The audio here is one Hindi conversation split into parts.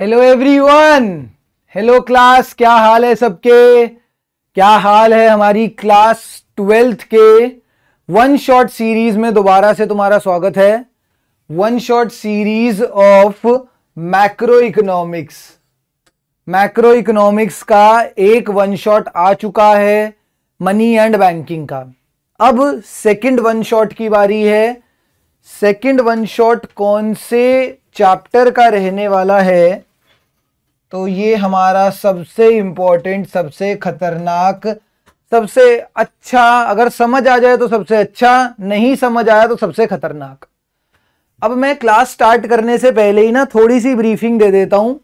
हेलो एवरीवन हेलो क्लास क्या हाल है सबके क्या हाल है हमारी क्लास ट्वेल्थ के वन शॉट सीरीज में दोबारा से तुम्हारा स्वागत है one shot series of macroeconomics macroeconomics का एक वन शॉट आ चुका है मनी एंड बैंकिंग का अब सेकंड वन शॉट की बारी है सेकंड वन शॉट कौन से चैप्टर का रहने वाला है तो ये हमारा सबसे इम्पोर्टेंट सबसे खतरनाक सबसे अच्छा अगर समझ आ जाए तो सबसे अच्छा नहीं समझ आया तो सबसे खतरनाक अब मैं क्लास स्टार्ट करने से पहले ही ना थोड़ी सी ब्रीफिंग दे देता हूँ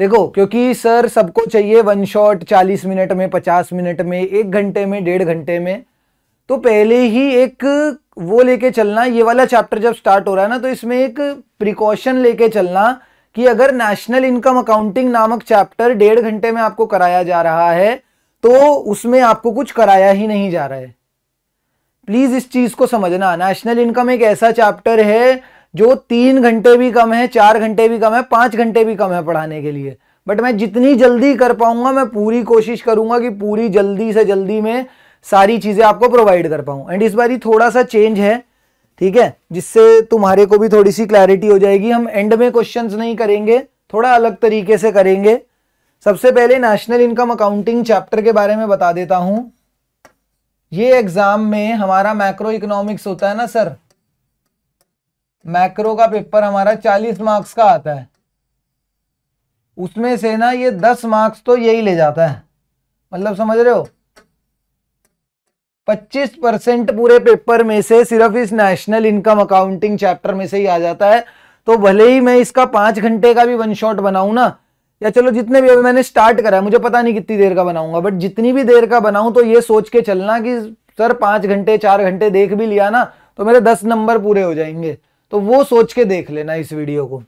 देखो क्योंकि सर सबको चाहिए वन शॉट चालीस मिनट में पचास मिनट में एक घंटे में डेढ़ घंटे में तो पहले ही एक वो लेके चलना ये वाला चैप्टर जब स्टार्ट हो रहा है ना तो इसमें एक प्रिकॉशन लेके चलना कि अगर नेशनल इनकम अकाउंटिंग नामक चैप्टर डेढ़ घंटे में आपको कराया जा रहा है तो उसमें आपको कुछ कराया ही नहीं जा रहा है प्लीज इस चीज को समझना नेशनल इनकम एक ऐसा चैप्टर है जो तीन घंटे भी कम है चार घंटे भी कम है पांच घंटे भी कम है पढ़ाने के लिए बट मैं जितनी जल्दी कर पाऊंगा मैं पूरी कोशिश करूंगा कि पूरी जल्दी से जल्दी में सारी चीजें आपको प्रोवाइड कर पाऊं एंड इस बार ही थोड़ा सा चेंज है ठीक है जिससे तुम्हारे को भी थोड़ी सी क्लैरिटी हो जाएगी हम एंड में क्वेश्चंस नहीं करेंगे थोड़ा अलग तरीके से करेंगे सबसे पहले नेशनल इनकम अकाउंटिंग चैप्टर के बारे में बता देता हूं ये एग्जाम में हमारा मैक्रो इकोनॉमिक्स होता है ना सर मैक्रो का पेपर हमारा चालीस मार्क्स का आता है उसमें से ना ये दस मार्क्स तो यही ले जाता है मतलब समझ रहे हो 25 परसेंट पूरे पेपर में से सिर्फ इस नेशनल इनकम अकाउंटिंग चैप्टर में से ही आ जाता है तो भले ही मैं इसका पांच घंटे का भी वन शॉट बनाऊ ना या चलो जितने भी अभी मैंने स्टार्ट करा है मुझे पता नहीं कितनी देर का बनाऊंगा बट जितनी भी देर का बनाऊं तो ये सोच के चलना कि सर पांच घंटे चार घंटे देख भी लिया ना तो मेरे दस नंबर पूरे हो जाएंगे तो वो सोच के देख लेना इस वीडियो को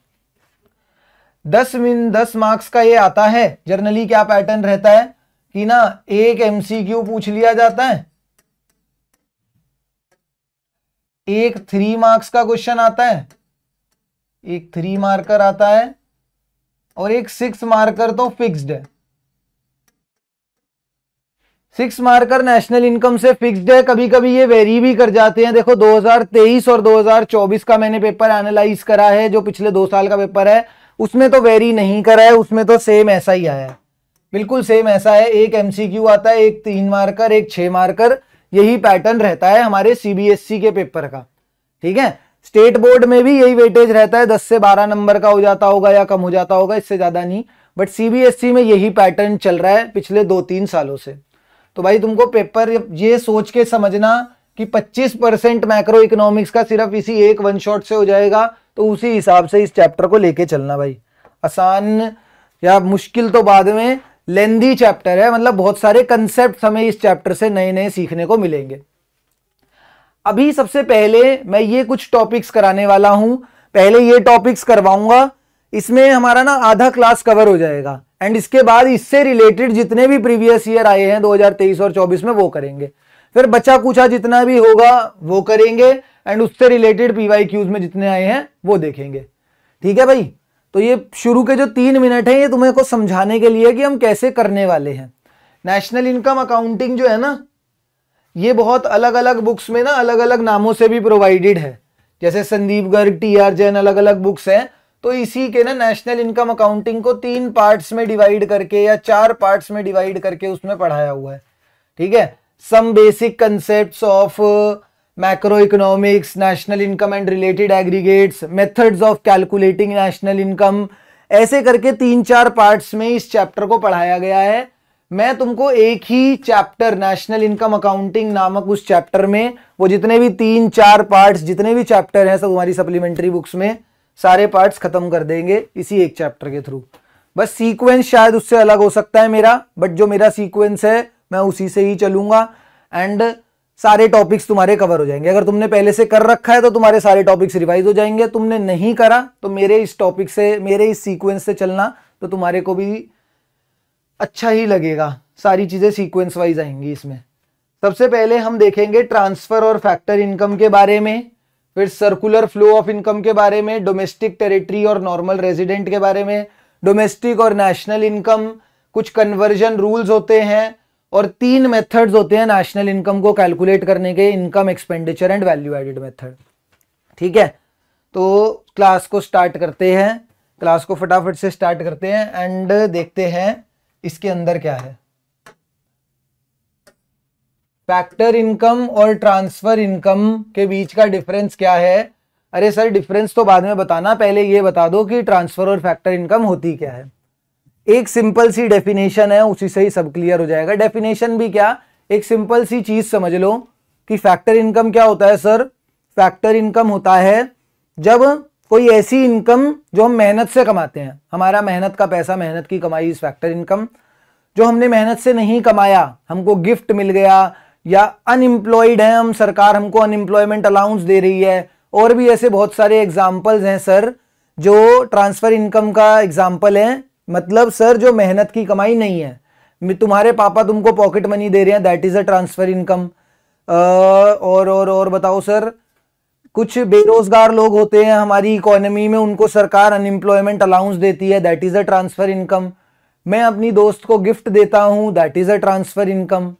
दस मिन दस मार्क्स का ये आता है जर्नली क्या पैटर्न रहता है कि ना एक एमसीक्यू पूछ लिया जाता है एक थ्री मार्क्स का क्वेश्चन आता है एक थ्री मार्कर आता है और एक सिक्स मार्कर तो फिक्स्ड है सिक्स मार्कर नेशनल इनकम से फिक्स्ड है कभी कभी ये वेरी भी कर जाते हैं देखो 2023 और 2024 का मैंने पेपर एनालाइज करा है जो पिछले दो साल का पेपर है उसमें तो वेरी नहीं करा है उसमें तो सेम ऐसा ही आया है बिल्कुल सेम ऐसा है एक एमसीक्यू आता है एक तीन मार्कर एक छह मार्कर यही पैटर्न रहता है हमारे सीबीएसई e के पेपर का ठीक है स्टेट बोर्ड में भी यही वेटेज रहता है दस से बारह नंबर का हो जाता होगा या कम हो जाता होगा इससे ज़्यादा नहीं बट सीबीएसई e में यही पैटर्न चल रहा है पिछले दो तीन सालों से तो भाई तुमको पेपर ये सोच के समझना कि 25 परसेंट मैक्रो इकोनॉमिक्स का सिर्फ इसी एक वन शॉट से हो जाएगा तो उसी हिसाब से इस चैप्टर को लेके चलना भाई आसान या मुश्किल तो बाद में लेंदी चैप्टर है मतलब बहुत सारे कंसेप्ट हमें इस चैप्टर से नए नए सीखने को मिलेंगे अभी सबसे पहले मैं ये कुछ टॉपिक्स कराने वाला हूं पहले ये टॉपिक्स करवाऊंगा इसमें हमारा ना आधा क्लास कवर हो जाएगा एंड इसके बाद इससे रिलेटेड जितने भी प्रीवियस ईयर आए हैं 2023 और 24 में वो करेंगे फिर बचा पूछा जितना भी होगा वो करेंगे एंड उससे रिलेटेड पीवाई में जितने आए हैं वो देखेंगे ठीक है भाई तो ये शुरू के जो तीन मिनट हैं ये तुम्हें को समझाने के लिए कि हम कैसे करने वाले हैं नेशनल इनकम अकाउंटिंग जो है ना ये बहुत अलग अलग बुक्स में ना अलग अलग नामों से भी प्रोवाइडेड है जैसे संदीप गर्ग टी आर जैन अलग अलग बुक्स हैं तो इसी के ना नेशनल इनकम अकाउंटिंग को तीन पार्ट्स में डिवाइड करके या चार पार्ट्स में डिवाइड करके उसमें पढ़ाया हुआ है ठीक है some basic concept of macroeconomics national income and related aggregates methods of calculating national income ऐसे करके तीन चार पार्ट्स में इस चैप्टर को पढ़ाया गया है मैं तुमको एक ही चैप्टर नेशनल इनकम अकाउंटिंग नामक उस चैप्टर में वो जितने भी तीन चार पार्ट्स जितने भी चैप्टर हैं सब हमारी सप्लीमेंट्री बुक्स में सारे पार्ट्स खत्म कर देंगे इसी एक चैप्टर के थ्रू बस सीक्वेंस शायद उससे अलग हो सकता है मेरा बट जो मेरा सीक्वेंस है मैं उसी से ही चलूंगा एंड सारे टॉपिक्स तुम्हारे कवर हो जाएंगे अगर तुमने पहले से कर रखा है तो तुम्हारे सारे टॉपिक्स रिवाइज हो जाएंगे तुमने नहीं करा तो मेरे इस टॉपिक से मेरे इस सीक्वेंस से चलना तो तुम्हारे को भी अच्छा ही लगेगा सारी चीज़ें सीक्वेंस वाइज आएंगी इसमें सबसे पहले हम देखेंगे ट्रांसफ़र और फैक्टर इनकम के बारे में फिर सर्कुलर फ्लो ऑफ इनकम के बारे में डोमेस्टिक टेरिटरी और नॉर्मल रेजिडेंट के बारे में डोमेस्टिक और नेशनल इनकम कुछ कन्वर्जन रूल्स होते हैं और तीन मेथड्स होते हैं नेशनल इनकम को कैलकुलेट करने के income expenditure and value added method ठीक है तो क्लास को स्टार्ट करते हैं क्लास को फटाफट से स्टार्ट करते हैं एंड देखते हैं इसके अंदर क्या है फैक्टर इनकम और ट्रांसफर इनकम के बीच का डिफरेंस क्या है अरे सर डिफरेंस तो बाद में बताना पहले ये बता दो कि ट्रांसफर और फैक्टर इनकम होती क्या है एक सिंपल सी डेफिनेशन है उसी से ही सब क्लियर हो जाएगा डेफिनेशन भी क्या एक सिंपल सी चीज समझ लो कि फैक्टर इनकम क्या होता है सर फैक्टर इनकम होता है जब कोई ऐसी इनकम जो हम मेहनत से कमाते हैं हमारा मेहनत का पैसा मेहनत की कमाई इस फैक्टर इनकम जो हमने मेहनत से नहीं कमाया हमको गिफ्ट मिल गया या अनएम्प्लॉयड है हम सरकार हमको अनएम्प्लॉयमेंट अलाउंस दे रही है और भी ऐसे बहुत सारे एग्जाम्पल्स हैं सर जो ट्रांसफ़र इनकम का एग्जाम्पल है मतलब सर जो मेहनत की कमाई नहीं है तुम्हारे पापा तुमको पॉकेट मनी दे रहे हैं that is a transfer income और और और बताओ सर कुछ बेरोजगार लोग होते हैं हमारी इकोनॉमी में उनको सरकार अनएम्प्लॉयमेंट अलाउंस देती है that is a transfer income मैं अपनी दोस्त को गिफ्ट देता हूं that is a transfer income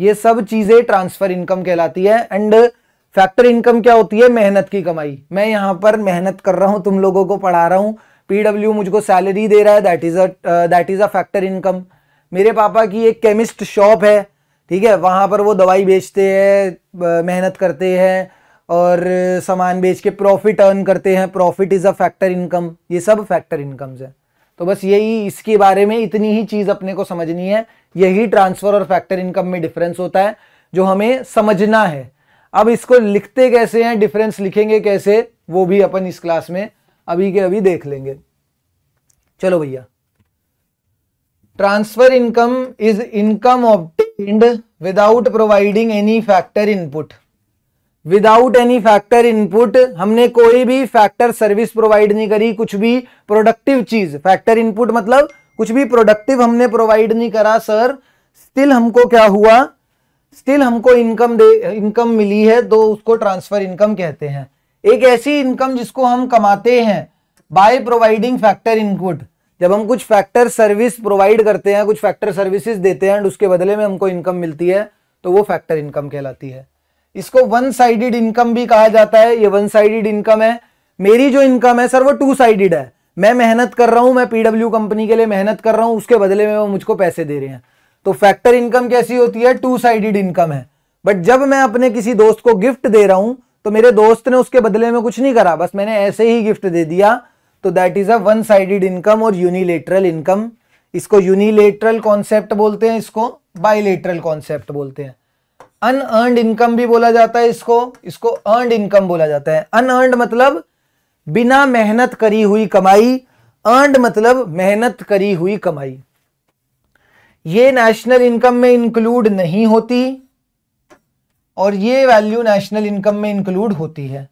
ये सब चीज़ें ट्रांसफ़र इनकम कहलाती है एंड फैक्टर इनकम क्या होती है मेहनत की कमाई मैं यहां पर मेहनत कर रहा हूँ तुम लोगों को पढ़ा रहा हूँ पीडब्ल्यू मुझको सैलरी दे रहा है that is a that is a factor income मेरे पापा की एक केमिस्ट शॉप है ठीक है वहाँ पर वो दवाई बेचते हैं मेहनत करते हैं और सामान बेच के प्रॉफिट अर्न करते हैं profit is a factor income ये सब फैक्टर इनकम्स हैं तो बस यही इसके बारे में इतनी ही चीज़ अपने को समझनी है यही ट्रांसफ़र और फैक्टर इनकम में डिफरेंस होता है जो हमें समझना है अब इसको लिखते कैसे हैं डिफरेंस लिखेंगे कैसे वो भी अपन इस क्लास में अभी के अभी देख लेंगे चलो भैया transfer income is income obtained without providing any factor input without any factor input हमने कोई भी फैक्टर सर्विस प्रोवाइड नहीं करी कुछ भी प्रोडक्टिव चीज फैक्टर इनपुट मतलब कुछ भी प्रोडक्टिव हमने प्रोवाइड नहीं करा सर स्टिल हमको क्या हुआ स्टिल हमको इनकम दे इनकम मिली है तो उसको ट्रांसफर इनकम कहते हैं एक ऐसी इनकम जिसको हम कमाते हैं बाय प्रोवाइडिंग फैक्टर इनपुट जब हम कुछ फैक्टर सर्विस प्रोवाइड करते हैं कुछ फैक्टर सर्विसेज देते हैं एंड उसके बदले में हमको इनकम मिलती है तो वो फैक्टर इनकम कहलाती है इसको वन साइडेड इनकम भी कहा जाता है ये वन साइडेड इनकम है मेरी जो इनकम है सर वो टू साइडेड है मैं मेहनत कर रहा हूं मैं पीडब्ल्यू कंपनी के लिए मेहनत कर रहा हूं उसके बदले में वो मुझको पैसे दे रहे हैं तो फैक्टर इनकम कैसी होती है टू साइडेड इनकम है बट जब मैं अपने किसी दोस्त को गिफ्ट दे रहा हूं तो मेरे दोस्त ने उसके बदले में कुछ नहीं करा बस मैंने ऐसे ही गिफ्ट दे दिया तो that is a one sided income और यूनिलेटरल इनकम इसको यूनिलेटरल कॉन्सेप्ट बोलते हैं इसको बाइलेटरल कॉन्सेप्ट बोलते हैं अनअर्नड इनकम भी बोला जाता है इसको इसको अर्नड इनकम बोला जाता है अनअर्नड मतलब बिना मेहनत करी हुई कमाई अर्नड मतलब मेहनत करी हुई कमाई ये नेशनल इनकम में इंक्लूड नहीं होती और ये वैल्यू नेशनल इनकम में इंक्लूड होती है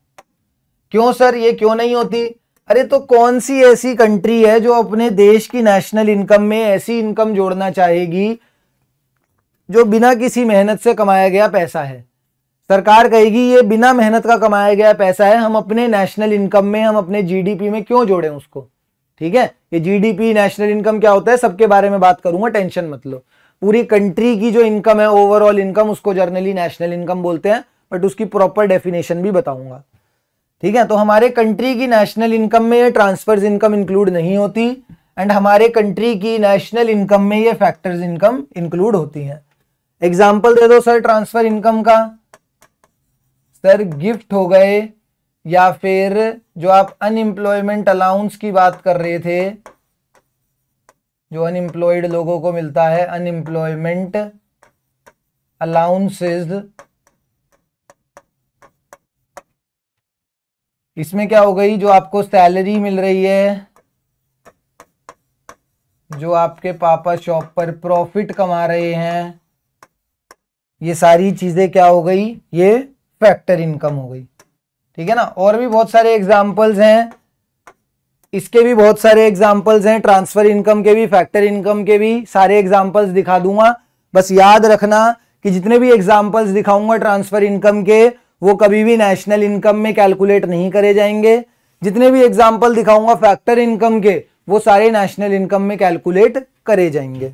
क्यों सर ये क्यों नहीं होती अरे तो कौन सी ऐसी कंट्री है जो अपने देश की नेशनल इनकम में ऐसी इनकम जोड़ना चाहेगी जो बिना किसी मेहनत से कमाया गया पैसा है सरकार कहेगी ये बिना मेहनत का कमाया गया पैसा है हम अपने नेशनल इनकम में हम अपने जीडीपी में क्यों जोड़ें उसको ठीक है ये जीडीपी नेशनल इनकम क्या होता है सबके बारे में बात करूंगा टेंशन मत लो पूरी कंट्री की जो इनकम है ओवरऑल इनकम उसको जर्नली नेशनल इनकम बोलते हैं बट उसकी प्रॉपर डेफिनेशन भी बताऊंगा ठीक है तो हमारे कंट्री की नेशनल इनकम में ये ट्रांसफर्स इनकम इंक्लूड नहीं होती एंड हमारे कंट्री की नेशनल इनकम में ये फैक्टर्स इनकम इंक्लूड होती हैं एग्जाम्पल दे दो सर ट्रांसफर इनकम का सर गिफ्ट हो गए या फिर जो आप अनएम्प्लॉयमेंट अलाउंस की बात कर रहे थे जो अनएम्प्लॉयड लोगों को मिलता है अनएम्प्लॉयमेंट अलाउंसेज इसमें क्या हो गई जो आपको सैलरी मिल रही है जो आपके पापा शॉप पर प्रॉफिट कमा रहे हैं ये सारी चीजें क्या हो गई ये फैक्टर इनकम हो गई ठीक है ना और भी बहुत सारे एग्जाम्पल्स हैं इसके भी बहुत सारे एग्जाम्पल्स हैं ट्रांसफर इनकम के भी फैक्टर इनकम के भी सारे एग्जाम्पल्स दिखा दूंगा बस याद रखना कि जितने भी एग्जाम्पल्स दिखाऊंगा ट्रांसफर इनकम के वो कभी भी नेशनल इनकम में कैलकुलेट नहीं करे जाएंगे जितने भी एग्जाम्पल दिखाऊंगा फैक्टर इनकम के वो सारे नेशनल इनकम में कैलकुलेट करे जाएंगे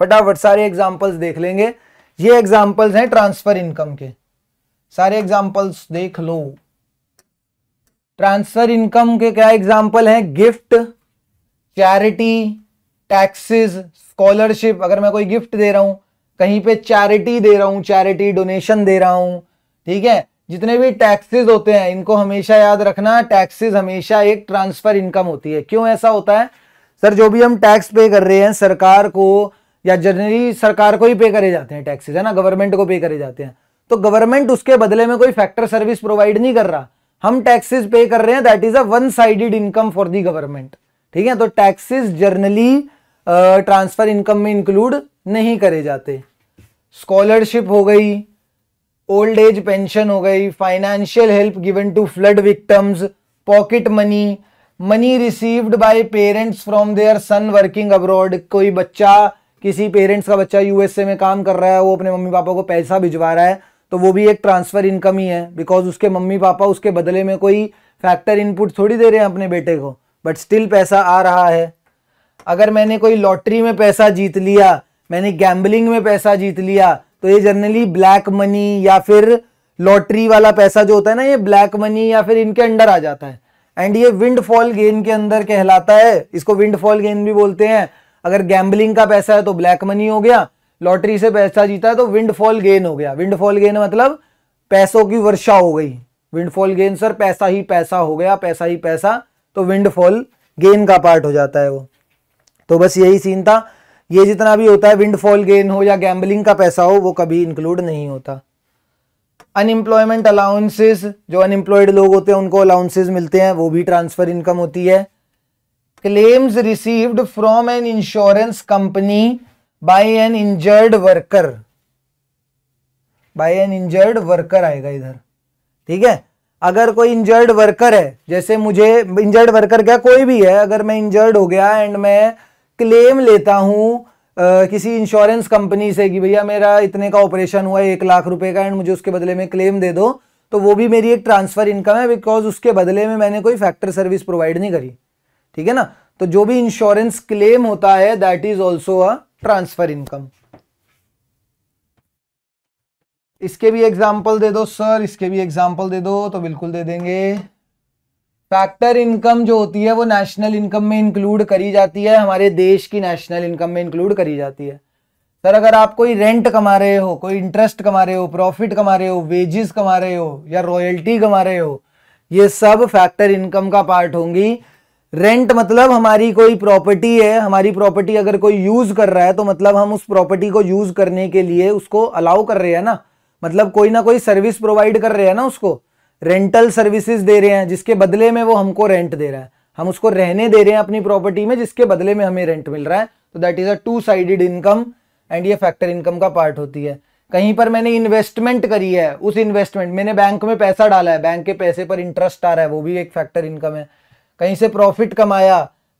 फटाफट सारे एग्जाम्पल्स देख लेंगे ये एग्जाम्पल्स हैं ट्रांसफर इनकम के सारे एग्जाम्पल्स देख लो ट्रांसफर इनकम के क्या एग्जाम्पल हैं गिफ्ट चैरिटी टैक्सेस स्कॉलरशिप अगर मैं कोई गिफ्ट दे रहा हूं कहीं पे चैरिटी दे रहा हूं चैरिटी डोनेशन दे रहा हूं ठीक है जितने भी टैक्सेस होते हैं इनको हमेशा याद रखना टैक्सेस हमेशा एक ट्रांसफर इनकम होती है क्यों ऐसा होता है सर जो भी हम टैक्स पे कर रहे हैं सरकार को या जनरली सरकार को ही पे करे जाते हैं टैक्सेस है ना गवर्नमेंट को पे करे जाते हैं तो गवर्नमेंट उसके बदले में कोई फैक्टर सर्विस प्रोवाइड नहीं कर रहा हम टैक्सेस पे कर रहे हैं that is a one sided income for the government ठीक है तो टैक्सेस जर्नली ट्रांसफर इनकम में इंक्लूड नहीं करे जाते स्कॉलरशिप हो गई ओल्ड एज पेंशन हो गई financial help given to flood victims pocket money money received by parents from their son working abroad कोई बच्चा किसी पेरेंट्स का बच्चा यूएसए में काम कर रहा है वो अपने मम्मी पापा को पैसा भिजवा रहा है तो वो भी एक ट्रांसफ़र इनकम ही है बिकॉज उसके मम्मी पापा उसके बदले में कोई फैक्टर इनपुट थोड़ी दे रहे हैं अपने बेटे को बट स्टिल पैसा आ रहा है अगर मैंने कोई लॉटरी में पैसा जीत लिया मैंने गैम्बलिंग में पैसा जीत लिया तो ये जनरली ब्लैक मनी या फिर लॉटरी वाला पैसा जो होता है ना ये ब्लैक मनी या फिर इनके अंडर आ जाता है एंड ये विंडफॉल गेन के अंदर कहलाता है इसको विंडफॉल गेन भी बोलते हैं अगर गैम्बलिंग का पैसा है तो ब्लैक मनी हो गया लॉटरी से पैसा जीता तो विंडफॉल गेन हो गया विंडफॉल गेन मतलब पैसों की वर्षा हो गई विंडफॉल गेन सर पैसा ही पैसा हो गया पैसा ही पैसा तो विंडफॉल गेन का पार्ट हो जाता है वो तो बस यही सीन था ये जितना भी होता है विंडफॉल गेन हो या गैम्बलिंग का पैसा हो वो कभी इंक्लूड नहीं होता अनएम्प्लॉयमेंट अलाउंसेस जो अनएम्प्लॉयड लोग होते हैं उनको अलाउंसेस मिलते हैं वो भी ट्रांसफर इनकम होती है claims received from an insurance company by an injured worker by an injured worker आएगा इधर ठीक है अगर कोई इंजर्ड वर्कर है जैसे मुझे इंजर्ड वर्कर क्या कोई भी है अगर मैं इंजर्ड हो गया एंड मैं क्लेम लेता Uh, किसी इंश्योरेंस कंपनी से कि भैया मेरा इतने का ऑपरेशन हुआ एक लाख रुपए का एंड मुझे उसके बदले में क्लेम दे दो तो वो भी मेरी एक ट्रांसफर इनकम है बिकॉज उसके बदले में मैंने कोई फैक्टर सर्विस प्रोवाइड नहीं करी ठीक है ना तो जो भी इंश्योरेंस क्लेम होता है that is also a transfer income इसके भी एग्जाम्पल दे दो सर इसके भी एग्जाम्पल दे दो तो बिल्कुल दे देंगे फैक्टर इनकम जो होती है वो नेशनल इनकम में इंक्लूड करी जाती है हमारे देश की नेशनल इनकम में इंक्लूड करी जाती है सर अगर आप कोई रेंट कमा रहे हो कोई इंटरेस्ट कमा रहे हो प्रॉफिट कमा रहे हो वेजेस कमा रहे हो या रॉयल्टी कमा रहे हो ये सब फैक्टर इनकम का पार्ट होंगी रेंट मतलब हमारी कोई प्रॉपर्टी है हमारी प्रॉपर्टी अगर कोई यूज कर रहा है तो मतलब हम उस प्रॉपर्टी को यूज करने के लिए उसको अलाउ कर रहे हैं ना मतलब कोई ना कोई सर्विस प्रोवाइड कर रहे हैं ना उसको रेंटल सर्विसेज दे रहे हैं जिसके बदले में वो हमको रेंट दे रहा है हम उसको रहने दे रहे हैं अपनी प्रॉपर्टी में जिसके बदले में हमें रेंट मिल रहा है तो that is a two sided income and ये फैक्टर इनकम का पार्ट होती है कहीं पर मैंने इन्वेस्टमेंट करी है उस इन्वेस्टमेंट मैंने बैंक में पैसा डाला है बैंक के पैसे पर इंटरेस्ट आ रहा है वो भी एक फैक्टर इनकम है कहीं से प्रॉफिट कमाया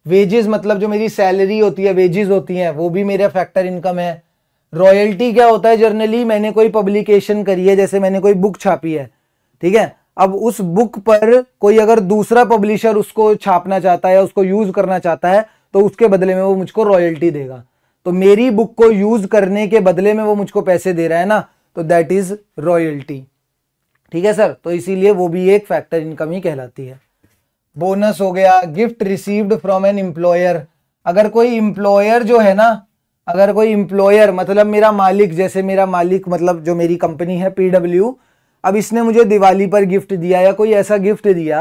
वेजेस मतलब जो मेरी सैलरी होती है वेजेस होती हैं वो भी मेरा फैक्टर इनकम है रॉयल्टी क्या होता है जर्नली मैंने कोई पब्लिकेशन करी है जैसे मैंने कोई बुक छापी है ठीक है अब उस बुक पर कोई अगर दूसरा पब्लिशर उसको छापना चाहता है उसको यूज करना चाहता है तो उसके बदले में वो मुझको रॉयल्टी देगा तो मेरी बुक को यूज करने के बदले में वो मुझको पैसे दे रहा है ना तो दैट इज रॉयल्टी ठीक है सर तो इसीलिए वो भी एक फैक्टर इनकम ही कहलाती है बोनस हो गया gift received from an employer अगर कोई एम्प्लॉयर जो है ना अगर कोई एम्प्लॉयर मतलब मेरा मालिक जैसे मेरा मालिक मतलब जो मेरी कंपनी है पीडब्ल्यू अब इसने मुझे दिवाली पर गिफ्ट दिया या कोई ऐसा गिफ्ट दिया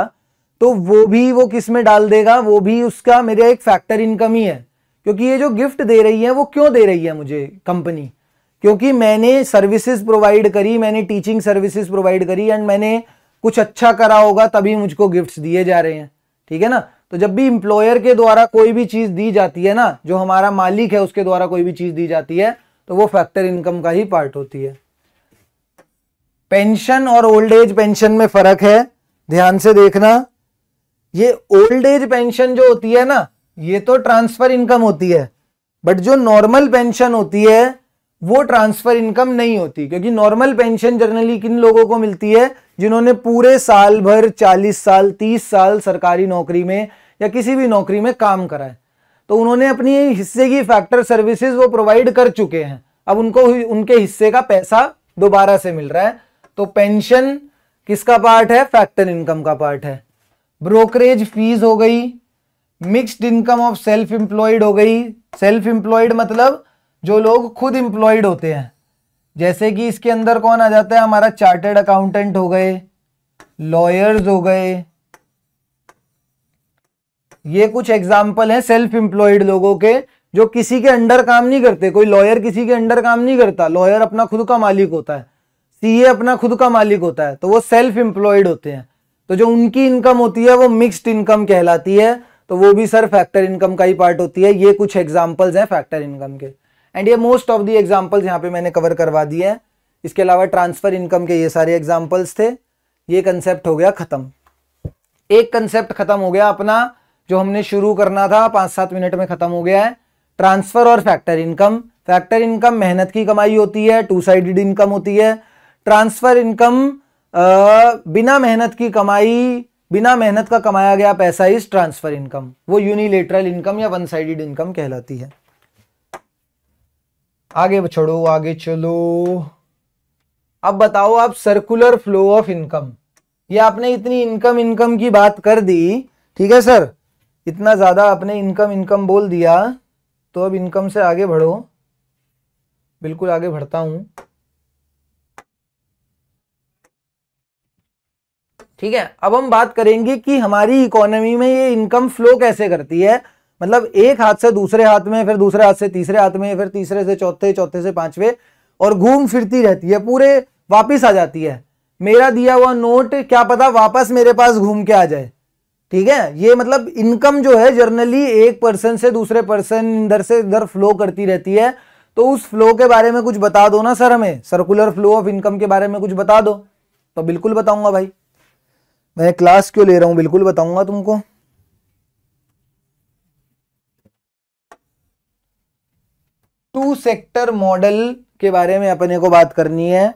तो वो भी वो किस में डाल देगा वो भी उसका मेरा एक फैक्टर इनकम ही है क्योंकि ये जो गिफ्ट दे रही है वो क्यों दे रही है मुझे कंपनी क्योंकि मैंने सर्विसेज प्रोवाइड करी मैंने टीचिंग सर्विसेज प्रोवाइड करी एंड मैंने कुछ अच्छा करा होगा तभी मुझको गिफ्ट्स दिए जा रहे हैं ठीक है ना तो जब भी इंप्लॉयर के द्वारा कोई भी चीज़ दी जाती है ना जो हमारा मालिक है उसके द्वारा कोई भी चीज़ दी जाती है तो वो फैक्टर इनकम का ही पार्ट होती है पेंशन और ओल्ड एज पेंशन में फर्क है ध्यान से देखना ये ओल्ड एज पेंशन जो होती है ना ये तो ट्रांसफर इनकम होती है बट जो नॉर्मल पेंशन होती है वो ट्रांसफर इनकम नहीं होती क्योंकि नॉर्मल पेंशन जनरली किन लोगों को मिलती है जिन्होंने पूरे साल भर 40 साल 30 साल सरकारी नौकरी में या किसी भी नौकरी में काम करा है तो उन्होंने अपनी हिस्से की फैक्टर सर्विसेज वो प्रोवाइड कर चुके हैं अब उनको उनके हिस्से का पैसा दोबारा से मिल रहा है तो पेंशन किसका पार्ट है फैक्टर इनकम का पार्ट है ब्रोकरेज फीस हो गई mixed income of self employed हो गई सेल्फ एम्प्लॉयड मतलब जो लोग खुद इंप्लॉयड होते हैं जैसे कि इसके अंदर कौन आ जाता है हमारा चार्टर्ड अकाउंटेंट हो गए लॉयर्स हो गए ये कुछ एग्जाम्पल हैं सेल्फ एम्प्लॉयड लोगों के जो किसी के अंडर काम नहीं करते कोई लॉयर किसी के अंडर काम नहीं करता लॉयर अपना खुद का मालिक होता है सीए अपना खुद का मालिक होता है तो वो सेल्फ एम्प्लॉयड होते हैं तो जो उनकी इनकम होती है वो मिक्सड इनकम कहलाती है तो वो भी सर फैक्टर इनकम का ही पार्ट होती है ये कुछ एग्जाम्पल्स हैं फैक्टर इनकम के एंड ये मोस्ट ऑफ दी एग्जाम्पल्स यहाँ पे मैंने कवर करवा दिए हैं इसके अलावा ट्रांसफर इनकम के ये सारे एग्जाम्पल्स थे ये कंसेप्ट हो गया खत्म एक कंसेप्ट खत्म हो गया अपना जो हमने शुरू करना था पांच सात मिनट में खत्म हो गया है ट्रांसफर और फैक्टर इनकम फैक्टर इनकम मेहनत की कमाई होती है टू साइडेड इनकम होती है ट्रांसफर इनकम बिना मेहनत की कमाई बिना मेहनत का कमाया गया पैसा इज ट्रांसफर इनकम वो यूनिलेटरल इनकम या वन साइडेड इनकम कहलाती है आगे छोड़ो आगे चलो अब बताओ आप सर्कुलर फ्लो ऑफ इनकम ये आपने इतनी इनकम इनकम की बात कर दी ठीक है सर इतना ज़्यादा आपने इनकम इनकम बोल दिया तो अब इनकम से आगे बढ़ो बिल्कुल आगे बढ़ता हूं ठीक है अब हम बात करेंगे कि हमारी इकोनॉमी में ये इनकम फ्लो कैसे करती है मतलब एक हाथ से दूसरे हाथ में फिर दूसरे हाथ से तीसरे हाथ में फिर तीसरे से चौथे चौथे से पांचवे और घूम फिरती रहती है पूरे वापिस आ जाती है मेरा दिया हुआ नोट क्या पता वापस मेरे पास घूम के आ जाए ठीक है ये मतलब इनकम जो है जर्नली एक पर्सन से दूसरे पर्सन इधर से इधर फ्लो करती रहती है तो उस फ्लो के बारे में कुछ बता दो ना सर हमें सर्कुलर फ्लो ऑफ इनकम के बारे में कुछ बता दो तो बिल्कुल बताऊंगा भाई मैं क्लास क्यों ले रहा हूँ बिल्कुल बताऊंगा तुमको टू सेक्टर मॉडल के बारे में अपने को बात करनी है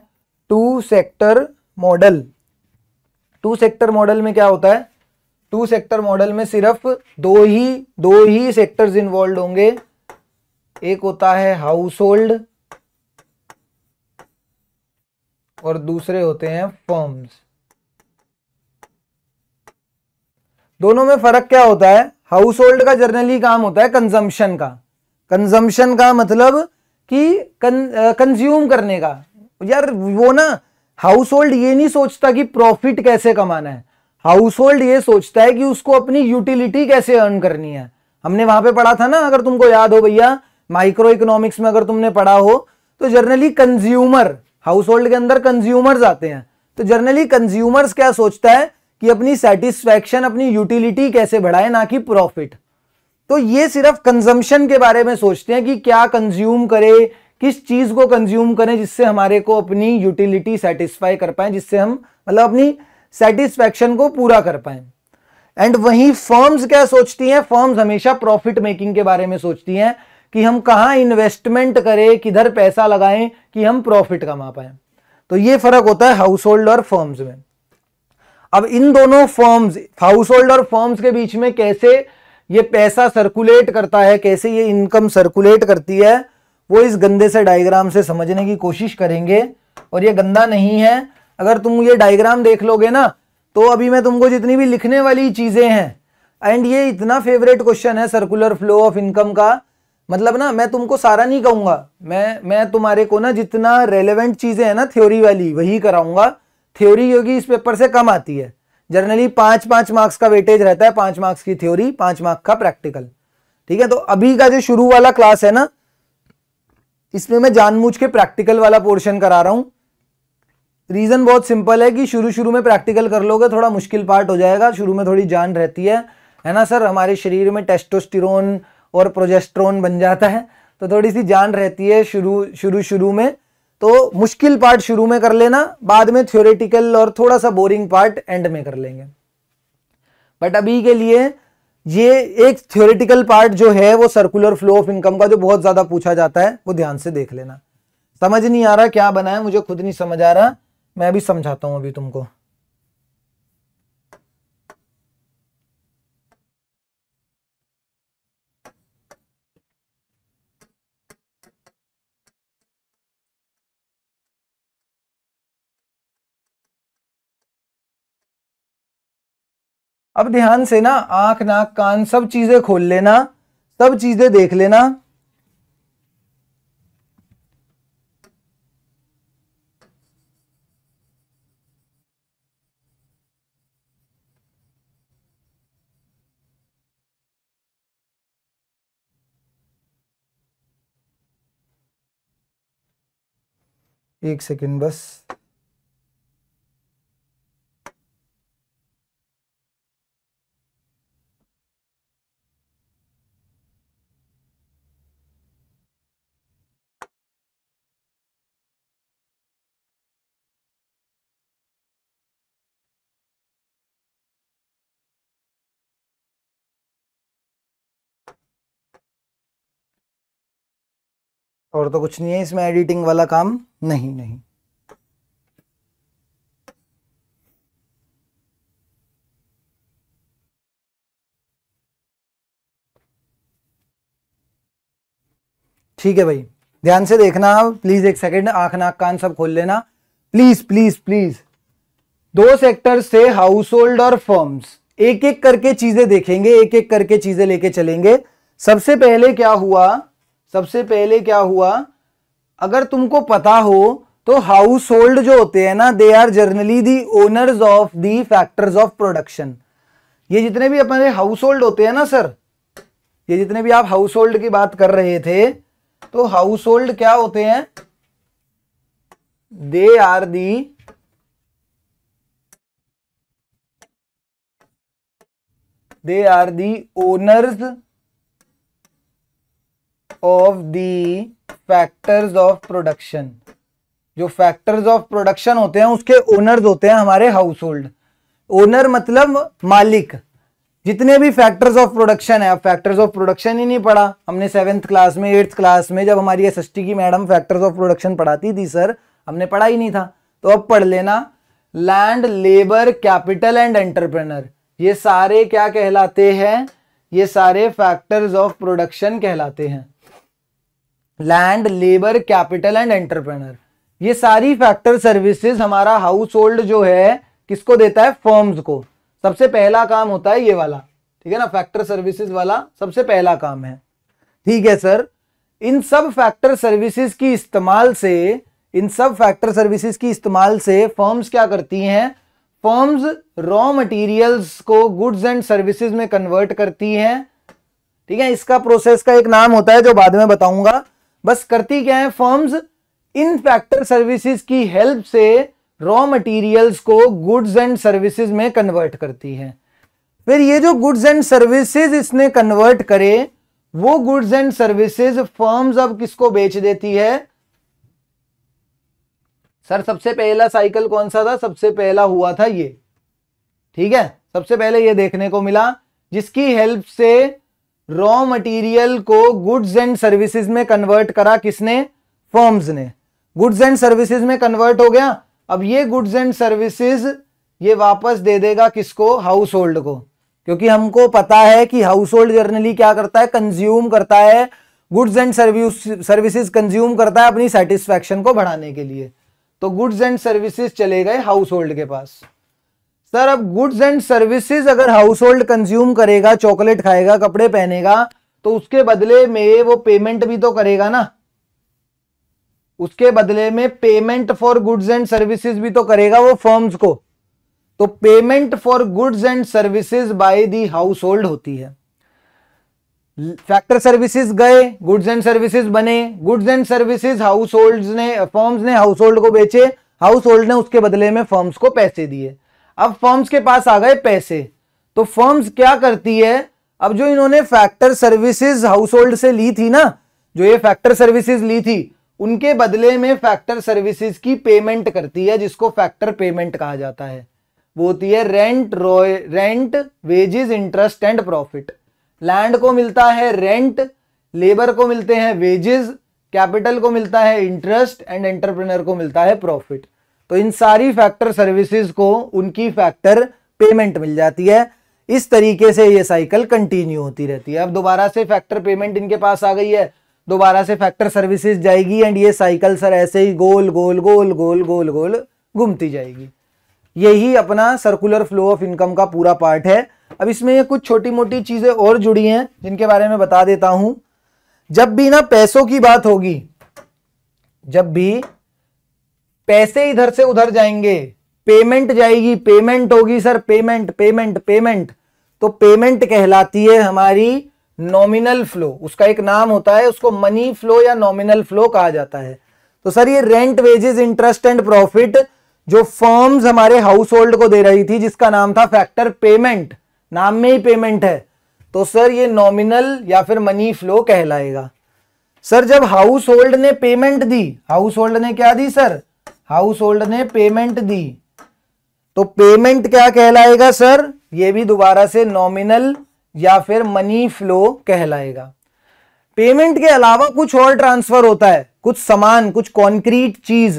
two sector model two sector model में क्या होता है टू सेक्टर मॉडल में सिर्फ दो ही दो ही सेक्टर्स इन्वॉल्व होंगे एक होता है हाउस होल्ड और दूसरे होते हैं फर्म्स दोनों में फर्क क्या होता है हाउस होल्ड का जर्नली काम होता है कंजम्पशन का कंजम्पशन का मतलब कि कंज्यूम करने का यार वो ना हाउस होल्ड ये नहीं सोचता कि प्रॉफिट कैसे कमाना है हाउस होल्ड ये सोचता है कि उसको अपनी यूटिलिटी कैसे अर्न करनी है हमने वहां पे पढ़ा था ना अगर तुमको याद हो भैया माइक्रो इकोनॉमिक्स में अगर तुमने पढ़ा हो तो जर्नली कंज्यूमर हाउस होल्ड के अंदर कंज्यूमर्स आते हैं तो जर्नली कंज्यूमर्स क्या सोचता है कि अपनी सेटिस्फैक्शन अपनी यूटिलिटी कैसे बढ़ाए ना कि प्रॉफिट तो ये सिर्फ कंजम्पशन के बारे में सोचते हैं कि क्या कंज्यूम करें किस चीज को कंज्यूम करें जिससे हमारे को अपनी यूटिलिटी सेटिस्फाई कर पाए जिससे हम मतलब अपनी सेटिस्फेक्शन को पूरा कर पाए एंड वहीं फर्म्स क्या सोचती हैं फर्म्स हमेशा प्रॉफिट मेकिंग के बारे में सोचती हैं कि हम कहाँ इन्वेस्टमेंट करें किधर पैसा लगाएं कि हम प्रॉफिट कमा पाए तो ये फर्क होता है हाउस होल्ड और फर्म्स में अब इन दोनों फर्म्स हाउस होल्ड और फर्म्स के बीच में कैसे ये पैसा सर्कुलेट करता है कैसे ये इनकम सर्कुलेट करती है वो इस गंदे से डायग्राम से समझने की कोशिश करेंगे और ये गंदा नहीं है अगर तुम ये डायग्राम देख लोगे ना तो अभी मैं तुमको जितनी भी लिखने वाली चीज़ें हैं एंड ये इतना फेवरेट क्वेश्चन है सर्कुलर फ्लो ऑफ इनकम का मतलब ना मैं तुमको सारा नहीं कहूंगा मैं मैं तुम्हारे को ना जितना रेलिवेंट चीज़ें है ना थ्योरी वाली वही कराऊंगा थ्योरी क्योंकि इस पेपर से कम आती है जनरली पांच पांच मार्क्स का वेटेज रहता है पांच मार्क्स की थ्योरी पांच मार्क्स का प्रैक्टिकल ठीक है तो अभी का जो शुरू वाला क्लास है ना इसमें मैं जानबूझ के प्रैक्टिकल वाला पोर्शन करा रहा हूं रीजन बहुत सिंपल है कि शुरू शुरू में प्रैक्टिकल कर लोगे थोड़ा मुश्किल पार्ट हो जाएगा शुरू में थोड़ी जान रहती है है ना सर हमारे शरीर में टेस्टोस्टिरोन और प्रोजेस्ट्रोन बन जाता है तो थोड़ी सी जान रहती है शुरू शुरू शुरू में तो मुश्किल पार्ट शुरू में कर लेना बाद में थ्योरेटिकल और थोड़ा सा बोरिंग पार्ट एंड में कर लेंगे बट अभी के लिए ये एक थ्योरेटिकल पार्ट जो है वो सर्कुलर फ्लो ऑफ इनकम का जो बहुत ज़्यादा पूछा जाता है वो ध्यान से देख लेना समझ नहीं आ रहा क्या बना है मुझे खुद नहीं समझ आ रहा मैं अभी समझाता हूं अभी तुमको अब ध्यान से ना आंख नाक कान सब चीजें खोल लेना सब चीजें देख लेना एक सेकंड बस और तो कुछ नहीं है इसमें एडिटिंग वाला काम नहीं नहीं ठीक है भाई ध्यान से देखना प्लीज एक सेकंड आंख नाक कान सब खोल लेना प्लीज प्लीज प्लीज दो सेक्टर से हाउस होल्ड और फर्म्स एक एक करके चीजें देखेंगे एक एक करके चीजें लेके चलेंगे सबसे पहले क्या हुआ सबसे पहले क्या हुआ अगर तुमको पता हो तो हाउस होल्ड जो होते हैं ना they are generally the owners of the factors of production ये जितने भी अपने हाउस होल्ड होते हैं ना सर ये जितने भी आप हाउस होल्ड की बात कर रहे थे तो हाउस होल्ड क्या होते हैं they are the they are the owners of the factors of production जो फैक्टर्स ऑफ प्रोडक्शन होते हैं उसके ओनर्स होते हैं हमारे हाउस होल्ड ओनर मतलब मालिक जितने भी फैक्टर्स ऑफ प्रोडक्शन है अब फैक्टर्स ऑफ प्रोडक्शन ही नहीं पढ़ा हमने सेवेंथ क्लास में एट्थ क्लास में जब हमारी एस की मैडम फैक्टर्स ऑफ प्रोडक्शन पढ़ाती थी सर हमने पढ़ा ही नहीं था तो अब पढ़ लेना land labour capital and entrepreneur ये सारे क्या कहलाते हैं ये सारे फैक्टर्स ऑफ प्रोडक्शन कहलाते हैं land labour capital and entrepreneur ये सारी फैक्टर सर्विसेज हमारा हाउस होल्ड जो है किसको देता है फॉर्म्स को सबसे पहला काम होता है ये वाला ठीक है ना फैक्टर सर्विसेज वाला सबसे पहला काम है ठीक है सर इन सब फैक्टर सर्विसेज की इस्तेमाल से इन सब फैक्टर सर्विसेज की इस्तेमाल से फॉर्म्स क्या करती हैं फॉर्म्स रॉ मटेरियल्स को गुड्स एंड सर्विसेज में कन्वर्ट करती हैं ठीक है इसका प्रोसेस का एक नाम होता है जो बाद में बताऊंगा बस करती क्या है फर्म्स इन फैक्टर सर्विसेज की हेल्प से रॉ मटेरियल्स को गुड्स एंड सर्विसेज में कन्वर्ट करती है फिर ये जो गुड्स एंड सर्विसेज इसने कन्वर्ट करे वो गुड्स एंड सर्विसेज फर्म्स अब किसको बेच देती है सर सबसे पहला साइकिल कौन सा था सबसे पहला हुआ था ये ठीक है सबसे पहले ये देखने को मिला जिसकी हेल्प से रॉ मटेरियल को गुड्स एंड सर्विसेज में कन्वर्ट करा किसने फर्म्स ने गुड्स एंड सर्विसेज में कन्वर्ट हो गया अब ये गुड्स एंड सर्विसेज ये वापस दे देगा किसको हाउस होल्ड को क्योंकि हमको पता है कि हाउस होल्ड जर्नली क्या करता है कंज्यूम करता है goods and service services consume करता है अपनी सेटिस्फैक्शन को बढ़ाने के लिए तो गुड्स एंड सर्विसेज चले गए हाउस होल्ड के पास सर अब गुड्स एंड सर्विसेज अगर हाउस होल्ड कंज्यूम करेगा चॉकलेट खाएगा कपड़े पहनेगा तो उसके बदले में वो पेमेंट भी तो करेगा ना उसके बदले में payment for goods and services भी तो करेगा वो फर्म्स को तो payment for goods and services by the household होती है फैक्टर सर्विसेज गए गुड्स एंड सर्विसेज बने goods and services household ने फर्म्स ने हाउस होल्ड को बेचे हाउस होल्ड ने उसके बदले में फर्म्स को पैसे दिए अब फर्म्स के पास आ गए पैसे तो फर्म्स क्या करती है अब जो इन्होंने फैक्टर सर्विसेज हाउस होल्ड से ली थी ना जो ये फैक्टर सर्विसेज ली थी उनके बदले में फैक्टर सर्विसेज की पेमेंट करती है जिसको फैक्टर पेमेंट कहा जाता है वो होती है रेंट रॉय rent wages interest and profit land को मिलता है रेंट लेबर को मिलते हैं वेजेस कैपिटल को मिलता है इंटरेस्ट एंड एंटरप्रेनर को मिलता है प्रॉफिट तो इन सारी फैक्टर सर्विसेज को उनकी फैक्टर पेमेंट मिल जाती है इस तरीके से ये साइकिल कंटिन्यू होती रहती है अब दोबारा से फैक्टर पेमेंट इनके पास आ गई है दोबारा से फैक्टर सर्विसेज जाएगी एंड ये साइकिल सर ऐसे ही गोल गोल गोल गोल गोल गोल घूमती जाएगी यही अपना सर्कुलर फ्लो ऑफ इनकम का पूरा पार्ट है अब इसमें ये कुछ छोटी मोटी चीज़ें और जुड़ी हैं जिनके बारे में बता देता हूं जब भी ना पैसों की बात होगी जब भी पैसे इधर से उधर जाएंगे पेमेंट जाएगी पेमेंट होगी सर पेमेंट पेमेंट पेमेंट तो पेमेंट कहलाती है हमारी नॉमिनल फ्लो उसका एक नाम होता है उसको मनी फ्लो या नॉमिनल फ्लो कहा जाता है तो सर ये rent wages interest and profit जो फर्म्स हमारे हाउस होल्ड को दे रही थी जिसका नाम था फैक्टर पेमेंट नाम में ही पेमेंट है तो सर ये नॉमिनल या फिर मनी फ्लो कहलाएगा सर जब हाउस होल्ड ने पेमेंट दी हाउस होल्ड ने क्या दी सर हाउस होल्ड ने पेमेंट दी तो पेमेंट क्या कहलाएगा सर यह भी दोबारा से नॉमिनल या फिर मनी फ्लो कहलाएगा पेमेंट के अलावा कुछ और ट्रांसफर होता है कुछ सामान कुछ कॉन्क्रीट चीज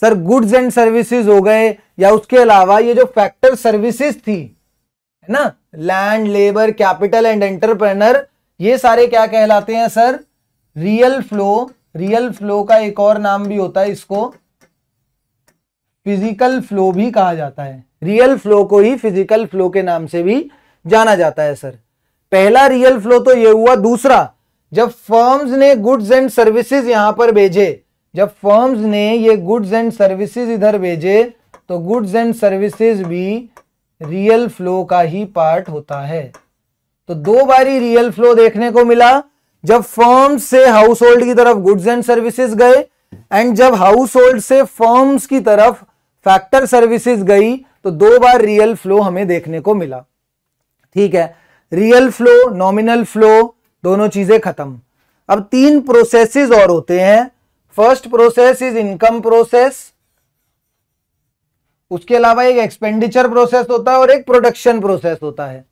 सर गुड्स एंड सर्विसेज हो गए या उसके अलावा ये जो फैक्टर सर्विसेज थी है ना land labour capital and entrepreneur ये सारे क्या कहलाते हैं sir real flow real flow का एक और नाम भी होता है इसको फिजिकल फ्लो भी कहा जाता है रियल फ्लो को ही फिजिकल फ्लो के नाम से भी जाना जाता है सर पहला रियल फ्लो तो यह हुआ दूसरा जब फर्म्स ने गुड्स एंड सर्विसेज यहां पर भेजे जब फर्म्स ने ये गुड्स एंड सर्विसेज इधर भेजे तो गुड्स एंड सर्विसेज भी रियल फ्लो का ही पार्ट होता है तो दो बारी रियल फ्लो देखने को मिला जब फर्म्स से हाउस होल्ड की तरफ गुड्स एंड सर्विसेज गए एंड जब हाउस होल्ड से फर्म्स की तरफ फैक्टर सर्विसेज गई तो दो बार रियल फ्लो हमें देखने को मिला ठीक है रियल फ्लो नॉमिनल फ्लो दोनों चीजें खत्म अब तीन प्रोसेसेस और होते हैं first process is income process उसके अलावा एक एक्सपेंडिचर प्रोसेस होता है और एक प्रोडक्शन प्रोसेस होता है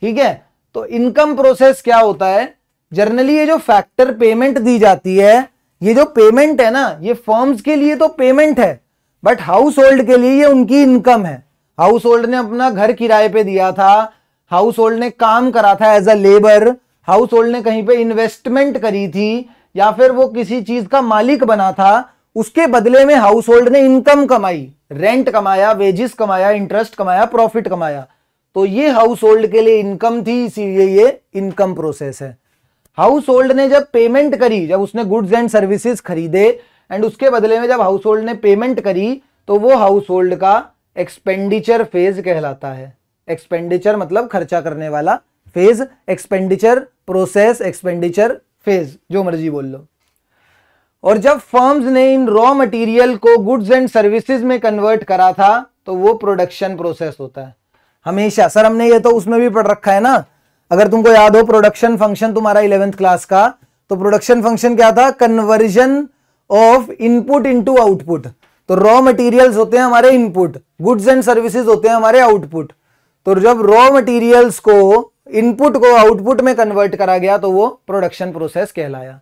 ठीक है तो इनकम प्रोसेस क्या होता है जर्नली ये जो फैक्टर पेमेंट दी जाती है ये जो पेमेंट है ना ये फॉर्म्स के लिए तो पेमेंट है बट हाउस होल्ड के लिए ये उनकी इनकम है हाउस होल्ड ने अपना घर किराए पे दिया था हाउस होल्ड ने काम करा था as a labour household ने कहीं पे इन्वेस्टमेंट करी थी या फिर वो किसी चीज का मालिक बना था उसके बदले में हाउस होल्ड ने इनकम कमाई रेंट कमाया वेजिस कमाया इंटरेस्ट कमाया प्रॉफिट कमाया तो ये हाउस होल्ड के लिए इनकम थी इसीलिए ये इनकम प्रोसेस है हाउस होल्ड ने जब पेमेंट करी जब उसने गुड्स एंड सर्विसेज खरीदे एंड उसके बदले में जब हाउस होल्ड ने पेमेंट करी तो वो हाउस होल्ड का एक्सपेंडिचर फेज कहलाता है एक्सपेंडिचर मतलब खर्चा करने वाला phase expenditure process expenditure phase जो मर्जी बोल लो और जब फर्म्स ने इन रॉ मटेरियल को गुड्स एंड सर्विसेज में कन्वर्ट करा था तो वो प्रोडक्शन प्रोसेस होता है हमेशा सर हमने ये तो उसमें भी पढ़ रखा है ना अगर तुमको याद हो प्रोडक्शन फंक्शन तुम्हारा इलेवेंथ क्लास का तो प्रोडक्शन फंक्शन क्या था conversion of input into output तो रॉ मटेरियल्स होते हैं हमारे इनपुट गुड्स एंड सर्विसेज होते हैं हमारे आउटपुट तो जब रॉ मटेरियल्स को इनपुट को आउटपुट में कन्वर्ट करा गया तो वो प्रोडक्शन प्रोसेस कहलाया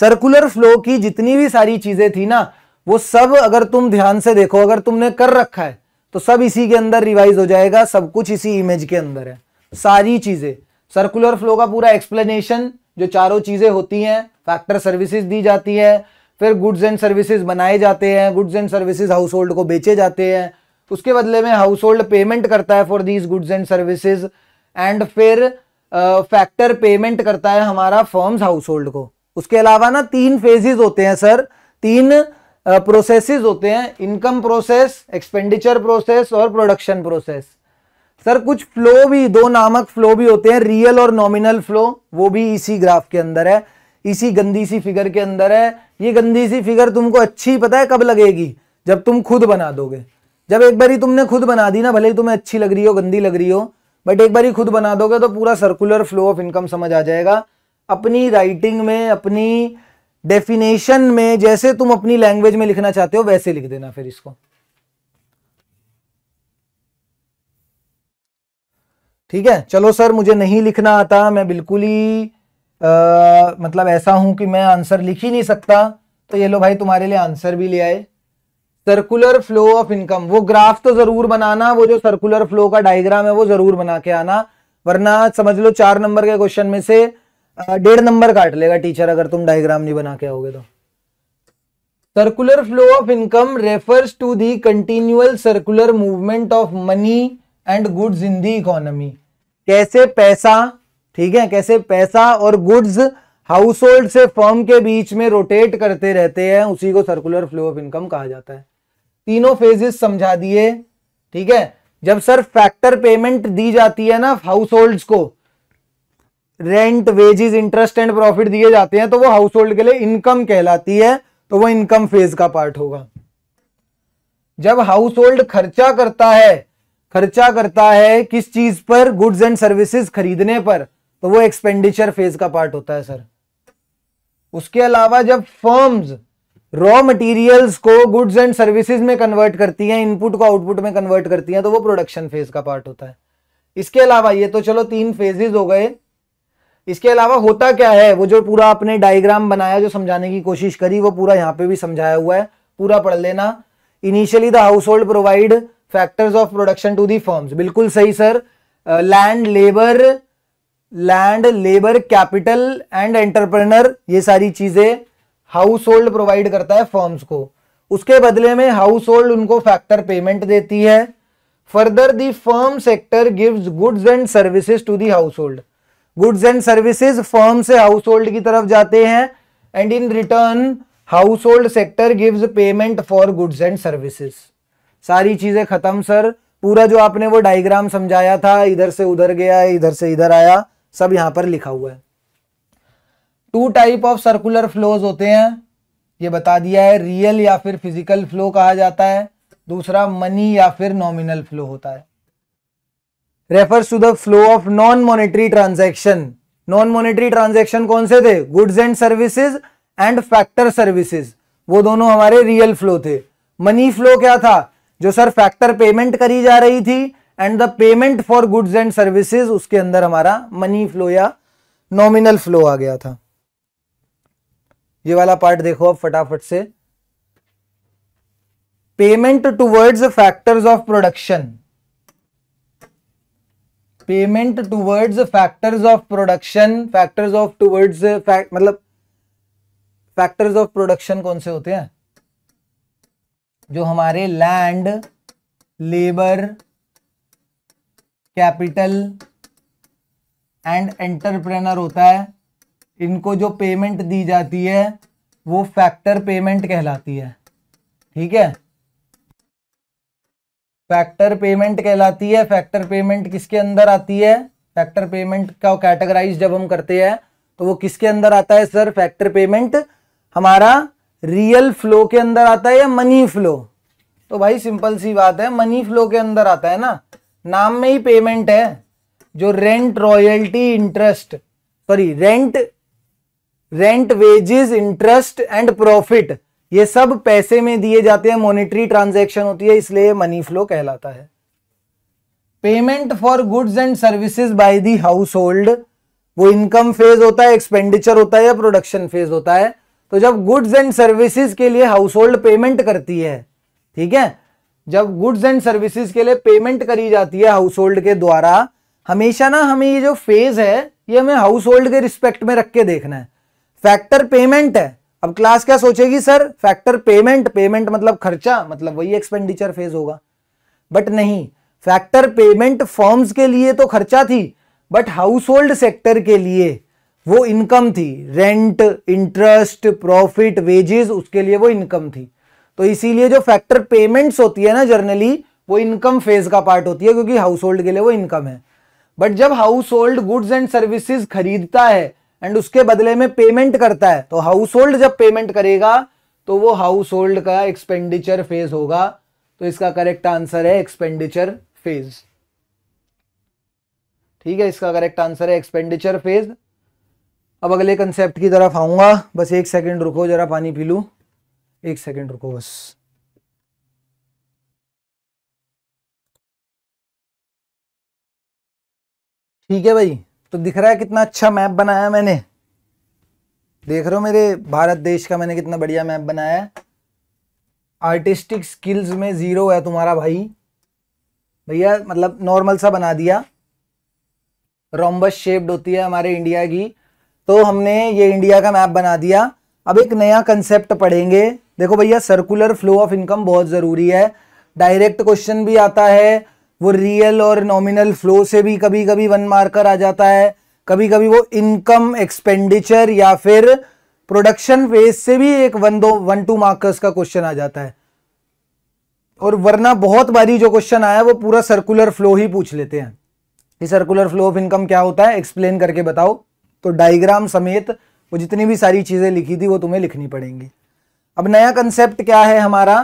सर्कुलर फ्लो की जितनी भी सारी चीजें थी ना वो सब अगर तुम ध्यान से देखो अगर तुमने कर रखा है तो सब इसी के अंदर रिवाइज हो जाएगा सब कुछ इसी इमेज के अंदर है सारी चीजें सर्कुलर फ्लो का पूरा एक्सप्लेनेशन जो चारों चीजें होती हैं फैक्टर सर्विसेज दी जाती है फिर गुड्स एंड सर्विसेज बनाए जाते हैं goods and services household को बेचे जाते हैं उसके बदले में हाउस होल्ड पेमेंट करता है for these goods and services and फिर फैक्टर uh, पेमेंट करता है हमारा फर्म्स हाउस होल्ड को उसके अलावा ना तीन फेजेस होते हैं सर तीन प्रोसेसेस uh, होते हैं इनकम प्रोसेस एक्सपेंडिचर प्रोसेस और प्रोडक्शन प्रोसेस सर कुछ फ्लो भी दो नामक फ्लो भी होते हैं रियल और नॉमिनल फ्लो वो भी इसी ग्राफ के अंदर है इसी गंदी सी फिगर के अंदर है ये गंदी सी फिगर तुमको अच्छी पता है कब लगेगी जब तुम खुद बना दोगे जब एक बारी तुमने खुद बना दी ना भले ही तुम्हें अच्छी लग रही हो गंदी लग रही हो बट एक बार खुद बना दोगे तो पूरा सर्कुलर फ्लो ऑफ इनकम समझ आ जाएगा अपनी राइटिंग में अपनी डेफिनेशन में जैसे तुम अपनी लैंग्वेज में लिखना चाहते हो वैसे लिख देना फिर इसको ठीक है चलो सर मुझे नहीं लिखना आता मैं बिल्कुल ही आ, मतलब ऐसा हूं कि मैं आंसर लिख ही नहीं सकता तो ये लो भाई तुम्हारे लिए आंसर भी ले आए सर्कुलर फ्लो ऑफ इनकम वो ग्राफ तो जरूर बनाना वो जो सर्कुलर फ्लो का डायग्राम है वो जरूर बना के आना वरना समझ लो चार नंबर के क्वेश्चन में से डेढ़ नंबर काट लेगा टीचर अगर तुम डायग्राम नहीं बना के आओगे तो circular flow of income refers to the continual circular movement of money and goods in the economy कैसे पैसा ठीक है कैसे पैसा और गुड्स हाउस होल्ड से फर्म के बीच में रोटेट करते रहते हैं उसी को सर्कुलर फ्लो ऑफ इनकम कहा जाता है तीनों फेजेस समझा दिए ठीक है जब सर फैक्टर पेमेंट दी जाती है ना हाउस होल्ड को rent wages interest and profit दिए जाते हैं तो वो हाउस होल्ड के लिए इनकम कहलाती है तो वो इनकम फेज का पार्ट होगा जब हाउस होल्ड खर्चा करता है खर्चा करता है किस चीज पर गुड्स एंड सर्विसेज खरीदने पर तो वो एक्सपेंडिचर फेज का पार्ट होता है सर उसके अलावा जब फर्म्स रॉ मटेरियल्स को गुड्स एंड सर्विसेज में कन्वर्ट करती हैं इनपुट को आउटपुट में कन्वर्ट करती हैं तो वो प्रोडक्शन फेज का पार्ट होता है इसके अलावा ये तो चलो तीन फेजेज हो गए इसके अलावा होता क्या है वो जो पूरा आपने डायग्राम बनाया जो समझाने की कोशिश करी वो पूरा यहाँ पे भी समझाया हुआ है पूरा पढ़ लेना initially the household provide factors of production to the firms बिल्कुल सही sir land labour land labour capital and entrepreneur ये सारी चीजें हाउस होल्ड प्रोवाइड करता है फर्म्स को उसके बदले में हाउस होल्ड उनको फैक्टर पेमेंट देती है further the firm sector gives goods and services to the household goods and services firm से हाउस होल्ड की तरफ जाते हैं and in return household sector gives payment for goods and services सारी चीजें खत्म सर पूरा जो आपने वो डायग्राम समझाया था इधर से उधर गया इधर से इधर आया सब यहां पर लिखा हुआ है two type of circular flows होते हैं ये बता दिया है रियल या फिर फिजिकल फ्लो कहा जाता है दूसरा मनी या फिर नॉमिनल फ्लो होता है refers to the flow of non monetary transaction non monetary transaction कौन से थे goods and services and factor services वो दोनों हमारे रियल फ्लो थे मनी फ्लो क्या था जो सर फैक्टर पेमेंट करी जा रही थी and the payment for goods and services उसके अंदर हमारा मनी फ्लो या नॉमिनल फ्लो आ गया था ये वाला पार्ट देखो अब फटाफट से payment towards factors of production payment towards factors of production factors of towards मतलब फैक्टर्स ऑफ प्रोडक्शन कौन से होते हैं जो हमारे land labour capital and entrepreneur होता है इनको जो पेमेंट दी जाती है वो फैक्टर पेमेंट कहलाती है ठीक है फैक्टर पेमेंट कहलाती है फैक्टर पेमेंट किसके अंदर आती है फैक्टर पेमेंट का कैटेगराइज जब हम करते हैं तो वो किसके अंदर आता है सर फैक्टर पेमेंट हमारा रियल फ्लो के अंदर आता है या मनी फ्लो तो भाई सिंपल सी बात है मनी फ्लो के अंदर आता है ना नाम में ही पेमेंट है जो rent royalty interest sorry rent rent wages interest and profit ये सब पैसे में दिए जाते हैं मॉनेटरी ट्रांजैक्शन होती है इसलिए मनी फ्लो कहलाता है payment for goods and services by the household वो इनकम फेज होता है एक्सपेंडिचर होता है या प्रोडक्शन फेज होता है तो जब गुड्स एंड सर्विसेज के लिए हाउस होल्ड पेमेंट करती है ठीक है जब गुड्स एंड सर्विसेज के लिए पेमेंट करी जाती है हाउस होल्ड के द्वारा हमेशा ना हमें ये जो फेज है ये हमें हाउस होल्ड के रिस्पेक्ट में रख के देखना है फैक्टर पेमेंट है अब क्लास क्या सोचेगी सर फैक्टर पेमेंट पेमेंट मतलब खर्चा मतलब वही एक्सपेंडिचर फेज होगा बट नहीं फैक्टर पेमेंट फॉर्म्स के लिए तो खर्चा थी बट हाउस होल्ड सेक्टर के लिए वो इनकम थी रेंट इंटरेस्ट प्रॉफिट वेजेस उसके लिए वो इनकम थी तो इसीलिए जो फैक्टर पेमेंट्स होती है ना जर्नली वो इनकम फेज का पार्ट होती है क्योंकि हाउस होल्ड के लिए वो इनकम है बट जब household goods and services खरीदता है एंड उसके बदले में पेमेंट करता है तो हाउस होल्ड जब पेमेंट करेगा तो वो हाउस होल्ड का एक्सपेंडिचर फेज होगा तो इसका करेक्ट आंसर है एक्सपेंडिचर फेज ठीक है इसका करेक्ट आंसर है एक्सपेंडिचर फेज अब अगले कंसेप्ट की तरफ आऊंगा बस एक सेकंड रुको जरा पानी पी लू एक सेकेंड रुको बस ठीक है भाई तो दिख रहा है कितना अच्छा मैप बनाया मैंने देख रहे हो मेरे भारत देश का मैंने कितना बढ़िया मैप बनाया है आर्टिस्टिक स्किल्स में ज़ीरो है तुम्हारा भाई भैया मतलब नॉर्मल सा बना दिया रोमबस शेप्ड होती है हमारे इंडिया की तो हमने ये इंडिया का मैप बना दिया अब एक नया कंसेप्ट पढ़ेंगे देखो भैया सर्कुलर फ्लो ऑफ इनकम बहुत ज़रूरी है डायरेक्ट क्वेश्चन भी आता है वो रियल और नॉमिनल फ्लो से भी कभी कभी वन मार्कर आ जाता है कभी कभी वो इनकम एक्सपेंडिचर या फिर प्रोडक्शन फेज से भी एक वन दो वन टू मार्कर्स का क्वेश्चन आ जाता है और वरना बहुत बारी जो क्वेश्चन आया वो पूरा सर्कुलर फ्लो ही पूछ लेते हैं कि सर्कुलर फ्लो ऑफ इनकम क्या होता है एक्सप्लेन करके बताओ तो डायग्राम समेत वो जितनी भी सारी चीज़ें लिखी थी वो तुम्हें लिखनी पड़ेंगी अब नया कंसेप्ट क्या है हमारा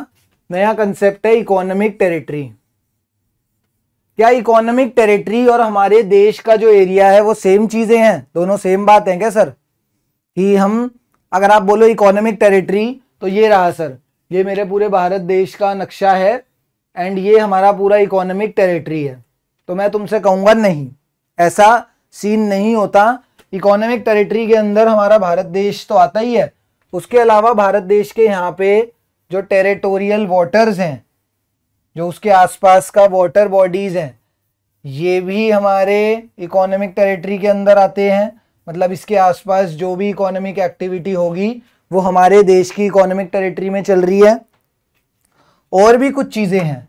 नया कंसेप्ट है इकोनॉमिक टेरिटरी क्या इकोनॉमिक टेरिटरी और हमारे देश का जो एरिया है वो सेम चीजें हैं दोनों सेम बात है क्या सर कि हम अगर आप बोलो इकोनॉमिक टेरिटरी तो ये रहा सर ये मेरे पूरे भारत देश का नक्शा है एंड ये हमारा पूरा इकोनॉमिक टेरिटरी है तो मैं तुमसे कहूंगा नहीं ऐसा सीन नहीं होता इकोनॉमिक टेरिटरी के अंदर हमारा भारत देश तो आता ही है उसके अलावा भारत देश के यहाँ पे जो टेरिटोरियल वाटर्स हैं जो उसके आसपास का वाटर बॉडीज़ हैं ये भी हमारे इकोनॉमिक टेरिटरी के अंदर आते हैं मतलब इसके आसपास जो भी इकोनॉमिक एक्टिविटी होगी वो हमारे देश की इकोनॉमिक टेरिटरी में चल रही है और भी कुछ चीज़ें हैं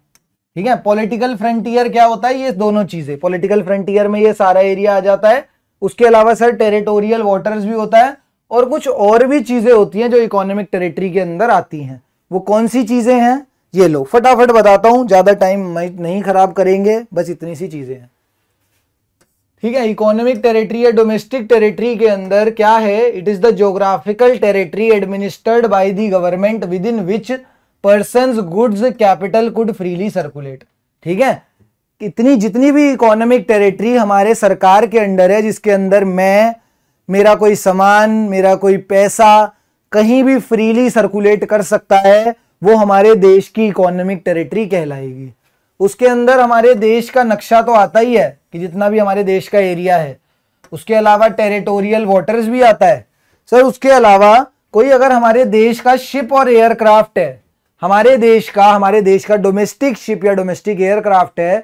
ठीक है पॉलिटिकल फ्रंटियर क्या होता है ये दोनों चीज़ें पॉलिटिकल फ्रंटियर में ये सारा एरिया आ जाता है उसके अलावा सर टेरिटोरियल वाटर्स भी होता है और कुछ और भी चीज़ें होती हैं जो इकोनॉमिक टेरिटरी के अंदर आती हैं वो कौन सी चीज़ें हैं ये लो फटाफट बताता हूं ज़्यादा टाइम नहीं खराब करेंगे बस इतनी सी चीज़ें हैं ठीक है इकोनॉमिक टेरिटरी या डोमेस्टिक टेरिटरी के अंदर क्या है it is the geographical territory administered by the government within which person goods capital could freely circulate ठीक है इतनी जितनी भी इकोनॉमिक टेरिटरी हमारे सरकार के अंडर है जिसके अंदर मैं मेरा कोई सामान मेरा कोई पैसा कहीं भी फ्रीली सर्कुलेट कर सकता है वो हमारे देश की इकोनॉमिक टेरिटरी कहलाएगी उसके अंदर हमारे देश का नक्शा तो आता ही है कि जितना भी हमारे देश का एरिया है उसके अलावा टेरिटोरियल वाटर्स भी आता है सर उसके अलावा कोई अगर हमारे देश का शिप और एयरक्राफ्ट है हमारे देश का हमारे देश का डोमेस्टिक शिप या डोमेस्टिक एयरक्राफ्ट है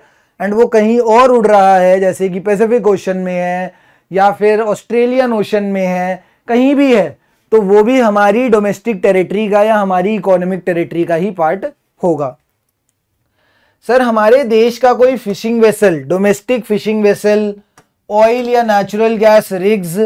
एंड वो कहीं और उड़ रहा है जैसे कि पैसिफिक ओशन में है या फिर ऑस्ट्रेलियन ओशन में है कहीं भी है तो वो भी हमारी डोमेस्टिक टेरिटरी का या हमारी इकोनॉमिक टेरिटरी का ही पार्ट होगा सर हमारे देश का कोई fishing vessel domestic fishing vessel oil या natural gas rigs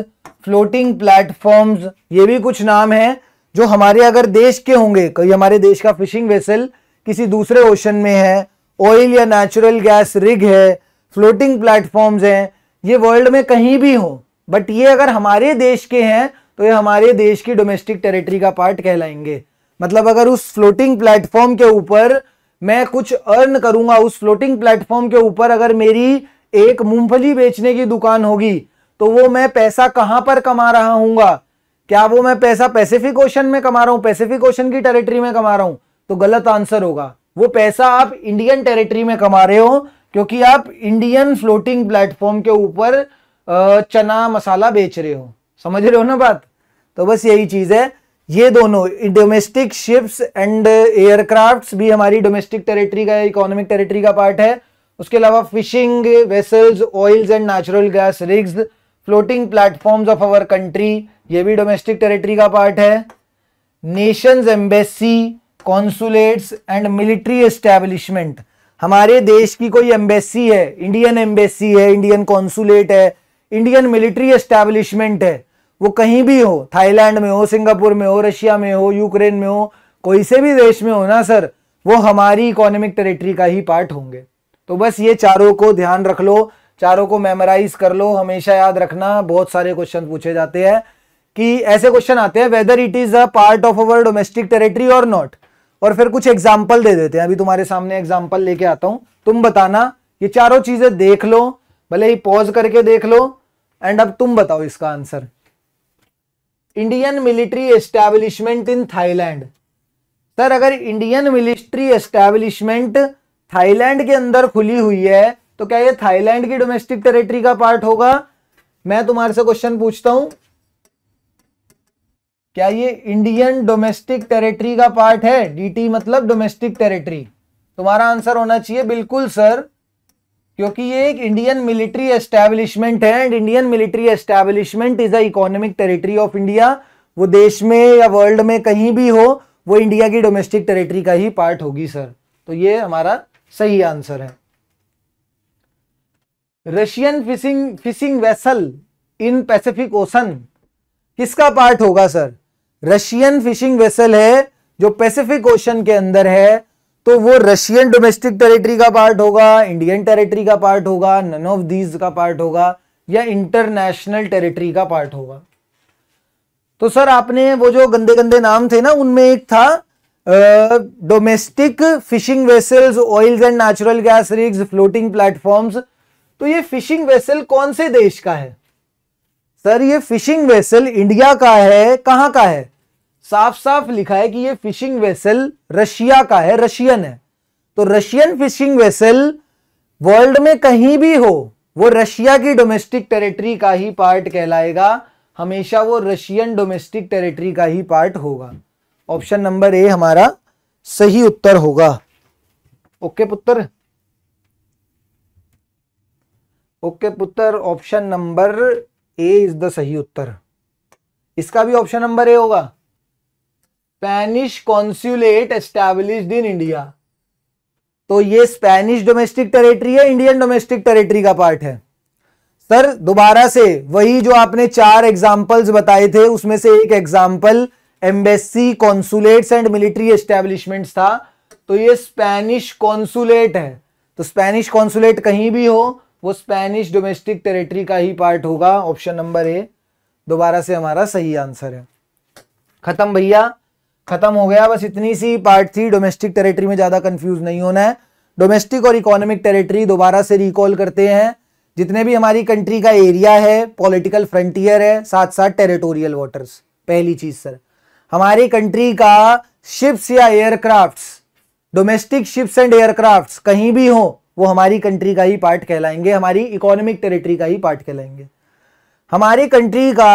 floating platforms ये भी कुछ नाम है जो हमारे अगर देश के होंगे कोई हमारे देश का फिशिंग वेसल किसी दूसरे ओशन में है ऑयल या नेचुरल गैस रिग है फ्लोटिंग प्लेटफॉर्म्स हैं ये वर्ल्ड में कहीं भी हो बट ये अगर हमारे देश के हैं तो ये हमारे देश की डोमेस्टिक टेरिटरी का पार्ट कहलाएंगे मतलब अगर उस फ्लोटिंग प्लेटफॉर्म के ऊपर मैं कुछ अर्न करूंगा उस फ्लोटिंग प्लेटफॉर्म के ऊपर अगर मेरी एक मूंगफली बेचने की दुकान होगी तो वो मैं पैसा कहां पर कमा रहा हूँ क्या वो मैं पैसा पैसिफिक ओशन में कमा रहा हूँ पैसिफिक ओशन की टेरिटरी में कमा रहा हूँ तो गलत आंसर होगा वो पैसा आप इंडियन टेरिटरी में कमा रहे हो क्योंकि आप इंडियन फ्लोटिंग प्लेटफॉर्म के ऊपर चना मसाला बेच रहे हो समझ रहे हो ना बात तो बस यही चीज़ है ये दोनों डोमेस्टिक शिप्स एंड एयरक्राफ्ट्स भी हमारी डोमेस्टिक टेरिटरी का इकोनॉमिक टेरिटरी का पार्ट है उसके अलावा fishing vessels oils and natural gas rigs floating platforms of our country ये भी डोमेस्टिक टेरिटरी का पार्ट है nations embassy consulates and military establishment हमारे देश की कोई एम्बेसी है इंडियन एम्बेसी है इंडियन कॉन्सुलेट है इंडियन मिलिट्री एस्टेब्लिशमेंट है वो कहीं भी हो थाईलैंड में हो सिंगापुर में हो रशिया में हो यूक्रेन में हो कोई से भी देश में हो ना सर वो हमारी इकोनॉमिक टेरिटरी का ही पार्ट होंगे तो बस ये चारों को ध्यान रख लो चारों को मेमोराइज कर लो हमेशा याद रखना बहुत सारे क्वेश्चन पूछे जाते हैं कि ऐसे क्वेश्चन आते हैं whether it is a part of our domestic territory और नॉट और फिर कुछ एग्जाम्पल दे देते हैं अभी तुम्हारे सामने एग्जाम्पल लेके आता हूं तुम बताना ये चारों चीजें देख लो भले ही पॉज करके देख लो एंड अब तुम बताओ इसका answer Indian military establishment in Thailand sir अगर इंडियन मिलिट्री एस्टैब्लिशमेंट थाईलैंड के अंदर खुली हुई है तो क्या ये थाईलैंड की डोमेस्टिक टेरिटरी का पार्ट होगा मैं तुम्हारे से क्वेश्चन पूछता हूं क्या ये इंडियन डोमेस्टिक टेरिटरी का पार्ट है डीटी मतलब डोमेस्टिक टेरिटरी तुम्हारा आंसर होना चाहिए बिल्कुल सर क्योंकि ये एक इंडियन मिलिट्री एस्टेब्लिशमेंट है and Indian military establishment is a economic territory of India वो देश में या वर्ल्ड में कहीं भी हो वो इंडिया की डोमेस्टिक टेरिटरी का ही पार्ट होगी सर तो ये हमारा सही आंसर है Russian fishing fishing vessel in Pacific Ocean किसका पार्ट होगा सर रशियन फिशिंग वेसल है जो पैसिफिक ओशन के अंदर है तो वो रशियन डोमेस्टिक टेरिटरी का पार्ट होगा इंडियन टेरिटरी का पार्ट होगा नन ऑफ दीज का पार्ट होगा या इंटरनेशनल टेरिटरी का पार्ट होगा तो सर आपने वो जो गंदे गंदे नाम थे ना उनमें एक था domestic fishing vessels oils and natural gas rigs floating platforms तो ये फिशिंग वेसल कौन से देश का है सर ये फिशिंग वेसल इंडिया का है कहां का है साफ साफ लिखा है कि ये फिशिंग वेसल रशिया का है रशियन है तो रशियन फिशिंग वेसल वर्ल्ड में कहीं भी हो वो रशिया की डोमेस्टिक टेरिटरी का ही पार्ट कहलाएगा हमेशा वो रशियन डोमेस्टिक टेरिटरी का ही पार्ट होगा ऑप्शन नंबर ए हमारा सही उत्तर होगा ओके पुत्र ओके पुत्र option number A is the सही उत्तर इसका भी ऑप्शन नंबर ए होगा Spanish consulate established in India तो ये स्पेनिश डोमेस्टिक टेरिटरी है इंडियन डोमेस्टिक टेरिटरी का पार्ट है सर दोबारा से वही जो आपने चार एग्जाम्पल्स बताए थे उसमें से एक example embassy consulates and military establishment था तो ये स्पेनिश कॉन्सुलेट है तो स्पेनिश कॉन्सुलेट कहीं भी हो वो स्पेनिश डोमेस्टिक टेरिटरी का ही पार्ट होगा ऑप्शन नंबर ए दोबारा से हमारा सही आंसर है खत्म भैया खत्म हो गया बस इतनी सी पार्ट थी डोमेस्टिक टेरिटरी में ज़्यादा कंफ्यूज नहीं होना है डोमेस्टिक और इकोनॉमिक टेरिटरी दोबारा से रिकॉल करते हैं जितने भी हमारी कंट्री का एरिया है पॉलिटिकल फ्रंटियर है साथ साथ टेरिटोरियल वाटर्स पहली चीज़ सर हमारी कंट्री का शिप्स या aircrafts domestic ships and aircrafts कहीं भी हो वो हमारी कंट्री का ही पार्ट कहलाएंगे हमारी इकोनॉमिक टेरिटरी का ही पार्ट कहलाएंगे हमारी कंट्री का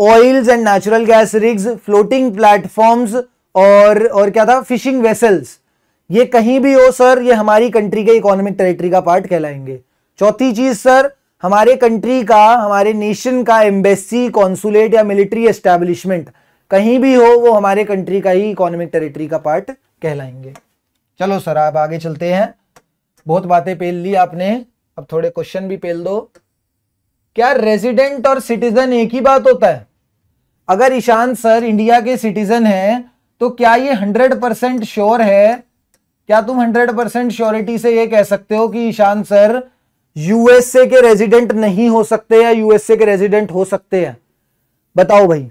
oils and natural gas rigs floating platforms और और क्या था फिशिंग वेसल्स ये कहीं भी हो सर ये हमारी कंट्री के इकोनॉमिक टेरिटरी का पार्ट कहलाएंगे चौथी चीज सर हमारे कंट्री का हमारे नेशन का एम्बेसी कॉन्सुलेट या मिलिट्री एस्टेब्लिशमेंट कहीं भी हो वो हमारे कंट्री का ही इकोनॉमिक टेरिटरी का पार्ट कहलाएंगे चलो सर आप आगे चलते हैं बहुत बातें पेल ली आपने अब थोड़े क्वेश्चन भी पेल दो क्या रेजिडेंट और सिटीजन एक ही बात होता है अगर ईशान सर इंडिया के सिटीजन है तो क्या ये हंड्रेड परसेंट श्योर है क्या तुम हंड्रेड परसेंट श्योरिटी से ये कह सकते हो कि ईशान सर यूएसए के रेजिडेंट नहीं हो सकते या यूएसए के रेजिडेंट हो सकते हैं बताओ भाई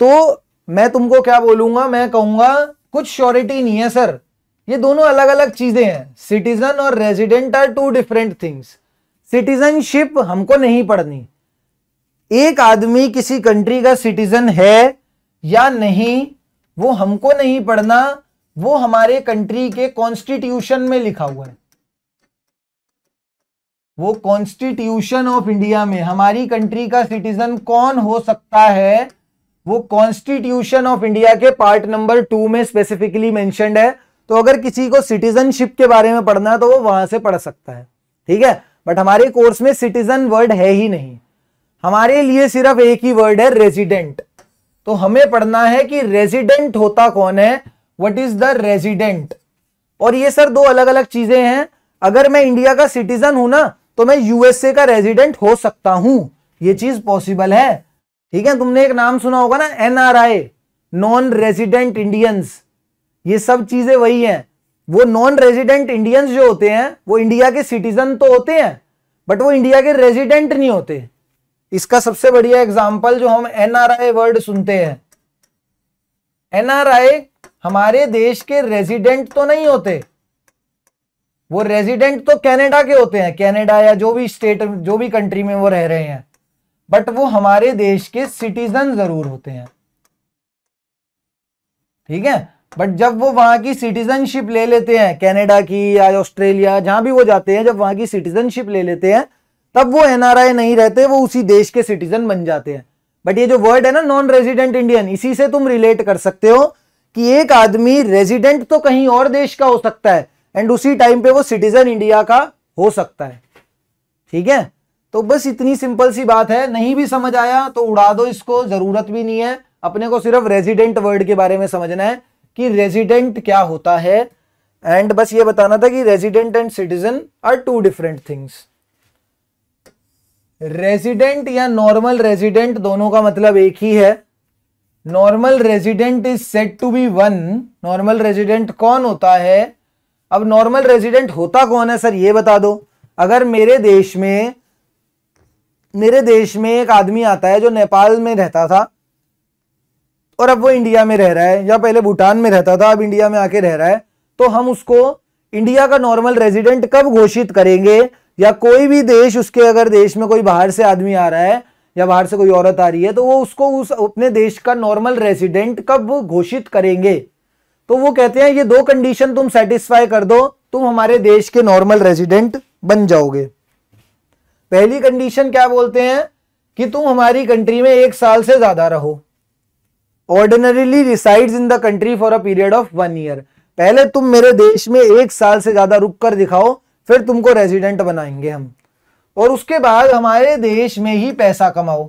तो मैं तुमको क्या बोलूंगा मैं कहूंगा कुछ श्योरिटी नहीं है सर ये दोनों अलग अलग चीजें हैं सिटीजन और resident are two different things citizenship हमको नहीं पढ़नी एक आदमी किसी कंट्री का सिटीजन है या नहीं वो हमको नहीं पढ़ना वो हमारे कंट्री के कॉन्स्टिट्यूशन में लिखा हुआ है वो कॉन्स्टिट्यूशन ऑफ इंडिया में हमारी कंट्री का सिटीजन कौन हो सकता है वो कॉन्स्टिट्यूशन ऑफ इंडिया के पार्ट नंबर टू में स्पेसिफिकली मेंशनड है तो अगर किसी को सिटीजनशिप के बारे में पढ़ना है तो वो वहां से पढ़ सकता है ठीक है बट हमारे कोर्स में सिटीजन वर्ड है ही नहीं हमारे लिए सिर्फ एक ही वर्ड है रेजिडेंट तो हमें पढ़ना है कि रेजिडेंट होता कौन है वट इज द रेजिडेंट और ये सर दो अलग अलग चीजें हैं अगर मैं इंडिया का सिटीजन हूं ना तो मैं यूएसए का रेजिडेंट हो सकता हूं ये चीज पॉसिबल है ठीक है तुमने एक नाम सुना होगा ना एनआरआई नॉन रेजिडेंट इंडियंस ये सब चीजें वही हैं वो नॉन रेजिडेंट इंडियंस जो होते हैं वो इंडिया के सिटीजन तो होते हैं बट वो इंडिया के रेजिडेंट नहीं होते इसका सबसे बढ़िया एग्जाम्पल जो हम एनआरआई वर्ड सुनते हैं एनआरआई हमारे देश के रेजिडेंट तो नहीं होते वो रेजिडेंट तो कैनेडा के होते हैं कैनेडा या जो भी स्टेट जो भी कंट्री में वो रह रहे हैं बट वो हमारे देश के सिटीजन जरूर होते हैं ठीक है बट जब वो वहां की सिटीजनशिप ले लेते हैं कनाडा की या ऑस्ट्रेलिया जहां भी वो जाते हैं जब वहां की सिटीजनशिप ले लेते हैं तब वो एनआरआई नहीं रहते वो उसी देश के सिटीजन बन जाते हैं बट ये जो वर्ड है ना नॉन रेजिडेंट इंडियन इसी से तुम रिलेट कर सकते हो कि एक आदमी रेजिडेंट तो कहीं और देश का हो सकता है एंड उसी टाइम पे वो सिटीजन इंडिया का हो सकता है ठीक है तो बस इतनी सिंपल सी बात है नहीं भी समझ आया तो उड़ा दो इसको जरूरत भी नहीं है अपने को सिर्फ रेजिडेंट वर्ड के बारे में समझना है कि रेजिडेंट क्या होता है एंड बस ये बताना था कि resident and citizen are two different things resident या नॉर्मल रेजिडेंट दोनों का मतलब एक ही है normal resident is said to be one normal resident कौन होता है अब नॉर्मल रेजिडेंट होता कौन है सर ये बता दो अगर मेरे देश में मेरे देश में एक आदमी आता है जो नेपाल में रहता था और अब वो इंडिया में रह रहा है या पहले भूटान में रहता था अब इंडिया में आके रह रहा है तो हम उसको इंडिया का नॉर्मल रेजिडेंट कब घोषित करेंगे या कोई भी देश उसके अगर देश में कोई बाहर से आदमी आ रहा है या बाहर से कोई औरत आ रही है तो वो उसको उस अपने देश का नॉर्मल रेजिडेंट कब घोषित करेंगे तो वो कहते हैं ये दो कंडीशन तुम सेटिस्फाई कर दो तुम हमारे देश के नॉर्मल रेजिडेंट बन जाओगे पहली कंडीशन क्या बोलते हैं कि तुम हमारी कंट्री में एक साल से ज्यादा रहो ordinarily reside in the country for a period of one year पहले तुम मेरे देश में एक साल से ज्यादा रुक कर दिखाओ फिर तुमको रेजिडेंट बनाएंगे हम और उसके बाद हमारे देश में ही पैसा कमाओ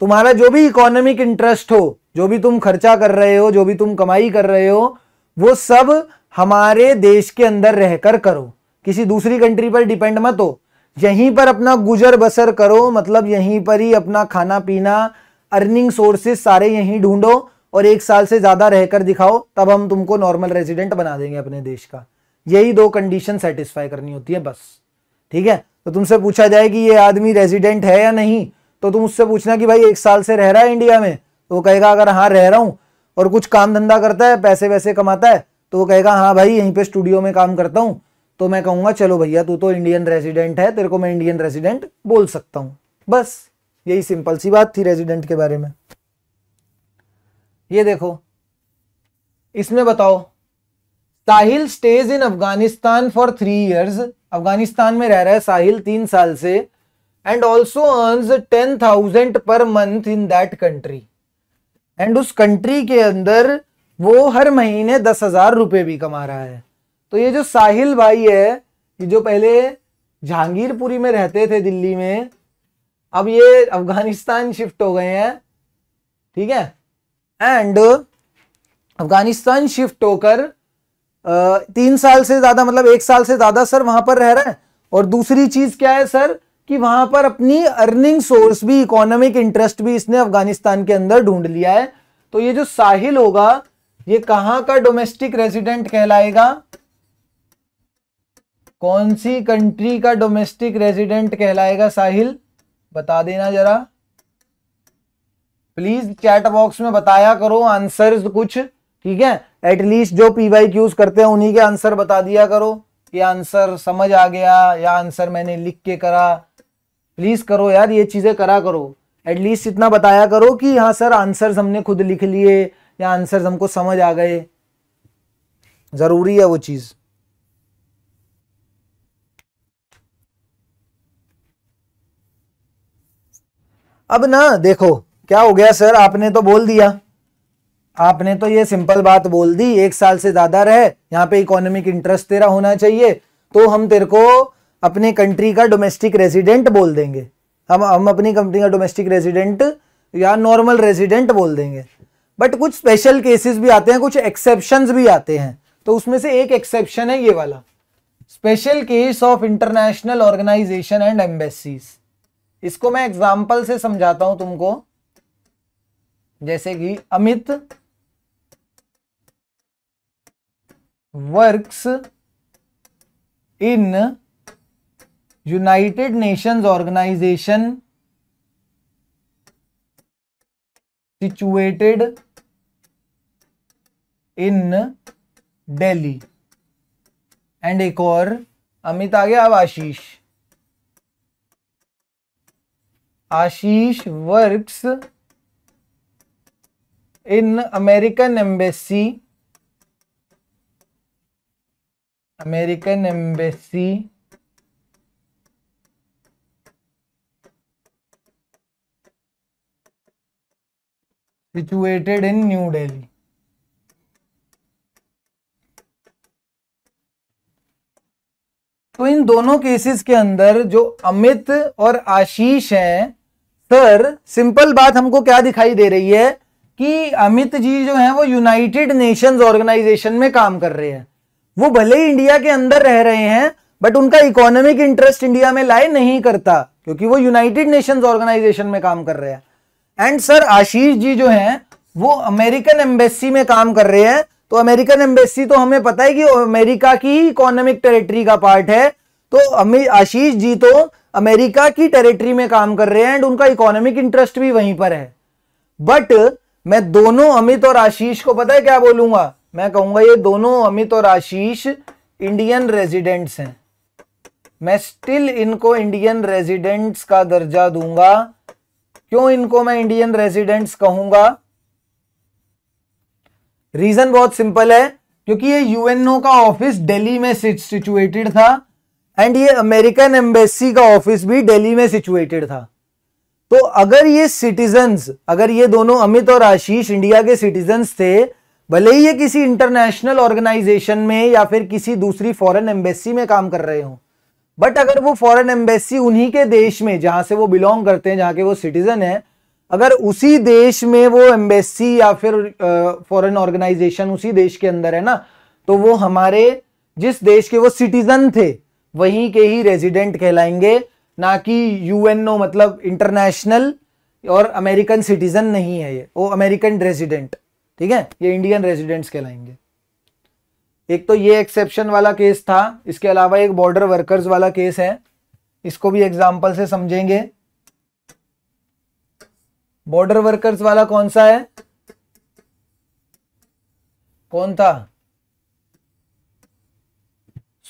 तुम्हारा जो भी इकोनॉमिक इंटरेस्ट हो जो भी तुम खर्चा कर रहे हो जो भी तुम कमाई कर रहे हो वो सब हमारे देश के अंदर रहकर करो किसी दूसरी कंट्री पर डिपेंड मत हो यहीं पर अपना गुजर बसर करो मतलब यहीं पर ही अपना खाना पीना अर्निंग सोर्सेज सारे यहीं ढूंढो और एक साल से ज़्यादा रहकर दिखाओ तब हम तुमको नॉर्मल रेजिडेंट बना देंगे अपने देश का यही दो कंडीशन सेटिस्फाई करनी होती है बस ठीक है तो तुमसे पूछा जाए कि ये आदमी रेजिडेंट है या नहीं तो तुम उससे पूछना कि भाई एक साल से रह रहा है इंडिया में तो वो कहेगा अगर हाँ रह रहा हूं और कुछ काम धंधा करता है पैसे वैसे कमाता है तो वो कहेगा हाँ भाई यहीं पे स्टूडियो में काम करता हूं तो मैं कहूंगा चलो भैया तू तो इंडियन रेजिडेंट है तेरे को मैं इंडियन रेजिडेंट बोल सकता हूँ बस यही सिंपल सी बात थी रेजिडेंट के बारे में ये देखो इसमें बताओ Sahil stays in Afghanistan for three years Afghanistan में रह रहा है साहिल तीन साल से and also earns ten thousand per month in that country and उस कंट्री के अंदर वो हर महीने दस हजार रुपये भी कमा रहा है तो ये जो साहिल भाई है ये जो पहले जहांगीरपुरी में रहते थे दिल्ली में अब ये अफगानिस्तान शिफ्ट हो गए हैं ठीक है एंड अफगानिस्तान शिफ्ट होकर तीन साल से ज्यादा मतलब एक साल से ज्यादा सर वहां पर रह रहे हैं और दूसरी चीज क्या है सर कि वहां पर अपनी अर्निंग सोर्स भी इकोनॉमिक इंटरेस्ट भी इसने अफगानिस्तान के अंदर ढूंढ लिया है तो ये जो साहिल होगा ये कहां का डोमेस्टिक रेजिडेंट कहलाएगा कौन सी कंट्री का डोमेस्टिक रेजिडेंट कहलाएगा साहिल बता देना जरा प्लीज चैट बॉक्स में बताया करो आंसर कुछ ठीक है एटलीस्ट जो पी वाई क्यूज करते हैं उन्हीं के आंसर बता दिया करो कि आंसर समझ आ गया या आंसर मैंने लिख के करा प्लीज करो यार ये चीजें करा करो एटलीस्ट इतना बताया करो कि हाँ सर आंसर हमने खुद लिख लिए या आंसर हमको समझ आ गए जरूरी है वो चीज़ अब ना देखो क्या हो गया सर आपने तो बोल दिया आपने तो ये सिंपल बात बोल दी एक साल से ज्यादा रहे यहाँ पे इकोनॉमिक इंटरेस्ट तेरा होना चाहिए तो हम तेरे को अपने कंट्री का डोमेस्टिक रेजिडेंट बोल देंगे हम हम अपनी कंपनी का डोमेस्टिक रेजिडेंट या नॉर्मल रेजिडेंट बोल देंगे बट कुछ स्पेशल केसेस भी आते हैं कुछ एक्सेप्शन भी आते हैं तो उसमें से एक एक्सेप्शन है ये वाला special case of international organisation and embassies इसको मैं एग्जाम्पल से समझाता हूं तुमको जैसे कि Amit works in United Nations organisation situated in Delhi and एक और अमित आ गया अब Ashish Ashish works in American embassy American embassy situated in New Delhi तो इन दोनों केसेस के अंदर जो अमित और आशीष हैं तर सिंपल बात हमको क्या दिखाई दे रही है कि अमित जी जो हैं वो यूनाइटेड नेशंस ऑर्गेनाइजेशन में काम कर रहे हैं वो भले ही इंडिया के अंदर रह रहे हैं बट उनका इकोनॉमिक इंटरेस्ट इंडिया में लाए नहीं करता क्योंकि वो यूनाइटेड नेशंस ऑर्गेनाइजेशन में काम कर रहे हैं एंड सर आशीष जी जो हैं वो अमेरिकन एम्बेसी में काम कर रहे हैं तो अमेरिकन एम्बेसी तो हमें पता है कि अमेरिका की इकोनॉमिक टेरिटरी का पार्ट है तो आशीष जी तो अमेरिका की टेरिटरी में काम कर रहे हैं एंड उनका इकोनॉमिक इंटरेस्ट भी वहीं पर है बट मैं दोनों अमित और आशीष को पता है क्या बोलूंगा मैं कहूंगा ये दोनों अमित और आशीष इंडियन रेजिडेंट्स हैं मैं स्टिल इनको इंडियन रेजिडेंट्स का दर्जा दूंगा क्यों इनको मैं इंडियन रेजिडेंट्स कहूंगा रीजन बहुत सिंपल है क्योंकि ये यूएनओ का ऑफिस दिल्ली में सिचुएटेड था एंड ये अमेरिकन एम्बेसी का ऑफिस भी दिल्ली में सिचुएटेड था तो अगर ये सिटीजन अगर ये दोनों अमित और आशीष इंडिया के सिटीजन थे भले ही ये किसी इंटरनेशनल ऑर्गेनाइजेशन में या फिर किसी दूसरी फॉरेन एम्बेसी में काम कर रहे हो बट अगर वो फॉरेन एम्बेसी उन्हीं के देश में जहां से वो बिलोंग करते हैं जहां के वो सिटीजन है अगर उसी देश में वो एम्बेसी या फिर फॉरेन ऑर्गेनाइजेशन उसी देश के अंदर है ना तो वो हमारे जिस देश के वो सिटीजन थे वहीं के ही रेजिडेंट कहलाएंगे ना कि यूएनओ मतलब इंटरनेशनल और अमेरिकन सिटीजन नहीं है ये वो अमेरिकन रेजिडेंट ठीक है ये इंडियन रेजिडेंट्स कहलाएंगे एक तो ये एक्सेप्शन वाला केस था इसके अलावा एक बॉर्डर वर्कर्स वाला केस है इसको भी एग्जाम्पल से समझेंगे बॉर्डर वर्कर्स वाला कौन सा है कौन था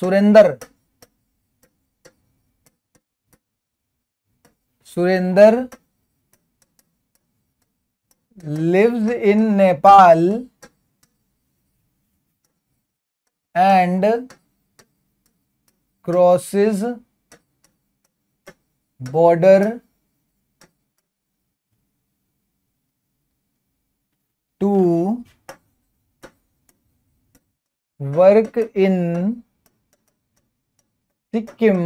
Surender Surendra lives in Nepal and crosses border to work in Sikkim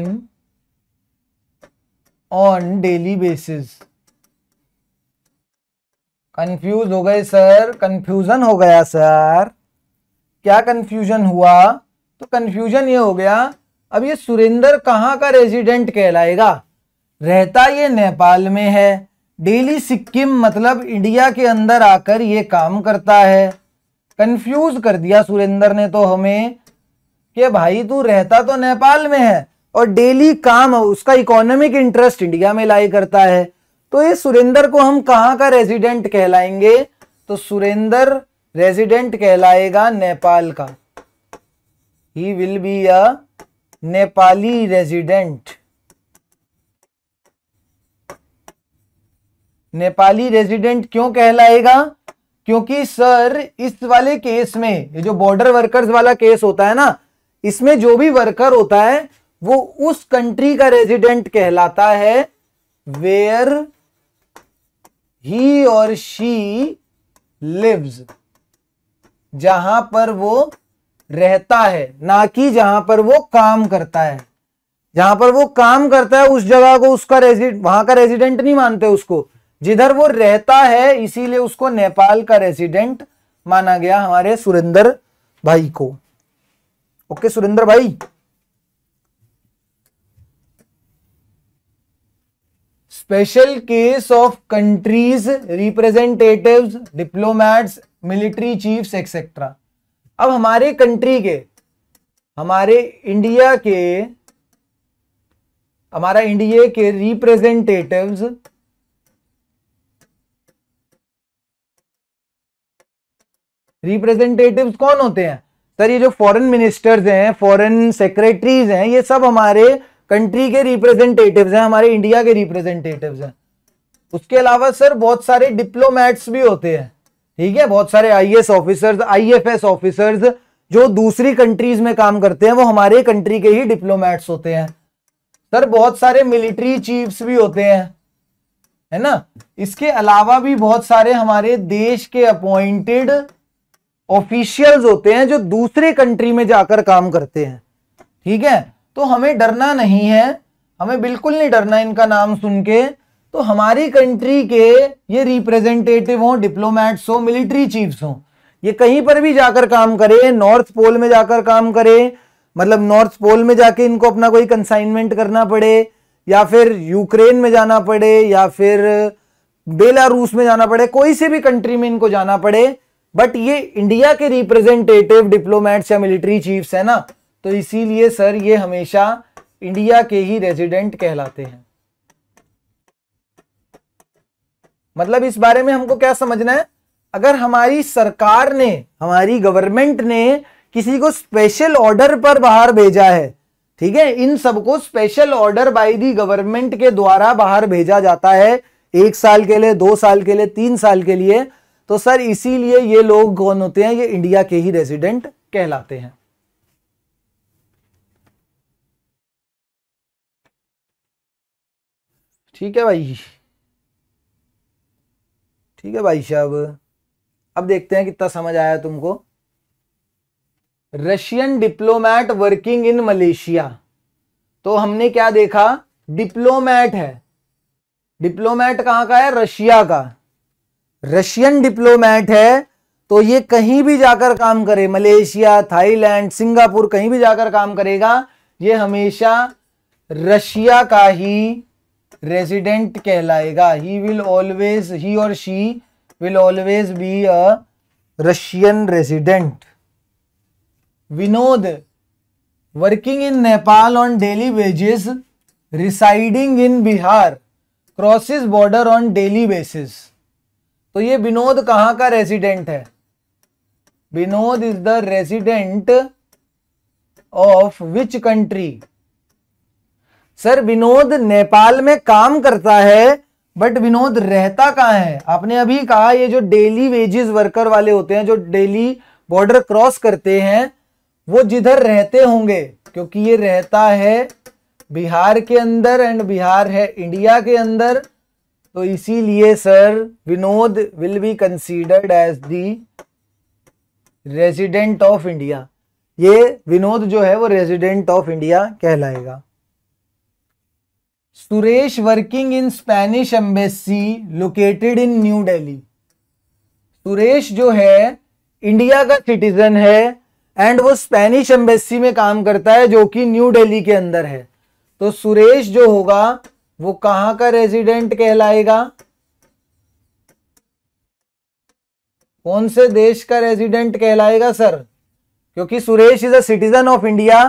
on daily basis confuse हो गए सर कंफ्यूजन हो गया सर क्या कंफ्यूजन हुआ तो कंफ्यूजन ये हो गया अब ये सुरेंद्र कहाँ का रेजिडेंट कहलाएगा रहता ये नेपाल में है डेली सिक्किम मतलब इंडिया के अंदर आकर ये काम करता है कंफ्यूज कर दिया सुरेंद्र ने तो हमें कि भाई तू रहता तो नेपाल में है और डेली काम उसका इकोनॉमिक इंटरेस्ट इंडिया में लाई करता है तो ये सुरेंद्र को हम कहां का रेजिडेंट कहलाएंगे तो सुरेंद्र रेजिडेंट कहलाएगा नेपाल का ही will be a Nepali resident Nepali resident क्यों कहलाएगा क्योंकि सर इस वाले केस में ये जो बॉर्डर वर्कर्स वाला केस होता है ना इसमें जो भी वर्कर होता है वो उस कंट्री का रेजिडेंट कहलाता है वेयर ही और शी लिव्स जहां पर वो रहता है ना कि जहां पर वो काम करता है जहां पर वो काम करता है उस जगह को उसका रेजिडेंट वहां का रेजिडेंट नहीं मानते उसको जिधर वो रहता है इसीलिए उसको नेपाल का रेजिडेंट माना गया हमारे सुरेंद्र भाई को ओके सुरेंद्र भाई special case of countries representatives diplomats military chiefs etcetera अब हमारे कंट्री के हमारे इंडिया के हमारा इंडिया के रिप्रेजेंटेटिव्स रिप्रेजेंटेटिव्स कौन होते हैं सर ये जो फॉरेन मिनिस्टर्स हैं फॉरेन सेक्रेटरीज हैं ये सब हमारे कंट्री के रिप्रेजेंटेटिव्स हैं हमारे इंडिया के रिप्रेजेंटेटिव्स हैं उसके अलावा सर बहुत सारे डिप्लोमेट्स भी होते हैं ठीक है बहुत सारे आईएएस ऑफिसर्स आईएफएस ऑफिसर्स जो दूसरी कंट्रीज में काम करते हैं वो हमारे कंट्री के ही डिप्लोमेट्स होते हैं सर बहुत सारे मिलिट्री चीफ्स भी होते हैं है ना इसके अलावा भी बहुत सारे हमारे देश के अपॉइंटेड ऑफिशियल्स होते हैं जो दूसरे कंट्री में जाकर काम करते हैं ठीक है तो हमें डरना नहीं है हमें बिल्कुल नहीं डरना इनका नाम सुन के तो हमारी कंट्री के ये रिप्रेजेंटेटिव हों डिप्लोमैट्स हो मिलिट्री चीफ्स हो ये कहीं पर भी जाकर काम करें नॉर्थ पोल में जाकर काम करे मतलब नॉर्थ पोल में जाके इनको अपना कोई कंसाइनमेंट करना पड़े या फिर यूक्रेन में जाना पड़े या फिर बेलारूस में जाना पड़े कोई से भी कंट्री में इनको जाना पड़े बट ये इंडिया के रिप्रेजेंटेटिव डिप्लोमैट्स या मिलिट्री चीफ्स है ना तो इसीलिए सर ये हमेशा इंडिया के ही रेजिडेंट कहलाते हैं मतलब इस बारे में हमको क्या समझना है अगर हमारी सरकार ने हमारी गवर्नमेंट ने किसी को स्पेशल ऑर्डर पर बाहर भेजा है ठीक है इन सबको special order by the government के द्वारा बाहर भेजा जाता है एक साल के लिए दो साल के लिए तीन साल के लिए तो सर इसीलिए ये लोग कौन होते हैं ये इंडिया के ही रेजिडेंट कहलाते हैं ठीक है भाई ठीक है भाई साहब अब देखते हैं कितना समझ आया तुमको Russian diplomat working in Malaysia तो हमने क्या देखा डिप्लोमैट है डिप्लोमैट कहां का है रशिया का रशियन डिप्लोमैट है तो ये कहीं भी जाकर काम करे मलेशिया थाईलैंड सिंगापुर कहीं भी जाकर काम करेगा ये हमेशा रशिया का ही रेजिडेंट कहलाएगा ही विल ऑलवेज ही और she will always be a Russian resident Vinod working in Nepal on daily wages residing in Bihar crosses border on daily basis तो ये विनोद कहाँ का रेजिडेंट है Vinod is the resident of which country sir Vinod Nepal में काम करता है बट विनोद रहता कहाँ है आपने अभी कहा ये जो डेली वेजेस वर्कर वाले होते हैं जो डेली बॉर्डर क्रॉस करते हैं वो जिधर रहते होंगे क्योंकि ये रहता है बिहार के अंदर एंड बिहार है इंडिया के अंदर तो इसीलिए sir Vinod will be considered as the resident of India ये विनोद जो है वो रेजिडेंट ऑफ इंडिया कहलाएगा Suresh working in Spanish embassy located in New Delhi Suresh जो है इंडिया का सिटीजन है एंड वो स्पेनिश एम्बेसी में काम करता है जो कि न्यू डेली के अंदर है तो सुरेश जो होगा वो कहां का रेजिडेंट कहलाएगा कौन से देश का रेजिडेंट कहलाएगा सर क्योंकि Suresh is a citizen of India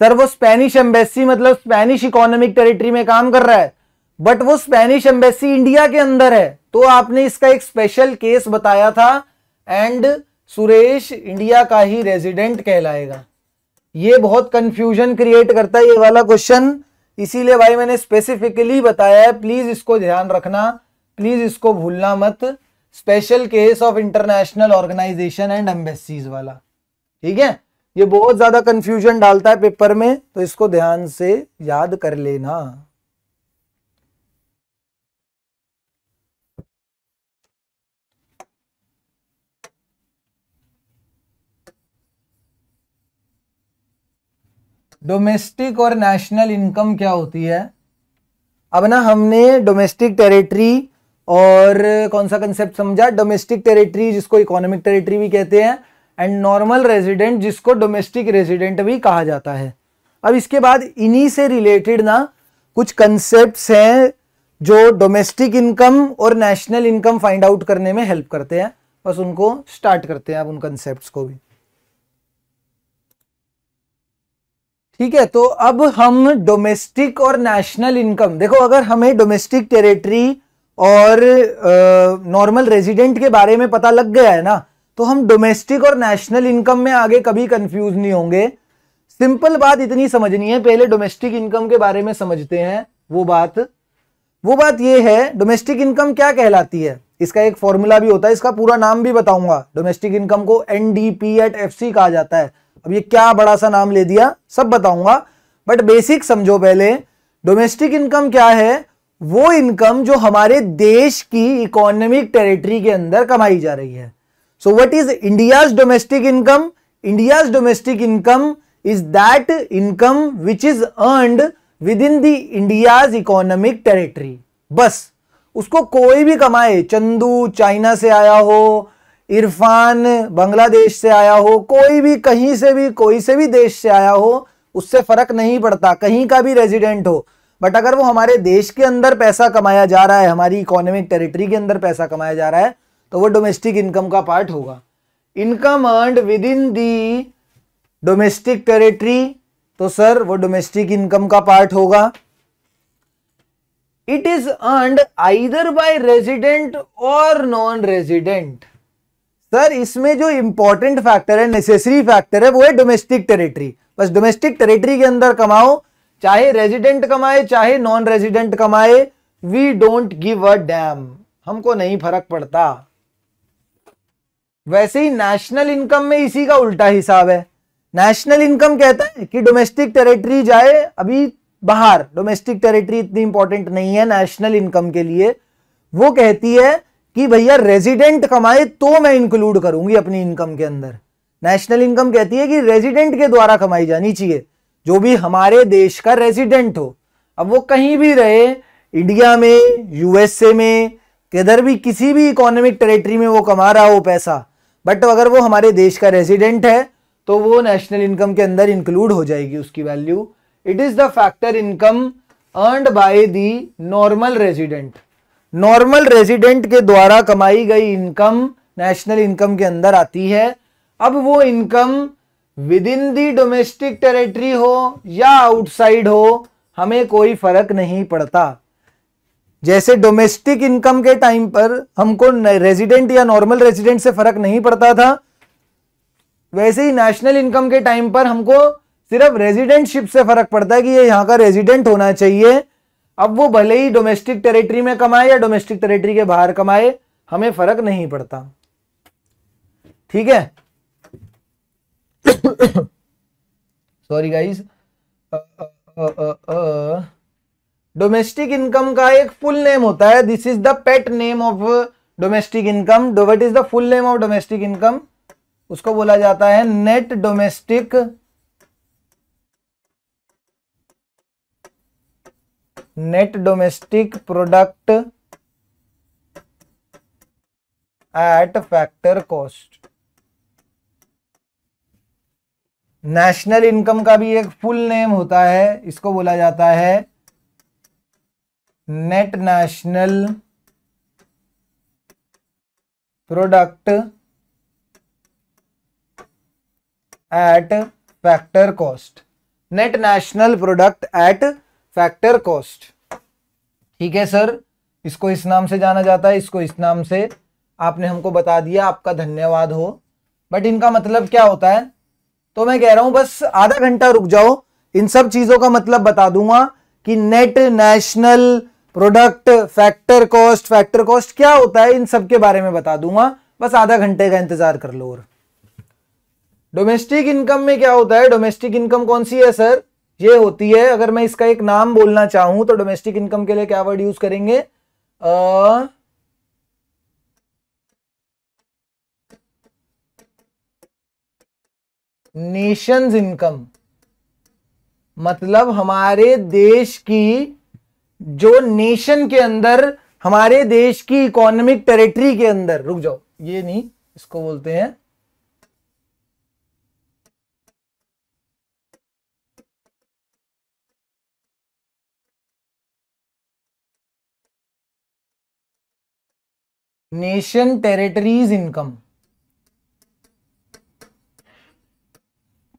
sir वो स्पेनिश एम्बेसी मतलब स्पेनिश इकोनॉमिक टेरिटरी में काम कर रहा है बट वो स्पेनिश एम्बेसी इंडिया के अंदर है तो आपने इसका एक स्पेशल केस बताया था एंड सुरेश इंडिया का ही रेजिडेंट कहलाएगा ये बहुत कंफ्यूजन क्रिएट करता है ये वाला क्वेश्चन इसीलिए भाई मैंने स्पेसिफिकली बताया है प्लीज इसको ध्यान रखना प्लीज इसको भूलना मत special case of international organisation and embassies वाला ठीक है ये बहुत ज्यादा कंफ्यूजन डालता है पेपर में तो इसको ध्यान से याद कर लेना डोमेस्टिक और नेशनल इनकम क्या होती है अब ना हमने डोमेस्टिक टेरिटरी और कौन सा कंसेप्ट समझा डोमेस्टिक टेरिटरी जिसको इकोनॉमिक टेरिटरी भी कहते हैं एंड नॉर्मल रेजिडेंट जिसको डोमेस्टिक रेजिडेंट भी कहा जाता है अब इसके बाद इन्हीं से रिलेटेड ना कुछ कंसेप्ट हैं जो डोमेस्टिक इनकम और नेशनल इनकम फाइंड आउट करने में हेल्प करते हैं बस उनको स्टार्ट करते हैं आप उन कंसेप्ट को भी ठीक है तो अब हम डोमेस्टिक और नेशनल इनकम देखो अगर हमें डोमेस्टिक टेरिटरी और नॉर्मल रेजिडेंट के बारे में पता लग गया है ना तो हम डोमेस्टिक और नेशनल इनकम में आगे कभी कंफ्यूज नहीं होंगे सिंपल बात इतनी समझनी है पहले डोमेस्टिक इनकम के बारे में समझते हैं वो बात वो बात ये है डोमेस्टिक इनकम क्या कहलाती है इसका एक फॉर्मूला भी होता है इसका पूरा नाम भी बताऊंगा डोमेस्टिक इनकम को N D P at F C कहा जाता है अब ये क्या बड़ा सा नाम ले दिया सब बताऊंगा बट बेसिक समझो पहले डोमेस्टिक इनकम क्या है वो इनकम जो हमारे देश की इकोनॉमिक टेरिटरी के अंदर कमाई जा रही है So what is India's domestic income? India's domestic income is that income which is earned within the India's economic territory. बस उसको कोई भी कमाए चंदू चाइना से आया हो इरफान बांग्लादेश से आया हो कोई भी कहीं से भी कोई से भी देश से आया हो उससे फर्क नहीं पड़ता कहीं का भी रेजिडेंट हो बट अगर वो हमारे देश के अंदर पैसा कमाया जा रहा है हमारी इकोनॉमिक टेरिटरी के अंदर पैसा कमाया जा रहा है तो वो डोमेस्टिक इनकम का पार्ट होगा income earned within the domestic territory तो सर वो डोमेस्टिक इनकम का पार्ट होगा it is earned either by resident और नॉन रेजिडेंट सर इसमें जो इंपॉर्टेंट फैक्टर है नेसेसरी फैक्टर है वो है डोमेस्टिक टेरिटरी बस डोमेस्टिक टेरिटरी के अंदर कमाओ चाहे रेजिडेंट कमाए चाहे नॉन रेजिडेंट कमाए we don't give a damn हमको नहीं फर्क पड़ता वैसे ही नेशनल इनकम में इसी का उल्टा हिसाब है नेशनल इनकम कहता है कि डोमेस्टिक टेरिटरी जाए अभी बाहर डोमेस्टिक टेरिटरी इतनी इंपॉर्टेंट नहीं है नेशनल इनकम के लिए वो कहती है कि भैया रेजिडेंट कमाए तो मैं इंक्लूड करूंगी अपनी इनकम के अंदर नेशनल इनकम कहती है कि रेजिडेंट के द्वारा कमाई जानी चाहिए जो भी हमारे देश का रेजिडेंट हो अब वो कहीं भी रहे इंडिया में यूएसए में किधर भी किसी भी इकोनॉमिक टेरिटरी में वो कमा रहा हो पैसा बट अगर वो हमारे देश का रेजिडेंट है तो वो नेशनल इनकम के अंदर इंक्लूड हो जाएगी उसकी value it is the factor income earned by the normal resident normal resident के द्वारा कमाई गई इनकम नेशनल इनकम के अंदर आती है अब वो income within the domestic territory हो या आउटसाइड हो हमें कोई फर्क नहीं पड़ता जैसे डोमेस्टिक इनकम के टाइम पर हमको रेजिडेंट या नॉर्मल रेजिडेंट से फर्क नहीं पड़ता था वैसे ही नेशनल इनकम के टाइम पर हमको सिर्फ रेजिडेंटशिप से फर्क पड़ता है कि ये यहां का रेजिडेंट होना चाहिए अब वो भले ही डोमेस्टिक टेरिटरी में कमाए या डोमेस्टिक टेरिटरी के बाहर कमाए हमें फर्क नहीं पड़ता ठीक है सॉरी गाइस डोमेस्टिक इनकम का एक फुल नेम होता है this is the pet name of domestic income what is the full name of domestic income उसको बोला जाता है net domestic net domestic product at factor cost national income का भी एक फुल नेम होता है इसको बोला जाता है net national product at factor cost net national product at factor cost ठीक है सर इसको इस नाम से जाना जाता है इसको इस नाम से आपने हमको बता दिया आपका धन्यवाद हो बट इनका मतलब क्या होता है तो मैं कह रहा हूं बस आधा घंटा रुक जाओ इन सब चीजों का मतलब बता दूंगा कि net national product factor cost factor cost क्या होता है इन सब के बारे में बता दूंगा बस आधा घंटे का इंतजार कर लो और डोमेस्टिक इनकम में क्या होता है डोमेस्टिक इनकम कौन सी है सर ये होती है अगर मैं इसका एक नाम बोलना चाहूं तो डोमेस्टिक इनकम के लिए क्या वर्ड यूज करेंगे आ, नेशंस इनकम मतलब हमारे देश की जो नेशन के अंदर हमारे देश की इकोनॉमिक टेरिटरी के अंदर रुक जाओ ये नहीं इसको बोलते हैं नेशन टेरिटरीज इनकम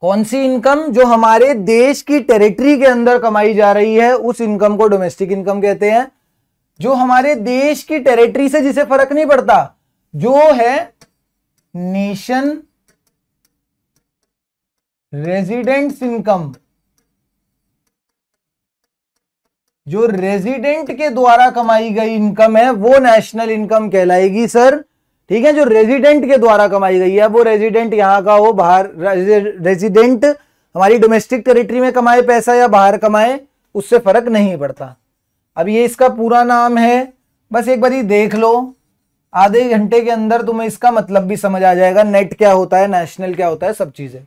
कौन सी इनकम जो हमारे देश की टेरिटरी के अंदर कमाई जा रही है उस इनकम को डोमेस्टिक इनकम कहते हैं जो हमारे देश की टेरिटरी से जिसे फर्क नहीं पड़ता जो है नेशन रेजिडेंट्स इनकम जो रेजिडेंट के द्वारा कमाई गई इनकम है वो नेशनल इनकम कहलाएगी सर ठीक है जो रेजिडेंट के द्वारा कमाई गई है वो रेजिडेंट यहाँ का हो बाहर रेजिडेंट हमारी डोमेस्टिक टेरिटरी में कमाए पैसा या बाहर कमाए उससे फर्क नहीं पड़ता अब ये इसका पूरा नाम है बस एक बार ये देख लो आधे घंटे के अंदर तुम्हें इसका मतलब भी समझ आ जाएगा नेट क्या होता है नेशनल क्या होता है सब चीजें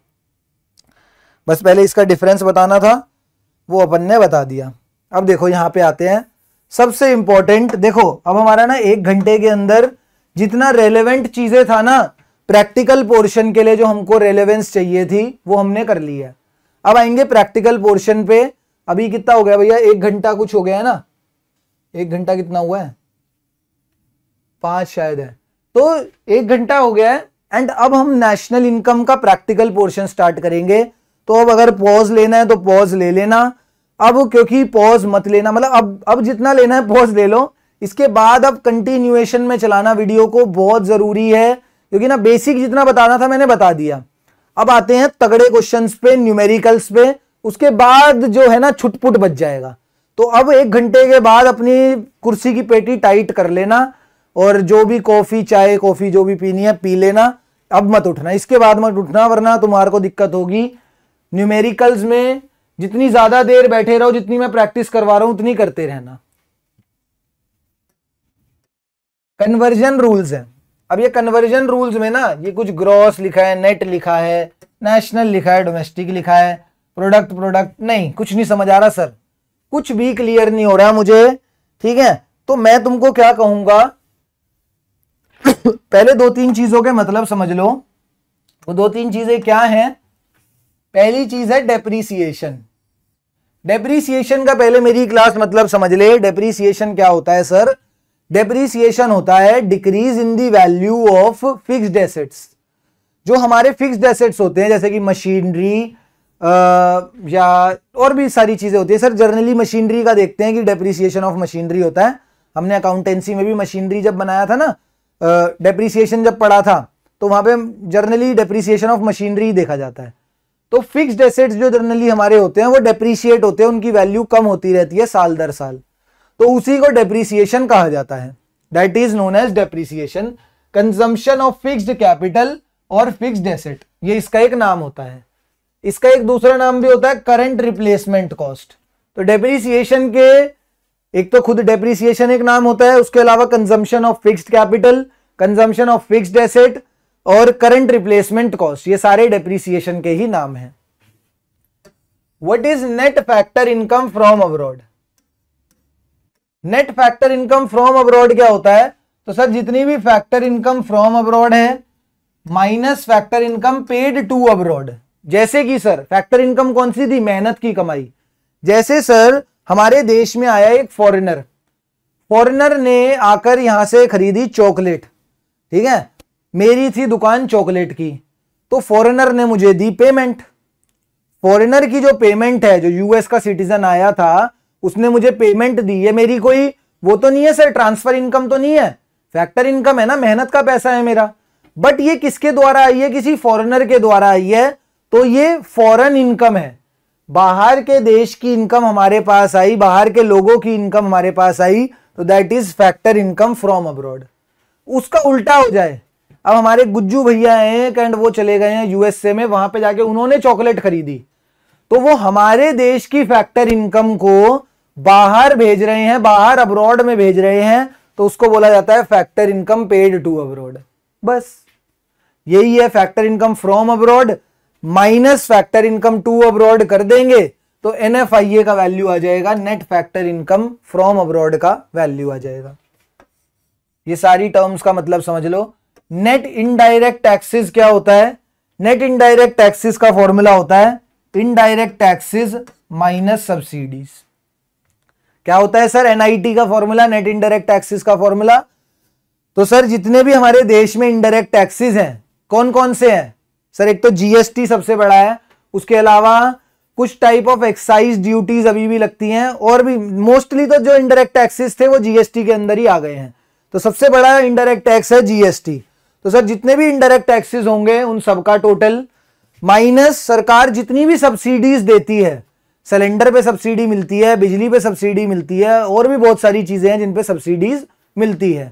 बस पहले इसका डिफरेंस बताना था वो अपन ने बता दिया अब देखो यहाँ पे आते हैं सबसे इंपॉर्टेंट देखो अब हमारा ना एक घंटे के अंदर जितना रेलेवेंट चीजें था ना प्रैक्टिकल पोर्शन के लिए जो हमको रेलेवेंस चाहिए थी वो हमने कर ली है अब आएंगे प्रैक्टिकल पोर्शन पे अभी कितना हो गया भैया एक घंटा कुछ हो गया है ना एक घंटा कितना हुआ है पांच शायद है तो एक घंटा हो गया है एंड अब हम नेशनल इनकम का प्रैक्टिकल पोर्शन स्टार्ट करेंगे तो अब अगर पॉज लेना है तो पॉज ले लेना अब क्योंकि पॉज मत लेना मतलब अब अब जितना लेना है पॉज ले लो इसके बाद अब कंटिन्यूएशन में चलाना वीडियो को बहुत ज़रूरी है क्योंकि ना बेसिक जितना बताना था मैंने बता दिया अब आते हैं तगड़े क्वेश्चन पे न्यूमेरिकल्स पे उसके बाद जो है ना छुटपुट बच जाएगा तो अब एक घंटे के बाद अपनी कुर्सी की पेटी टाइट कर लेना और जो भी कॉफ़ी चाय कॉफ़ी जो भी पीनी है पी लेना अब मत उठना इसके बाद मत उठना वरना तुम्हारे को दिक्कत होगी न्यूमेरिकल्स में जितनी ज़्यादा देर बैठे रहो जितनी मैं प्रैक्टिस करवा रहा हूँ उतनी करते रहना कन्वर्जन रूल्स हैं अब ये कन्वर्जन रूल्स में ना ये कुछ ग्रॉस लिखा है नेट लिखा है नेशनल लिखा है डोमेस्टिक लिखा है प्रोडक्ट प्रोडक्ट नहीं कुछ नहीं समझ आ रहा सर कुछ भी क्लियर नहीं हो रहा मुझे ठीक है तो मैं तुमको क्या कहूंगा पहले दो तीन चीजों के मतलब समझ लो वो दो तीन चीजें क्या हैं पहली चीज है डेप्रीसिएशन डेप्रीसिएशन का पहले मेरी क्लास मतलब समझ ले डेप्रीसिएशन क्या होता है सर डेप्रीसिएशन होता है decrease in the value of fixed assets जो हमारे फिक्स्ड एसेट्स होते हैं जैसे कि मशीनरी या और भी सारी चीज़ें होती है सर जर्नली मशीनरी का देखते हैं कि डेप्रीसिएशन ऑफ मशीनरी होता है हमने अकाउंटेंसी में भी मशीनरी जब बनाया था ना डेप्रीसिएशन जब पढ़ा था तो वहां पे जर्नली डेप्रीसिएशन ऑफ मशीनरी देखा जाता है तो फिक्स्ड एसेट्स जो जर्नली हमारे होते हैं वो डेप्रीशिएट होते हैं उनकी वैल्यू कम होती रहती है साल दर साल तो उसी को डेप्रीसिएशन कहा जाता है that is known as depreciation consumption of fixed capital और फिक्स्ड एसेट ये इसका एक नाम होता है इसका एक दूसरा नाम भी होता है करंट रिप्लेसमेंट कॉस्ट तो डेप्रीसिएशन के एक तो खुद डेप्रीसिएशन एक नाम होता है उसके अलावा consumption of fixed capital consumption of fixed asset और करंट रिप्लेसमेंट कॉस्ट ये सारे डेप्रीसिएशन के ही नाम है what is net factor income from abroad net factor income from abroad क्या होता है तो सर जितनी भी फैक्टर इनकम फ्रॉम अब्रॉड है minus factor income paid to abroad जैसे कि सर फैक्टर इनकम कौन सी थी मेहनत की कमाई जैसे सर हमारे देश में आया एक फॉरेनर फॉरेनर ने आकर यहां से खरीदी चॉकलेट ठीक है मेरी थी दुकान चॉकलेट की तो फॉरेनर ने मुझे दी पेमेंट फॉरेनर की जो पेमेंट है जो यूएस का सिटीजन आया था उसने मुझे पेमेंट दी है मेरी कोई वो तो नहीं है सर ट्रांसफर इनकम तो नहीं है फैक्टर इनकम है ना मेहनत का पैसा है मेरा बट ये किसके द्वारा आई है किसी फॉरेनर के द्वारा आई है तो ये फॉरेन इनकम है बाहर के देश की इनकम हमारे पास आई बाहर के लोगों की इनकम हमारे पास आई तो that is factor income from abroad उसका उल्टा हो जाए अब हमारे गुज्जू भैया हैं एंड वो चले गए हैं यूएसए में वहां पे जाके उन्होंने चॉकलेट खरीदी तो वो हमारे देश की फैक्टर इनकम को बाहर भेज रहे हैं बाहर अब्रॉड में भेज रहे हैं तो उसको बोला जाता है factor income paid to abroad बस यही है factor income from abroad minus factor income to abroad कर देंगे तो एन का वैल्यू आ जाएगा net factor income from abroad का वैल्यू आ जाएगा ये सारी टर्म्स का मतलब समझ लो नेट इनडायरेक्ट टैक्सेस क्या होता है नेट इनडायरेक्ट टैक्सेस का फॉर्मूला होता है इनडायरेक्ट टैक्सेस माइनस सब्सिडीज क्या होता है सर एनआईटी का फॉर्मूला नेट इनडायरेक्ट टैक्सेस का फॉर्मूला तो सर जितने भी हमारे देश में इनडायरेक्ट टैक्सेस हैं कौन कौन से हैं सर एक तो जीएसटी सबसे बड़ा है उसके अलावा कुछ टाइप ऑफ एक्साइज ड्यूटीज अभी भी लगती हैं और भी मोस्टली तो जो इनडायरेक्ट टैक्सेस थे वो जीएसटी के अंदर ही आ गए हैं तो सबसे बड़ा इनडायरेक्ट टैक्स है जीएसटी तो सर जितने भी इनडायरेक्ट टैक्सेस होंगे उन सबका टोटल माइनस सरकार जितनी भी सब्सिडीज देती है सिलेंडर पे सब्सिडी मिलती है बिजली पे सब्सिडी मिलती है और भी बहुत सारी चीज़ें हैं जिनपे सब्सिडीज मिलती है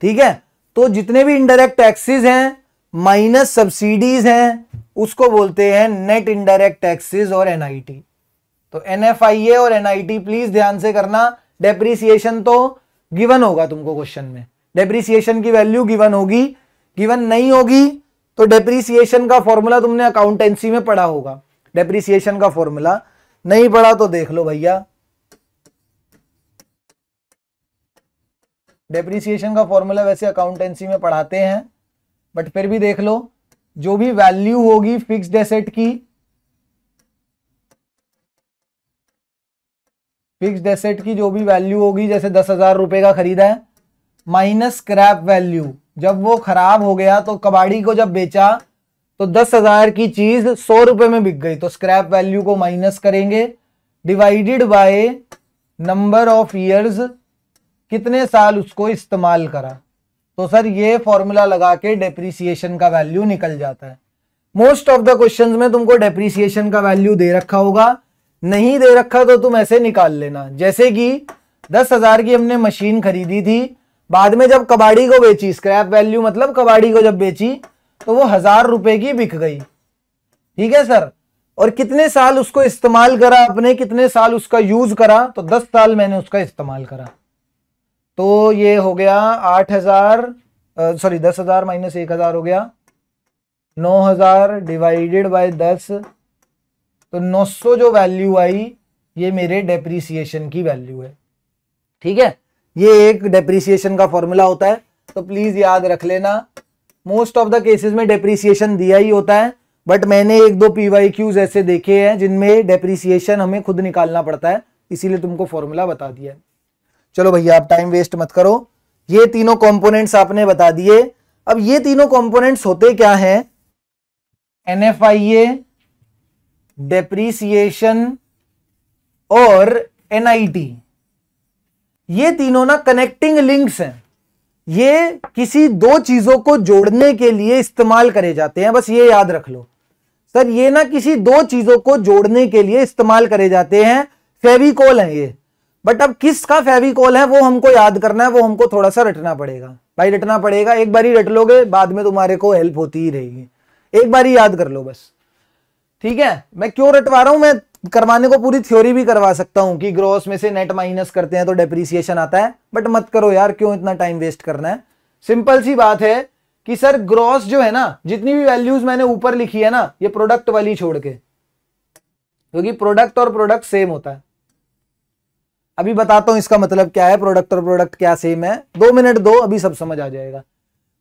ठीक है तो जितने भी इनडायरेक्ट टैक्सेस हैं माइनस सब्सिडीज हैं उसको बोलते हैं नेट इनडायरेक्ट टैक्सेस और एनआईटी तो एनएफआईए और एनआईटी प्लीज ध्यान से करना डेप्रिसिएशन तो गिवन होगा तुमको क्वेश्चन में डेप्रिसिएशन की वैल्यू गिवन होगी गिवन नहीं होगी तो डेप्रिसिएशन का फॉर्मूला तुमने अकाउंटेंसी में पढ़ा होगा डेप्रिसिएशन का फॉर्मूला नहीं पढ़ा तो देख लो भैया डेप्रिसिएशन का फॉर्मूला वैसे अकाउंटेंसी में पढ़ाते हैं बट फिर भी देख लो जो भी वैल्यू होगी फिक्स्ड एसेट की फिक्स्ड एसेट की जो भी वैल्यू होगी जैसे दस हजार रुपए का खरीदा है माइनस क्रैप वैल्यू जब वो खराब हो गया तो कबाड़ी को जब बेचा तो दस हजार की चीज सौ रुपए में बिक गई तो स्क्रैप वैल्यू को माइनस करेंगे divided by number of years कितने साल उसको इस्तेमाल करा तो सर ये फॉर्मूला लगा के डेप्रीसिएशन का वैल्यू निकल जाता है मोस्ट ऑफ द क्वेश्चन में तुमको डेप्रीसिएशन का वैल्यू दे रखा होगा नहीं दे रखा तो तुम ऐसे निकाल लेना जैसे कि दस हजार की हमने मशीन खरीदी थी बाद में जब कबाड़ी को बेची स्क्रैप वैल्यू मतलब कबाड़ी को जब बेची तो वो हजार रुपए की बिक गई ठीक है सर और कितने साल उसको इस्तेमाल करा अपने कितने साल उसका यूज करा तो दस साल मैंने उसका इस्तेमाल करा तो ये हो गया आठ हजार सॉरी दस हजार माइनस एक हजार हो गया नौ हजार डिवाइडेड बाय दस तो नौ सौ जो वैल्यू आई ये मेरे डेप्रीसिएशन की वैल्यू है ठीक है ये एक डेप्रीसिएशन का फॉर्मूला होता है तो प्लीज याद रख लेना मोस्ट ऑफ द केसेस में डेप्रीसिएशन दिया ही होता है बट मैंने एक दो पीवाई क्यूज ऐसे देखे हैं जिनमें डेप्रीसिएशन हमें खुद निकालना पड़ता है इसीलिए तुमको फॉर्मूला बता दिया है चलो भैया आप टाइम वेस्ट मत करो ये तीनों कंपोनेंट्स आपने बता दिए अब ये तीनों कंपोनेंट्स होते क्या हैं N F I A depreciation और एनआईटी ये तीनों ना कनेक्टिंग लिंक्स हैं ये किसी दो चीजों को जोड़ने के लिए इस्तेमाल करे जाते हैं बस ये याद रख लो सर ये ना किसी दो चीजों को जोड़ने के लिए इस्तेमाल करे जाते हैं फेविकोल है ये बट अब किसका फेविकोल है वो हमको याद करना है वो हमको थोड़ा सा रटना पड़ेगा भाई रटना पड़ेगा एक बार ही रट लोगे बाद में तुम्हारे को हेल्प होती ही रहेगी एक बार ही याद कर लो बस ठीक है मैं क्यों रटवा रहा हूं मैं करवाने को पूरी थ्योरी भी करवा सकता हूं कि ग्रॉस में से नेट माइनस करते हैं तो डेप्रीसिएशन आता है बट मत करो यार क्यों इतना टाइम वेस्ट करना है सिंपल सी बात है कि सर ग्रॉस जो है ना जितनी भी वैल्यूज मैंने ऊपर लिखी है ना ये प्रोडक्ट वाली छोड़ के क्योंकि तो प्रोडक्ट और प्रोडक्ट सेम होता है अभी बताता हूं इसका मतलब क्या है प्रोडक्ट और प्रोडक्ट क्या सेम है दो मिनट दो अभी सब समझ आ जाएगा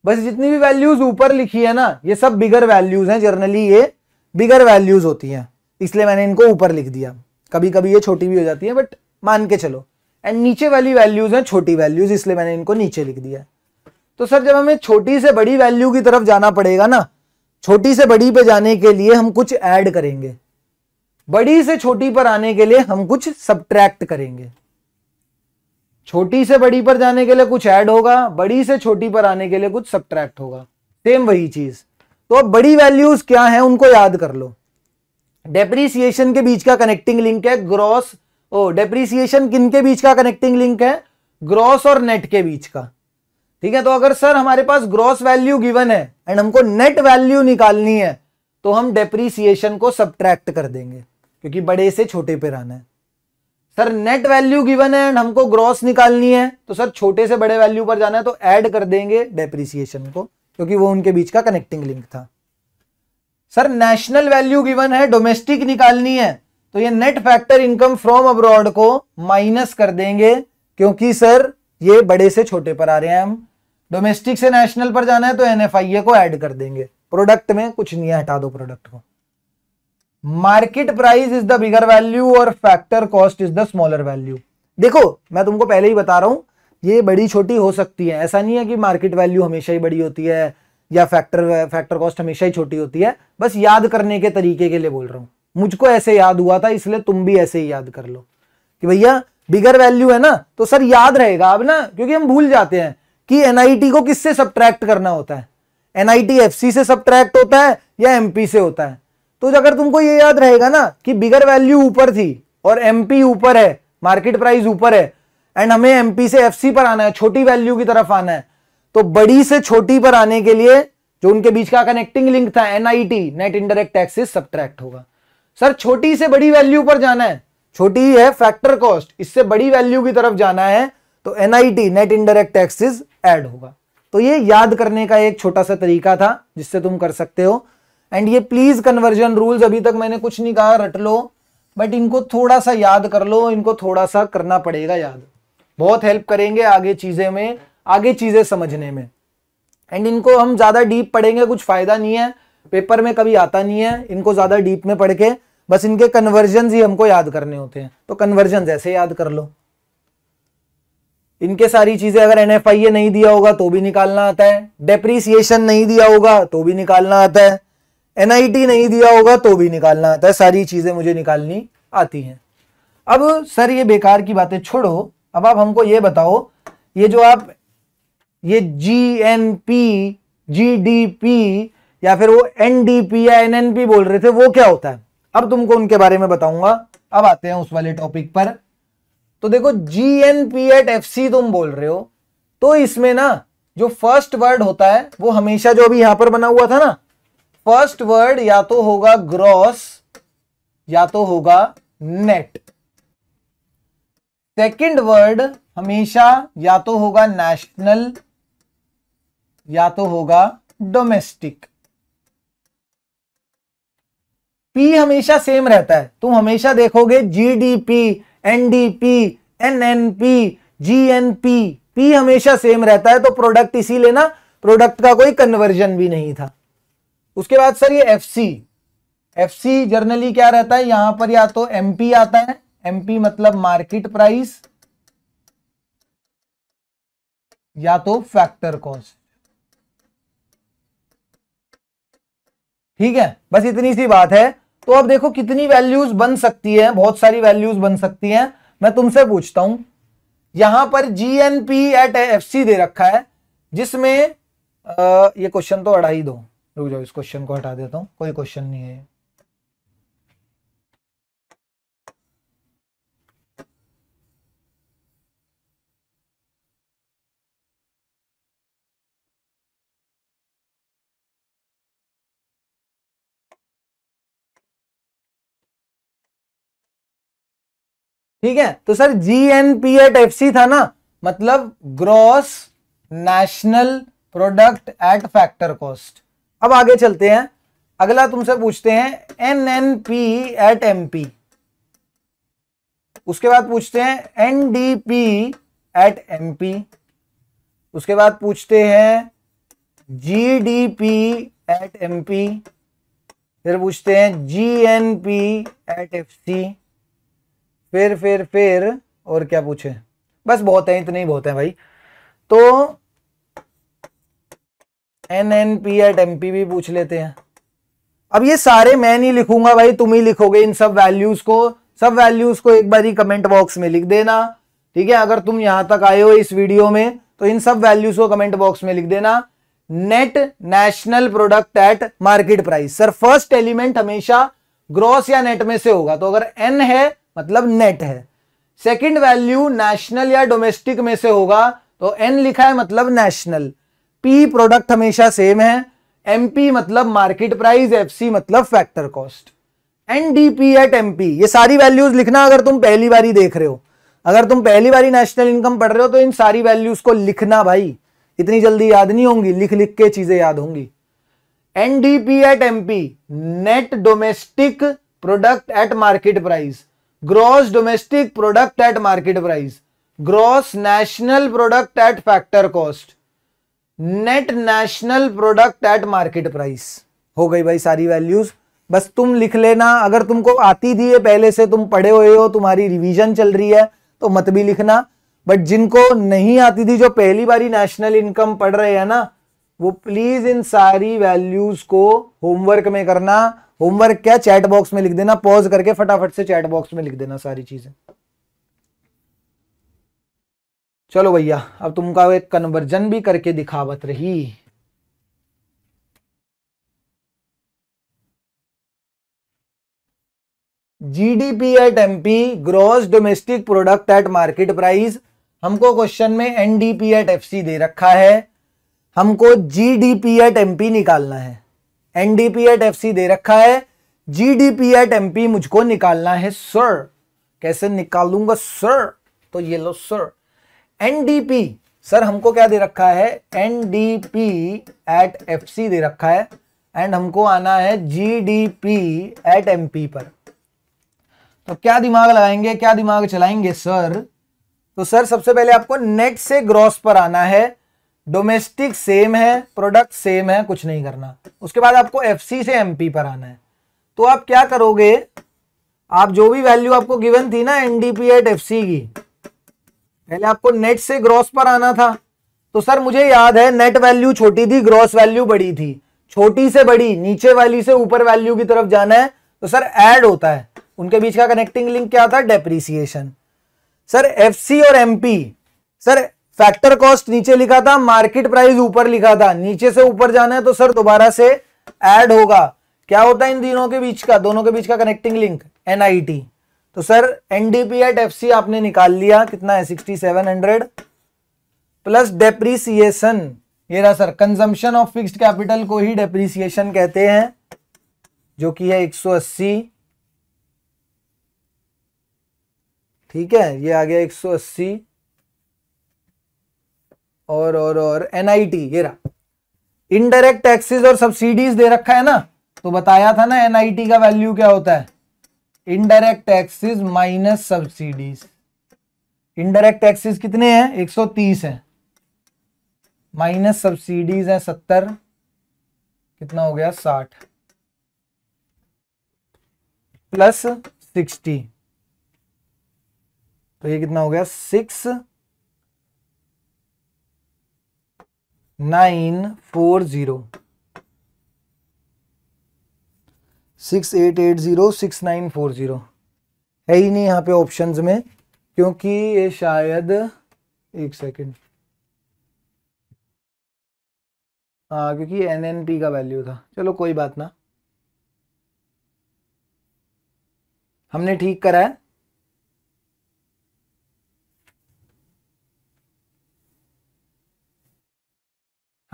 बस जितनी भी वैल्यूज ऊपर लिखी है ना ये सब बिगर वैल्यूज हैं जर्नली ये बिगर वैल्यूज होती हैं इसलिए मैंने इनको ऊपर लिख दिया कभी कभी ये छोटी भी हो जाती है बट मान के चलो एंड नीचे वाली वैल्यूज हैं छोटी वैल्यूज इसलिए मैंने इनको नीचे लिख दिया तो सर जब हमें छोटी से बड़ी वैल्यू की तरफ जाना पड़ेगा ना छोटी से बड़ी पे जाने के लिए हम कुछ ऐड करेंगे बड़ी से छोटी पर आने के लिए हम कुछ सब्ट्रैक्ट करेंगे छोटी से बड़ी पर जाने के लिए कुछ ऐड होगा बड़ी से छोटी पर आने के लिए कुछ सब्ट्रैक्ट होगा सेम वही चीज तो अब बड़ी वैल्यूज क्या है उनको याद कर लो डेप्रीसिएशन के बीच का कनेक्टिंग लिंक है ग्रॉस ओ डेप्रीसिएशन किन के बीच का कनेक्टिंग लिंक है ग्रॉस और नेट के बीच का ठीक है तो अगर सर हमारे पास ग्रॉस वैल्यू गिवन है एंड हमको नेट वैल्यू निकालनी है तो हम डेप्रीसिएशन को सब्ट्रैक्ट कर देंगे क्योंकि बड़े से छोटे पे रहना है सर नेट वैल्यू गिवन है एंड हमको ग्रॉस निकालनी है तो सर छोटे से बड़े वैल्यू पर जाना है तो ऐड कर देंगे डेप्रीसिएशन को क्योंकि वो उनके बीच का कनेक्टिंग लिंक था सर नेशनल वैल्यू गिवन है डोमेस्टिक निकालनी है तो ये net factor income from abroad को माइनस कर देंगे क्योंकि सर ये बड़े से छोटे पर आ रहे हैं हम डोमेस्टिक से नेशनल पर जाना है तो एनएफआईए को ऐड कर देंगे प्रोडक्ट में कुछ नहीं है हटा दो प्रोडक्ट को market price is the bigger value और factor cost is the smaller value देखो मैं तुमको पहले ही बता रहा हूं ये बड़ी छोटी हो सकती है ऐसा नहीं है कि मार्केट वैल्यू हमेशा ही बड़ी होती है या फैक्टर फैक्टर कॉस्ट हमेशा ही छोटी होती है बस याद करने के तरीके के लिए बोल रहा हूं मुझको ऐसे याद हुआ था इसलिए तुम भी ऐसे ही याद कर लो कि भैया बिगर वैल्यू है ना तो सर याद रहेगा अब ना क्योंकि हम भूल जाते हैं कि एनआईटी को किससे सब्ट्रैक्ट करना होता है एनआईटी एफ से सब्ट्रैक्ट होता है या एमपी से होता है तो अगर तुमको ये याद रहेगा ना कि बिगर वैल्यू ऊपर थी और एम ऊपर है मार्केट प्राइस ऊपर है एंड हमें एमपी से एफसी पर आना है छोटी वैल्यू की तरफ आना है तो बड़ी से छोटी पर आने के लिए जो उनके बीच का कनेक्टिंग लिंक था NIT net indirect taxes subtract होगा सर छोटी से बड़ी वैल्यू पर जाना है छोटी है फैक्टर कॉस्ट इससे बड़ी वैल्यू की तरफ जाना है तो NIT net indirect taxes add होगा तो ये याद करने का एक छोटा सा तरीका था जिससे तुम कर सकते हो एंड ये प्लीज कन्वर्जन रूल्स अभी तक मैंने कुछ नहीं कहा रट लो बट इनको थोड़ा सा याद कर लो इनको थोड़ा सा करना पड़ेगा याद बहुत हेल्प करेंगे आगे चीजें में आगे चीज़ें समझने में एंड इनको हम ज़्यादा डीप पढ़ेंगे कुछ फ़ायदा नहीं है पेपर में कभी आता नहीं है इनको ज़्यादा डीप में पढ़ के बस इनके कन्वर्जन ही हमको याद करने होते हैं तो कन्वर्जन ऐसे याद कर लो इनके सारी चीज़ें अगर एन एफ आई ए नहीं दिया होगा तो भी निकालना आता है डेप्रीसिएशन नहीं दिया होगा तो भी निकालना आता है एनआईटी नहीं दिया होगा तो भी निकालना आता है सारी चीज़ें मुझे निकालनी आती हैं अब सर ये बेकार की बातें छोड़ो अब आप हमको ये बताओ ये जो आप ये G N P G D P या फिर वो एन डी पी या एन एन पी बोल रहे थे वो क्या होता है अब तुमको उनके बारे में बताऊंगा अब आते हैं उस वाले टॉपिक पर तो देखो G N P at F C तुम बोल रहे हो तो इसमें ना जो फर्स्ट वर्ड होता है वो हमेशा जो अभी यहां पर बना हुआ था ना फर्स्ट वर्ड या तो होगा ग्रॉस या तो होगा नेट सेकंड वर्ड हमेशा या तो होगा नेशनल या तो होगा डोमेस्टिक पी हमेशा सेम रहता है तुम हमेशा देखोगे GDP NDP NNP GNP P हमेशा सेम रहता है तो प्रोडक्ट इसी लेना प्रोडक्ट का कोई कन्वर्जन भी नहीं था उसके बाद सर ये एफसी एफसी जर्नली क्या रहता है यहां पर या तो एमपी आता है एमपी मतलब मार्केट प्राइस या तो फैक्टर कॉस्ट ठीक है बस इतनी सी बात है तो अब देखो कितनी वैल्यूज बन सकती है बहुत सारी वैल्यूज बन सकती हैं मैं तुमसे पूछता हूं यहां पर G N P at F C दे रखा है जिसमें आ, ये क्वेश्चन तो अढ़ाई दो रुक जाओ इस क्वेश्चन को हटा देता हूं कोई क्वेश्चन नहीं है ठीक है तो sir G N P at F C था ना मतलब gross national product at factor cost अब आगे चलते हैं अगला तुमसे पूछते हैं N N P at M P उसके बाद पूछते हैं N D P at M P उसके बाद पूछते हैं G D P at M P फिर पूछते हैं G N P at F C फिर फिर फिर और क्या पूछे बस बहुत है इतने ही बहुत है भाई तो N N P at M P भी पूछ लेते हैं अब ये सारे मैं नहीं लिखूंगा भाई तुम ही लिखोगे इन सब वैल्यूज को सब वैल्यूज को एक बार ही कमेंट बॉक्स में लिख देना ठीक है अगर तुम यहां तक आए हो इस वीडियो में तो इन सब वैल्यूज को कमेंट बॉक्स में लिख देना net national product at market price sir first element हमेशा ग्रॉस या नेट में से होगा तो अगर एन है मतलब नेट है सेकंड वैल्यू नेशनल या डोमेस्टिक में से होगा तो एन लिखा है मतलब नेशनल पी प्रोडक्ट हमेशा सेम है एमपी मतलब मार्केट प्राइस एफसी मतलब factor cost NDP at MP ये सारी वैल्यूज लिखना अगर तुम पहली बारी देख रहे हो अगर तुम पहली बारी नेशनल इनकम पढ़ रहे हो तो इन सारी वैल्यूज को लिखना भाई इतनी जल्दी याद नहीं होंगी लिख लिख के चीजें याद होंगी NDP at MP net domestic product at market price gross domestic product at market price gross national product at factor cost net national product at market price हो गई भाई सारी वैल्यूज बस तुम लिख लेना अगर तुमको आती थी ये पहले से तुम पढ़े हुए हो तुम्हारी रिवीजन चल रही है तो मत भी लिखना बट जिनको नहीं आती थी जो पहली बारी नेशनल इनकम पढ़ रहे हैं ना वो प्लीज इन सारी वैल्यूज को होमवर्क में करना होमवर्क क्या चैट बॉक्स में लिख देना पॉज करके फटाफट से चैट बॉक्स में लिख देना सारी चीजें चलो भैया अब तुमका एक कन्वर्जन भी करके दिखावत रही GDP at MP gross domestic product at market price हमको क्वेश्चन में एनडीपी एट एफसी दे रखा है हमको G D P at M P निकालना है एनडीपी एट एफ सी दे रखा है G D P at M P मुझको निकालना है सर कैसे निकालूंगा सर तो ये लो सर एनडीपी सर हमको क्या दे रखा है एनडीपी एट एफ सी दे रखा है एंड हमको आना है G D P at M P पर तो क्या दिमाग लगाएंगे क्या दिमाग चलाएंगे सर तो सर सबसे पहले आपको नेट से ग्रॉस पर आना है डोमेस्टिक सेम है प्रोडक्ट सेम है कुछ नहीं करना उसके बाद आपको एफसी से एमपी पर आना है तो आप क्या करोगे आप जो भी वैल्यू आपको गिवन थी ना एनडीपी एट एफ की पहले आपको नेट से ग्रॉस पर आना था तो सर मुझे याद है नेट वैल्यू छोटी थी ग्रॉस वैल्यू बड़ी थी छोटी से बड़ी नीचे वाली से ऊपर वैल्यू की तरफ जाना है तो सर ऐड होता है उनके बीच का कनेक्टिंग लिंक क्या था डेप्रीसिएशन सर एफसी और एमपी सर फैक्टर कॉस्ट नीचे लिखा था मार्केट प्राइस ऊपर लिखा था नीचे से ऊपर जाना है तो सर दोबारा से ऐड होगा क्या होता है इन दिनों के बीच का दोनों के बीच का कनेक्टिंग लिंक एनआईटी तो सर एनडीपी एट एफ आपने निकाल लिया कितना है sixty seven hundred plus depreciation ये रहा sir consumption of fixed capital को ही डेप्रीसिएशन कहते हैं जो कि है अस्सी ठीक है ये आ गया अस्सी और और और एनआईटी ये रहा इनडायरेक्ट टैक्सेस और सब्सिडीज दे रखा है ना तो बताया था ना एनआईटी का वैल्यू क्या होता है indirect taxes minus subsidies indirect taxes कितने हैं 130 हैं माइनस सब्सिडीज है 70 कितना हो गया 60 प्लस 60 तो ये कितना हो गया six nine four zero six eight eight zero six nine four zero है ही नहीं यहाँ पे ऑप्शंस में क्योंकि ये शायद एक सेकेंड हाँ क्योंकि एन एन पी का वैल्यू था चलो कोई बात ना हमने ठीक करा है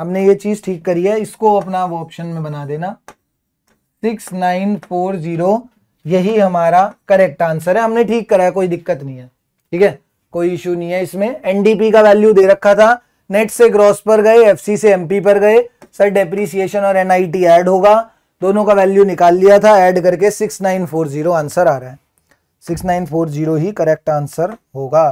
हमने ये चीज ठीक करी है इसको अपना वो ऑप्शन में बना देना सिक्स नाइन फोर जीरो यही हमारा करेक्ट आंसर है हमने ठीक करा है कोई दिक्कत नहीं है ठीक है कोई इश्यू नहीं है इसमें एनडीपी का वैल्यू दे रखा था नेट से ग्रॉस पर गए एफसी से एमपी पर गए सर डेप्रीसिएशन और एनआईटी ऐड होगा दोनों का वैल्यू निकाल लिया था ऐड करके six nine four zero answer आ रहा है सिक्स नाइन फोर जीरो ही करेक्ट आंसर होगा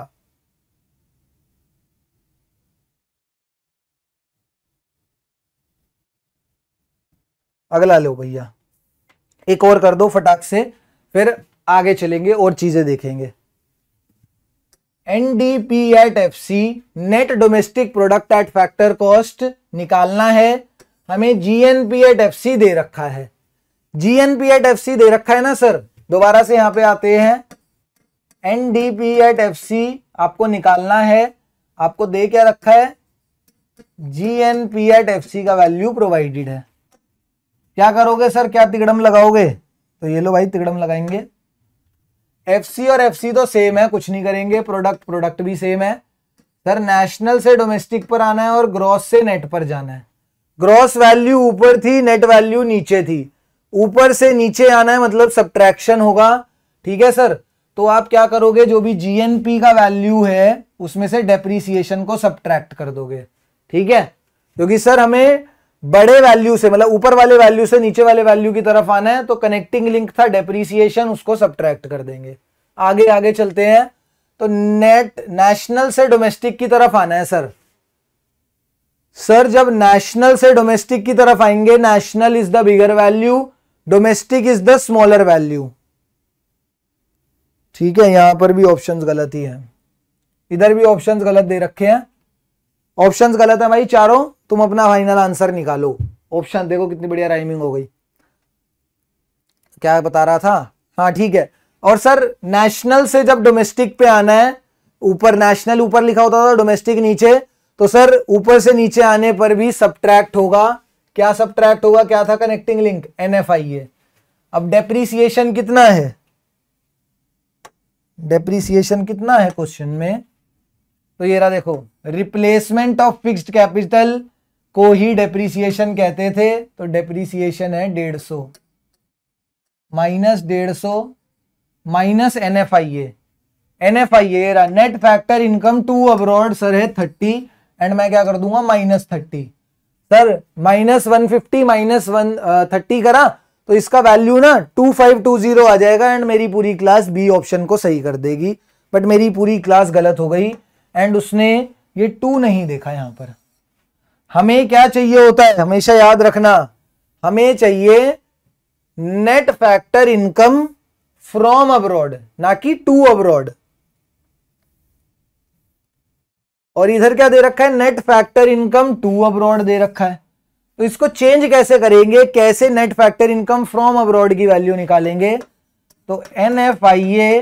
अगला लो भैया एक और कर दो फटाक से फिर आगे चलेंगे और चीजें देखेंगे NDP at F C net domestic product at factor cost निकालना है हमें जीएनपी एट एफ सी दे रखा है जीएनपी एट एफ सी दे रखा है ना सर दोबारा से यहां पे आते हैं एनडीपी एट एफ सी आपको निकालना है आपको दे क्या रखा है जीएनपी एट एफ सी का वैल्यू प्रोवाइडेड है क्या करोगे सर क्या तिगड़म लगाओगे तो ये लो भाई तिगड़म लगाएंगे एफसी और एफसी तो सेम है कुछ नहीं करेंगे प्रोडक्ट प्रोडक्ट भी सेम है सर नेशनल से डोमेस्टिक पर आना है और ग्रॉस से नेट पर जाना है ग्रॉस वैल्यू ऊपर थी नेट वैल्यू नीचे थी ऊपर से नीचे आना है मतलब सब्ट्रैक्शन होगा ठीक है सर तो आप क्या करोगे जो भी जीएनपी का वैल्यू है उसमें से डेप्रीसिएशन को सब्ट्रैक्ट कर दोगे ठीक है क्योंकि सर हमें बड़े वैल्यू से मतलब ऊपर वाले वैल्यू से नीचे वाले वैल्यू की तरफ आना है तो कनेक्टिंग लिंक था डेप्रीसिएशन उसको सब्ट्रैक्ट कर देंगे आगे आगे चलते हैं तो नेट नेशनल से डोमेस्टिक की तरफ आना है सर सर जब नेशनल से डोमेस्टिक की तरफ आएंगे national is the bigger value domestic is the smaller value ठीक है यहां पर भी ऑप्शंस गलत ही है इधर भी ऑप्शंस गलत दे रखे हैं ऑप्शंस गलत है भाई चारों तुम अपना फाइनल आंसर निकालो ऑप्शन देखो कितनी बढ़िया राइमिंग हो गई क्या बता रहा था हाँ ठीक है और सर नेशनल से जब डोमेस्टिक पे आना है ऊपर नेशनल ऊपर लिखा होता था डोमेस्टिक नीचे तो सर ऊपर से नीचे आने पर भी सब्ट्रैक्ट होगा क्या सब्ट्रैक्ट होगा क्या था कनेक्टिंग लिंक ए अब डेप्रीसिएशन कितना है डेप्रीसिएशन कितना है क्वेश्चन में तो ये रहा देखो रिप्लेसमेंट ऑफ फिक्स्ड कैपिटल को ही डेप्रीसिएशन कहते थे तो डेप्रीसिएशन है डेढ़ सौ माइनस डेढ़ सौ minus N F I A N F I A net factor income to abroad sir है थर्टी एंड मैं क्या कर दूंगा minus thirty sir minus one fifty minus one thirty करा तो इसका वैल्यू ना टू फाइव टू जीरो आ जाएगा एंड मेरी पूरी क्लास बी ऑप्शन को सही कर देगी बट मेरी पूरी क्लास गलत हो गई एंड उसने ये टू नहीं देखा यहां पर हमें क्या चाहिए होता है हमेशा याद रखना हमें चाहिए net factor income from abroad ना कि टू अब्रॉड और इधर क्या दे रखा है net factor income to abroad दे रखा है तो इसको चेंज कैसे करेंगे कैसे net factor income from abroad की वैल्यू निकालेंगे तो एन एफ आई ए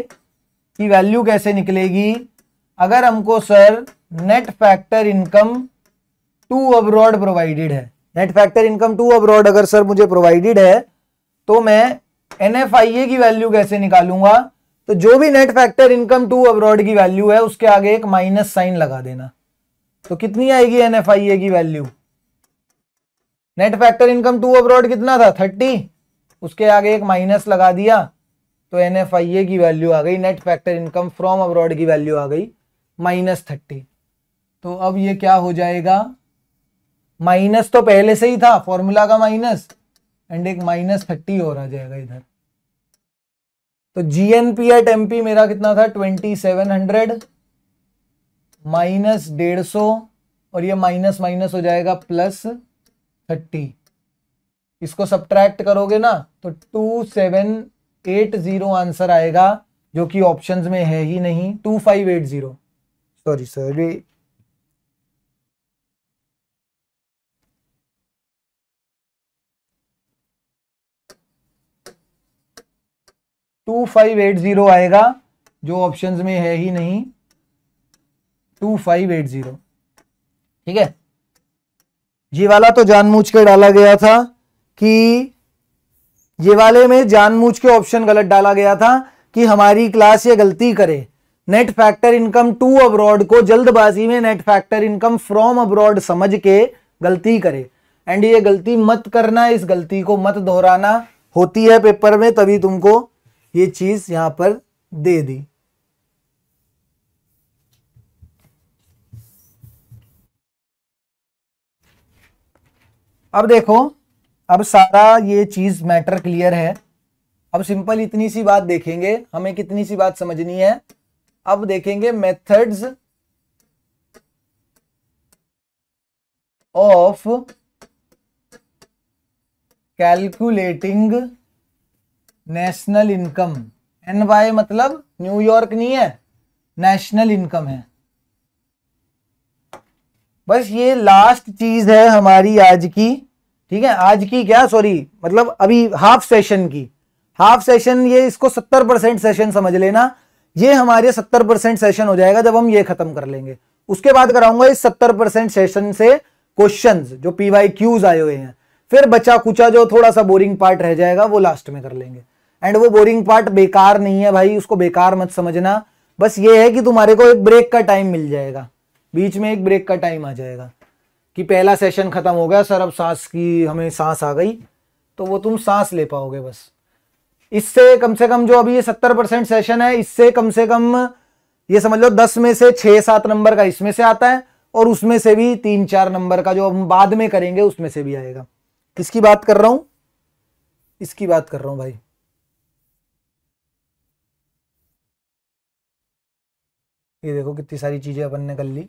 की वैल्यू कैसे निकलेगी अगर हमको sir net factor income to abroad provided है net factor income to abroad अगर सर मुझे प्रोवाइडेड है तो मैं एन की वैल्यू कैसे निकालूंगा तो जो भी net factor income to abroad की वैल्यू है उसके आगे एक माइनस साइन लगा देना तो कितनी आएगी एन की value net factor income to abroad कितना था थर्टी उसके आगे एक माइनस लगा दिया तो एन की वैल्यू आ गई net factor income from abroad की वैल्यू आ गई माइनस थर्टी तो अब ये क्या हो जाएगा माइनस तो पहले से ही था फॉर्मूला का माइनस एंड एक माइनस थर्टी और आ जाएगा इधर तो G N P at M P मेरा कितना था ट्वेंटी सेवन हंड्रेड माइनस डेढ़ सौ और ये माइनस माइनस हो जाएगा प्लस थर्टी इसको सब्ट्रैक्ट करोगे ना तो two seven eight zero answer आएगा जो कि ऑप्शंस में है ही नहीं two five eight zero sorry sir two five eight zero आएगा जो ऑप्शन में है ही नहीं टू फाइव एट जीरो ठीक है ये वाला तो जानबूझ के डाला गया था कि ये वाले में जानबूझ के ऑप्शन गलत डाला गया था कि हमारी क्लास ये गलती करे net factor income to abroad को जल्दबाजी में net factor income from abroad समझ के गलती करे एंड ये गलती मत करना इस गलती को मत दोहराना होती है पेपर में तभी तुमको ये चीज़ यहां पर दे दी अब देखो अब सारा ये चीज़ मैटर क्लियर है अब सिंपल इतनी सी बात देखेंगे हमें कितनी सी बात समझनी है अब देखेंगे methods of calculating national income N Y मतलब न्यूयॉर्क नहीं है नेशनल इनकम है बस ये लास्ट चीज है हमारी आज की ठीक है आज की क्या सॉरी मतलब अभी हाफ सेशन की हाफ सेशन ये इसको सत्तर परसेंट सेशन समझ लेना ये हमारे सत्तर परसेंट सेशन हो जाएगा जब हम ये खत्म कर लेंगे उसके बाद कराऊंगा इस सत्तर परसेंट सेशन से क्वेश्चन जो पीवाई क्यूज आए हुए हैं फिर बचा कुचा जो थोड़ा सा बोरिंग पार्ट रह जाएगा वो लास्ट में कर लेंगे एंड वो बोरिंग पार्ट बेकार नहीं है भाई उसको बेकार मत समझना बस ये है कि तुम्हारे को एक ब्रेक का टाइम मिल जाएगा बीच में एक ब्रेक का टाइम आ जाएगा कि पहला सेशन खत्म हो गया सर अब सांस की हमें सांस आ गई तो वो तुम सांस ले पाओगे बस इससे कम से कम जो अभी ये सत्तर परसेंट सेशन है इससे कम से कम ये समझ लो दस में से छह सात नंबर का इसमें से आता है और उसमें से भी तीन चार नंबर का जो हम बाद में करेंगे उसमें से भी आएगा किसकी बात कर रहा हूं इसकी बात कर रहा हूँ भाई ये देखो कितनी सारी चीजें अपन ने कर ली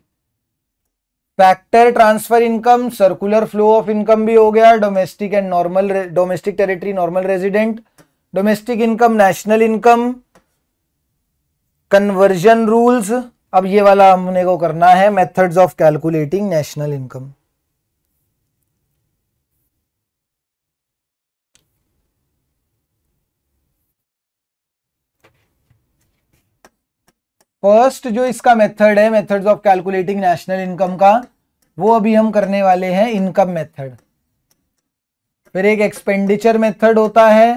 factor transfer income circular flow of income भी हो गया domestic and normal domestic territory normal resident domestic income national income conversion rules अब ये वाला हमने को करना है methods of calculating national income first जो इसका मेथड है method of calculating national income का वो अभी हम करने वाले हैं इनकम मेथड फिर एक एक्सपेंडिचर मेथड होता है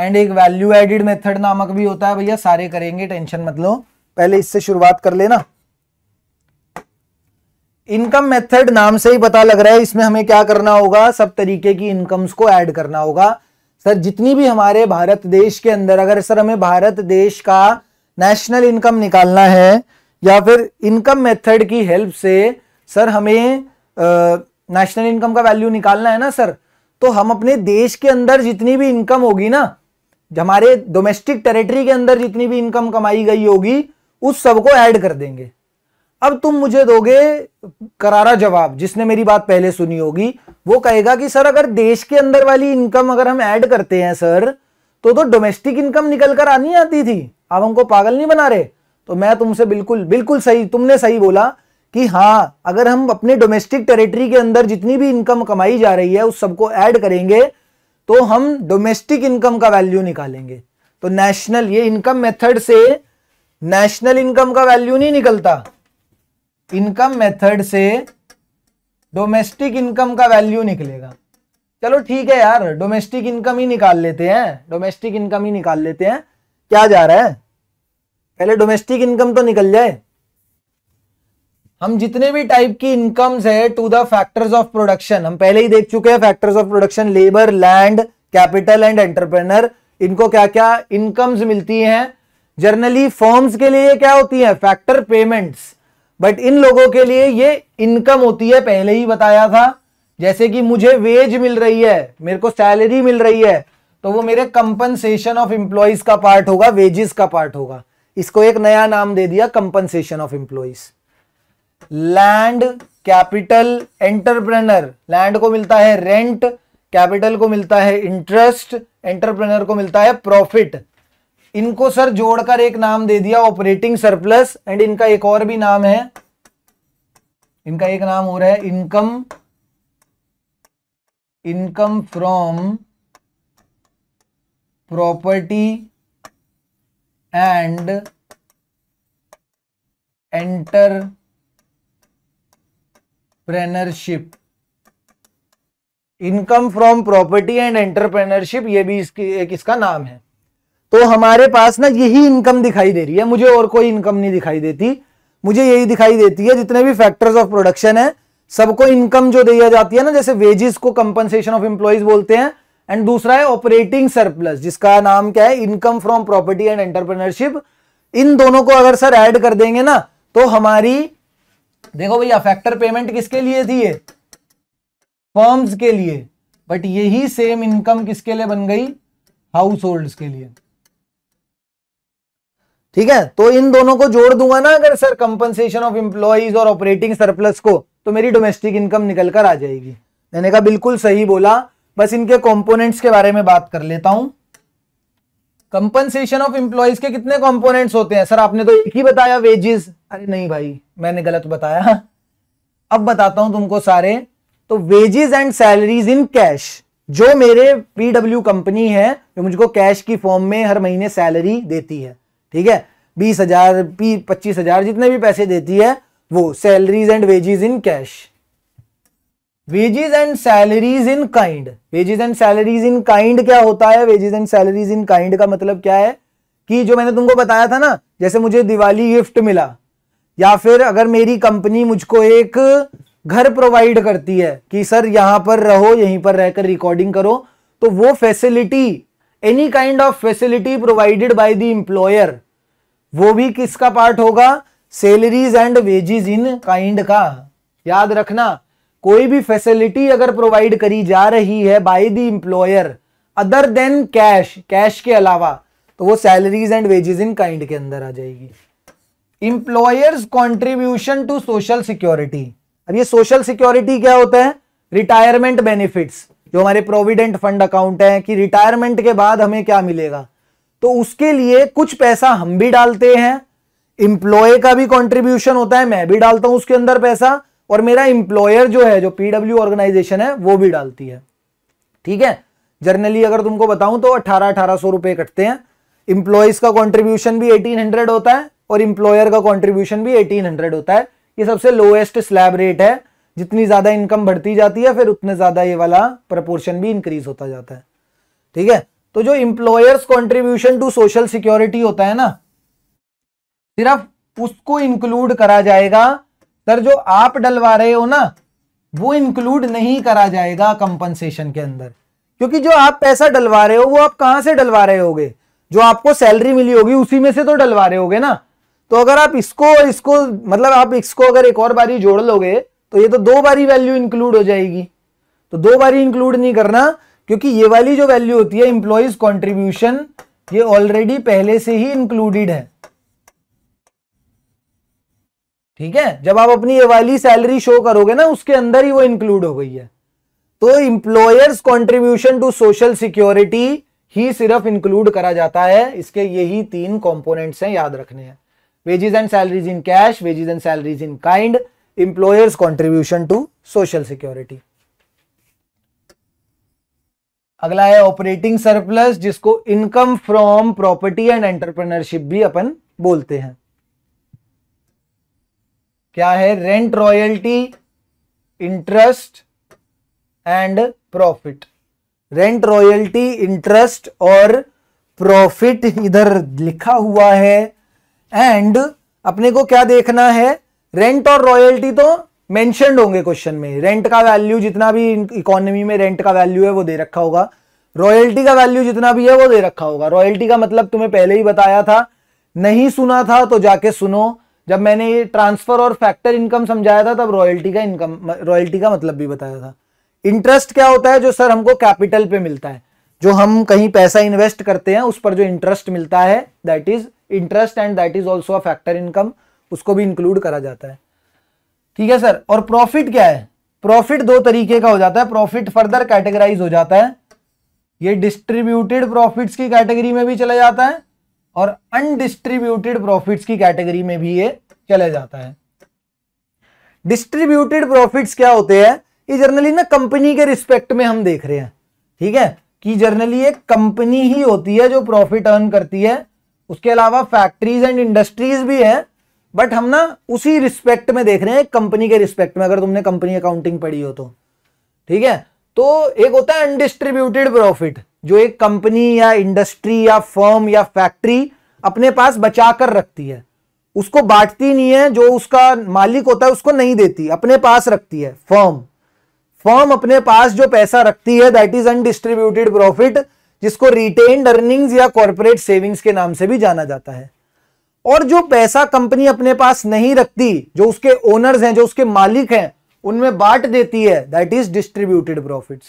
एंड एक वैल्यू एडिड मेथड नामक भी होता है भैया सारे करेंगे टेंशन मत लो पहले इससे शुरुआत कर लेना इनकम मेथड नाम से ही पता लग रहा है इसमें हमें क्या करना होगा सब तरीके की इनकम्स को ऐड करना होगा सर जितनी भी हमारे भारत देश के अंदर अगर सर हमें भारत देश का नेशनल इनकम निकालना है या फिर इनकम मेथड की हेल्प से सर हमें नेशनल इनकम का वैल्यू निकालना है ना सर तो हम अपने देश के अंदर जितनी भी इनकम होगी ना हमारे डोमेस्टिक टेरिटरी के अंदर जितनी भी इनकम कमाई गई होगी उस सबको ऐड कर देंगे अब तुम मुझे दोगे करारा जवाब जिसने मेरी बात पहले सुनी होगी वो कहेगा कि सर अगर देश के अंदर वाली इनकम अगर हम ऐड करते हैं सर तो तो डोमेस्टिक इनकम निकल कर आनी आती थी आप हमको पागल नहीं बना रहे तो मैं तुमसे बिल्कुल बिल्कुल सही तुमने सही बोला कि हाँ अगर हम अपने डोमेस्टिक टेरिटरी के अंदर जितनी भी इनकम कमाई जा रही है उस सबको ऐड करेंगे तो हम डोमेस्टिक इनकम का वैल्यू निकालेंगे तो नेशनल ये इनकम मेथड से नेशनल इनकम का वैल्यू नहीं निकलता इनकम मेथड से डोमेस्टिक इनकम का वैल्यू निकलेगा चलो ठीक है यार डोमेस्टिक इनकम ही निकाल लेते हैं डोमेस्टिक इनकम ही निकाल लेते हैं क्या जा रहा है पहले डोमेस्टिक इनकम तो निकल जाए हम जितने भी टाइप की इनकम्स है to the factors of production हम पहले ही देख चुके हैं factors of production labour land capital and entrepreneur इनको क्या क्या इनकम्स मिलती हैं जर्नली फॉर्म्स के लिए क्या होती है फैक्टर पेमेंट्स बट इन लोगों के लिए ये इनकम होती है पहले ही बताया था जैसे कि मुझे वेज मिल रही है मेरे को सैलरी मिल रही है तो वो मेरे कंपनसेशन ऑफ इंप्लॉइज का पार्ट होगा वेजेस का पार्ट होगा इसको एक नया नाम दे दिया compensation of employees land capital entrepreneur land को मिलता है रेंट कैपिटल को मिलता है इंटरेस्ट एंटरप्रेनर को मिलता है प्रॉफिट इनको सर जोड़कर एक नाम दे दिया ऑपरेटिंग सरप्लस एंड इनका एक और भी नाम है इनका एक नाम हो रहा है income income from and enter entrepreneurship income from property and entrepreneurship ये भी इसकी एक इसका नाम है तो हमारे पास ना यही इनकम दिखाई दे रही है मुझे और कोई इनकम नहीं दिखाई देती मुझे यही दिखाई देती है जितने भी फैक्टर्स ऑफ प्रोडक्शन है सबको इनकम जो दिया जाती है ना जैसे वेजेस को कंपनसेशन ऑफ एम्प्लॉयज बोलते हैं एंड दूसरा है ऑपरेटिंग सरप्लस जिसका नाम क्या है income from property and entrepreneurship इन दोनों को अगर सर ऐड कर देंगे ना तो हमारी देखो भैया फैक्टर पेमेंट किसके लिए थी ये फर्म्स के लिए बट यही सेम इनकम किसके लिए बन गई हाउस होल्ड के लिए ठीक है तो इन दोनों को जोड़ दूंगा ना अगर सर कंपनसेशन ऑफ इंप्लॉइज और ऑपरेटिंग सरप्लस को तो मेरी डोमेस्टिक इनकम निकल कर आ जाएगी मैंने कहा बिल्कुल सही बोला बस इनके कंपोनेंट्स के बारे में बात कर लेता हूं कंपनसेशन ऑफ इंप्लॉइज के कितने कंपोनेंट्स होते हैं सर आपने तो एक ही बताया वेजेस अरे नहीं भाई मैंने गलत बताया अब बताता हूं तुमको सारे तो wages and salaries in cash जो मेरे पीडब्ल्यू कंपनी है जो मुझको कैश की फॉर्म में हर महीने सैलरी देती है ठीक है बीस हजार पच्चीस हजार जितने भी पैसे देती है वो salaries and wages in cash wages and salaries in kind wages and salaries in kind क्या होता है wages and salaries in kind का मतलब क्या है कि जो मैंने तुमको बताया था ना जैसे मुझे दिवाली गिफ्ट मिला या फिर अगर मेरी कंपनी मुझको एक घर प्रोवाइड करती है कि सर यहां पर रहो यहीं पर रहकर रिकॉर्डिंग करो तो वो facility any kind of facility provided by the employer वो भी किसका पार्ट होगा salaries and wages in kind का याद रखना कोई भी फैसिलिटी अगर प्रोवाइड करी जा रही है by the employer other than cash cash के अलावा तो वो salaries and wages in kind के अंदर आ जाएगी employers contribution to social security अब ये सोशल सिक्योरिटी क्या होता है रिटायरमेंट बेनिफिट्स जो हमारे प्रोविडेंट फंड अकाउंट है कि रिटायरमेंट के बाद हमें क्या मिलेगा तो उसके लिए कुछ पैसा हम भी डालते हैं इंप्लॉय का भी कॉन्ट्रीब्यूशन होता है मैं भी डालता हूं उसके अंदर पैसा और मेरा इंप्लॉयर जो है जो पीडब्ल्यू ऑर्गेनाइजेशन है वो भी डालती है ठीक है जर्नली अगर तुमको बताऊं तो अठारह अठारह सौ रुपए कटते हैं इंप्लॉयज का कॉन्ट्रीब्यूशन भी एटीन हंड्रेड होता है और इंप्लॉयर का कॉन्ट्रीब्यूशन भी एटीन हंड्रेड होता है ये सबसे लोएस्ट स्लैब रेट है जितनी ज्यादा इनकम बढ़ती जाती है फिर उतने ज्यादा ये वाला प्रपोर्शन भी इंक्रीज होता जाता है ठीक है तो जो employers contribution to social security होता है ना सिर्फ उसको इंक्लूड करा जाएगा सर जो आप डलवा रहे हो ना वो इंक्लूड नहीं करा जाएगा कंपनसेशन के अंदर क्योंकि जो आप पैसा डलवा रहे हो वो आप कहां से डलवा रहे होगे जो आपको सैलरी मिली होगी उसी में से तो डलवा रहे होगे ना तो अगर आप इसको और इसको मतलब आप इसको अगर एक और बारी जोड़ लोगे तो ये तो दो बारी वैल्यू इंक्लूड हो जाएगी तो दो बारी इंक्लूड नहीं करना क्योंकि ये वाली जो वैल्यू होती है इंप्लॉयज कॉन्ट्रीब्यूशन ये ऑलरेडी पहले से ही इंक्लूडेड है ठीक है जब आप अपनी ये वाली सैलरी शो करोगे ना उसके अंदर ही वो इंक्लूड हो गई है तो employers contribution to social security ही सिर्फ इंक्लूड करा जाता है इसके यही तीन कॉम्पोनेंट्स हैं याद रखने हैं wages and salaries in cash wages and salaries in kind employers contribution to social security अगला है ऑपरेटिंग सरप्लस जिसको income from property and entrepreneurship भी अपन बोलते हैं क्या है rent royalty interest and profit rent royalty interest और प्रॉफिट इधर लिखा हुआ है एंड अपने को क्या देखना है रेंट और रॉयल्टी तो मेंशनड होंगे क्वेश्चन में रेंट का वैल्यू जितना भी इकोनॉमी में रेंट का वैल्यू है वो दे रखा होगा रॉयल्टी का वैल्यू जितना भी है वो दे रखा होगा रॉयल्टी का मतलब तुम्हें पहले ही बताया था नहीं सुना था तो जाके सुनो जब मैंने ये ट्रांसफर और फैक्टर इनकम समझाया था तब रॉयल्टी का इनकम रॉयल्टी का मतलब भी बताया था इंटरेस्ट क्या होता है जो सर हमको कैपिटल पे मिलता है जो हम कहीं पैसा इन्वेस्ट करते हैं उस पर जो इंटरेस्ट मिलता है that is interest and that is also a factor income उसको भी इंक्लूड करा जाता है ठीक है सर और प्रॉफिट क्या है प्रॉफिट दो तरीके का हो जाता है प्रॉफिट फर्दर कैटेगराइज हो जाता है ये डिस्ट्रीब्यूटेड प्रॉफिट्स की कैटेगरी में भी चला जाता है और अनडिस्ट्रीब्यूटेड प्रॉफिट्स की कैटेगरी में भी ये चला जाता है डिस्ट्रीब्यूटेड प्रॉफिट्स क्या होते हैं ये जर्नली ना कंपनी के रिस्पेक्ट में हम देख रहे हैं ठीक है कि जर्नली एक कंपनी ही होती है जो प्रॉफिट अर्न करती है उसके अलावा फैक्ट्रीज एंड इंडस्ट्रीज भी है बट हम ना उसी रिस्पेक्ट में देख रहे हैं कंपनी के रिस्पेक्ट में अगर तुमने कंपनी अकाउंटिंग पढ़ी हो तो ठीक है तो एक होता है अनडिस्ट्रीब्यूटेड प्रॉफिट जो एक कंपनी या इंडस्ट्री या फर्म या फैक्ट्री अपने पास बचा कर रखती है उसको बांटती नहीं है जो उसका मालिक होता है उसको नहीं देती अपने पास रखती है फर्म फर्म अपने पास जो पैसा रखती है दैट इज अनडिस्ट्रीब्यूटेड प्रॉफिट जिसको रिटेन्ड अर्निंग्स या कॉरपोरेट सेविंग्स के नाम से भी जाना जाता है और जो पैसा कंपनी अपने पास नहीं रखती जो उसके ओनर्स हैं जो उसके मालिक हैं उनमें बांट देती है दैट इज डिस्ट्रीब्यूटेड प्रॉफिट्स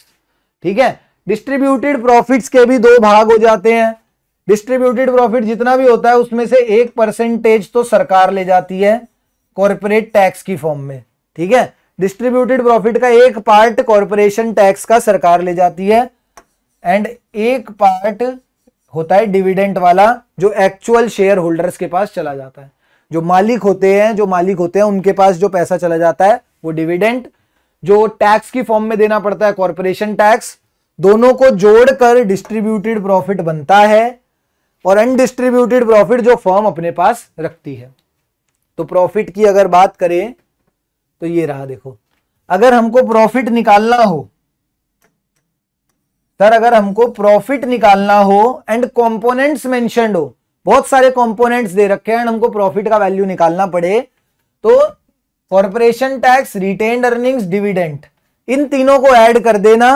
ठीक है डिस्ट्रीब्यूटेड प्रॉफिट्स के भी दो भाग हो जाते हैं डिस्ट्रीब्यूटेड प्रॉफिट जितना भी होता है उसमें से एक परसेंटेज तो सरकार ले जाती है कॉरपोरेट टैक्स की फॉर्म में ठीक है डिस्ट्रीब्यूटेड प्रॉफिट का एक पार्ट कॉरपोरेशन टैक्स का सरकार ले जाती है एंड एक पार्ट होता है डिविडेंट वाला जो एक्चुअल शेयर होल्डर्स के पास चला जाता है जो मालिक होते हैं जो मालिक होते हैं उनके पास जो पैसा चला जाता है वो डिविडेंट जो टैक्स की फॉर्म में देना पड़ता है कॉरपोरेशन टैक्स दोनों को जोड़कर डिस्ट्रीब्यूटेड प्रॉफिट बनता है और अनडिस्ट्रीब्यूटेड प्रॉफिट जो फर्म अपने पास रखती है तो प्रॉफिट की अगर बात करें तो ये रहा देखो अगर हमको प्रॉफिट निकालना हो सर अगर हमको प्रॉफिट निकालना हो एंड कंपोनेंट्स मेंशनड हो बहुत सारे कंपोनेंट्स दे रखे हैं एंड हमको प्रॉफिट का वैल्यू निकालना पड़े तो corporation tax retain earnings dividend इन तीनों को ऐड कर देना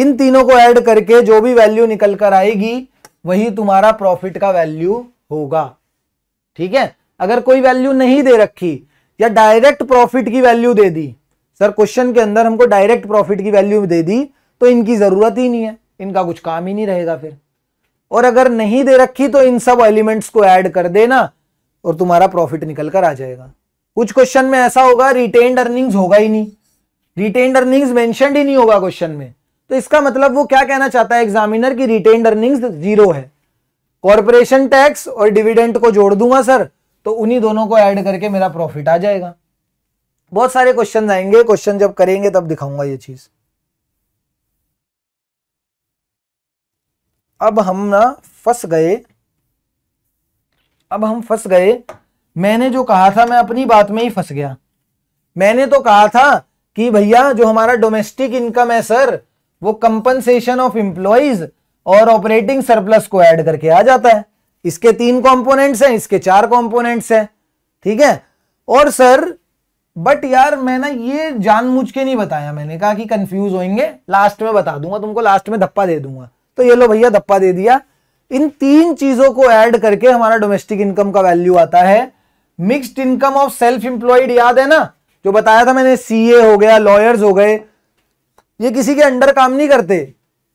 इन तीनों को ऐड करके जो भी वैल्यू निकल कर आएगी वही तुम्हारा प्रॉफिट का वैल्यू होगा ठीक है अगर कोई वैल्यू नहीं दे रखी या डायरेक्ट प्रॉफिट की वैल्यू दे दी सर क्वेश्चन के अंदर हमको डायरेक्ट प्रॉफिट की वैल्यू दे दी तो इनकी जरूरत ही नहीं है इनका कुछ काम ही नहीं रहेगा फिर और अगर नहीं दे रखी तो इन सब एलिमेंट्स को ऐड कर देना और तुम्हारा प्रॉफिट निकल कर आ जाएगा कुछ क्वेश्चन में ऐसा होगा रिटेन अर्निंग्स होगा ही नहीं रिटेन अर्निंग्स मेंशनड ही नहीं होगा क्वेश्चन में तो इसका मतलब वो क्या कहना चाहता है एग्जामिनर की रिटेन अर्निंग्स जीरो है कॉरपोरेशन टैक्स और डिविडेंट को जोड़ दूंगा सर तो उन्हीं दोनों को ऐड करके मेरा प्रॉफिट आ जाएगा बहुत सारे क्वेश्चन आएंगे क्वेश्चन जब करेंगे तब दिखाऊंगा ये चीज अब हम ना फंस गए अब हम फंस गए मैंने जो कहा था मैं अपनी बात में ही फंस गया मैंने तो कहा था कि भैया जो हमारा डोमेस्टिक इनकम है सर वो कंपनसेशन ऑफ इंप्लॉइज और ऑपरेटिंग सरप्लस को ऐड करके आ जाता है इसके तीन कंपोनेंट्स हैं इसके चार कंपोनेंट्स हैं ठीक है और सर बट यार मैं ना ये जानबूझ के नहीं बताया मैंने कहा कि कंफ्यूज होंगे लास्ट में बता दूंगा तुमको लास्ट में धप्पा दे दूंगा तो ये लो भैया धप्पा दे दिया इन तीन चीजों को ऐड करके हमारा डोमेस्टिक इनकम का वैल्यू आता है mixed income of self employed याद है ना जो बताया था मैंने सीए हो गया लॉयर्स हो गए ये किसी के अंडर काम नहीं करते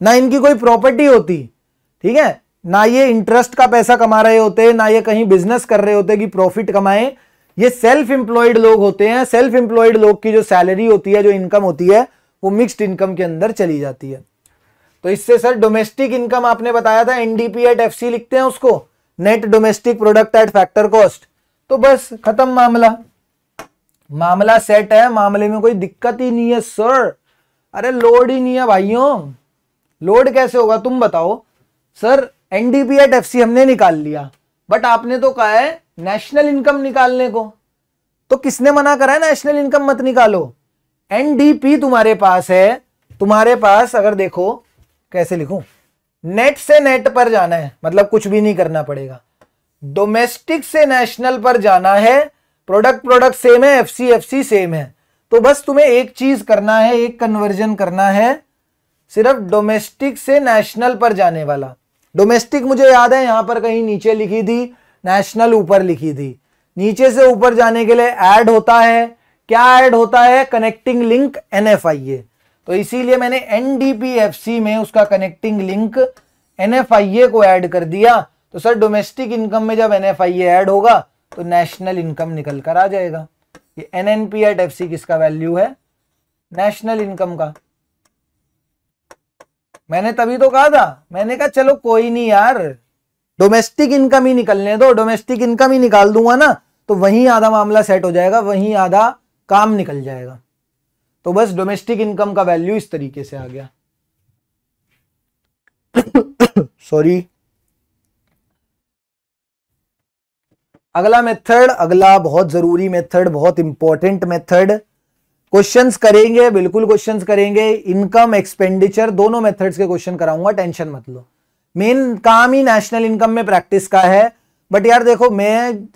ना इनकी कोई प्रॉपर्टी होती ठीक है ना ये इंटरेस्ट का पैसा कमा रहे होते ना ये कहीं बिजनेस कर रहे होते कि प्रॉफिट कमाए ये सेल्फ एम्प्लॉयड लोग होते हैं सेल्फ एम्प्लॉयड लोग की जो सैलरी होती है जो इनकम होती है वो मिक्स्ड इनकम के अंदर चली जाती है तो इससे सर डोमेस्टिक इनकम आपने बताया था एनडीपी एट एफ लिखते हैं उसको net domestic product at factor cost तो बस खत्म मामला मामला सेट है मामले में कोई दिक्कत ही नहीं है सर अरे लोड ही नहीं है भाइयों लोड कैसे होगा तुम बताओ सर एनडीपी एट एफ हमने निकाल लिया बट आपने तो कहा है नेशनल इनकम निकालने को तो किसने मना करा है नेशनल इनकम मत निकालो एनडीपी तुम्हारे पास है तुम्हारे पास अगर देखो कैसे लिखूं नेट से नेट पर जाना है मतलब कुछ भी नहीं करना पड़ेगा डोमेस्टिक से नेशनल पर जाना है प्रोडक्ट प्रोडक्ट सेम है एफसी एफसी सेम है तो बस तुम्हें एक चीज करना है एक कन्वर्जन करना है सिर्फ डोमेस्टिक से नेशनल पर जाने वाला डोमेस्टिक मुझे याद है यहां पर कहीं नीचे लिखी थी नेशनल ऊपर लिखी थी नीचे से ऊपर जाने के लिए ऐड होता है क्या ऐड होता है connecting link N F I A तो इसीलिए मैंने एनडीपीएफसी में उसका कनेक्टिंग लिंक एनएफआईए को ऐड कर दिया तो सर डोमेस्टिक इनकम में जब एनएफआईए ऐड होगा तो नेशनल इनकम निकल कर आ जाएगा ये N N P at F C किसका वैल्यू है नेशनल इनकम का मैंने तभी तो कहा था मैंने कहा चलो कोई नहीं यार डोमेस्टिक इनकम ही निकलने दो डोमेस्टिक इनकम ही निकाल दूंगा ना तो वहीं आधा मामला सेट हो जाएगा वहीं आधा काम निकल जाएगा तो बस डोमेस्टिक इनकम का वैल्यू इस तरीके से आ गया सॉरी अगला मेथड अगला बहुत जरूरी मेथड बहुत इंपॉर्टेंट मेथड क्वेश्चंस करेंगे बिल्कुल क्वेश्चंस करेंगे इनकम एक्सपेंडिचर दोनों मेथड्स के क्वेश्चन कराऊंगा टेंशन मत लो मेन काम ही नेशनल इनकम में प्रैक्टिस का है बट यार देखो मैं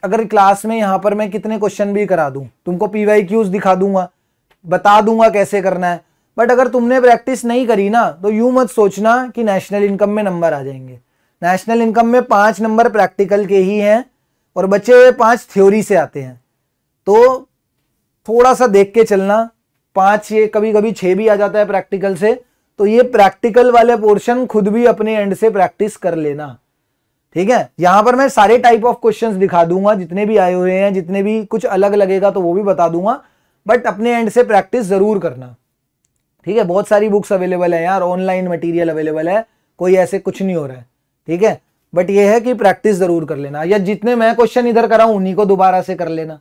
अगर क्लास में यहां पर मैं कितने क्वेश्चन भी करा दू तुमको पी क्यूज दिखा दूंगा बता दूंगा कैसे करना है बट अगर तुमने प्रैक्टिस नहीं करी ना तो यू मत सोचना कि नेशनल इनकम में नंबर आ जाएंगे नेशनल इनकम में पांच नंबर प्रैक्टिकल के ही हैं और बचे पांच थ्योरी से आते हैं तो थोड़ा सा देख के चलना पांच ये कभी कभी छह भी आ जाता है प्रैक्टिकल से तो ये प्रैक्टिकल वाले पोर्शन खुद भी अपने एंड से प्रैक्टिस कर लेना ठीक है यहां पर मैं सारे टाइप ऑफ क्वेश्चंस दिखा दूंगा जितने भी आए हुए हैं जितने भी कुछ अलग लगेगा तो वो भी बता दूंगा बट अपने एंड से प्रैक्टिस जरूर करना ठीक है बहुत सारी बुक्स अवेलेबल है यार ऑनलाइन मटीरियल अवेलेबल है कोई ऐसे कुछ नहीं हो रहा है ठीक है बट ये है कि प्रैक्टिस जरूर कर लेना या जितने मैं क्वेश्चन इधर हूं उन्हीं को दोबारा से कर लेना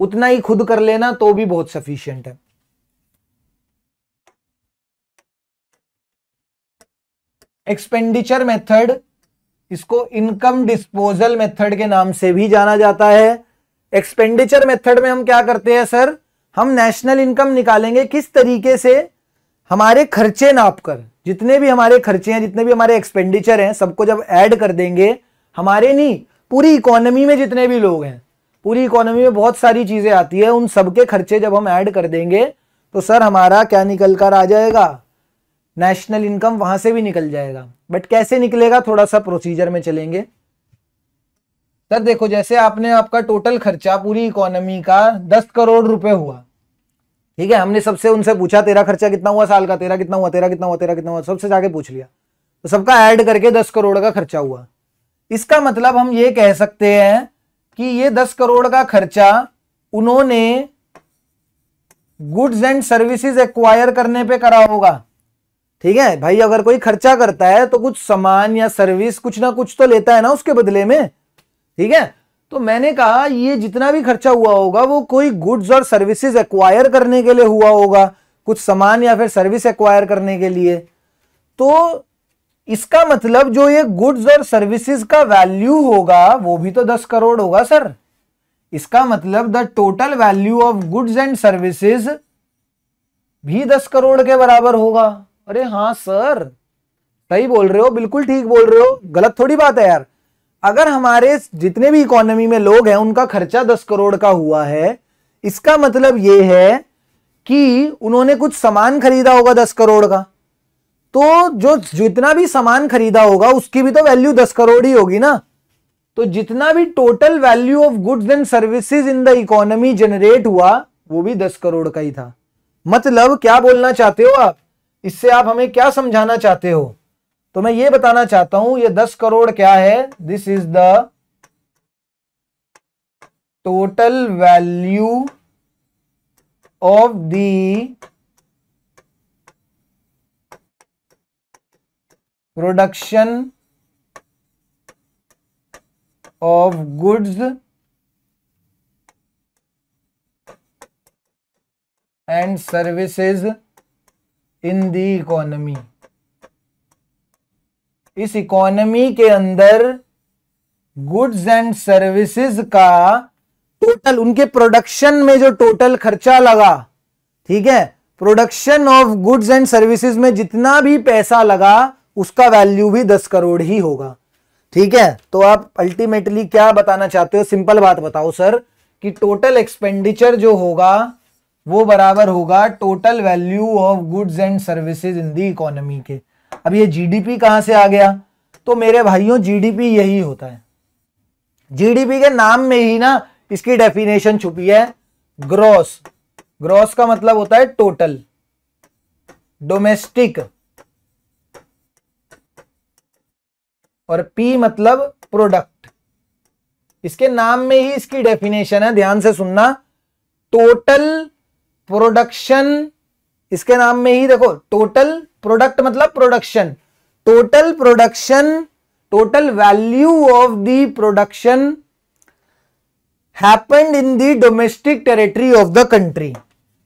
उतना ही खुद कर लेना तो भी बहुत सफिशियंट है एक्सपेंडिचर मेथड इसको इनकम डिस्पोजल मेथड के नाम से भी जाना जाता है एक्सपेंडिचर मेथड में हम क्या करते हैं सर हम नेशनल इनकम निकालेंगे किस तरीके से हमारे खर्चे नाप कर जितने भी हमारे खर्चे हैं जितने भी हमारे एक्सपेंडिचर हैं सबको जब ऐड कर देंगे हमारे नहीं पूरी इकोनॉमी में जितने भी लोग हैं पूरी इकोनॉमी में बहुत सारी चीज़ें आती है उन सबके खर्चे जब हम ऐड कर देंगे तो सर हमारा क्या निकल कर आ जाएगा नेशनल इनकम वहां से भी निकल जाएगा बट कैसे निकलेगा थोड़ा सा प्रोसीजर में चलेंगे सर देखो जैसे आपने आपका टोटल खर्चा पूरी इकोनॉमी का दस करोड़ रुपए हुआ ठीक है हमने सबसे उनसे पूछा तेरा खर्चा कितना हुआ साल का तेरा कितना हुआ तेरा कितना हुआ तेरा कितना हुआ सबसे जाके पूछ लिया तो सबका ऐड करके दस करोड़ का खर्चा हुआ इसका मतलब हम ये कह सकते हैं कि ये दस करोड़ का खर्चा उन्होंने गुड्स एंड सर्विसेज एक्वायर करने पे करा होगा ठीक है भाई अगर कोई खर्चा करता है तो कुछ सामान या सर्विस कुछ ना कुछ तो लेता है ना उसके बदले में ठीक है तो मैंने कहा ये जितना भी खर्चा हुआ होगा वो कोई गुड्स और सर्विसेज एक्वायर करने के लिए हुआ होगा कुछ सामान या फिर सर्विस एक्वायर करने के लिए तो इसका मतलब जो ये गुड्स और सर्विसेज का वैल्यू होगा वो भी तो दस करोड़ होगा सर इसका मतलब the total value of goods and services भी दस करोड़ के बराबर होगा अरे हाँ सर सही बोल रहे हो बिल्कुल ठीक बोल रहे हो गलत थोड़ी बात है यार अगर हमारे जितने भी इकोनॉमी में लोग हैं उनका खर्चा दस करोड़ का हुआ है इसका मतलब ये है कि उन्होंने कुछ सामान खरीदा होगा दस करोड़ का तो जो जितना भी सामान खरीदा होगा उसकी भी तो वैल्यू दस करोड़ ही होगी ना तो जितना भी total value of goods and services in the economy generate हुआ वो भी दस करोड़ का ही था मतलब क्या बोलना चाहते हो आप इससे आप हमें क्या समझाना चाहते हो तो मैं ये बताना चाहता हूं ये दस करोड़ क्या है this is the total value of the production of goods and services in the economy इस इकोनॉमी के अंदर गुड्स एंड सर्विसेज का टोटल उनके प्रोडक्शन में जो टोटल खर्चा लगा ठीक है production of goods and services में जितना भी पैसा लगा उसका वैल्यू भी दस करोड़ ही होगा ठीक है तो आप अल्टीमेटली क्या बताना चाहते हो सिंपल बात बताओ सर कि टोटल एक्सपेंडिचर जो होगा वो बराबर होगा total value of goods and services in the economy के अब ये जीडीपी कहां से आ गया तो मेरे भाइयों जीडीपी यही होता है जीडीपी के नाम में ही ना इसकी डेफिनेशन छुपी है ग्रॉस ग्रॉस का मतलब होता है टोटल डोमेस्टिक और पी मतलब प्रोडक्ट इसके नाम में ही इसकी डेफिनेशन है ध्यान से सुनना टोटल प्रोडक्शन इसके नाम में ही देखो टोटल प्रोडक्ट मतलब production total production total value of the production happened in the domestic territory of the country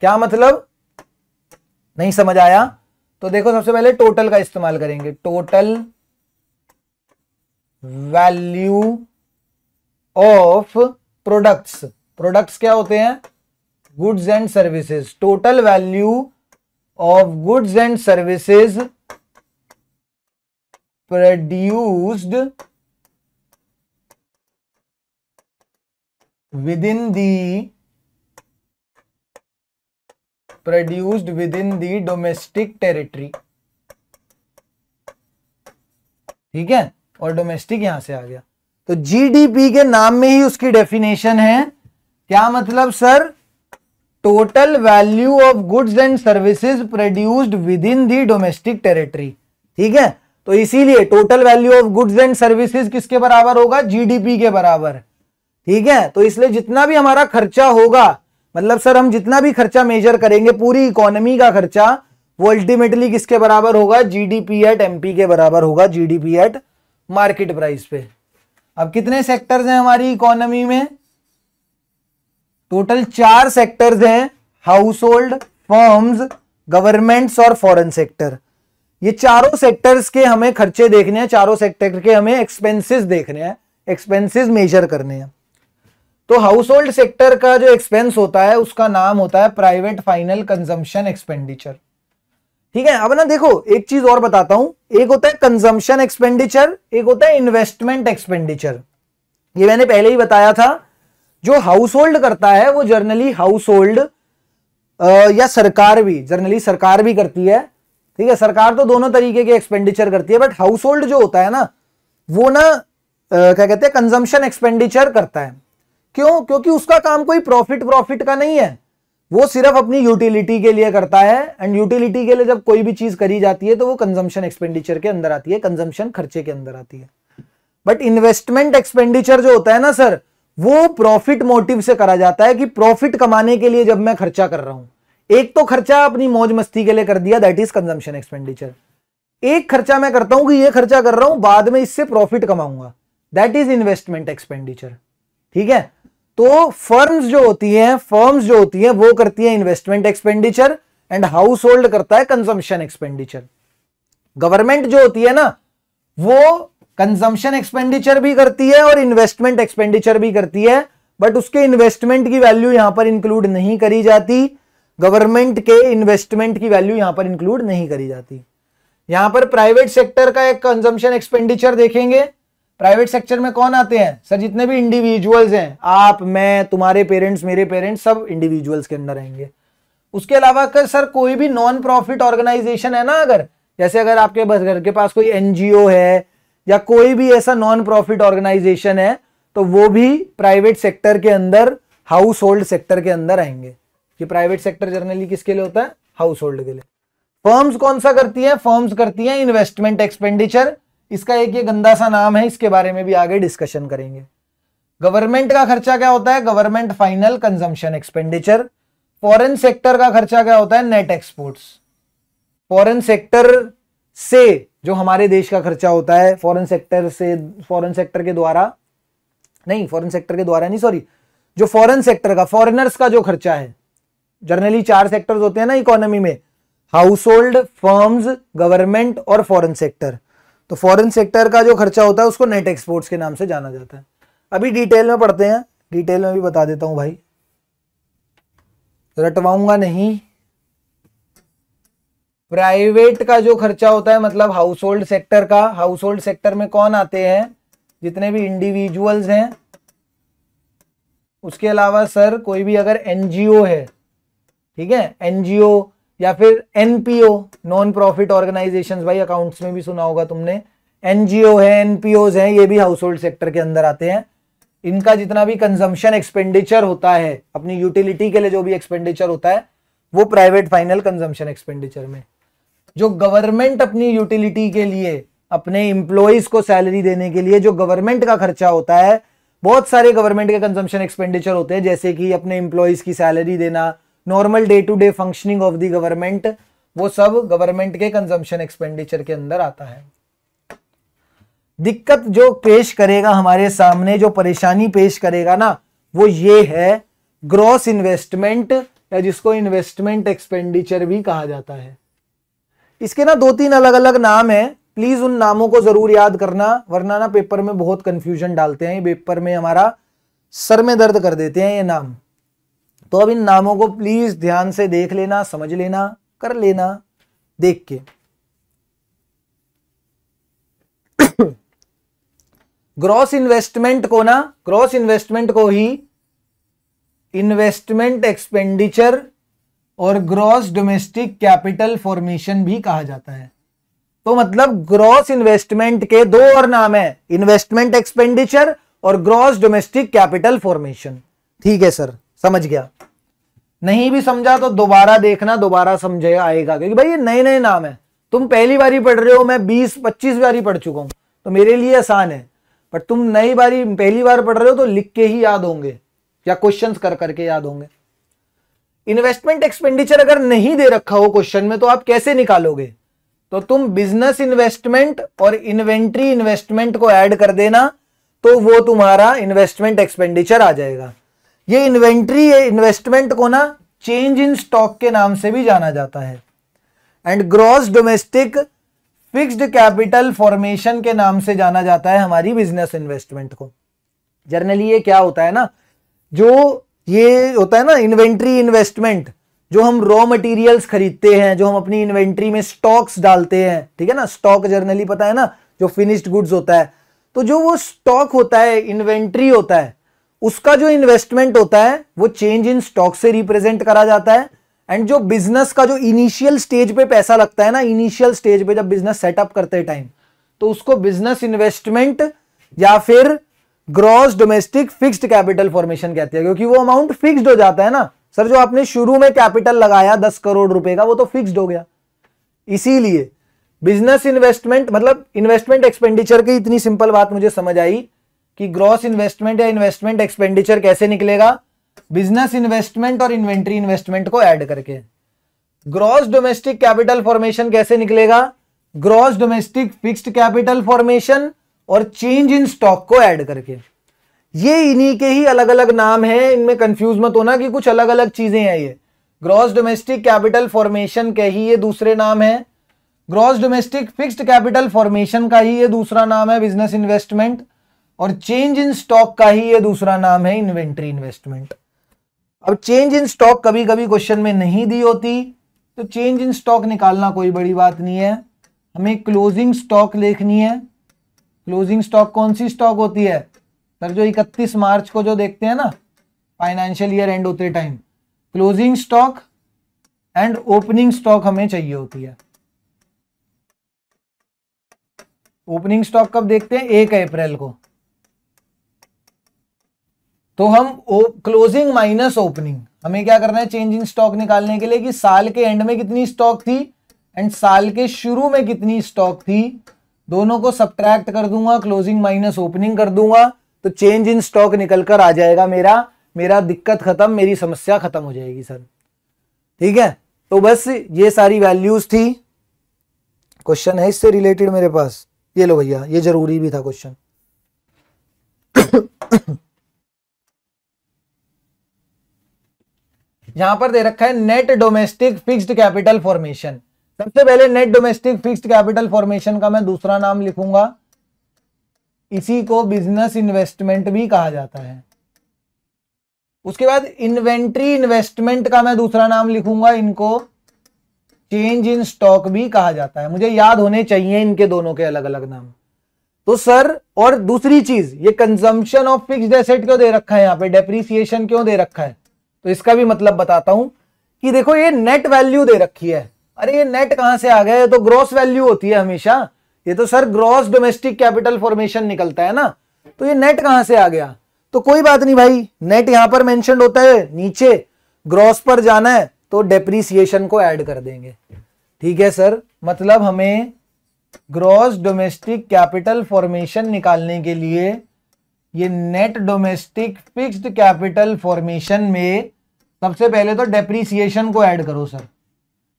क्या मतलब नहीं समझ आया तो देखो सबसे पहले टोटल का इस्तेमाल करेंगे total value of products products क्या होते हैं goods and services total value of goods and services produced within the produced within the domestic territory ठीक है और डोमेस्टिक यहां से आ गया तो जीडीपी के नाम में ही उसकी डेफिनेशन है क्या मतलब sir total value of goods and services produced within the domestic territory ठीक है तो इसीलिए total value of goods and services किसके बराबर होगा जीडीपी के बराबर ठीक है तो इसलिए जितना भी हमारा खर्चा होगा मतलब सर हम जितना भी खर्चा मेजर करेंगे पूरी इकोनॉमी का खर्चा वो अल्टीमेटली किसके बराबर होगा जीडीपी एट एमपी के बराबर होगा जीडीपी एट मार्केट प्राइस पे अब कितने सेक्टर्स हैं हमारी इकोनॉमी में टोटल चार सेक्टर्स हैं हाउस होल्ड फॉर्म गवर्नमेंट्स और फॉरेन सेक्टर ये चारों सेक्टर्स के हमें खर्चे देखने हैं चारों सेक्टर के हमें एक्सपेंसेस देखने हैं एक्सपेंसेस मेजर करने हैं तो हाउस होल्ड सेक्टर का जो एक्सपेंस होता है उसका नाम होता है प्राइवेट फाइनल कंजम्पशन एक्सपेंडिचर ठीक है अब ना देखो एक चीज और बताता हूं एक होता है कंजम्पशन एक्सपेंडिचर एक होता है इन्वेस्टमेंट एक्सपेंडिचर ये मैंने पहले ही बताया था जो हाउस होल्ड करता है वो जर्नली हाउस होल्ड या सरकार भी जर्नली सरकार भी करती है ठीक है सरकार तो दोनों तरीके के एक्सपेंडिचर करती है बट हाउस होल्ड जो होता है ना वो ना क्या कहते हैं कंजम्पशन एक्सपेंडिचर करता है क्यों क्योंकि उसका काम कोई प्रॉफिट प्रॉफिट का नहीं है वो सिर्फ अपनी यूटिलिटी के लिए करता है एंड यूटिलिटी के लिए जब कोई भी चीज करी जाती है तो वो कंजम्पशन एक्सपेंडिचर के अंदर आती है कंजम्पशन खर्चे के अंदर आती है बट इन्वेस्टमेंट एक्सपेंडिचर जो होता है ना सर वो प्रॉफिट मोटिव से करा जाता है कि प्रॉफिट कमाने के लिए जब मैं खर्चा कर रहा हूं एक तो खर्चा अपनी मौज मस्ती के लिए कर दिया दैट इज कंजम्पशन एक्सपेंडिचर एक खर्चा मैं करता हूं कि ये खर्चा कर रहा हूं बाद में इससे प्रॉफिट कमाऊंगा दैट इज इन्वेस्टमेंट एक्सपेंडिचर ठीक है तो फर्म्स जो होती हैं फर्म्स जो होती हैं वो करती है investment expenditure and household करता है कंजम्पशन एक्सपेंडिचर गवर्नमेंट जो होती है ना वो कंजम्पशन एक्सपेंडिचर भी करती है और इन्वेस्टमेंट एक्सपेंडिचर भी करती है बट उसके इन्वेस्टमेंट की वैल्यू यहां पर इंक्लूड नहीं करी जाती गवर्नमेंट के इन्वेस्टमेंट की वैल्यू यहां पर इंक्लूड नहीं करी जाती यहां पर प्राइवेट सेक्टर का एक कंजम्पशन एक्सपेंडिचर देखेंगे प्राइवेट सेक्टर में कौन आते हैं सर जितने भी इंडिविजुअल्स हैं आप मैं तुम्हारे पेरेंट्स मेरे पेरेंट्स सब इंडिविजुअल्स के अंदर आएंगे उसके अलावा कर सर कोई भी नॉन प्रॉफिट ऑर्गेनाइजेशन है ना अगर जैसे अगर आपके बस घर के पास कोई एनजीओ है या कोई भी ऐसा नॉन प्रॉफिट ऑर्गेनाइजेशन है तो वो भी प्राइवेट सेक्टर के अंदर हाउस होल्ड सेक्टर के अंदर आएंगे कि प्राइवेट सेक्टर जर्नली किसके लिए होता है हाउस होल्ड के लिए फर्म्स कौन सा करती है फर्म्स करती है इन्वेस्टमेंट एक्सपेंडिचर इसका एक ये गंदा सा नाम है इसके बारे में भी आगे डिस्कशन करेंगे गवर्नमेंट का खर्चा क्या होता है government final consumption expenditure foreign sector का खर्चा क्या होता है नेट एक्सपोर्ट्स फॉरेन सेक्टर से जो हमारे देश का खर्चा होता है फॉरेन सेक्टर से फॉरेन सेक्टर के द्वारा नहीं फॉरेन सेक्टर के द्वारा नहीं सॉरी जो फॉरेन सेक्टर का फॉरेनर्स का जो खर्चा है जनरली चार सेक्टर्स होते हैं ना इकोनॉमी में हाउस होल्ड फर्म्स गवर्नमेंट और फॉरेन सेक्टर तो फॉरेन सेक्टर का जो खर्चा होता है उसको नेट एक्सपोर्ट्स के नाम से जाना जाता है अभी डिटेल में पढ़ते हैं डिटेल में भी बता देता हूं भाई रटवाऊंगा नहीं प्राइवेट का जो खर्चा होता है मतलब हाउस होल्ड सेक्टर का हाउस होल्ड सेक्टर में कौन आते हैं जितने भी इंडिविजुअल्स हैं उसके अलावा सर कोई भी अगर एनजीओ है ठीक है एनजीओ या फिर एनपीओ नॉन प्रॉफिट ऑर्गेनाइजेशन भाई अकाउंट्स में भी सुना होगा तुमने एनजीओ है एनपीओ हैं ये भी हाउस होल्ड सेक्टर के अंदर आते हैं इनका जितना भी कंजम्पशन एक्सपेंडिचर होता है अपनी यूटिलिटी के लिए जो भी एक्सपेंडिचर होता है वो प्राइवेट फाइनल कंजम्पशन एक्सपेंडिचर में जो गवर्नमेंट अपनी यूटिलिटी के लिए अपने इंप्लॉइज को सैलरी देने के लिए जो गवर्नमेंट का खर्चा होता है बहुत सारे गवर्नमेंट के कंजम्पशन एक्सपेंडिचर होते हैं जैसे कि अपने इंप्लॉइज की सैलरी देना normal day to day functioning of the government वो सब गवर्नमेंट के कंजम्पशन एक्सपेंडिचर के अंदर आता है दिक्कत जो पेश करेगा हमारे सामने जो परेशानी पेश करेगा ना वो ये है ग्रॉस इन्वेस्टमेंट या जिसको इन्वेस्टमेंट एक्सपेंडिचर भी कहा जाता है इसके ना दो तीन अलग अलग नाम है प्लीज उन नामों को जरूर याद करना वरना ना पेपर में बहुत कंफ्यूजन डालते हैं पेपर में हमारा सर में दर्द कर देते हैं ये नाम तो अब इन नामों को प्लीज ध्यान से देख लेना समझ लेना कर लेना देख के ग्रॉस इन्वेस्टमेंट को ना ग्रॉस इन्वेस्टमेंट को ही इन्वेस्टमेंट एक्सपेंडिचर और ग्रॉस डोमेस्टिक कैपिटल फॉर्मेशन भी कहा जाता है तो मतलब ग्रॉस इन्वेस्टमेंट के दो और नाम है इन्वेस्टमेंट एक्सपेंडिचर और ग्रॉस डोमेस्टिक कैपिटल फॉर्मेशन ठीक है सर समझ गया नहीं भी समझा तो दोबारा देखना दोबारा समझ आएगा क्योंकि भाई ये नए नए नाम है तुम पहली बारी पढ़ रहे हो मैं 20 25 बारी पढ़ चुका हूं तो मेरे लिए आसान है पर तुम नई बारी पहली बार पढ़ रहे हो तो लिख के ही याद होंगे या क्वेश्चंस कर करके याद होंगे इन्वेस्टमेंट एक्सपेंडिचर अगर नहीं दे रखा हो क्वेश्चन में तो आप कैसे निकालोगे तो तुम बिजनेस इन्वेस्टमेंट और इन्वेंट्री इन्वेस्टमेंट को ऐड कर देना तो वो तुम्हारा इन्वेस्टमेंट एक्सपेंडिचर आ जाएगा ये इन्वेंट्री इन्वेस्टमेंट को ना चेंज इन स्टॉक के नाम से भी जाना जाता है and gross domestic fixed capital formation के नाम से जाना जाता है हमारी बिजनेस इन्वेस्टमेंट को जर्नली ये क्या होता है ना जो ये होता है ना इन्वेंट्री इन्वेस्टमेंट जो हम रॉ मटेरियल्स खरीदते हैं जो हम अपनी इन्वेंट्री में स्टॉक्स डालते हैं ठीक है ना स्टॉक जर्नली पता है ना जो फिनिश्ड गुड्स होता है तो जो वो स्टॉक होता है इन्वेंट्री होता है उसका जो इन्वेस्टमेंट होता है वो चेंज इन स्टॉक से रिप्रेजेंट करा जाता है एंड जो बिजनेस का जो इनिशियल स्टेज पे पैसा लगता है ना इनिशियल स्टेज पे जब बिजनेस सेटअप करते टाइम तो उसको बिजनेस इन्वेस्टमेंट या फिर gross domestic fixed capital formation कहते हैं क्योंकि वो अमाउंट फिक्स्ड हो जाता है ना सर जो आपने शुरू में कैपिटल लगाया दस करोड़ रुपए का वो तो फिक्स्ड हो गया इसीलिए बिजनेस इन्वेस्टमेंट मतलब इन्वेस्टमेंट एक्सपेंडिचर की इतनी सिंपल बात मुझे समझ आई कि ग्रॉस इन्वेस्टमेंट या इन्वेस्टमेंट एक्सपेंडिचर कैसे निकलेगा बिजनेस इन्वेस्टमेंट और इन्वेंट्री इन्वेस्टमेंट को ऐड करके ग्रॉस डोमेस्टिक कैपिटल फॉर्मेशन कैसे निकलेगा gross domestic fixed capital formation और चेंज इन स्टॉक को ऐड करके ये इन्हीं के ही अलग अलग नाम है इनमें कंफ्यूज मत होना कि कुछ अलग अलग चीजें हैं ये ग्रॉस डोमेस्टिक कैपिटल फॉर्मेशन के ही ये दूसरे नाम है gross domestic fixed capital formation का ही ये दूसरा नाम है बिजनेस इन्वेस्टमेंट और चेंज इन स्टॉक का ही ये दूसरा नाम है इन्वेंट्री इन्वेस्टमेंट अब चेंज इन स्टॉक कभी कभी क्वेश्चन में नहीं दी होती तो चेंज इन स्टॉक निकालना कोई बड़ी बात नहीं है हमें क्लोजिंग स्टॉक लिखनी है क्लोजिंग स्टॉक कौन सी स्टॉक होती है सर जो 31 मार्च को जो देखते हैं ना फाइनेंशियल ईयर एंड होते time closing stock and opening stock हमें चाहिए होती है ओपनिंग स्टॉक कब देखते हैं एक अप्रैल को तो हम क्लोजिंग माइनस ओपनिंग हमें क्या करना है चेंज इन स्टॉक निकालने के लिए कि साल के एंड में कितनी स्टॉक थी एंड साल के शुरू में कितनी स्टॉक थी दोनों को सब्ट्रैक्ट कर दूंगा क्लोजिंग माइनस ओपनिंग कर दूंगा तो चेंज इन स्टॉक निकल कर आ जाएगा मेरा मेरा दिक्कत खत्म मेरी समस्या खत्म हो जाएगी सर ठीक है तो बस ये सारी वैल्यूज थी क्वेश्चन है इससे रिलेटेड मेरे पास ये लो भैया ये जरूरी भी था क्वेश्चन यहां पर दे रखा है net domestic fixed capital formation सबसे पहले net domestic fixed capital formation का मैं दूसरा नाम लिखूंगा इसी को बिजनेस इन्वेस्टमेंट भी कहा जाता है उसके बाद इन्वेंट्री इन्वेस्टमेंट का मैं दूसरा नाम लिखूंगा इनको चेंज इन स्टॉक भी कहा जाता है मुझे याद होने चाहिए इनके दोनों के अलग अलग नाम तो सर और दूसरी चीज ये कंजम्पशन ऑफ फिक्स्ड एसेट क्यों दे रखा है यहां पे डेप्रीसिएशन क्यों दे रखा है तो इसका भी मतलब बताता हूं कि देखो ये नेट वैल्यू दे रखी है अरे ये नेट कहां से आ गया ये तो ग्रॉस वैल्यू होती है हमेशा ये तो sir gross domestic capital formation निकलता है ना तो ये नेट कहां से आ गया तो कोई बात नहीं भाई नेट यहां पर मेंशन होता है नीचे ग्रॉस पर जाना है तो डेप्रीसिएशन को ऐड कर देंगे ठीक है सर मतलब हमें ग्रॉस डोमेस्टिक कैपिटल फॉर्मेशन निकालने के लिए ये net domestic fixed capital formation में सबसे पहले तो डेप्रीसिएशन को ऐड करो सर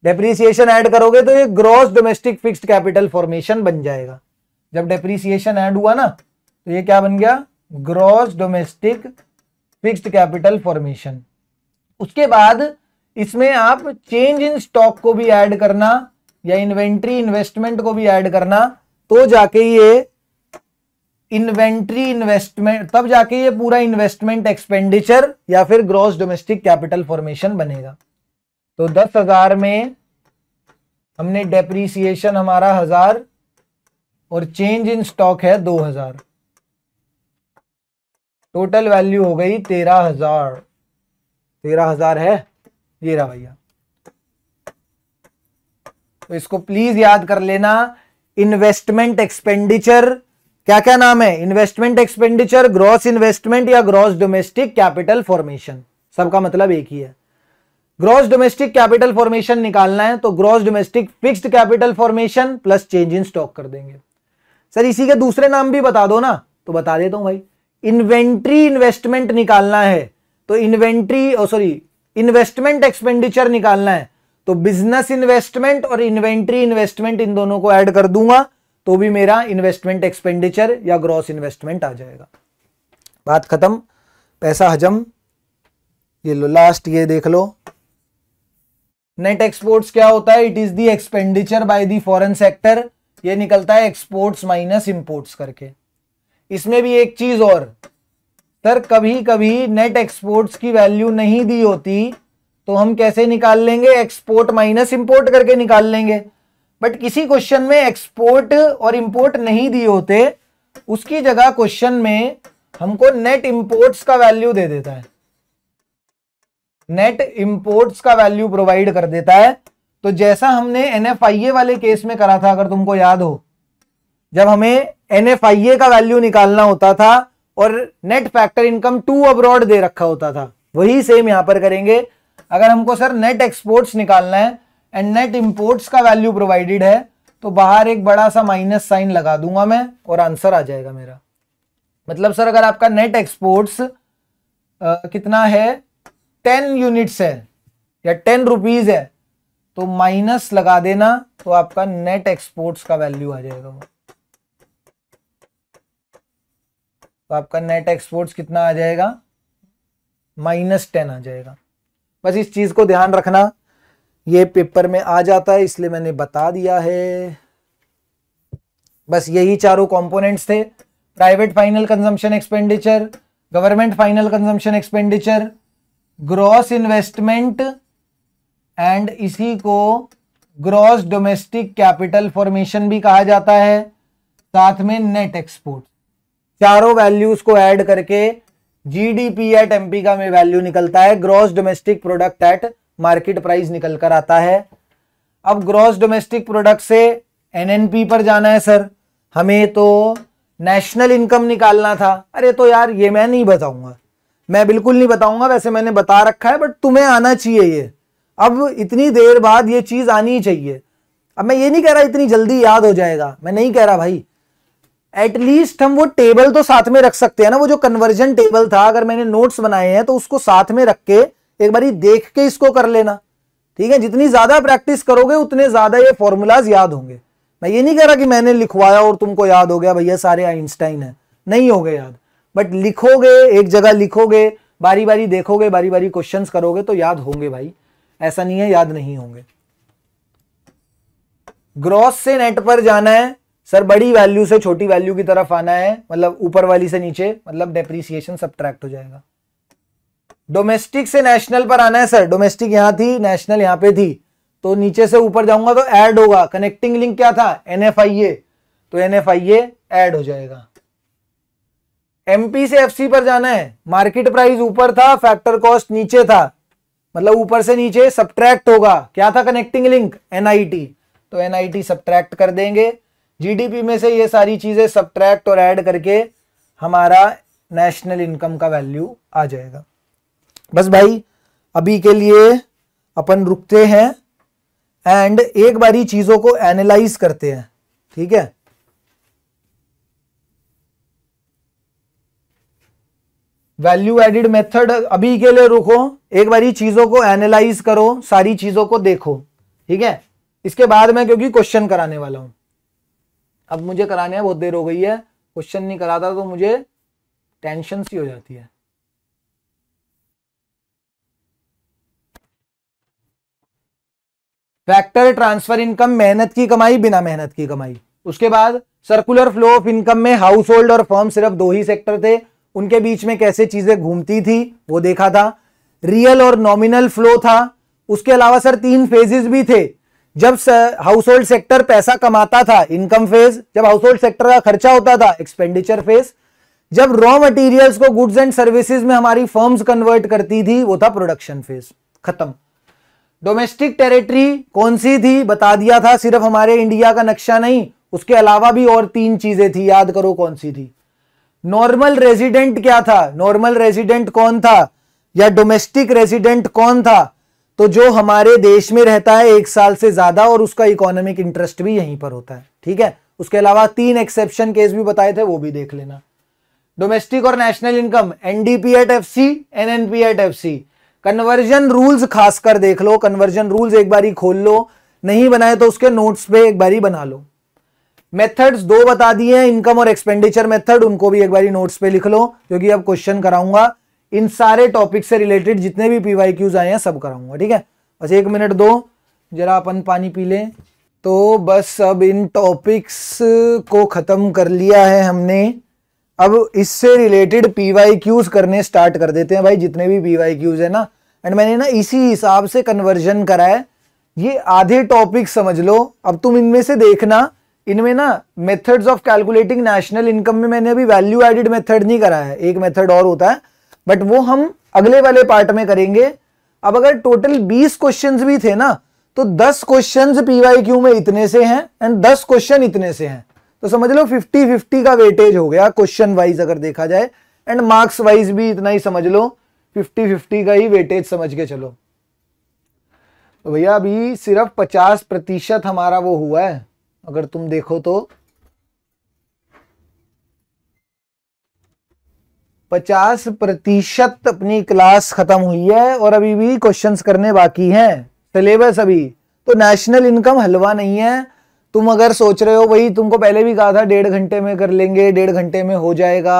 डेप्रीसिएशन ऐड करोगे तो ये gross domestic fixed capital formation बन जाएगा जब डेप्रीसिएशन ऐड हुआ ना तो ये क्या बन गया gross domestic fixed capital formation उसके बाद इसमें आप चेंज इन स्टॉक को भी ऐड करना या इन्वेंट्री इन्वेस्टमेंट को भी ऐड करना तो जाके ये इन्वेंट्री इन्वेस्टमेंट तब जाके ये पूरा इन्वेस्टमेंट एक्सपेंडिचर या फिर ग्रॉस डोमेस्टिक कैपिटल फॉर्मेशन बनेगा तो दस हजार में हमने डेप्रीसिएशन हमारा हजार और चेंज इन स्टॉक है दो हजार टोटल वैल्यू हो गई तेरह हजार तेरह हजार है ये रहा भैया तो इसको प्लीज याद कर लेना इन्वेस्टमेंट एक्सपेंडिचर क्या क्या नाम है इन्वेस्टमेंट एक्सपेंडिचर ग्रॉस इन्वेस्टमेंट या ग्रॉस डोमेस्टिक कैपिटल फॉर्मेशन सबका मतलब एक ही है ग्रॉस डोमेस्टिक कैपिटल फॉर्मेशन निकालना है तो gross domestic fixed capital formation plus change in stock कर देंगे सर इसी के दूसरे नाम भी बता दो ना तो बता देता हूं भाई इन्वेंट्री इन्वेस्टमेंट निकालना है तो इन्वेंट्री सॉरी इन्वेस्टमेंट एक्सपेंडिचर निकालना है तो बिजनेस इन्वेस्टमेंट और इन्वेंट्री इन्वेस्टमेंट इन दोनों को एड कर दूंगा तो भी मेरा इन्वेस्टमेंट एक्सपेंडिचर या ग्रॉस इन्वेस्टमेंट आ जाएगा बात खत्म पैसा हजम ये लो लास्ट ये देख लो नेट एक्सपोर्ट्स क्या होता है it is the expenditure by the foreign sector ये निकलता है एक्सपोर्ट्स माइनस इंपोर्ट्स करके इसमें भी एक चीज और सर कभी कभी नेट एक्सपोर्ट्स की वैल्यू नहीं दी होती तो हम कैसे निकाल लेंगे एक्सपोर्ट माइनस इंपोर्ट करके निकाल लेंगे बट किसी क्वेश्चन में एक्सपोर्ट और इंपोर्ट नहीं दिए होते उसकी जगह क्वेश्चन में हमको नेट इंपोर्ट्स का वैल्यू दे देता है नेट इंपोर्ट्स का वैल्यू प्रोवाइड कर देता है तो जैसा हमने एनएफआईए वाले केस में करा था अगर तुमको याद हो जब हमें एनएफआईए का वैल्यू निकालना होता था और net factor income to abroad दे रखा होता था वही सेम यहां पर करेंगे अगर हमको सर नेट एक्सपोर्ट्स निकालना है एंड नेट इंपोर्ट्स का वैल्यू प्रोवाइडेड है तो बाहर एक बड़ा सा माइनस साइन लगा दूंगा मैं और आंसर आ जाएगा मेरा मतलब सर अगर आपका नेट एक्सपोर्ट्स कितना है टेन यूनिट्स है या टेन रुपीज है तो माइनस लगा देना तो आपका नेट एक्सपोर्ट्स का वैल्यू आ जाएगा वो तो आपका नेट एक्सपोर्ट्स कितना आ जाएगा माइनस टेन आ जाएगा बस इस चीज को ध्यान रखना ये पेपर में आ जाता है इसलिए मैंने बता दिया है बस यही चारों कंपोनेंट्स थे private final consumption expenditure government final consumption expenditure gross investment and इसी को ग्रॉस डोमेस्टिक कैपिटल फॉर्मेशन भी कहा जाता है साथ में नेट एक्सपोर्ट चारों वैल्यूज को ऐड करके जीडीपी एट एमपी का में वैल्यू निकलता है gross domestic product at market price निकल कर आता है अब ग्रॉस डोमेस्टिक प्रोडक्ट से एनएनपी पर जाना है सर हमें तो नेशनल इनकम निकालना था अरे तो यार ये मैं नहीं बताऊंगा मैं बिल्कुल नहीं बताऊंगा वैसे मैंने बता रखा है बट तुम्हें आना चाहिए ये अब इतनी देर बाद ये चीज़ आनी चाहिए अब मैं ये नहीं कह रहा इतनी जल्दी याद हो जाएगा मैं नहीं कह रहा भाई एटलीस्ट हम वो टेबल तो साथ में रख सकते हैं ना वो जो कन्वर्जन टेबल था अगर मैंने नोट्स बनाए हैं तो उसको साथ में रख के एक बार देख के इसको कर लेना ठीक है जितनी ज्यादा प्रैक्टिस करोगे उतने ज्यादा ये फॉर्मूलाज याद होंगे मैं ये नहीं कह रहा कि मैंने लिखवाया और तुमको याद हो गया भैया सारे आइंस्टाइन है नहीं हो गए याद बट लिखोगे एक जगह लिखोगे बारी बारी देखोगे बारी बारी क्वेश्चंस करोगे तो याद होंगे भाई ऐसा नहीं है याद नहीं होंगे ग्रॉस से नेट पर जाना है सर बड़ी वैल्यू से छोटी वैल्यू की तरफ आना है मतलब ऊपर वाली से नीचे मतलब डेप्रीसिएशन सब हो जाएगा डोमेस्टिक से नेशनल पर आना है सर डोमेस्टिक यहां थी नेशनल यहां पे थी तो नीचे से ऊपर जाऊंगा तो ऐड होगा कनेक्टिंग लिंक क्या था एन तो एन ऐड हो जाएगा एमपी से एफसी पर जाना है मार्केट प्राइस ऊपर था फैक्टर कॉस्ट नीचे था मतलब ऊपर से नीचे सब्ट्रैक्ट होगा क्या था कनेक्टिंग लिंक एनआईटी तो एनआईटी सब्ट्रैक्ट कर देंगे जीडीपी में से ये सारी चीजें सब्ट्रैक्ट और ऐड करके हमारा नेशनल इनकम का वैल्यू आ जाएगा बस भाई अभी के लिए अपन रुकते हैं एंड एक बारी चीजों को एनालाइज करते हैं ठीक है वैल्यू एडिड मेथड अभी के लिए रुको एक बार चीजों को एनालाइज करो सारी चीजों को देखो ठीक है इसके बाद में क्योंकि क्वेश्चन कराने वाला हूं अब मुझे कराने में बहुत देर हो गई है क्वेश्चन नहीं कराता तो मुझे टेंशन सी हो जाती है फैक्टर ट्रांसफर इनकम मेहनत की कमाई बिना मेहनत की कमाई उसके बाद सर्कुलर फ्लो ऑफ इनकम में हाउस होल्ड और फॉर्म सिर्फ दो ही सेक्टर थे उनके बीच में कैसे चीजें घूमती थी वो देखा था रियल और नॉमिनल फ्लो था उसके अलावा सर तीन फेजेस भी थे जब हाउस होल्ड सेक्टर पैसा कमाता था इनकम फेज जब हाउस होल्ड सेक्टर का खर्चा होता था एक्सपेंडिचर फेज जब रॉ मटेरियल्स को गुड्स एंड सर्विसेज में हमारी फर्म्स कन्वर्ट करती थी वो था प्रोडक्शन फेज खत्म डोमेस्टिक टेरिटरी कौन सी थी बता दिया था सिर्फ हमारे इंडिया का नक्शा नहीं उसके अलावा भी और तीन चीजें थी याद करो कौन सी थी नॉर्मल रेजिडेंट क्या था नॉर्मल रेजिडेंट कौन था या डोमेस्टिक रेजिडेंट कौन था तो जो हमारे देश में रहता है एक साल से ज्यादा और उसका इकोनॉमिक इंटरेस्ट भी यहीं पर होता है ठीक है उसके अलावा तीन एक्सेप्शन केस भी बताए थे वो भी देख लेना डोमेस्टिक और national income NDP at F C N NP at F C conversion rules खासकर देख लो कन्वर्जन रूल्स एक बारी खोल लो नहीं बनाए तो उसके नोट्स पे एक बारी बना लो मेथड्स दो बता दिए हैं इनकम और एक्सपेंडिचर मेथड उनको भी एक बार नोट्स पे लिख लो क्योंकि अब क्वेश्चन कराऊंगा इन सारे टॉपिक से रिलेटेड जितने भी पीवाई क्यूज आए हैं सब कराऊंगा ठीक है बस एक मिनट दो जरा अपन पानी पी लें तो बस अब इन टॉपिक्स को ख़त्म कर लिया है हमने अब इससे रिलेटेड पीवाई क्यूज़ करने स्टार्ट कर देते हैं भाई जितने भी पीवाई क्यूज़ है ना एंड मैंने ना इसी हिसाब से कन्वर्जन करा है ये आधे टॉपिक समझ लो अब तुम इनमें से देखना इनमें ना methods of calculating national income में मैंने अभी वैल्यू एडेड मेथड नहीं करा है एक मेथड और होता है बट वो हम अगले वाले पार्ट में करेंगे अब अगर टोटल 20 क्वेश्चंस भी थे ना तो 10 क्वेश्चंस पीवाईक्यू में इतने से हैं एंड 10 क्वेश्चन इतने से हैं तो समझ लो 50 50 का वेटेज हो गया क्वेश्चन वाइज अगर देखा जाए एंड मार्क्स वाइज भी इतना ही समझ लो फिफ्टी फिफ्टी का ही वेटेज समझ के चलो तो भैया अभी सिर्फ पचास प्रतिशत हमारा वो हुआ है अगर तुम देखो तो पचास प्रतिशत अपनी क्लास खत्म हुई है और अभी भी क्वेश्चंस करने बाकी हैं सिलेबस अभी तो नेशनल इनकम हलवा नहीं है तुम अगर सोच रहे हो वही तुमको पहले भी कहा था डेढ़ घंटे में कर लेंगे डेढ़ घंटे में हो जाएगा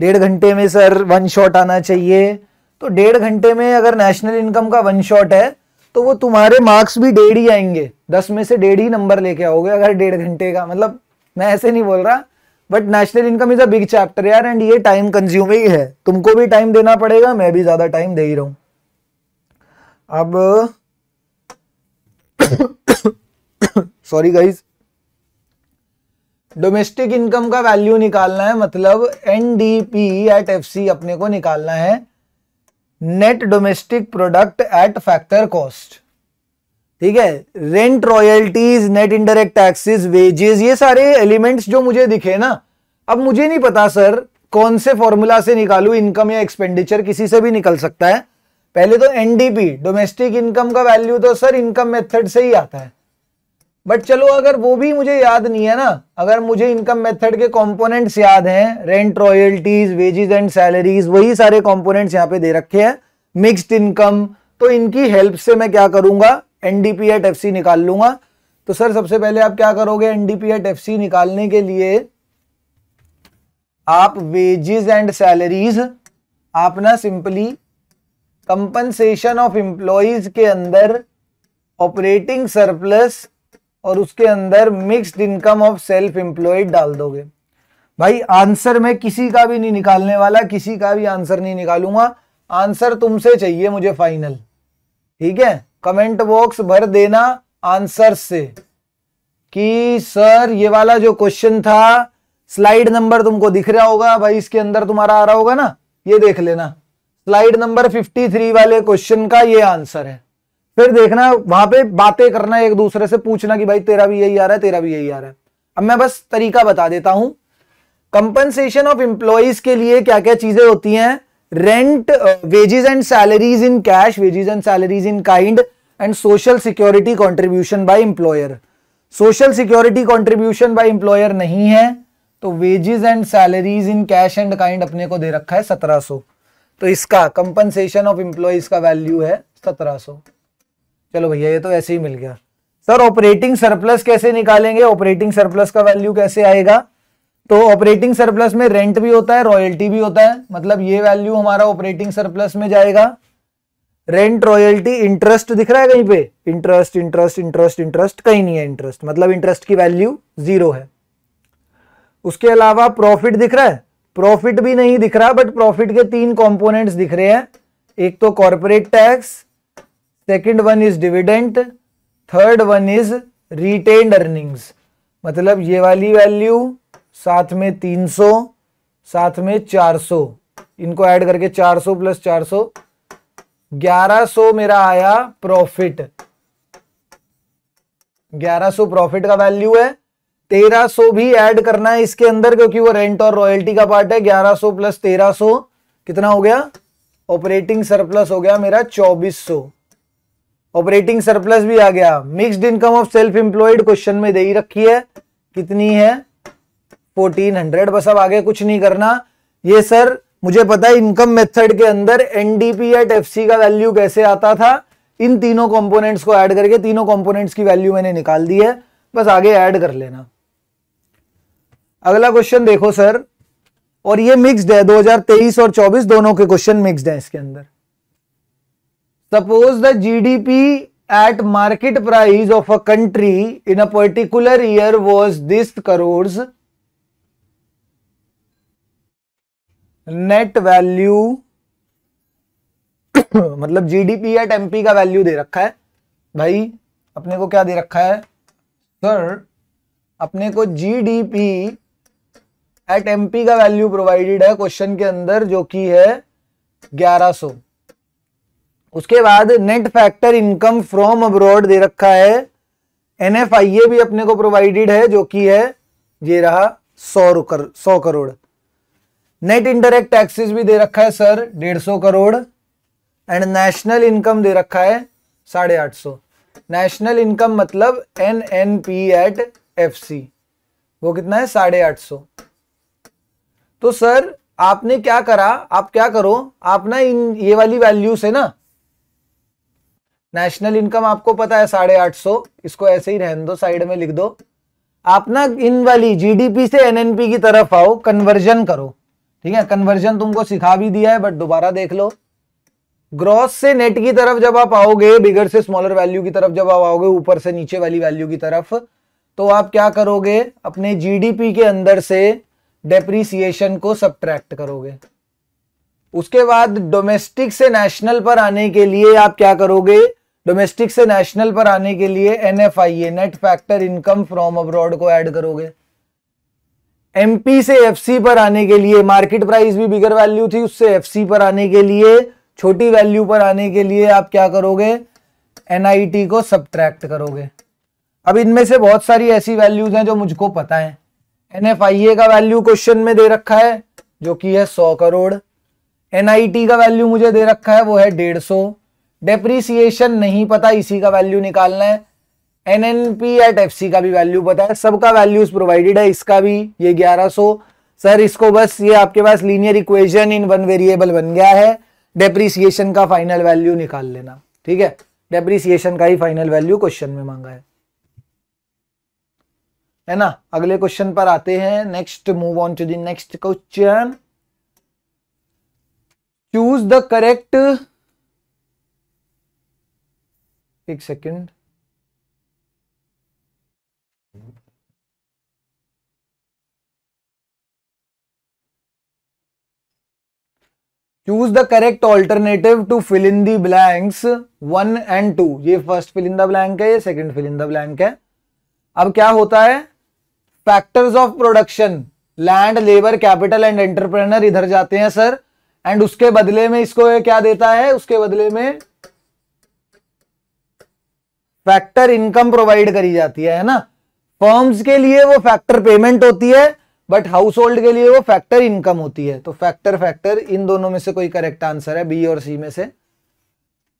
डेढ़ घंटे में सर वन शॉट आना चाहिए तो डेढ़ घंटे में अगर नेशनल इनकम का वन शॉट है तो वो तुम्हारे मार्क्स भी डेढ़ ही आएंगे दस में से डेढ़ ही नंबर लेके आओगे अगर डेढ़ घंटे का मतलब मैं ऐसे नहीं बोल रहा but national income is a big chapter यार एंड ये टाइम कंज्यूमिंग है तुमको भी टाइम देना पड़ेगा मैं भी ज्यादा टाइम दे ही रहा हूं अब सॉरी गाइज डोमेस्टिक इनकम का वैल्यू निकालना है मतलब एनडीपी एट एफ अपने को निकालना है net domestic product at factor cost ठीक है rent royalties net indirect taxes wages ये सारे एलिमेंट्स जो मुझे दिखे ना अब मुझे नहीं पता सर कौन से फॉर्मूला से निकालू इनकम या एक्सपेंडिचर किसी से भी निकल सकता है पहले तो एनडीपी डोमेस्टिक इनकम का वैल्यू तो सर इनकम मेथड से ही आता है बट चलो अगर वो भी मुझे याद नहीं है ना अगर मुझे इनकम मेथड के कंपोनेंट्स याद हैं rent royalties wages and salaries वही सारे कंपोनेंट्स यहाँ पे दे रखे हैं मिक्स्ड इनकम तो इनकी हेल्प से मैं क्या करूंगा एनडीपी एट एफ निकाल लूंगा तो सर सबसे पहले आप क्या करोगे एनडीपी एट एफ निकालने के लिए आप वेजेस एंड सैलरीज आप ना सिंपली कंपनसेशन ऑफ एम्प्लॉज के अंदर ऑपरेटिंग सरप्लस और उसके अंदर mixed income of self employed डाल दोगे भाई आंसर में किसी का भी नहीं निकालने वाला किसी का भी आंसर नहीं निकालूंगा आंसर तुमसे चाहिए मुझे फाइनल ठीक है कमेंट बॉक्स भर देना आंसर से कि सर ये वाला जो क्वेश्चन था स्लाइड नंबर तुमको दिख रहा होगा भाई इसके अंदर तुम्हारा आ रहा होगा ना ये देख लेना स्लाइड नंबर 53 वाले क्वेश्चन का ये आंसर है फिर देखना वहां पे बातें करना एक दूसरे से पूछना कि भाई तेरा भी यही आ रहा है तेरा भी यही आ रहा है अब मैं बस तरीका बता देता हूं कंपनसेशन ऑफ एम्प्लॉयज के लिए क्या क्या चीजें होती हैं rent wages and salaries in cash wages and salaries in kind and social security contribution by employer social security contribution by employer नहीं है तो wages and salaries in cash and kind अपने को दे रखा है सत्रह तो इसका कंपनसेशन ऑफ एम्प्लॉयज का वैल्यू है सत्रह चलो भैया ये तो ऐसे ही मिल गया सर ऑपरेटिंग सरप्लस कैसे निकालेंगे ऑपरेटिंग सरप्लस का वैल्यू कैसे आएगा तो ऑपरेटिंग सरप्लस में रेंट भी होता है रॉयल्टी भी होता है मतलब ये वैल्यू हमारा ऑपरेटिंग सरप्लस में जाएगा रेंट रॉयल्टी इंटरेस्ट दिख रहा है कहीं पे इंटरेस्ट इंटरेस्ट इंटरेस्ट इंटरेस्ट कहीं नहीं है इंटरेस्ट मतलब इंटरेस्ट की वैल्यू जीरो है उसके अलावा प्रॉफिट दिख रहा है प्रॉफिट भी नहीं दिख रहा बट प्रॉफिट के तीन कंपोनेंट्स दिख रहे हैं एक तो corporate tax second one is dividend third one is retained earnings मतलब ये वाली वैल्यू साथ में 300 साथ में 400 इनको ऐड करके 400 प्लस 400 1100 मेरा आया प्रॉफिट 1100 प्रॉफिट का वैल्यू है 1300 भी ऐड करना है इसके अंदर क्योंकि वो रेंट और रॉयल्टी का पार्ट है 1100 प्लस 1300 कितना हो गया ऑपरेटिंग सरप्लस हो गया मेरा 2400 ऑपरेटिंग सरप्लस भी आ गया mixed income of self employed question में दे ही रखी है कितनी है 1400 बस अब आगे कुछ नहीं करना ये सर मुझे पता है इनकम मेथड के अंदर एनडीपी एट एफ का वैल्यू कैसे आता था इन तीनों कंपोनेंट्स को ऐड करके तीनों कंपोनेंट्स की वैल्यू मैंने निकाल दी है बस आगे ऐड कर लेना अगला क्वेश्चन देखो सर और ये मिक्स्ड है 2023 और 24 दोनों के क्वेश्चन मिक्स्ड है इसके अंदर suppose the gdp at market price of a country in a particular year was this crores net value मतलब जीडीपी एट एमपी का वैल्यू दे रखा है भाई अपने को क्या दे रखा है सर अपने को जीडीपी एट एमपी का वैल्यू प्रोवाइडेड है क्वेश्चन के अंदर जो कि है 1100 उसके बाद net factor income from abroad दे रखा है एन एफ आई ए भी अपने को प्रोवाइडेड है जो कि है ये रहा सौ कर, सौ करोड़ नेट इंडायरेक्ट टैक्सेस भी दे रखा है सर डेढ़ सौ करोड़ एंड नेशनल इनकम दे रखा है साढ़े आठ सौ नेशनल इनकम मतलब N N P at F C वो कितना है साढ़े आठ सौ तो सर आपने क्या करा आप क्या करो आप ना इन ये वाली वैल्यूज है ना नेशनल इनकम आपको पता है साढ़े आठ सौ इसको ऐसे ही रहने दो साइड में लिख दो आप ना इन वाली जीडीपी से एनएनपी की तरफ आओ कन्वर्जन करो ठीक है कन्वर्जन तुमको सिखा भी दिया है बट दोबारा देख लो ग्रॉस से नेट की तरफ जब आप आओगे बिगर से स्मॉलर वैल्यू की तरफ जब आप आओगे ऊपर से नीचे वाली वैल्यू की तरफ तो आप क्या करोगे अपने जीडीपी के अंदर से डेप्रीसिएशन को सब्ट्रैक्ट करोगे उसके बाद डोमेस्टिक से नेशनल पर आने के लिए आप क्या करोगे डोमेस्टिक से नेशनल पर आने के लिए N F I A net factor income from abroad को ऐड करोगे एमपी से एफसी पर आने के लिए मार्केट प्राइस भी बिगर वैल्यू थी उससे एफसी पर आने के लिए छोटी वैल्यू पर आने के लिए आप क्या करोगे एनआईटी को सब्ट्रैक्ट करोगे अब इनमें से बहुत सारी ऐसी वैल्यूज हैं जो मुझको पता है एन का वैल्यू क्वेश्चन में दे रखा है जो कि है सौ करोड़ एनआईटी का वैल्यू मुझे दे रखा है वो है डेढ़ सौ डेप्रीसिएशन नहीं पता इसी का वैल्यू निकालना है N N P at F C का भी वैल्यू पता है सबका वैल्यूज प्रोवाइडेड है इसका भी ये ग्यारह सो सर इसको बस ये आपके पास linear equation in one variable बन गया है डेप्रीसिएशन का फाइनल वैल्यू निकाल लेना ठीक है डेप्रीसिएशन का ही फाइनल वैल्यू क्वेश्चन में मांगा है है ना अगले क्वेश्चन पर आते हैं next move on to the next question choose the correct एक second choose the correct alternative to fill in the blanks one and two ये first fill in the blank है ये second fill in the blank है अब क्या होता है factors of production land labour capital and entrepreneur इधर जाते हैं सर एंड उसके बदले में इसको क्या देता है उसके बदले में फैक्टर इनकम प्रोवाइड करी जाती है ना फॉर्म्स के लिए वो फैक्टर पेमेंट होती है बट हाउस होल्ड के लिए वो फैक्टर इनकम होती है तो फैक्टर फैक्टर इन दोनों में से कोई करेक्ट आंसर है बी और सी में से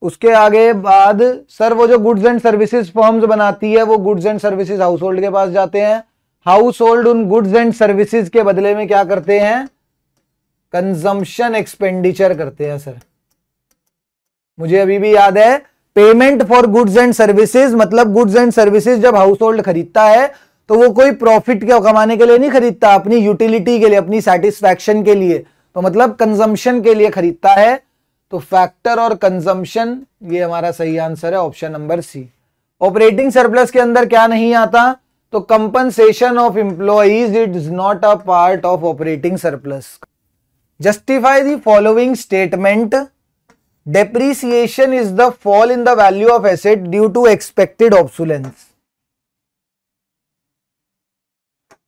उसके आगे बाद सर वो जो गुड्स एंड सर्विसेज फॉर्म्स बनाती है वो goods and services household के पास जाते हैं हाउस होल्ड उन गुड्स एंड सर्विसेज के बदले में क्या करते हैं कंजम्पशन एक्सपेंडिचर करते हैं सर मुझे अभी भी याद है payment for goods and services मतलब गुड्स एंड सर्विसेज जब हाउस होल्ड खरीदता है तो वो कोई प्रॉफिट के कमाने के लिए नहीं खरीदता अपनी यूटिलिटी के लिए अपनी सेटिस्फैक्शन के लिए तो मतलब कंजम्पशन के लिए खरीदता है तो फैक्टर और कंजम्पशन ये हमारा सही आंसर है option number C operating surplus के अंदर क्या नहीं आता तो compensation of employees it is not a part of operating surplus justify the following statement depreciation is the fall in the value of asset due to expected obsolescence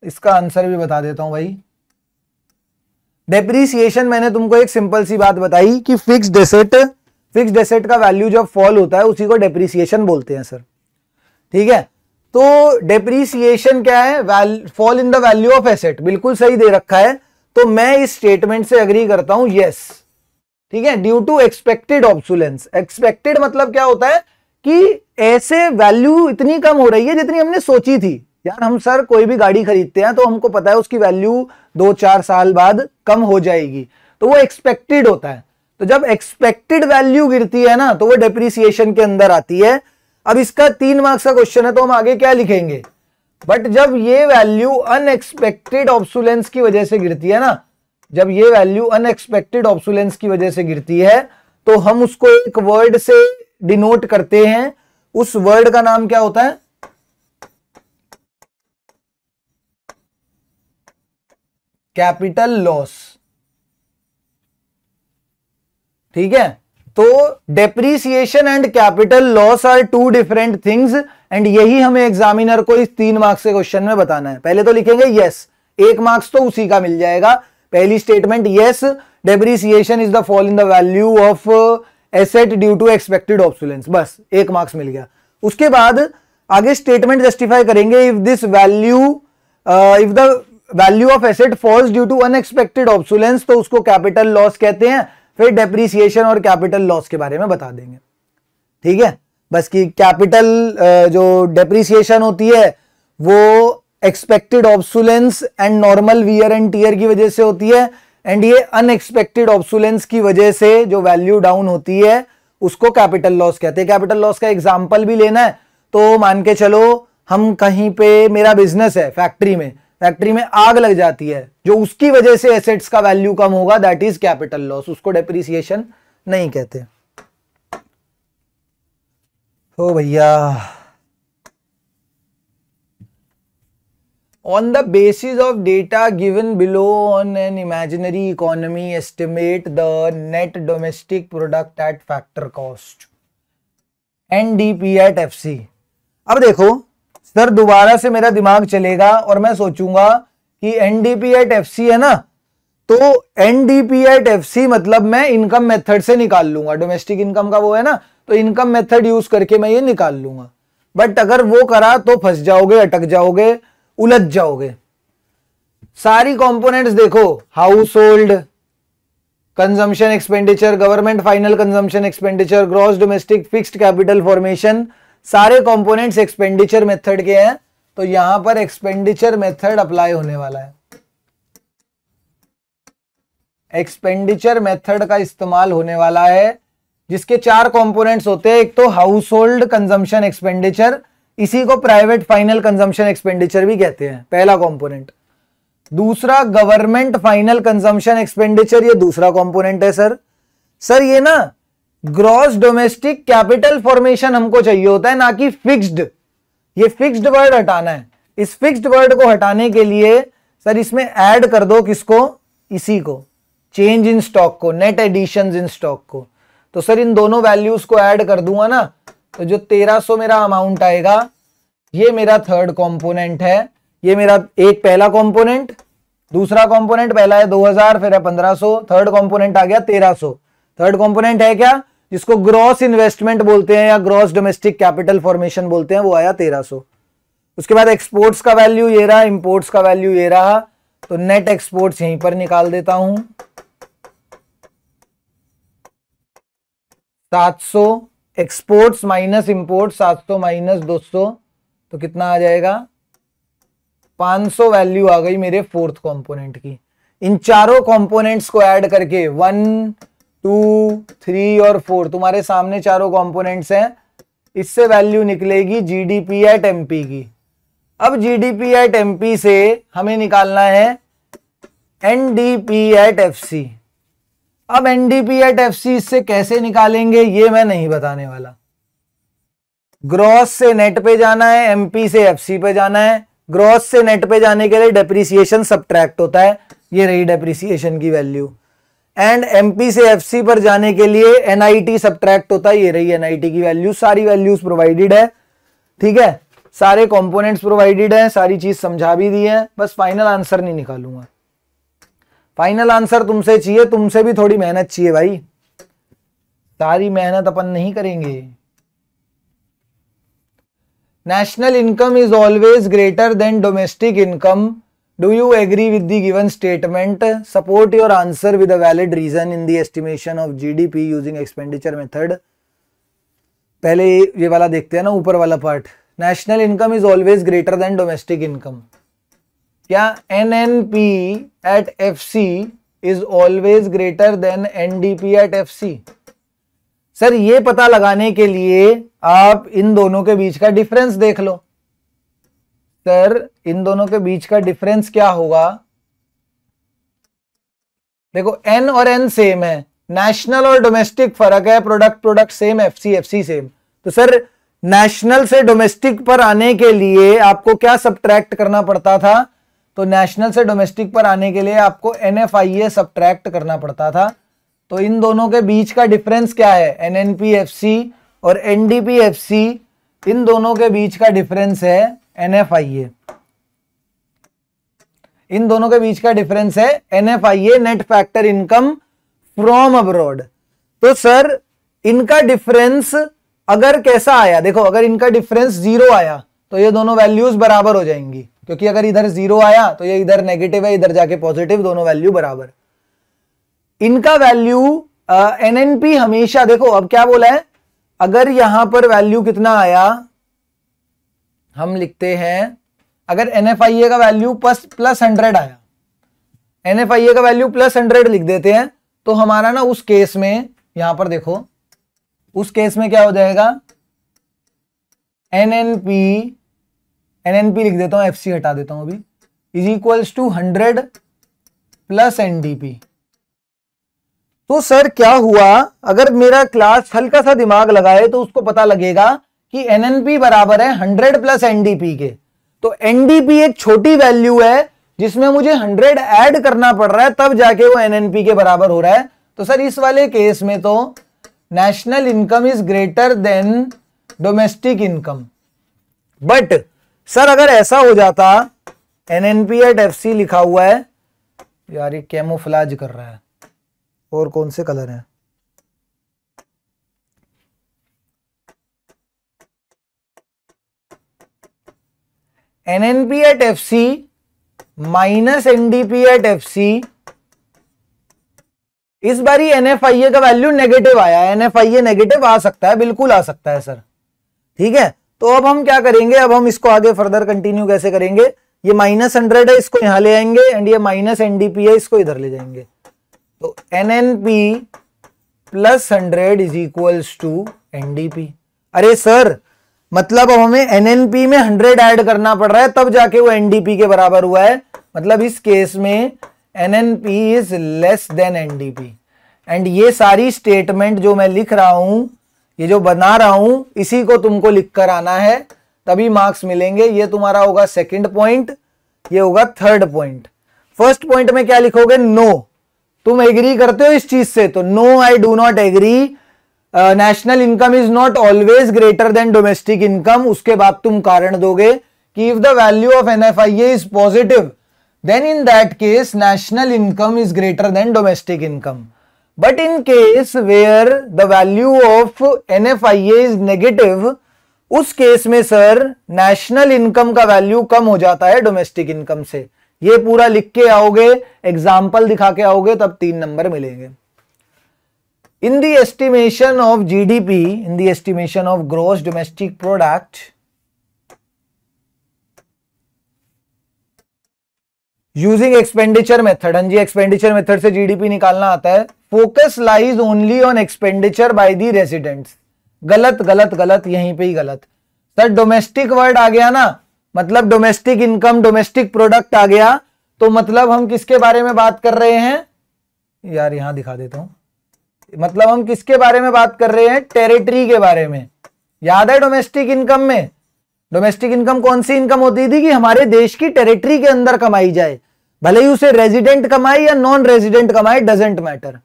इसका आंसर भी बता देता हूं भाई डेप्रीसिएशन मैंने तुमको एक सिंपल सी बात बताई कि फिक्स एसेट फिक्स एसेट का वैल्यू जब फॉल होता है उसी को डेप्रीसिएशन बोलते हैं सर ठीक है तो डेप्रीसिएशन क्या है fall in the value of asset बिल्कुल सही दे रखा है तो मैं इस स्टेटमेंट से अग्री करता हूं यस ठीक है due to expected obsolescence expected मतलब क्या होता है कि ऐसे वैल्यू इतनी कम हो रही है जितनी हमने सोची थी यार हम सर कोई भी गाड़ी खरीदते हैं तो हमको पता है उसकी वैल्यू दो चार साल बाद कम हो जाएगी तो वो एक्सपेक्टेड होता है तो जब एक्सपेक्टेड वैल्यू गिरती है ना तो वो डिप्रिसिएशन के अंदर आती है अब इसका तीन मार्क्स का क्वेश्चन है तो हम आगे क्या लिखेंगे बट जब ये वैल्यू अनएक्सपेक्टेड ऑब्सुलेंस की वजह से गिरती है ना जब ये वैल्यू अनएक्सपेक्टेड ऑब्सुलेंस की वजह से गिरती है तो हम उसको एक वर्ड से डिनोट करते हैं उस वर्ड का नाम क्या होता है कैपिटल लॉस ठीक है तो depreciation and capital loss are two different things and यही हमें एग्जामिनर को इस तीन मार्क्स के क्वेश्चन में बताना है पहले तो लिखेंगे यस एक मार्क्स तो उसी का मिल जाएगा पहली statement yes depreciation is the fall in the value of asset due to expected obsolescence बस एक मार्क्स मिल गया उसके बाद आगे स्टेटमेंट जस्टिफाई करेंगे if this value if the value of asset falls due to unexpected obsolescence तो उसको कैपिटल लॉस कहते हैं फिर डेप्रीसिएशन और कैपिटल लॉस के बारे में बता देंगे ठीक है बस कि कैपिटल जो डेप्रीसिएशन होती है वो expected obsolescence and normal wear and tear की वजह से होती है एंड ये अनएक्सपेक्टेड ऑब्सुलेंस की वजह से जो वैल्यू डाउन होती है उसको कैपिटल लॉस कहते हैं कैपिटल लॉस का एग्जाम्पल भी लेना है तो मान के चलो हम कहीं पे मेरा बिजनेस है फैक्ट्री में फैक्ट्री में आग लग जाती है जो उसकी वजह से एसेट्स का वैल्यू कम होगा दैट इज कैपिटल लॉस उसको डेप्रिसिएशन नहीं कहते हो भैया on the basis of data given below on an imaginary economy estimate the net domestic product at factor cost NDP at F अब देखो सर दोबारा से मेरा दिमाग चलेगा और मैं सोचूंगा कि एनडीपी एट एफ है ना तो एनडीपी एट एफ मतलब मैं इनकम मेथड से निकाल लूंगा डोमेस्टिक इनकम का वो है ना तो इनकम मेथड यूज करके मैं ये निकाल लूंगा बट अगर वो करा तो फंस जाओगे अटक जाओगे उलझ जाओगे सारी कंपोनेंट्स देखो household consumption expenditure government final consumption expenditure gross domestic fixed capital formation सारे कंपोनेंट्स एक्सपेंडिचर मेथड के हैं तो यहां पर एक्सपेंडिचर मेथड अप्लाई होने वाला है एक्सपेंडिचर मेथड का इस्तेमाल होने वाला है जिसके चार कंपोनेंट्स होते हैं एक तो हाउस होल्ड कंजम्पन एक्सपेंडिचर इसी को प्राइवेट फाइनल कंजम्पन एक्सपेंडिचर भी कहते हैं पहला कॉम्पोनेंट दूसरा गवर्नमेंट फाइनल कंजम्पन एक्सपेंडिचर ये दूसरा कॉम्पोनेंट है सर सर ये ना ग्रॉस डोमेस्टिक कैपिटल फॉर्मेशन हमको चाहिए होता है ना कि फिक्स्ड ये फिक्स्ड वर्ड हटाना है इस फिक्स्ड वर्ड को हटाने के लिए सर इसमें ऐड कर दो किसको इसी को चेंज इन स्टॉक को नेट एडिशन इन स्टॉक को तो सर इन दोनों वैल्यूज को ऐड कर दूंगा ना तो जो 1300 मेरा अमाउंट आएगा ये मेरा थर्ड कंपोनेंट है ये मेरा एक पहला कंपोनेंट दूसरा कंपोनेंट पहला है 2000 फिर है 1500 थर्ड कंपोनेंट आ गया 1300 थर्ड कंपोनेंट है क्या जिसको ग्रॉस इन्वेस्टमेंट बोलते हैं या ग्रॉस डोमेस्टिक कैपिटल फॉर्मेशन बोलते हैं वो आया तेरह सो उसके बाद एक्सपोर्ट्स का वैल्यू ये रहा इंपोर्ट्स का वैल्यू ये रहा तो नेट एक्सपोर्ट्स यहीं पर निकाल देता हूं सात सो एक्सपोर्ट्स माइनस इंपोर्ट सात सौ माइनस दो सो तो कितना आ जाएगा 500 वैल्यू आ गई मेरे फोर्थ कंपोनेंट की इन चारों कंपोनेंट्स को ऐड करके वन टू थ्री और फोर तुम्हारे सामने चारों कंपोनेंट्स हैं इससे वैल्यू निकलेगी G D P at M P की अब G D P at M P से हमें निकालना है N D P at F C अब N D P at F C इससे कैसे निकालेंगे ये मैं नहीं बताने वाला ग्रॉस से नेट पे जाना है एम पी से एफ सी पे जाना है ग्रॉस से नेट पे जाने के लिए डेप्रिसिएशन सब्ट्रैक्ट होता है ये रही डेप्रिसिएशन की वैल्यू एंड एमपी से एफसी पर जाने के लिए एनआईटी सब्ट्रैक्ट होता है ये रही एनआईटी की वैल्यू सारी वैल्यूज प्रोवाइडेड है ठीक है सारे कंपोनेंट्स प्रोवाइडेड हैं सारी चीज समझा भी दी है बस फाइनल आंसर नहीं निकालूंगा फाइनल आंसर तुमसे चाहिए तुमसे भी थोड़ी मेहनत चाहिए भाई सारी मेहनत अपन नहीं करेंगे national income is always greater than domestic income agree with the given statement support your answer with a valid reason in the estimation of G D P using expenditure method पहले ये वाला देखते हैं ना ऊपर वाला part national income is always greater than domestic income क्या N N P at F C is always greater than N D P at F C sir ये पता लगाने के लिए आप इन दोनों के बीच का डिफरेंस देख लो तर इन दोनों के बीच का डिफरेंस क्या होगा देखो एन और एन सेम है नेशनल और डोमेस्टिक फर्क है product product same F C F C same तो सर नेशनल से डोमेस्टिक पर आने के लिए आपको क्या सब्ट्रैक्ट करना पड़ता था तो नेशनल से डोमेस्टिक पर आने के लिए आपको N F I A subtract करना पड़ता था तो इन दोनों के बीच का डिफरेंस क्या है N N P F C और एन इन दोनों के बीच का डिफरेंस है एन एफ आई ए इन दोनों के बीच का डिफरेंस है N F I A net factor income from abroad तो सर इनका डिफरेंस अगर कैसा आया देखो अगर इनका डिफरेंस जीरो आया तो ये दोनों वैल्यूज बराबर हो जाएंगी क्योंकि अगर इधर जीरो आया तो ये इधर नेगेटिव है इधर जाके पॉजिटिव दोनों वैल्यू बराबर इनका वैल्यू एन एन पी हमेशा देखो अब क्या बोला है अगर यहां पर वैल्यू कितना आया हम लिखते हैं अगर एन एफ आई ए का वैल्यू प्लस प्लस हंड्रेड आया एन एफ आई ए का वैल्यू प्लस हंड्रेड लिख देते हैं तो हमारा ना उस केस में यहां पर देखो उस केस में क्या हो जाएगा N N P N N P लिख देता हूं एफ सी हटा देता हूं अभी is equals to hundred plus N D P तो सर क्या हुआ अगर मेरा क्लास हल्का सा दिमाग लगाए तो उसको पता लगेगा कि एनएनपी बराबर है 100 प्लस एनडीपी के तो एनडीपी एक छोटी वैल्यू है जिसमें मुझे 100 ऐड करना पड़ रहा है तब जाके वो एनएनपी के बराबर हो रहा है तो सर इस वाले केस में तो national income is greater than domestic income but sir अगर ऐसा हो जाता N N P at F C लिखा हुआ है यार ये कैमोफ्लाज कर रहा है और कौन से कलर हैं NNP at F C minus NDP at F C इस बारी एनएफआईए का वैल्यू नेगेटिव आया एनएफआईए नेगेटिव आ सकता है बिल्कुल आ सकता है सर ठीक है तो अब हम क्या करेंगे अब हम इसको आगे फर्दर कंटिन्यू कैसे करेंगे ये माइनस हंड्रेड है इसको यहां ले आएंगे एंड ये माइनस एनडीपी है इसको इधर ले जाएंगे तो N N P plus hundred is equals to NDP अरे सर मतलब अब हमें एन एन पी में हंड्रेड ऐड करना पड़ रहा है तब जाके वो एनडीपी के बराबर हुआ है मतलब इस केस में N N P is less than NDP and ये सारी स्टेटमेंट जो मैं लिख रहा हूं ये जो बना रहा हूं इसी को तुमको लिख कर आना है तभी मार्क्स मिलेंगे ये तुम्हारा होगा सेकंड पॉइंट ये होगा थर्ड पॉइंट फर्स्ट पॉइंट में क्या लिखोगे नो no. तुम एग्री करते हो इस चीज से तो no I do not agree national income is not always greater than domestic income उसके बाद तुम कारण दोगे कि if the value of N F I is positive then in that case national income is greater than domestic income but in case where the value of N F I A is negative उस केस में सर नेशनल इनकम का वैल्यू कम हो जाता है डोमेस्टिक इनकम से ये पूरा लिख के आओगे एग्जाम्पल दिखा के आओगे तब तीन नंबर मिलेंगे in the estimation of P in the estimation of gross domestic product using expenditure method हाँ जी एक्सपेंडिचर मेथड से जीडीपी निकालना आता है focus lies only on expenditure by the residents गलत गलत गलत यहीं पे ही गलत सर डोमेस्टिक वर्ड आ गया ना मतलब डोमेस्टिक इनकम डोमेस्टिक प्रोडक्ट आ गया तो मतलब हम किसके बारे में बात कर रहे हैं यार यहां दिखा देता हूं मतलब हम किसके बारे में बात कर रहे हैं टेरिटरी के बारे में याद है डोमेस्टिक इनकम में डोमेस्टिक इनकम कौन सी इनकम होती थी कि हमारे देश की टेरिटरी के अंदर कमाई जाए भले ही उसे रेजिडेंट कमाए या नॉन रेजिडेंट कमाए डजेंट मैटर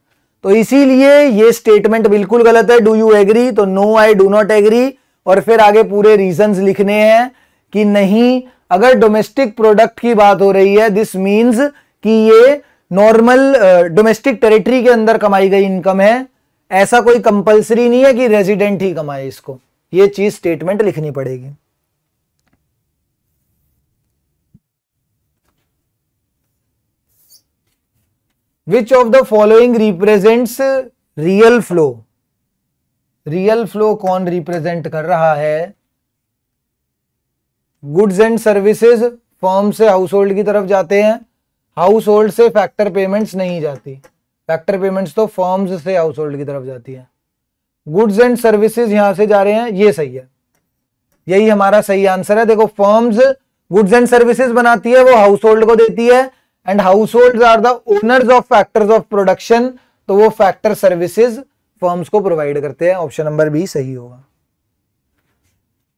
तो इसीलिए ये स्टेटमेंट बिल्कुल गलत है डू यू एग्री तो no I do not agree और फिर आगे पूरे रीजंस लिखने हैं कि नहीं अगर डोमेस्टिक प्रोडक्ट की बात हो रही है दिस मीन्स कि ये नॉर्मल डोमेस्टिक टेरिटरी के अंदर कमाई गई इनकम है ऐसा कोई कंपलसरी नहीं है कि रेजिडेंट ही कमाए इसको ये चीज स्टेटमेंट लिखनी पड़ेगी which of the following represents real flow real flow कौन रिप्रेजेंट कर रहा है गुड्स एंड सर्विसेज फॉर्म से हाउस होल्ड की तरफ जाते हैं हाउस होल्ड से फैक्टर पेमेंट्स नहीं जाती फैक्टर पेमेंट्स तो फॉर्म्स से हाउस होल्ड की तरफ जाती है गुड्स एंड सर्विसेज यहां से जा रहे हैं ये सही है यही हमारा सही आंसर है देखो फॉर्म्स गुड्स एंड सर्विसेज बनाती है वो हाउस होल्ड को देती है and household are the owners of factors of production तो वो फैक्टर सर्विसेज फॉर्म्स को प्रोवाइड करते हैं ऑप्शन नंबर बी सही होगा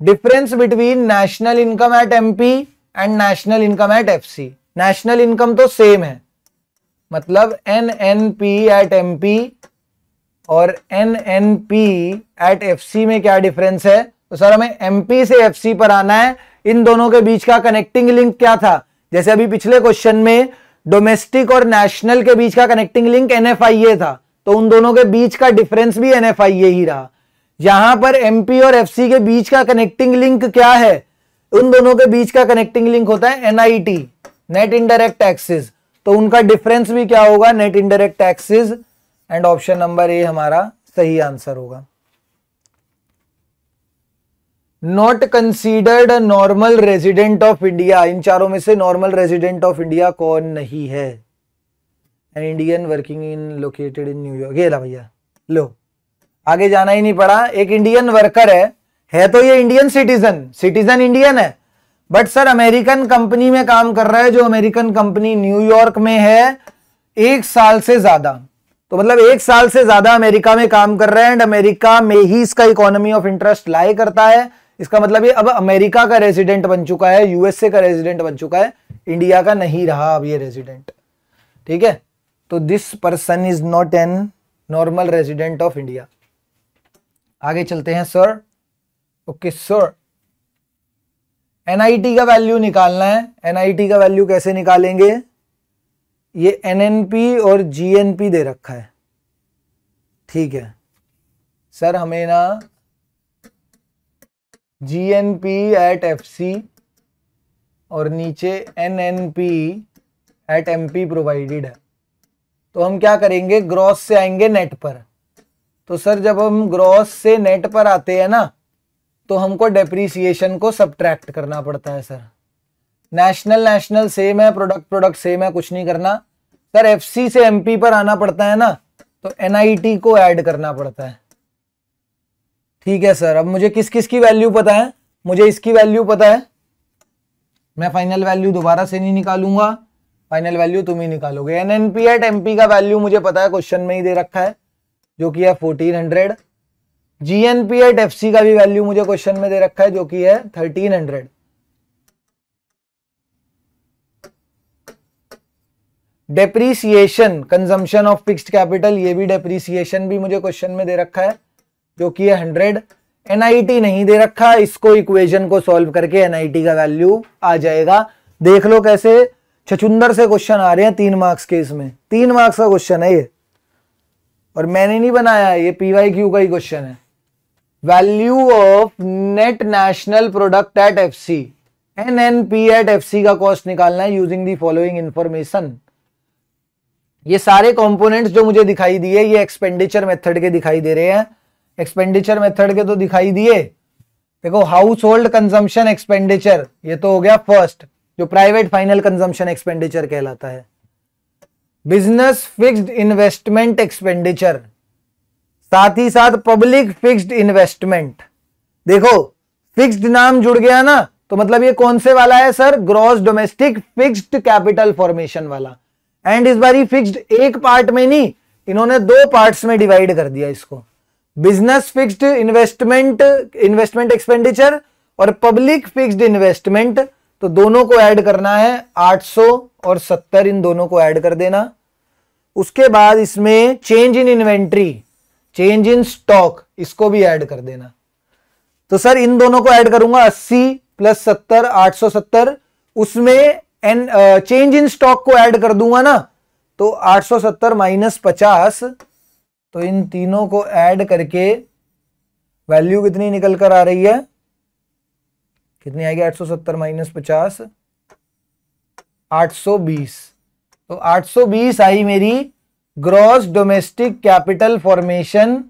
difference between national income at MP and national income at FC national income तो सेम है मतलब N N P at M P और N N P at F C में क्या डिफरेंस है तो सर हमें एम पी से एफ सी पर आना है इन दोनों के बीच का कनेक्टिंग लिंक क्या था जैसे अभी पिछले क्वेश्चन में डोमेस्टिक और नेशनल के बीच का connecting link N F I A था तो उन दोनों के बीच का डिफरेंस भी एन एफ आई ए ही रहा यहां पर एमपी और एफसी के बीच का कनेक्टिंग लिंक क्या है उन दोनों के बीच का कनेक्टिंग लिंक होता है एनआईटी नेट इनडायरेक्ट टैक्सेस तो उनका डिफरेंस भी क्या होगा net indirect taxes and option number A हमारा सही आंसर होगा not considered a normal resident of India इन चारों में से नॉर्मल रेजिडेंट ऑफ इंडिया कौन नहीं है an Indian working in located in New York ये भैया लो आगे जाना ही नहीं पड़ा एक इंडियन वर्कर है है तो ये इंडियन सिटीजन सिटीजन इंडियन है बट सर अमेरिकन कंपनी में काम कर रहा है जो अमेरिकन कंपनी न्यूयॉर्क में है एक साल से ज्यादा तो मतलब एक साल से ज्यादा अमेरिका में काम कर रहा है एंड अमेरिका में ही इसका इकोनॉमी ऑफ इंटरेस्ट लाए करता है इसका मतलब ये अब अमेरिका का रेजिडेंट बन चुका है यूएसए का रेजिडेंट बन चुका है इंडिया का नहीं रहा अब ये रेजिडेंट ठीक है तो this person is not an normal resident of India आगे चलते हैं सर ओके सर एनआईटी का वैल्यू निकालना है एनआईटी का वैल्यू कैसे निकालेंगे ये एनएनपी और जीएनपी दे रखा है ठीक है सर हमें ना जीएनपी एट एफसी और नीचे एनएनपी एट एमपी प्रोवाइडेड है तो हम क्या करेंगे ग्रॉस से आएंगे नेट पर तो सर जब हम ग्रॉस से नेट पर आते हैं ना तो हमको डेप्रीसिएशन को सब्ट्रैक्ट करना पड़ता है सर नेशनल नेशनल सेम है प्रोडक्ट प्रोडक्ट सेम है कुछ नहीं करना सर एफ से एम पर आना पड़ता है ना तो एन को ऐड करना पड़ता है ठीक है सर अब मुझे किस किस की वैल्यू पता है मुझे इसकी वैल्यू पता है मैं फाइनल वैल्यू दोबारा से नहीं निकालूंगा फाइनल वैल्यू तुम ही निकालोगे N N P at M P का वैल्यू मुझे पता है क्वेश्चन में ही दे रखा है जो कि है fourteen hundred GNP at F C का भी वैल्यू मुझे क्वेश्चन में दे रखा है जो कि है thirteen hundred depreciation consumption of fixed capital ये भी डेप्रीसिएशन भी मुझे क्वेश्चन में दे रखा है जो कि है हंड्रेड एनआईटी नहीं दे रखा इसको इक्वेशन को सॉल्व करके एनआईटी का वैल्यू आ जाएगा देख लो कैसे छचुंदर से क्वेश्चन आ रहे हैं तीन मार्क्स के इसमें तीन मार्क्स का क्वेश्चन है ये और मैंने नहीं बनाया ये पीवाई क्यू का ही क्वेश्चन है value of net national product at F C N N P at F C का कॉस्ट निकालना है यूजिंग दी फॉलोइंग इंफॉर्मेशन ये सारे कंपोनेंट्स जो मुझे दिखाई दिए ये एक्सपेंडिचर मेथड के दिखाई दे रहे हैं एक्सपेंडिचर मेथड के तो दिखाई दिए देखो हाउस होल्ड कंजम्पशन एक्सपेंडिचर ये तो हो गया फर्स्ट जो प्राइवेट फाइनल कंजम्पशन एक्सपेंडिचर कहलाता है बिजनेस फिक्स्ड इन्वेस्टमेंट एक्सपेंडिचर साथ ही साथ पब्लिक फिक्स्ड इन्वेस्टमेंट देखो फिक्स्ड नाम जुड़ गया ना तो मतलब ये कौन से वाला है sir gross domestic fixed capital formation वाला एंड इस बार फिक्स्ड एक पार्ट में नहीं इन्होंने दो पार्ट्स में डिवाइड कर दिया इसको business fixed investment investment expenditure और पब्लिक फिक्स्ड इन्वेस्टमेंट तो दोनों को ऐड करना है 800 और सत्तर इन दोनों को ऐड कर देना उसके बाद इसमें change in inventory change in stock इसको भी ऐड कर देना तो सर इन दोनों को ऐड करूंगा अस्सी प्लस सत्तर आठ सौ सत्तर उसमें एन चेंज इन स्टॉक को ऐड कर दूंगा ना तो 870 माइनस पचास तो इन तीनों को ऐड करके वैल्यू कितनी निकल कर आ रही है कितनी आएगी 870 माइनस पचास 820 तो 820 आई मेरी ग्रॉस डोमेस्टिक कैपिटल फॉर्मेशन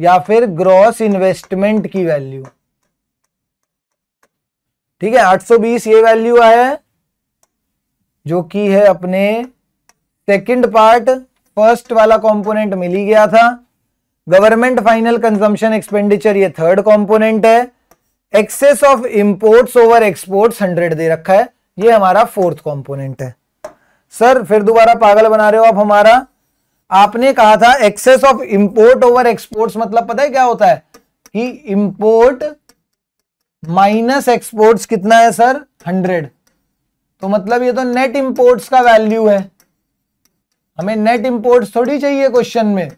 या फिर ग्रॉस इन्वेस्टमेंट की वैल्यू ठीक है 820 ये वैल्यू है जो कि है अपने सेकंड पार्ट फर्स्ट वाला कंपोनेंट मिल ही गया था गवर्नमेंट फाइनल कंजम्पशन एक्सपेंडिचर ये थर्ड कंपोनेंट है excess of imports over exports hundred दे रखा है ये हमारा फोर्थ कंपोनेंट है सर फिर दोबारा पागल बना रहे हो आप हमारा आपने कहा था excess of import over exports मतलब पता है क्या होता है कि इंपोर्ट माइनस एक्सपोर्ट्स कितना है सर हंड्रेड तो मतलब ये तो नेट इंपोर्ट्स का वैल्यू है हमें नेट इंपोर्ट्स थोड़ी चाहिए क्वेश्चन में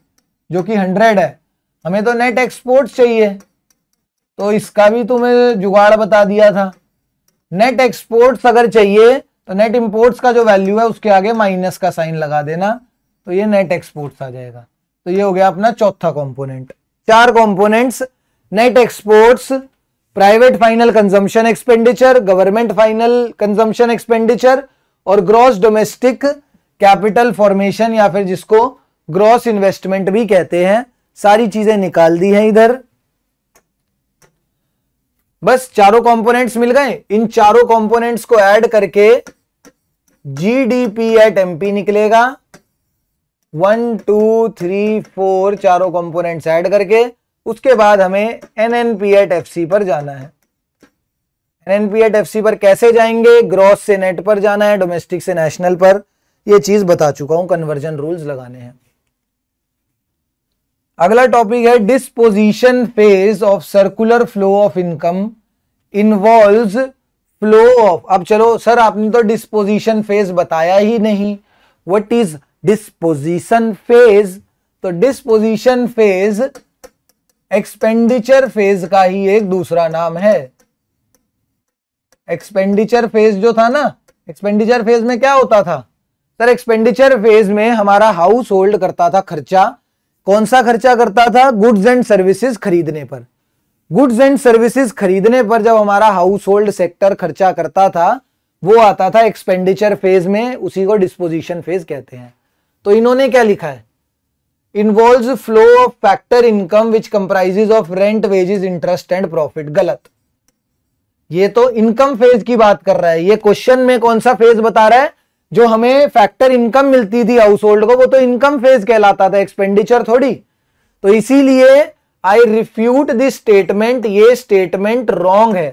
जो कि हंड्रेड है हमें तो नेट एक्सपोर्ट्स चाहिए तो इसका भी तुम्हें जुगाड़ बता दिया था नेट एक्सपोर्ट्स अगर चाहिए तो नेट इंपोर्ट्स का जो वैल्यू है उसके आगे माइनस का साइन लगा देना तो ये नेट एक्सपोर्ट्स आ जाएगा तो ये हो गया अपना चौथा कंपोनेंट चार components net exports private final consumption expenditure government final consumption expenditure और ग्रॉस डोमेस्टिक कैपिटल फॉर्मेशन या फिर जिसको ग्रॉस इन्वेस्टमेंट भी कहते हैं सारी चीजें निकाल दी हैं इधर बस चारों कंपोनेंट्स मिल गए इन चारों कंपोनेंट्स को ऐड करके जीडीपी एट एमपी निकलेगा वन टू थ्री फोर चारों कंपोनेंट्स ऐड करके उसके बाद हमें N N P at F C पर जाना है N N P at F C पर कैसे जाएंगे ग्रॉस से नेट पर जाना है डोमेस्टिक से नेशनल पर यह चीज बता चुका हूं कन्वर्जन रूल्स लगाने हैं अगला टॉपिक है disposition phase of circular flow of income involve flow of अब चलो सर आपने तो डिस्पोजिशन फेज बताया ही नहीं वट इज डिस्पोजिशन फेज तो डिस्पोजिशन फेज एक्सपेंडिचर फेज का ही एक दूसरा नाम है एक्सपेंडिचर फेज जो था ना एक्सपेंडिचर फेज में क्या होता था सर एक्सपेंडिचर फेज में हमारा हाउस होल्ड करता था खर्चा कौन सा खर्चा करता था गुड्स एंड सर्विसेज खरीदने पर गुड्स एंड सर्विसेज खरीदने पर जब हमारा हाउस होल्ड सेक्टर खर्चा करता था वो आता था एक्सपेंडिचर फेज में उसी को डिस्पोजिशन फेज कहते हैं तो इन्होंने क्या लिखा है involve flow of factor income which comprises of rent wages interest and profit गलत ये तो इनकम फेज की बात कर रहा है ये क्वेश्चन में कौन सा फेज बता रहा है जो हमें फैक्टर इनकम मिलती थी हाउस होल्ड को वो तो इनकम फेज कहलाता था एक्सपेंडिचर थोड़ी तो इसीलिए आई रिफ्यूट दिस स्टेटमेंट ये स्टेटमेंट रॉन्ग है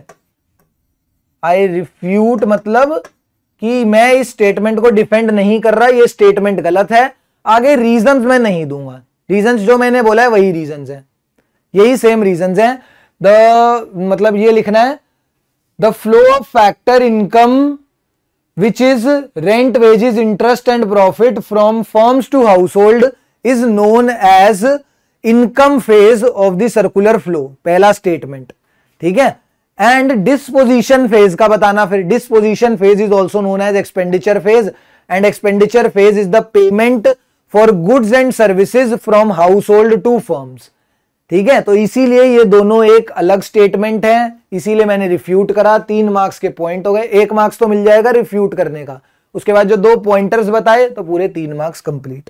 आई रिफ्यूट मतलब कि मैं इस स्टेटमेंट को डिफेंड नहीं कर रहा ये स्टेटमेंट गलत है आगे रीजन मैं नहीं दूंगा रीजन जो मैंने बोला है वही रीजन है यही सेम रीजन है द मतलब ये लिखना है the flow of factor income which is rent wages interest and profit from firms to household is known as income phase of the circular flow पहला statement ठीक and disposition phase का बताना disposition phase is also known as expenditure phase and expenditure phase is the payment for goods and services from household to firms ठीक है तो इसीलिए ये दोनों एक अलग स्टेटमेंट है इसीलिए मैंने रिफ्यूट करा तीन मार्क्स के पॉइंट हो गए एक मार्क्स तो मिल जाएगा रिफ्यूट करने का उसके बाद जो दो पॉइंटर्स बताए तो पूरे तीन मार्क्स कंप्लीट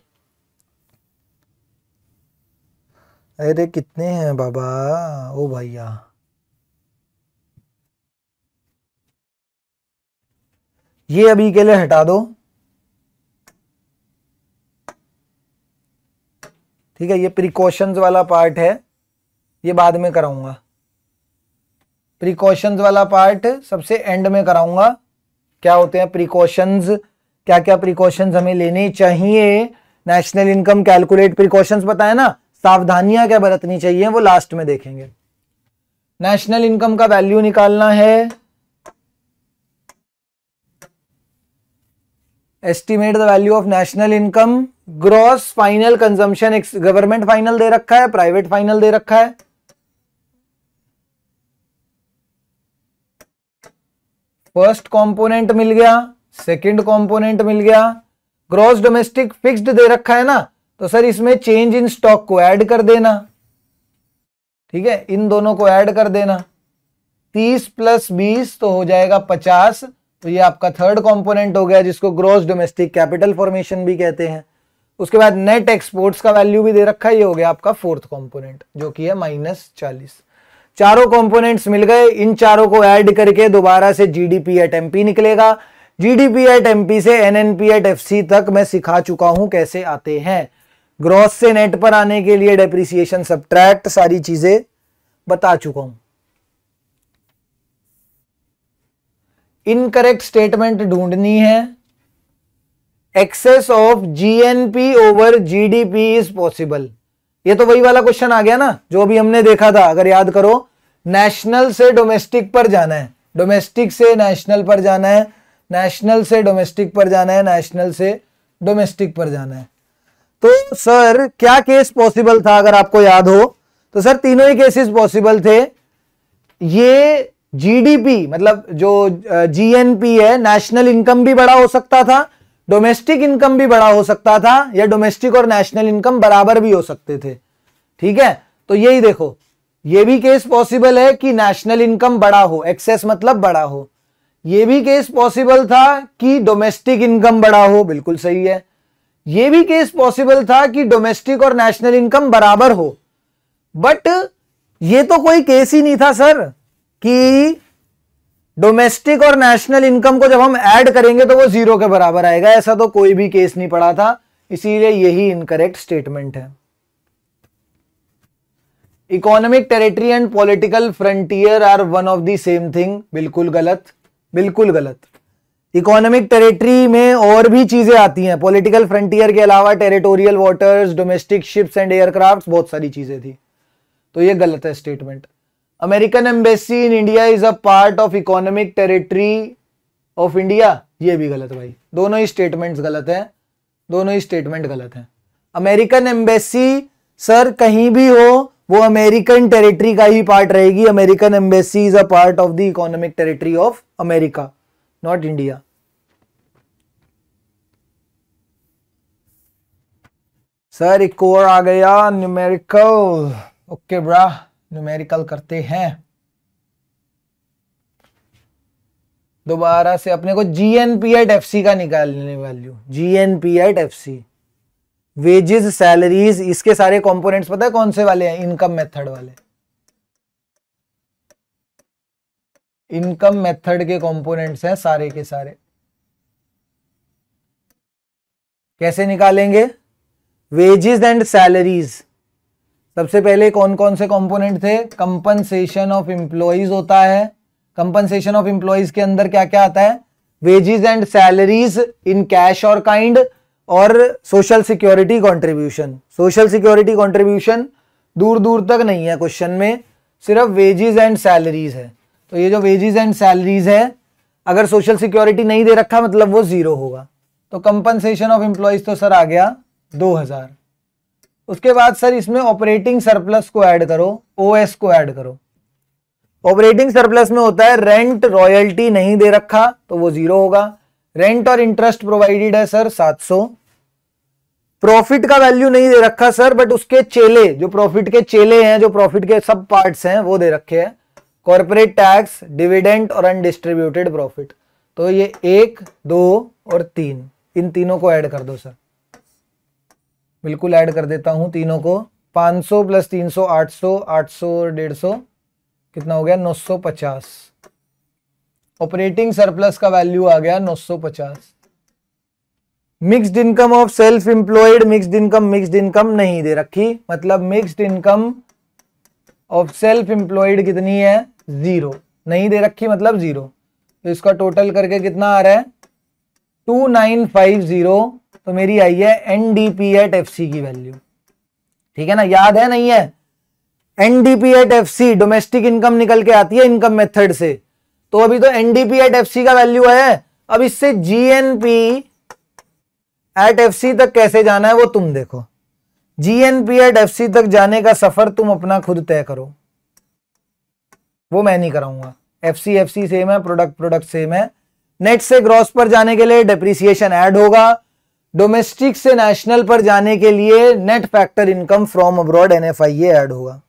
अरे कितने हैं बाबा ओ भैया ये अभी के लिए हटा दो ठीक है ये प्रिकॉशंस वाला पार्ट है ये बाद में कराऊंगा प्रिकॉशंस वाला पार्ट सबसे एंड में कराऊंगा क्या होते हैं प्रिकॉशंस क्या क्या प्रिकॉशंस हमें लेने चाहिए नेशनल इनकम कैलकुलेट प्रिकॉशंस बताए ना सावधानियां क्या बरतनी चाहिए वो लास्ट में देखेंगे नेशनल इनकम का वैल्यू निकालना है estimate the value of national income gross final consumption government final दे रखा है प्राइवेट फाइनल दे रखा है फर्स्ट कंपोनेंट मिल गया सेकंड कंपोनेंट मिल गया ग्रॉस डोमेस्टिक फिक्स्ड दे रखा है ना तो सर इसमें चेंज इन स्टॉक को ऐड कर देना ठीक है इन दोनों को ऐड कर देना तीस प्लस बीस तो हो जाएगा पचास तो ये आपका थर्ड कंपोनेंट हो गया जिसको ग्रॉस डोमेस्टिक कैपिटल फॉर्मेशन भी कहते हैं उसके बाद नेट एक्सपोर्ट्स का वैल्यू भी दे रखा है ये हो गया आपका फोर्थ कॉम्पोनेंट जो कि है माइनस चालीस चारों कंपोनेंट्स मिल गए इन चारों को ऐड करके दोबारा से G D P at M P निकलेगा G D P at M P से N N P at F C तक मैं सिखा चुका हूं कैसे आते हैं ग्रॉस से नेट पर आने के लिए डेप्रिसिएशन सब्ट्रैक्ट सारी चीजें बता चुका हूं इनकरेक्ट स्टेटमेंट ढूंढनी है excess of GNP over GDP is possible ये तो वही वाला क्वेश्चन आ गया ना जो अभी हमने देखा था अगर याद करो नेशनल से डोमेस्टिक पर जाना है डोमेस्टिक से नेशनल पर जाना है नेशनल से डोमेस्टिक पर जाना है नेशनल से डोमेस्टिक पर जाना है तो सर क्या केस पॉसिबल था अगर आपको याद हो तो सर तीनों ही केसेस पॉसिबल थे ये जीडीपी मतलब जो जीएनपी है नेशनल इनकम भी बड़ा हो सकता था डोमेस्टिक इनकम भी बड़ा हो सकता था या डोमेस्टिक और नेशनल इनकम बराबर भी हो सकते थे ठीक है तो यही देखो ये भी केस पॉसिबल है कि नेशनल इनकम बड़ा हो एक्सेस मतलब बड़ा हो ये भी केस पॉसिबल था कि डोमेस्टिक इनकम बड़ा हो बिल्कुल सही है ये भी केस पॉसिबल था कि डोमेस्टिक और नेशनल इनकम बराबर हो बट ये तो कोई केस ही नहीं था सर कि डोमेस्टिक और नेशनल इनकम को जब हम ऐड करेंगे तो वो जीरो के बराबर आएगा ऐसा तो कोई भी केस नहीं पड़ा था इसीलिए यही इनकरेक्ट स्टेटमेंट है economic territory and political frontier are one of the same thing बिल्कुल गलत बिल्कुल गलत इकोनॉमिक टेरिटरी में और भी चीजें आती हैं पॉलिटिकल फ्रंटियर के अलावा territorial waters domestic ships and aircraft बहुत सारी चीजें थी तो ये गलत है statement American embassy in India is a part of economic territory of India ये भी गलत भाई दोनों ही स्टेटमेंट गलत है दोनों ही स्टेटमेंट गलत है अमेरिकन एम्बेसी सर कहीं भी हो वो अमेरिकन टेरिटरी का ही पार्ट रहेगी American embassy is a part of the economic territory of America not India sir एक और आ गया न्यूमेरिकल ओके ब्रा न्यूमेरिकल करते हैं दोबारा से अपने को G N P at F C का निकालने value G N P at F C wages salaries इसके सारे कंपोनेंट्स पता है कौन से वाले हैं इनकम मेथड वाले इनकम मेथड के कंपोनेंट्स हैं सारे के सारे कैसे निकालेंगे वेजेस एंड सैलरीज सबसे पहले कौन कौन से कंपोनेंट थे कंपनसेशन ऑफ एम्प्लॉयज होता है कंपनसेशन ऑफ एम्प्लॉयज के अंदर क्या क्या आता है wages and salaries in cash और काइंड और social security contribution social security contribution दूर दूर तक नहीं है क्वेश्चन में सिर्फ वेजेस एंड सैलरीज है तो ये जो वेजेस एंड सैलरीज है अगर सोशल सिक्योरिटी नहीं दे रखा मतलब वो जीरो होगा तो कंपनसेशन ऑफ एम्प्लॉयज तो सर आ गया दो हजार उसके बाद सर इसमें ऑपरेटिंग सरप्लस को ऐड करो ओएस को ऐड करो ऑपरेटिंग सरप्लस में होता है रेंट रॉयल्टी नहीं दे रखा तो वो जीरो होगा रेंट और इंटरेस्ट प्रोवाइडेड है सर 700 प्रॉफिट का वैल्यू नहीं दे रखा सर बट उसके चेले जो प्रॉफिट के चेले हैं जो प्रॉफिट के सब पार्ट हैं वो दे रखे हैं कॉर्पोरेट टैक्स डिविडेंट और अनडिस्ट्रीब्यूटेड प्रॉफिट तो ये एक दो और तीन इन तीनों को ऐड कर दो सर बिल्कुल ऐड कर देता हूं तीनों को 500 प्लस 300 800 800 150 कितना हो गया 950 ऑपरेटिंग सरप्लस का वैल्यू आ गया 950 mixed income of self employed mixed income mixed income नहीं दे रखी मतलब mixed income of self employed कितनी है जीरो नहीं दे रखी मतलब जीरो तो इसका टोटल करके कितना आ रहा है टू नाइन फाइव जीरो तो मेरी आई है एनडीपी एट एफ सी की वैल्यू ठीक है ना याद है नहीं है NDP at F C domestic income निकल के आती है इनकम मेथड से तो अभी तो एनडीपी एट एफ सी का वैल्यू है अब इससे जीएनपी एट एफ सी तक कैसे जाना है वो तुम देखो जीएनपी एट एफ सी तक जाने का सफर तुम अपना खुद तय करो वो मैं नहीं कराऊंगा F C F C same है प्रोडक्ट प्रोडक्ट सेम है नेट से ग्रॉस पर जाने के लिए डिप्रिसिएशन ऐड होगा डोमेस्टिक से नेशनल पर जाने के लिए net factor income from abroad NFIA add होगा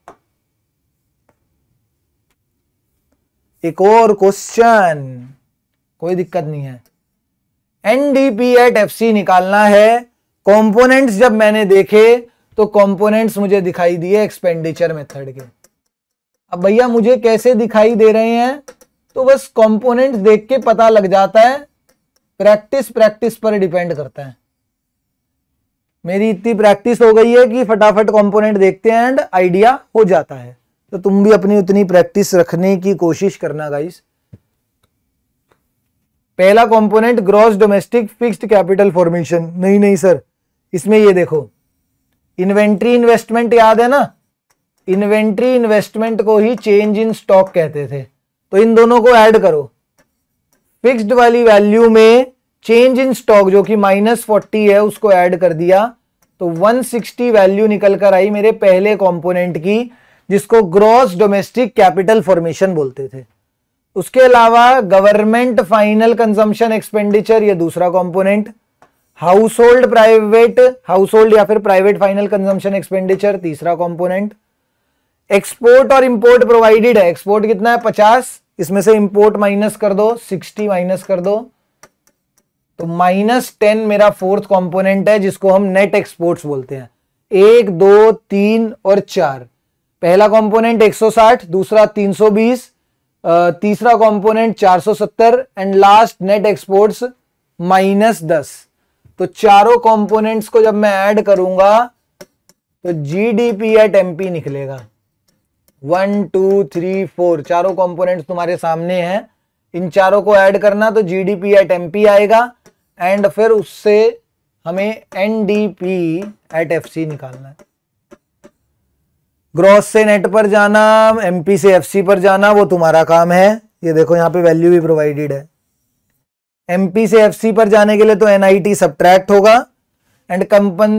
एक और क्वेश्चन कोई दिक्कत नहीं है एनडीपी एट एफ निकालना है कंपोनेंट्स जब मैंने देखे तो कंपोनेंट्स मुझे दिखाई दिए एक्सपेंडिचर मेथड के अब भैया मुझे कैसे दिखाई दे रहे हैं तो बस कंपोनेंट्स देख के पता लग जाता है प्रैक्टिस प्रैक्टिस पर डिपेंड करता है मेरी इतनी प्रैक्टिस हो गई है कि फटाफट कंपोनेंट देखते हैं एंड आइडिया हो जाता है तो तुम भी अपनी उतनी प्रैक्टिस रखने की कोशिश करना गाइस पहला component gross domestic fixed capital formation नहीं नहीं सर इसमें ये देखो इन्वेंट्री इन्वेस्टमेंट याद है ना इन्वेंट्री इन्वेस्टमेंट को ही चेंज इन स्टॉक कहते थे तो इन दोनों को एड करो फिक्स्ड वाली वैल्यू में चेंज इन स्टॉक जो कि माइनस फोर्टी है उसको ऐड कर दिया तो 160 वैल्यू निकल कर आई मेरे पहले कंपोनेंट की जिसको ग्रॉस डोमेस्टिक कैपिटल फॉर्मेशन बोलते थे उसके अलावा गवर्नमेंट फाइनल कंजम्पशन एक्सपेंडिचर ये दूसरा component household private household या फिर प्राइवेट फाइनल कंजम्पशन एक्सपेंडिचर तीसरा कॉम्पोनेंट एक्सपोर्ट और इंपोर्ट प्रोवाइडेड है एक्सपोर्ट कितना है पचास इसमें से इंपोर्ट माइनस कर दो सिक्सटी माइनस कर दो तो माइनस टेन मेरा फोर्थ कंपोनेंट है जिसको हम नेट एक्सपोर्ट्स बोलते हैं एक दो तीन और चार पहला कंपोनेंट 160 दूसरा 320 तीसरा component 470 and last net exports minus दस तो चारों कंपोनेंट्स को जब मैं ऐड करूंगा तो G D P at MP निकलेगा वन टू थ्री फोर चारों कंपोनेंट्स तुम्हारे सामने हैं इन चारों को ऐड करना तो G D P at MP आएगा एंड फिर उससे हमें N D P at F C निकालना है ग्रॉस से नेट पर जाना एमपी से एफसी पर जाना वो तुम्हारा काम है ये देखो यहाँ पे वैल्यू भी प्रोवाइडेड है एमपी से एफसी पर जाने के लिए तो एनआईटी सब्ट्रैक्ट होगा एंड कंपन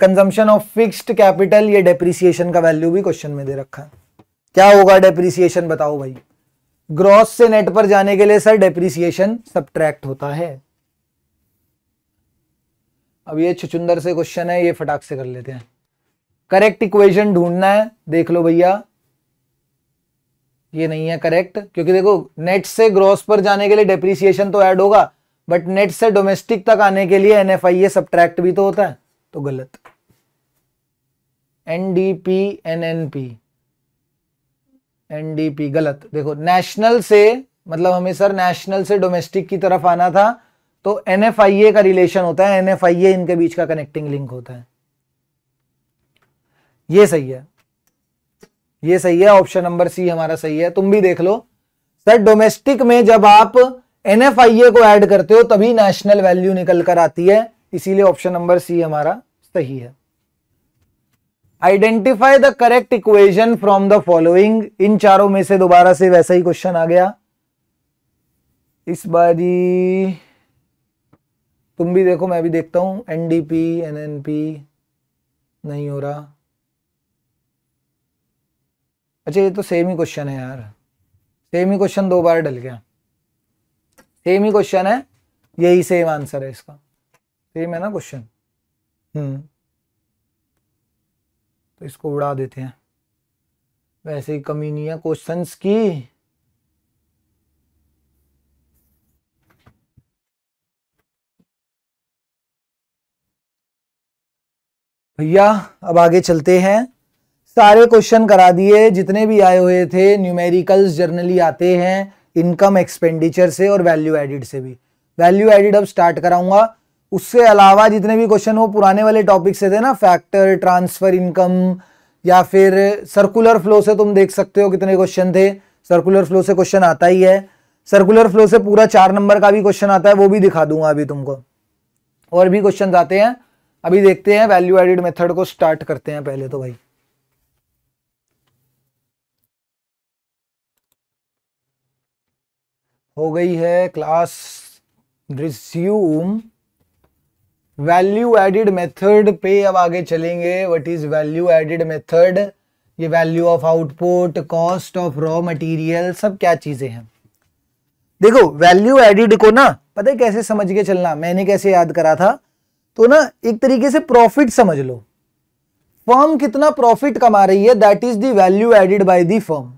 कंजम्पशन ऑफ फिक्स्ड कैपिटल ये डेप्रिसिएशन का वैल्यू भी क्वेश्चन में दे रखा है क्या होगा डेप्रिसिएशन बताओ भाई ग्रॉस से नेट पर जाने के लिए सर डेप्रिसिएशन सब्ट्रैक्ट होता है अब ये छुचुंदर से क्वेश्चन है ये फटाक से कर लेते हैं करेक्ट इक्वेशन ढूंढना है देख लो भैया ये नहीं है करेक्ट क्योंकि देखो नेट से ग्रॉस पर जाने के लिए डेप्रिसिएशन तो ऐड होगा बट नेट से डोमेस्टिक तक आने के लिए N F I A subtract भी तो होता है तो गलत N D N N P NDP गलत देखो नेशनल से मतलब हमें सर नेशनल से डोमेस्टिक की तरफ आना था तो एन का रिलेशन होता है एन इनके बीच का कनेक्टिंग लिंक होता है ये सही है ये सही है ऑप्शन नंबर सी हमारा सही है तुम भी देख लो सर डोमेस्टिक में जब आप एन को ऐड करते हो तभी नेशनल वैल्यू निकल कर आती है इसीलिए ऑप्शन नंबर सी हमारा सही है identify the correct equation from the following इन चारों में से दोबारा से वैसा ही क्वेश्चन आ गया इस बारी तुम भी देखो मैं भी देखता हूं N D P N N P नहीं हो रहा अच्छा ये तो सेम ही क्वेश्चन है यार सेम ही क्वेश्चन दो बार डल गया सेम ही क्वेश्चन है यही सेम आंसर है इसका सेम है ना क्वेश्चन हम्म तो इसको उड़ा देते हैं वैसे ही कमी नहीं है क्वेश्चंस की भैया अब आगे चलते हैं सारे क्वेश्चन करा दिए जितने भी आए हुए थे न्यूमेरिकल्स जर्नली आते हैं इनकम एक्सपेंडिचर से और वैल्यू एडिड से भी वैल्यू एडिड अब स्टार्ट कराऊंगा उससे अलावा जितने भी क्वेश्चन वो पुराने वाले टॉपिक से थे ना फैक्टर ट्रांसफर इनकम या फिर सर्कुलर फ्लो से तुम देख सकते हो कितने क्वेश्चन थे सर्कुलर फ्लो से क्वेश्चन आता ही है सर्कुलर फ्लो से पूरा चार नंबर का भी क्वेश्चन आता है वो भी दिखा दूंगा अभी तुमको और भी क्वेश्चन आते हैं अभी देखते हैं वैल्यू एडिड मेथड को स्टार्ट करते हैं पहले तो भाई हो गई है class resume value added method पे अब आगे चलेंगे what is value added method ये value of output cost of raw material सब क्या चीजें हैं देखो वैल्यू एडिड को ना पता है कैसे समझ के चलना मैंने कैसे याद करा था तो ना एक तरीके से प्रॉफिट समझ लो फर्म कितना प्रॉफिट कमा रही है that is the value added by the firm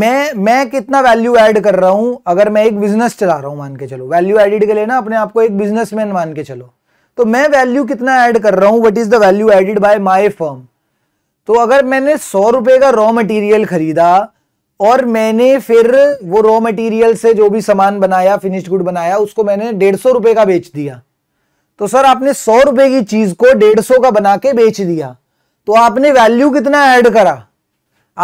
मैं मैं कितना वैल्यू ऐड कर रहा हूं अगर मैं एक बिजनेस चला रहा हूं मान के चलो वैल्यू एडेड के लिए ना अपने आप को एक बिजनेसमैन मान के चलो तो मैं वैल्यू कितना ऐड कर रहा हूं what is the value added by my firm तो अगर मैंने सौ रुपए का रॉ मटेरियल खरीदा और मैंने फिर वो रॉ मटेरियल से जो भी सामान बनाया फिनिश्ड गुड बनाया उसको मैंने डेढ़ सौ रुपए का बेच दिया तो सर आपने सौ रुपए की चीज को डेढ़ सौ का बना के बेच दिया तो आपने वैल्यू कितना ऐड करा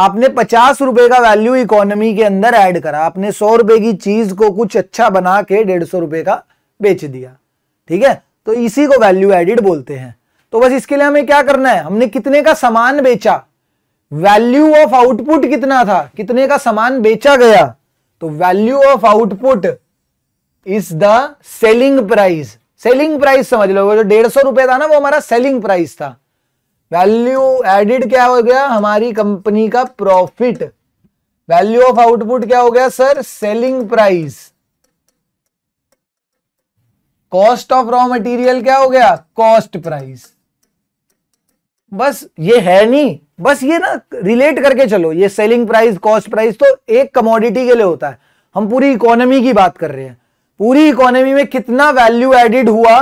आपने पचास रुपए का वैल्यू इकोनॉमी के अंदर ऐड करा आपने सौ रुपए की चीज को कुछ अच्छा बना के डेढ़ सौ रुपए का बेच दिया ठीक है तो इसी को वैल्यू एडिड बोलते हैं तो बस इसके लिए हमें क्या करना है हमने कितने का सामान बेचा वैल्यू ऑफ आउटपुट कितना था कितने का सामान बेचा गया तो value of output is the selling price selling price समझ लो जो डेढ़ सौ रुपए था ना वो हमारा सेलिंग प्राइस था वैल्यू एडिड क्या हो गया हमारी कंपनी का प्रॉफिट वैल्यू ऑफ आउटपुट क्या हो गया sir selling price cost of raw material क्या हो गया कॉस्ट प्राइस बस ये है नहीं बस ये ना रिलेट करके चलो ये सेलिंग प्राइस कॉस्ट प्राइस तो एक कमोडिटी के लिए होता है हम पूरी इकोनॉमी की बात कर रहे हैं पूरी इकोनॉमी में कितना वैल्यू एडिड हुआ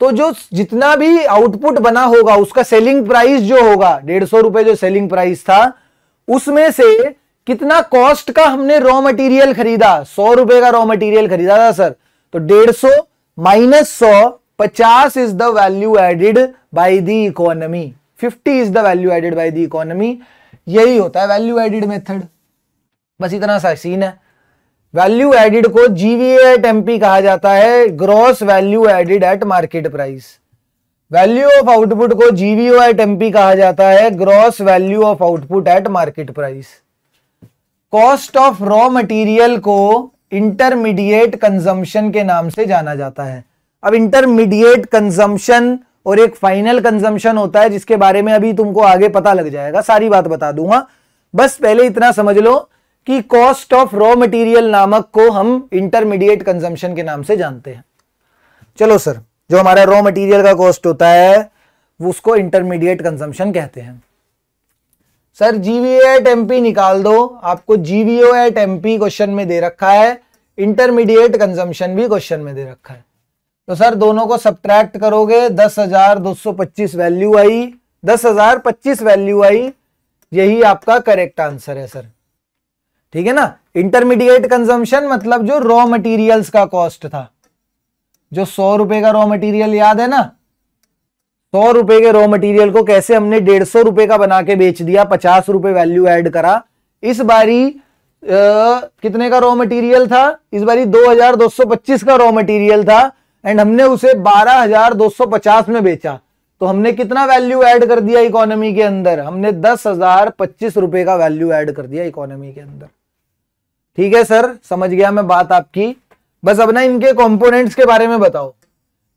तो जो जितना भी आउटपुट बना होगा उसका सेलिंग प्राइस जो होगा डेढ़ सौ रुपए जो सेलिंग प्राइस था उसमें से कितना कॉस्ट का हमने रॉ मटेरियल खरीदा सौ रुपए का रॉ मटेरियल खरीदा था सर तो डेढ़ सौ माइनस सौ पचास is the value added by the economy fifty is the value added by the economy यही होता है वैल्यू एडिड मेथड बस इतना सा सीन है वैल्यू एडिड को जीवीए एट एमपी कहा जाता है gross value added at market price value of output को जीवीओ एट एमपी कहा जाता है gross value of output at market price cost of raw material को इंटरमीडिएट कंजम्पशन के नाम से जाना जाता है अब इंटरमीडिएट कंजम्पशन और एक फाइनल कंजम्पशन होता है जिसके बारे में अभी तुमको आगे पता लग जाएगा सारी बात बता दूंगा बस पहले इतना समझ लो कि कॉस्ट ऑफ रॉ मटेरियल नामक को हम इंटरमीडिएट कंजम्पशन के नाम से जानते हैं चलो सर जो हमारा रॉ मटेरियल का कॉस्ट होता है वो उसको इंटरमीडिएट कंजम्पशन कहते हैं सर जीवीओ एट एमपी निकाल दो आपको जीवीओ एट एमपी क्वेश्चन में दे रखा है इंटरमीडिएट कंजम्पशन भी क्वेश्चन में दे रखा है तो सर दोनों को सब्ट्रैक्ट करोगे दस हजार दो सौ पच्चीस वैल्यू आई दस हजार पच्चीस वैल्यू आई यही आपका करेक्ट आंसर है सर ठीक है ना इंटरमीडिएट कंजम्पशन मतलब जो रॉ मटेरियल्स का कॉस्ट था जो सौ रुपए का रॉ मटेरियल याद है ना सौ रुपए के रॉ मटेरियल को कैसे हमने डेढ़ सौ रुपए का बना के बेच दिया पचास रुपए वैल्यू ऐड करा इस बारी आ, कितने का रॉ मटेरियल था इस बारी 2225 का रॉ मटेरियल था एंड हमने उसे 12250 में बेचा तो हमने कितना वैल्यू ऐड कर दिया इकोनॉमी के अंदर हमने दस हजार पच्चीस रुपए का वैल्यू ऐड कर दिया इकोनॉमी के अंदर ठीक है सर समझ गया मैं बात आपकी बस अब ना इनके कंपोनेंट्स के बारे में बताओ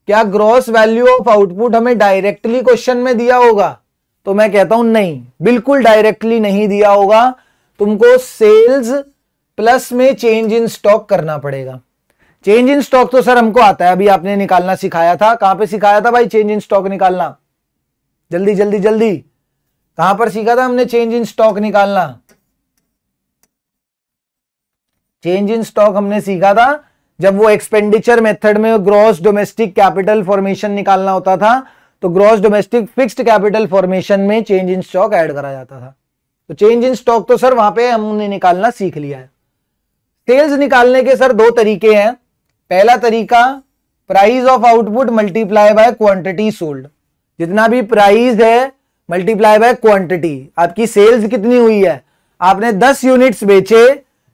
क्या ग्रॉस वैल्यू ऑफ आउटपुट हमें डायरेक्टली क्वेश्चन में दिया होगा तो मैं कहता हूं नहीं बिल्कुल डायरेक्टली नहीं दिया होगा तुमको सेल्स प्लस में चेंज इन स्टॉक करना पड़ेगा चेंज इन स्टॉक तो सर हमको आता है अभी आपने निकालना सिखाया था कहां पे सिखाया था भाई चेंज इन स्टॉक निकालना जल्दी जल्दी जल्दी कहां पर सीखा था हमने चेंज इन स्टॉक निकालना चेंज इन स्टॉक हमने सीखा था जब वो एक्सपेंडिचर मेथड में ग्रॉस डोमेस्टिक कैपिटल फॉर्मेशन निकालना होता था तो gross domestic fixed capital formation में चेंज इन स्टॉक ऐड करा जाता था तो चेंज इन स्टॉक तो सर वहां पे हमने निकालना सीख लिया है सेल्स निकालने के सर दो तरीके हैं पहला तरीका price of output multiply by quantity sold जितना भी प्राइस है मल्टीप्लाई बाय क्वांटिटी आपकी सेल्स कितनी हुई है आपने दस यूनिट्स बेचे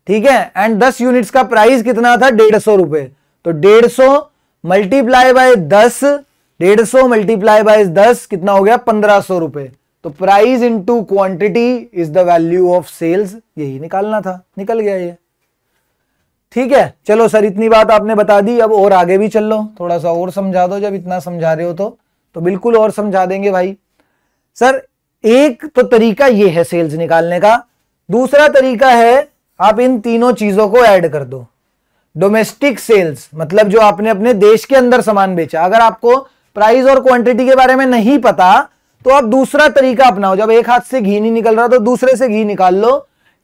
ठीक है एंड दस यूनिट्स का प्राइस कितना था डेढ़ सौ रुपए तो डेढ़ सौ मल्टीप्लाई बाय दस डेढ़ सौ मल्टीप्लाई बाय दस कितना हो गया पंद्रह सौ रुपए तो price into quantity is the value of sales यही निकालना था निकल गया ये ठीक है चलो सर इतनी बात आपने बता दी अब और आगे भी चल लो थोड़ा सा और समझा दो जब इतना समझा रहे हो तो तो बिल्कुल और समझा देंगे भाई सर एक तो तरीका ये है सेल्स निकालने का दूसरा तरीका है आप इन तीनों चीजों को ऐड कर दो डोमेस्टिक सेल्स मतलब जो आपने अपने देश के अंदर सामान बेचा अगर आपको प्राइस और क्वांटिटी के बारे में नहीं पता तो आप दूसरा तरीका अपनाओ जब एक हाथ से घी नहीं निकल रहा तो दूसरे से घी निकाल लो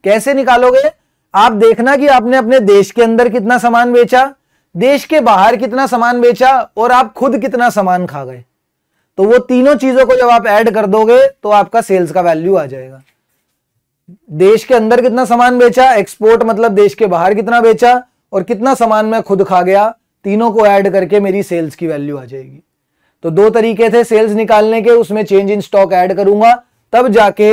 कैसे निकालोगे आप देखना कि आपने अपने देश के अंदर कितना सामान बेचा देश के बाहर कितना सामान बेचा और आप खुद कितना सामान खा गए तो वो तीनों चीजों को जब आप ऐड कर दोगे तो आपका सेल्स का वैल्यू आ जाएगा देश के अंदर कितना सामान बेचा एक्सपोर्ट मतलब देश के बाहर कितना बेचा और कितना सामान मैं खुद खा गया तीनों को ऐड करके मेरी सेल्स की वैल्यू आ जाएगी तो दो तरीके थे सेल्स निकालने के उसमें चेंज इन स्टॉक ऐड करूंगा तब जाके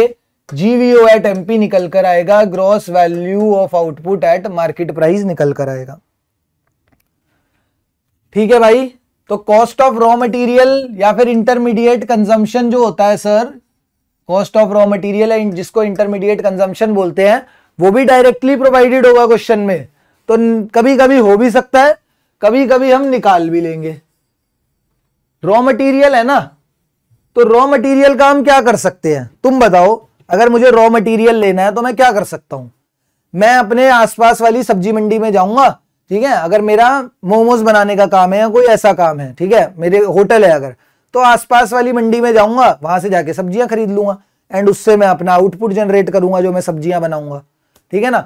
जीवीओ एट एमपी निकल कर आएगा gross value of output at market price निकल कर आएगा ठीक है भाई तो कॉस्ट ऑफ रॉ मटेरियल या फिर इंटरमीडिएट कंजम्पशन जो होता है sir cost of raw material है जिसको इंटरमीडिएट कंजम्पशन बोलते हैं वो भी डायरेक्टली प्रोवाइडेड होगा क्वेश्चन में तो कभी कभी हो भी सकता है कभी कभी हम निकाल भी लेंगे रॉ मटेरियल है ना तो रॉ मटेरियल का हम क्या कर सकते हैं तुम बताओ अगर मुझे रॉ मटेरियल लेना है तो मैं क्या कर सकता हूं मैं अपने आसपास वाली सब्जी मंडी में जाऊंगा ठीक है अगर मेरा मोमोज बनाने का काम है या कोई ऐसा काम है ठीक है मेरे होटल है अगर तो आसपास वाली मंडी में जाऊंगा वहां से जाके सब्जियां खरीद लूंगा एंड उससे मैं अपना आउटपुट जनरेट करूंगा जो मैं सब्जियां बनाऊंगा ठीक है ना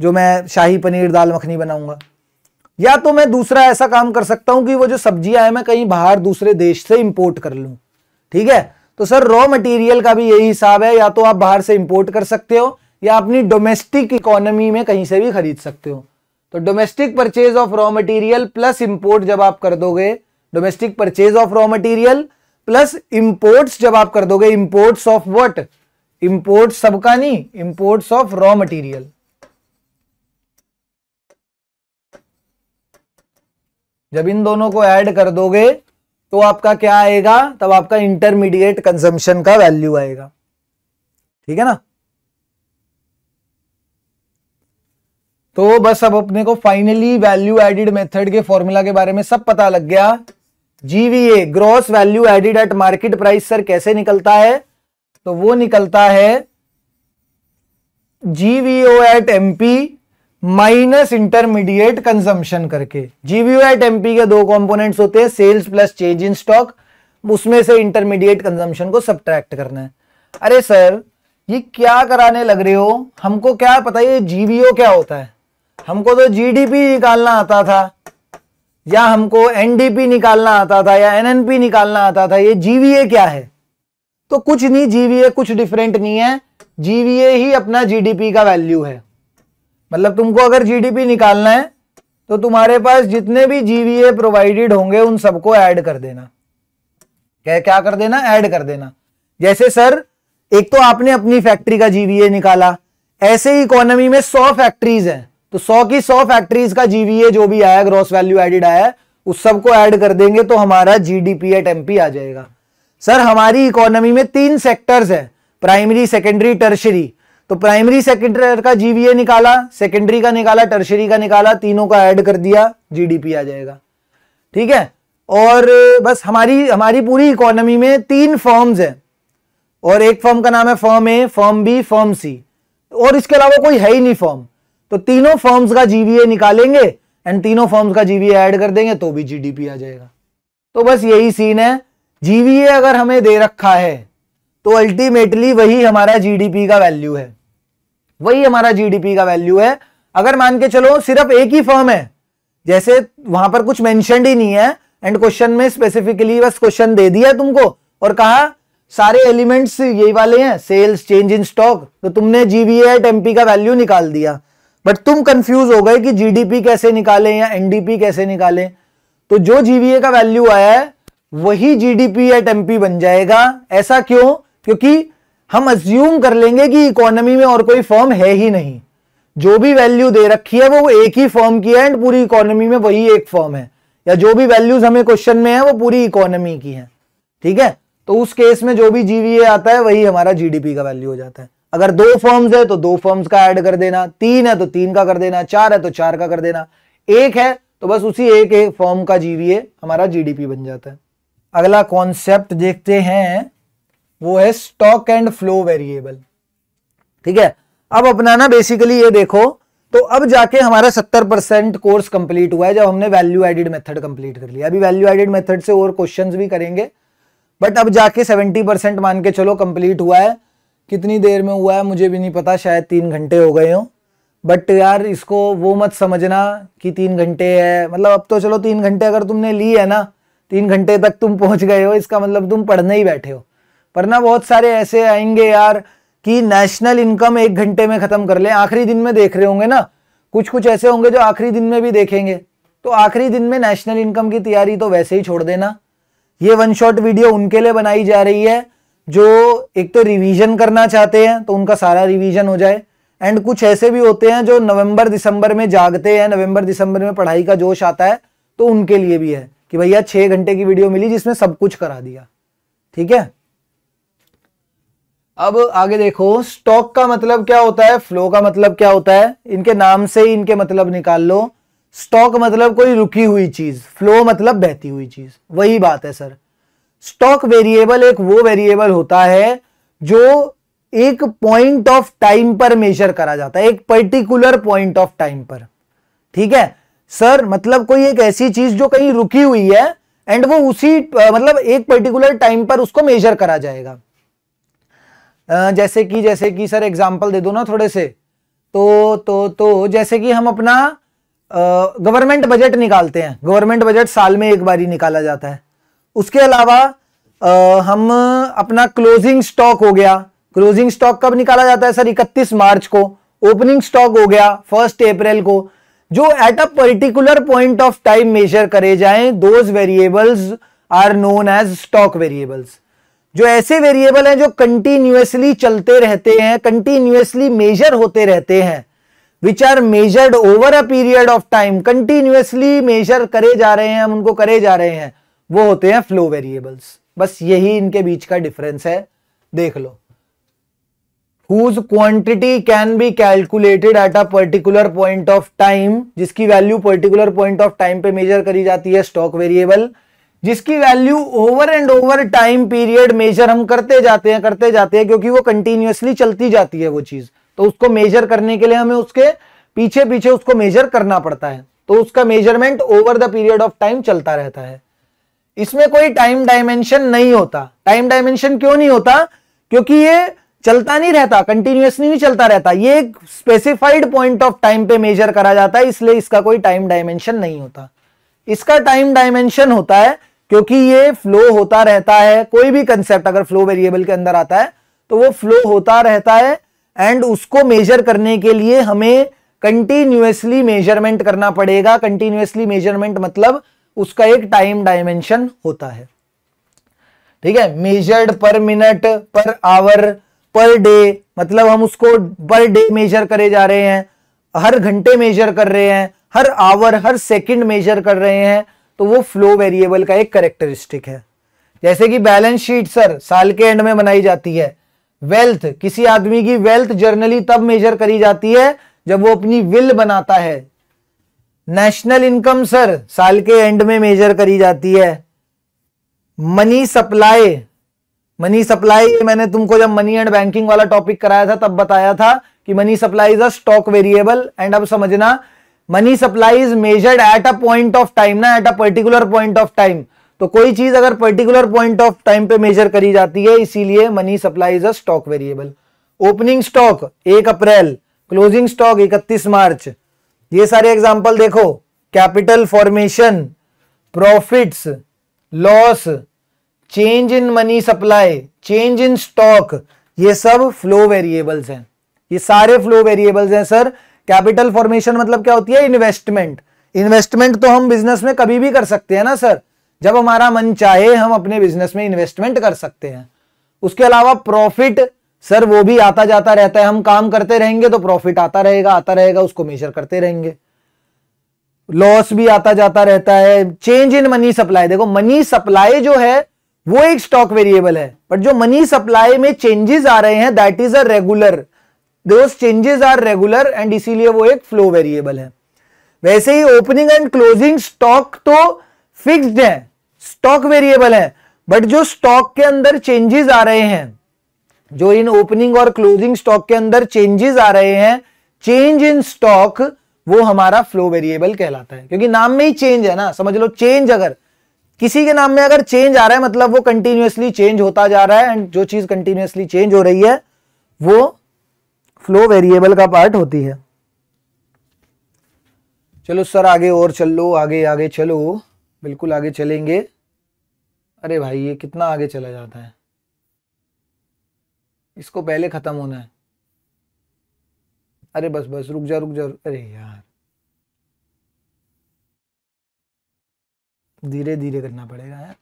जो मैं शाही पनीर दाल मखनी बनाऊंगा या तो मैं दूसरा ऐसा काम कर सकता हूं कि वो जो सब्जियां हैं मैं कहीं बाहर दूसरे देश से इंपोर्ट कर लूं ठीक है तो सर रॉ मटेरियल का भी यही हिसाब है या तो आप बाहर से इंपोर्ट कर सकते हो या अपनी डोमेस्टिक इकोनॉमी में कहीं से भी खरीद सकते हो तो domestic purchase of raw material plus import जब आप कर दोगे domestic purchase of raw material plus imports जब आप कर दोगे इंपोर्ट्स ऑफ व्हाट इंपोर्ट सबका नहीं इंपोर्ट्स ऑफ रॉ मटेरियल जब इन दोनों को ऐड कर दोगे तो आपका क्या आएगा तब आपका इंटरमीडिएट कंजम्पशन का वैल्यू आएगा ठीक है ना तो बस अब अपने को फाइनली वैल्यू एडिड मेथड के फॉर्मूला के बारे में सब पता लग गया GVA gross value added at market price sir कैसे निकलता है तो वो निकलता है GVO at MP minus intermediate consumption करके जीवीओ एट एमपी के दो कंपोनेंट्स होते हैं sales plus change in stock उसमें से इंटरमीडिएट कंजम्पशन को सब्ट्रैक्ट करना है अरे सर ये क्या कराने लग रहे हो हमको क्या पता ये जीवीओ क्या होता है हमको तो जीडीपी निकालना आता था या हमको एनडीपी निकालना आता था या एनएनपी निकालना आता था ये जीवीए क्या है तो कुछ नहीं जीवीए कुछ डिफरेंट नहीं है जीवीए ही अपना जीडीपी का वैल्यू है मतलब तुमको अगर जीडीपी निकालना है तो तुम्हारे पास जितने भी जीवीए प्रोवाइडेड होंगे उन सबको ऐड कर देना क्या क्या कर देना ऐड कर देना जैसे सर एक तो आपने अपनी फैक्ट्री का जीवीए निकाला ऐसे इकोनॉमी में सौ फैक्ट्रीज हैं तो सौ की सौ फैक्ट्रीज का जीवीए जो भी आया ग्रॉस वैल्यू एडेड आया उस सबको ऐड कर देंगे तो हमारा जीडीपी एट एमपी आ जाएगा सर हमारी इकोनॉमी में तीन सेक्टर्स हैं प्राइमरी सेकेंडरी टर्शरी तो प्राइमरी सेकेंडरी का जीवीए निकाला सेकेंडरी का निकाला टर्शरी का निकाला तीनों का ऐड कर दिया जीडीपी आ जाएगा ठीक है और बस हमारी हमारी पूरी इकोनॉमी में तीन फॉर्म्स हैं और एक फॉर्म का नाम है form A form B form C और इसके अलावा कोई है ही नहीं फॉर्म तो तीनों फॉर्म्स का जीवीए निकालेंगे एंड तीनों फॉर्म्स का जीवीए ऐड कर देंगे तो भी जीडीपी आ जाएगा तो बस यही सीन है जीवीए अगर हमें दे रखा है तो अल्टीमेटली वही हमारा जीडीपी का वैल्यू है वही हमारा जीडीपी का वैल्यू है अगर मान के चलो सिर्फ एक ही फॉर्म है जैसे वहां पर कुछ मैं ही नहीं है एंड क्वेश्चन में स्पेसिफिकली बस क्वेश्चन दे दिया तुमको और कहा सारे एलिमेंट्स यही वाले हैं सेल्स चेंज इन स्टॉक तो तुमने जीवीए एट एमपी का वैल्यू निकाल दिया बट तुम कंफ्यूज हो गए कि जीडीपी कैसे निकालें या एनडीपी कैसे निकालें तो जो जीवीए का वैल्यू आया है वही जीडीपी एट एमपी बन जाएगा ऐसा क्यों क्योंकि हम अज्यूम कर लेंगे कि इकोनॉमी में और कोई फॉर्म है ही नहीं जो भी वैल्यू दे रखी है वो एक ही फॉर्म की है एंड पूरी इकोनॉमी में वही एक फॉर्म है या जो भी वैल्यूज हमें क्वेश्चन में है वो पूरी इकोनॉमी की है ठीक है तो उस केस में जो भी जीवीए आता है वही हमारा जीडीपी का वैल्यू हो जाता है अगर दो फॉर्म्स है तो दो फॉर्म्स का ऐड कर देना तीन है तो तीन का कर देना चार है तो चार का कर देना एक है तो बस उसी एक एक फॉर्म का जीवीए हमारा जीडीपी बन जाता है अगला कॉन्सेप्ट देखते हैं वो है स्टॉक एंड फ्लो वेरिएबल ठीक है अब अपना ना बेसिकली ये देखो तो अब जाके हमारा सत्तर परसेंट कोर्स कंप्लीट हुआ है जब हमने वैल्यू एडिड मेथड कंप्लीट कर लिया अभी वैल्यू एडिड मेथड से और क्वेश्चंस भी करेंगे बट अब जाके सेवेंटी परसेंट मान के चलो कंप्लीट हुआ है कितनी देर में हुआ है मुझे भी नहीं पता शायद तीन घंटे हो गए हों बट यार इसको वो मत समझना कि तीन घंटे है मतलब अब तो चलो तीन घंटे अगर तुमने ली है ना तीन घंटे तक तुम पहुंच गए हो इसका मतलब तुम पढ़ने ही बैठे हो पर ना बहुत सारे ऐसे आएंगे यार कि नेशनल इनकम एक घंटे में ख़त्म कर लें आखिरी दिन में देख रहे होंगे ना कुछ कुछ ऐसे होंगे जो आखिरी दिन में भी देखेंगे तो आखिरी दिन में नेशनल इनकम की तैयारी तो वैसे ही छोड़ देना ये वन शॉट वीडियो उनके लिए बनाई जा रही है जो एक तो रिवीजन करना चाहते हैं तो उनका सारा रिवीजन हो जाए एंड कुछ ऐसे भी होते हैं जो नवंबर दिसंबर में जागते हैं नवंबर दिसंबर में पढ़ाई का जोश आता है तो उनके लिए भी है कि भैया छह घंटे की वीडियो मिली जिसमें सब कुछ करा दिया ठीक है अब आगे देखो स्टॉक का मतलब क्या होता है फ्लो का मतलब क्या होता है इनके नाम से ही इनके मतलब निकाल लो स्टॉक मतलब कोई रुकी हुई चीज फ्लो मतलब बहती हुई चीज वही बात है सर स्टॉक वेरिएबल एक वो वेरिएबल होता है जो एक पॉइंट ऑफ टाइम पर मेजर करा जाता है एक पर्टिकुलर पॉइंट ऑफ टाइम पर ठीक है सर मतलब कोई एक ऐसी चीज जो कहीं रुकी हुई है एंड वो उसी मतलब एक पर्टिकुलर टाइम पर उसको मेजर करा जाएगा जैसे कि जैसे कि सर एग्जाम्पल दे दो ना थोड़े से तो तो तो जैसे कि हम अपना गवर्नमेंट बजट निकालते हैं गवर्नमेंट बजट साल में एक बार ही निकाला जाता है उसके अलावा आ, हम अपना क्लोजिंग स्टॉक हो गया क्लोजिंग स्टॉक कब निकाला जाता है सर 31 मार्च को ओपनिंग स्टॉक हो गया फर्स्ट अप्रैल को जो at a particular point of time measure करे जाए those variables are known as stock variables जो ऐसे वेरिएबल हैं जो कंटिन्यूसली चलते रहते हैं कंटिन्यूसली मेजर होते रहते हैं which are measured over a period of time continuously measure करे जा रहे हैं हम उनको करे जा रहे हैं वो होते हैं फ्लो वेरिएबल्स बस यही इनके बीच का डिफरेंस है देख लो whose quantity can be calculated at a particular point of time जिसकी value particular point of time पे मेजर करी जाती है स्टॉक वेरिएबल जिसकी value over and over time period measure हम करते जाते हैं करते जाते हैं क्योंकि वो कंटिन्यूसली चलती जाती है वो चीज तो उसको मेजर करने के लिए हमें उसके पीछे पीछे उसको मेजर करना पड़ता है तो उसका measurement over the period of time चलता रहता है इसमें कोई टाइम डायमेंशन नहीं होता टाइम डायमेंशन क्यों नहीं होता क्योंकि ये चलता नहीं रहता कंटिन्यूसली नहीं चलता रहता ये एक स्पेसिफाइड पॉइंट ऑफ टाइम पे मेजर करा जाता है इसलिए इसका कोई टाइम डायमेंशन नहीं होता इसका टाइम डायमेंशन होता है क्योंकि ये फ्लो होता रहता है कोई भी कंसेप्ट अगर फ्लो वेरिएबल के अंदर आता है तो वो फ्लो होता रहता है एंड उसको मेजर करने के लिए हमें कंटिन्यूसली मेजरमेंट करना पड़ेगा कंटिन्यूसली मेजरमेंट मतलब उसका एक टाइम डायमेंशन होता है ठीक है मेजर्ड पर minute per hour per day मतलब हम उसको पर डे मेजर करे जा रहे हैं हर घंटे मेजर कर रहे हैं हर आवर हर सेकंड मेजर कर रहे हैं तो वो फ्लो वेरिएबल का एक करेक्टरिस्टिक है जैसे कि बैलेंस शीट सर साल के एंड में बनाई जाती है वेल्थ किसी आदमी की वेल्थ जर्नली तब मेजर करी जाती है जब वो अपनी विल बनाता है नेशनल इनकम सर साल के एंड में मेजर करी जाती है मनी सप्लाई मनी सप्लाई मैंने तुमको जब मनी एंड बैंकिंग वाला टॉपिक कराया था तब बताया था कि money supply is a stock variable and अब समझना money supply is measured at a point of time ना at a particular point of time तो कोई चीज अगर पर्टिकुलर पॉइंट ऑफ टाइम पे मेजर करी जाती है इसीलिए money supply is a stock variable opening stock एक अप्रैल क्लोजिंग स्टॉक इकतीस मार्च ये सारे एग्जाम्पल देखो capital formation profits loss change in money supply change in stock ये सब फ्लो वेरिएबल्स हैं ये सारे फ्लो वेरिएबल्स हैं सर कैपिटल फॉर्मेशन मतलब क्या होती है इन्वेस्टमेंट इन्वेस्टमेंट तो हम बिजनेस में कभी भी कर सकते हैं ना सर जब हमारा मन चाहे हम अपने बिजनेस में इन्वेस्टमेंट कर सकते हैं उसके अलावा प्रॉफिट सर वो भी आता जाता रहता है हम काम करते रहेंगे तो प्रॉफिट आता रहेगा आता रहेगा उसको मेजर करते रहेंगे लॉस भी आता जाता रहता है चेंज इन मनी सप्लाई देखो मनी सप्लाई जो है वो एक स्टॉक वेरिएबल है बट जो मनी सप्लाई में चेंजेस आ रहे हैं that is a regular those changes are regular and इसीलिए वो एक फ्लो वेरिएबल है वैसे ही ओपनिंग एंड क्लोजिंग स्टॉक तो फिक्स्ड है स्टॉक वेरिएबल है बट जो स्टॉक के अंदर चेंजेस आ रहे हैं जो इन ओपनिंग और क्लोजिंग स्टॉक के अंदर चेंजेस आ रहे हैं चेंज इन स्टॉक वो हमारा फ्लो वेरिएबल कहलाता है क्योंकि नाम में ही चेंज है ना समझ लो चेंज अगर किसी के नाम में अगर चेंज आ रहा है मतलब वो कंटिन्यूअसली चेंज होता जा रहा है एंड जो चीज कंटिन्यूअसली चेंज हो रही है वो फ्लो वेरिएबल का पार्ट होती है चलो सर आगे और चल लो आगे आगे चलो बिल्कुल आगे चलेंगे अरे भाई ये कितना आगे चला जाता है इसको पहले ख़त्म होना है अरे बस बस रुक जा रुक जा अरे यार धीरे धीरे करना पड़ेगा यार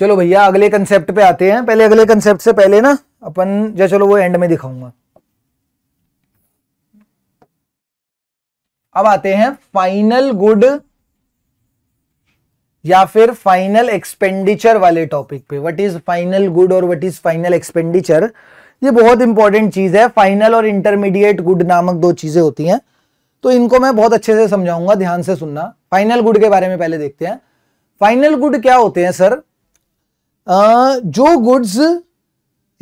चलो भैया अगले कंसेप्ट पे आते हैं पहले अगले कंसेप्ट से पहले ना अपन जो चलो वो एंड में दिखाऊंगा अब आते हैं फाइनल गुड या फिर फाइनल एक्सपेंडिचर वाले टॉपिक पे व्हाट इज फाइनल गुड और व्हाट इज फाइनल एक्सपेंडिचर ये बहुत इंपॉर्टेंट चीज है फाइनल और इंटरमीडिएट गुड नामक दो चीजें होती हैं तो इनको मैं बहुत अच्छे से समझाऊंगा ध्यान से सुनना फाइनल गुड के बारे में पहले देखते हैं फाइनल गुड क्या होते हैं सर आ, जो गुड्स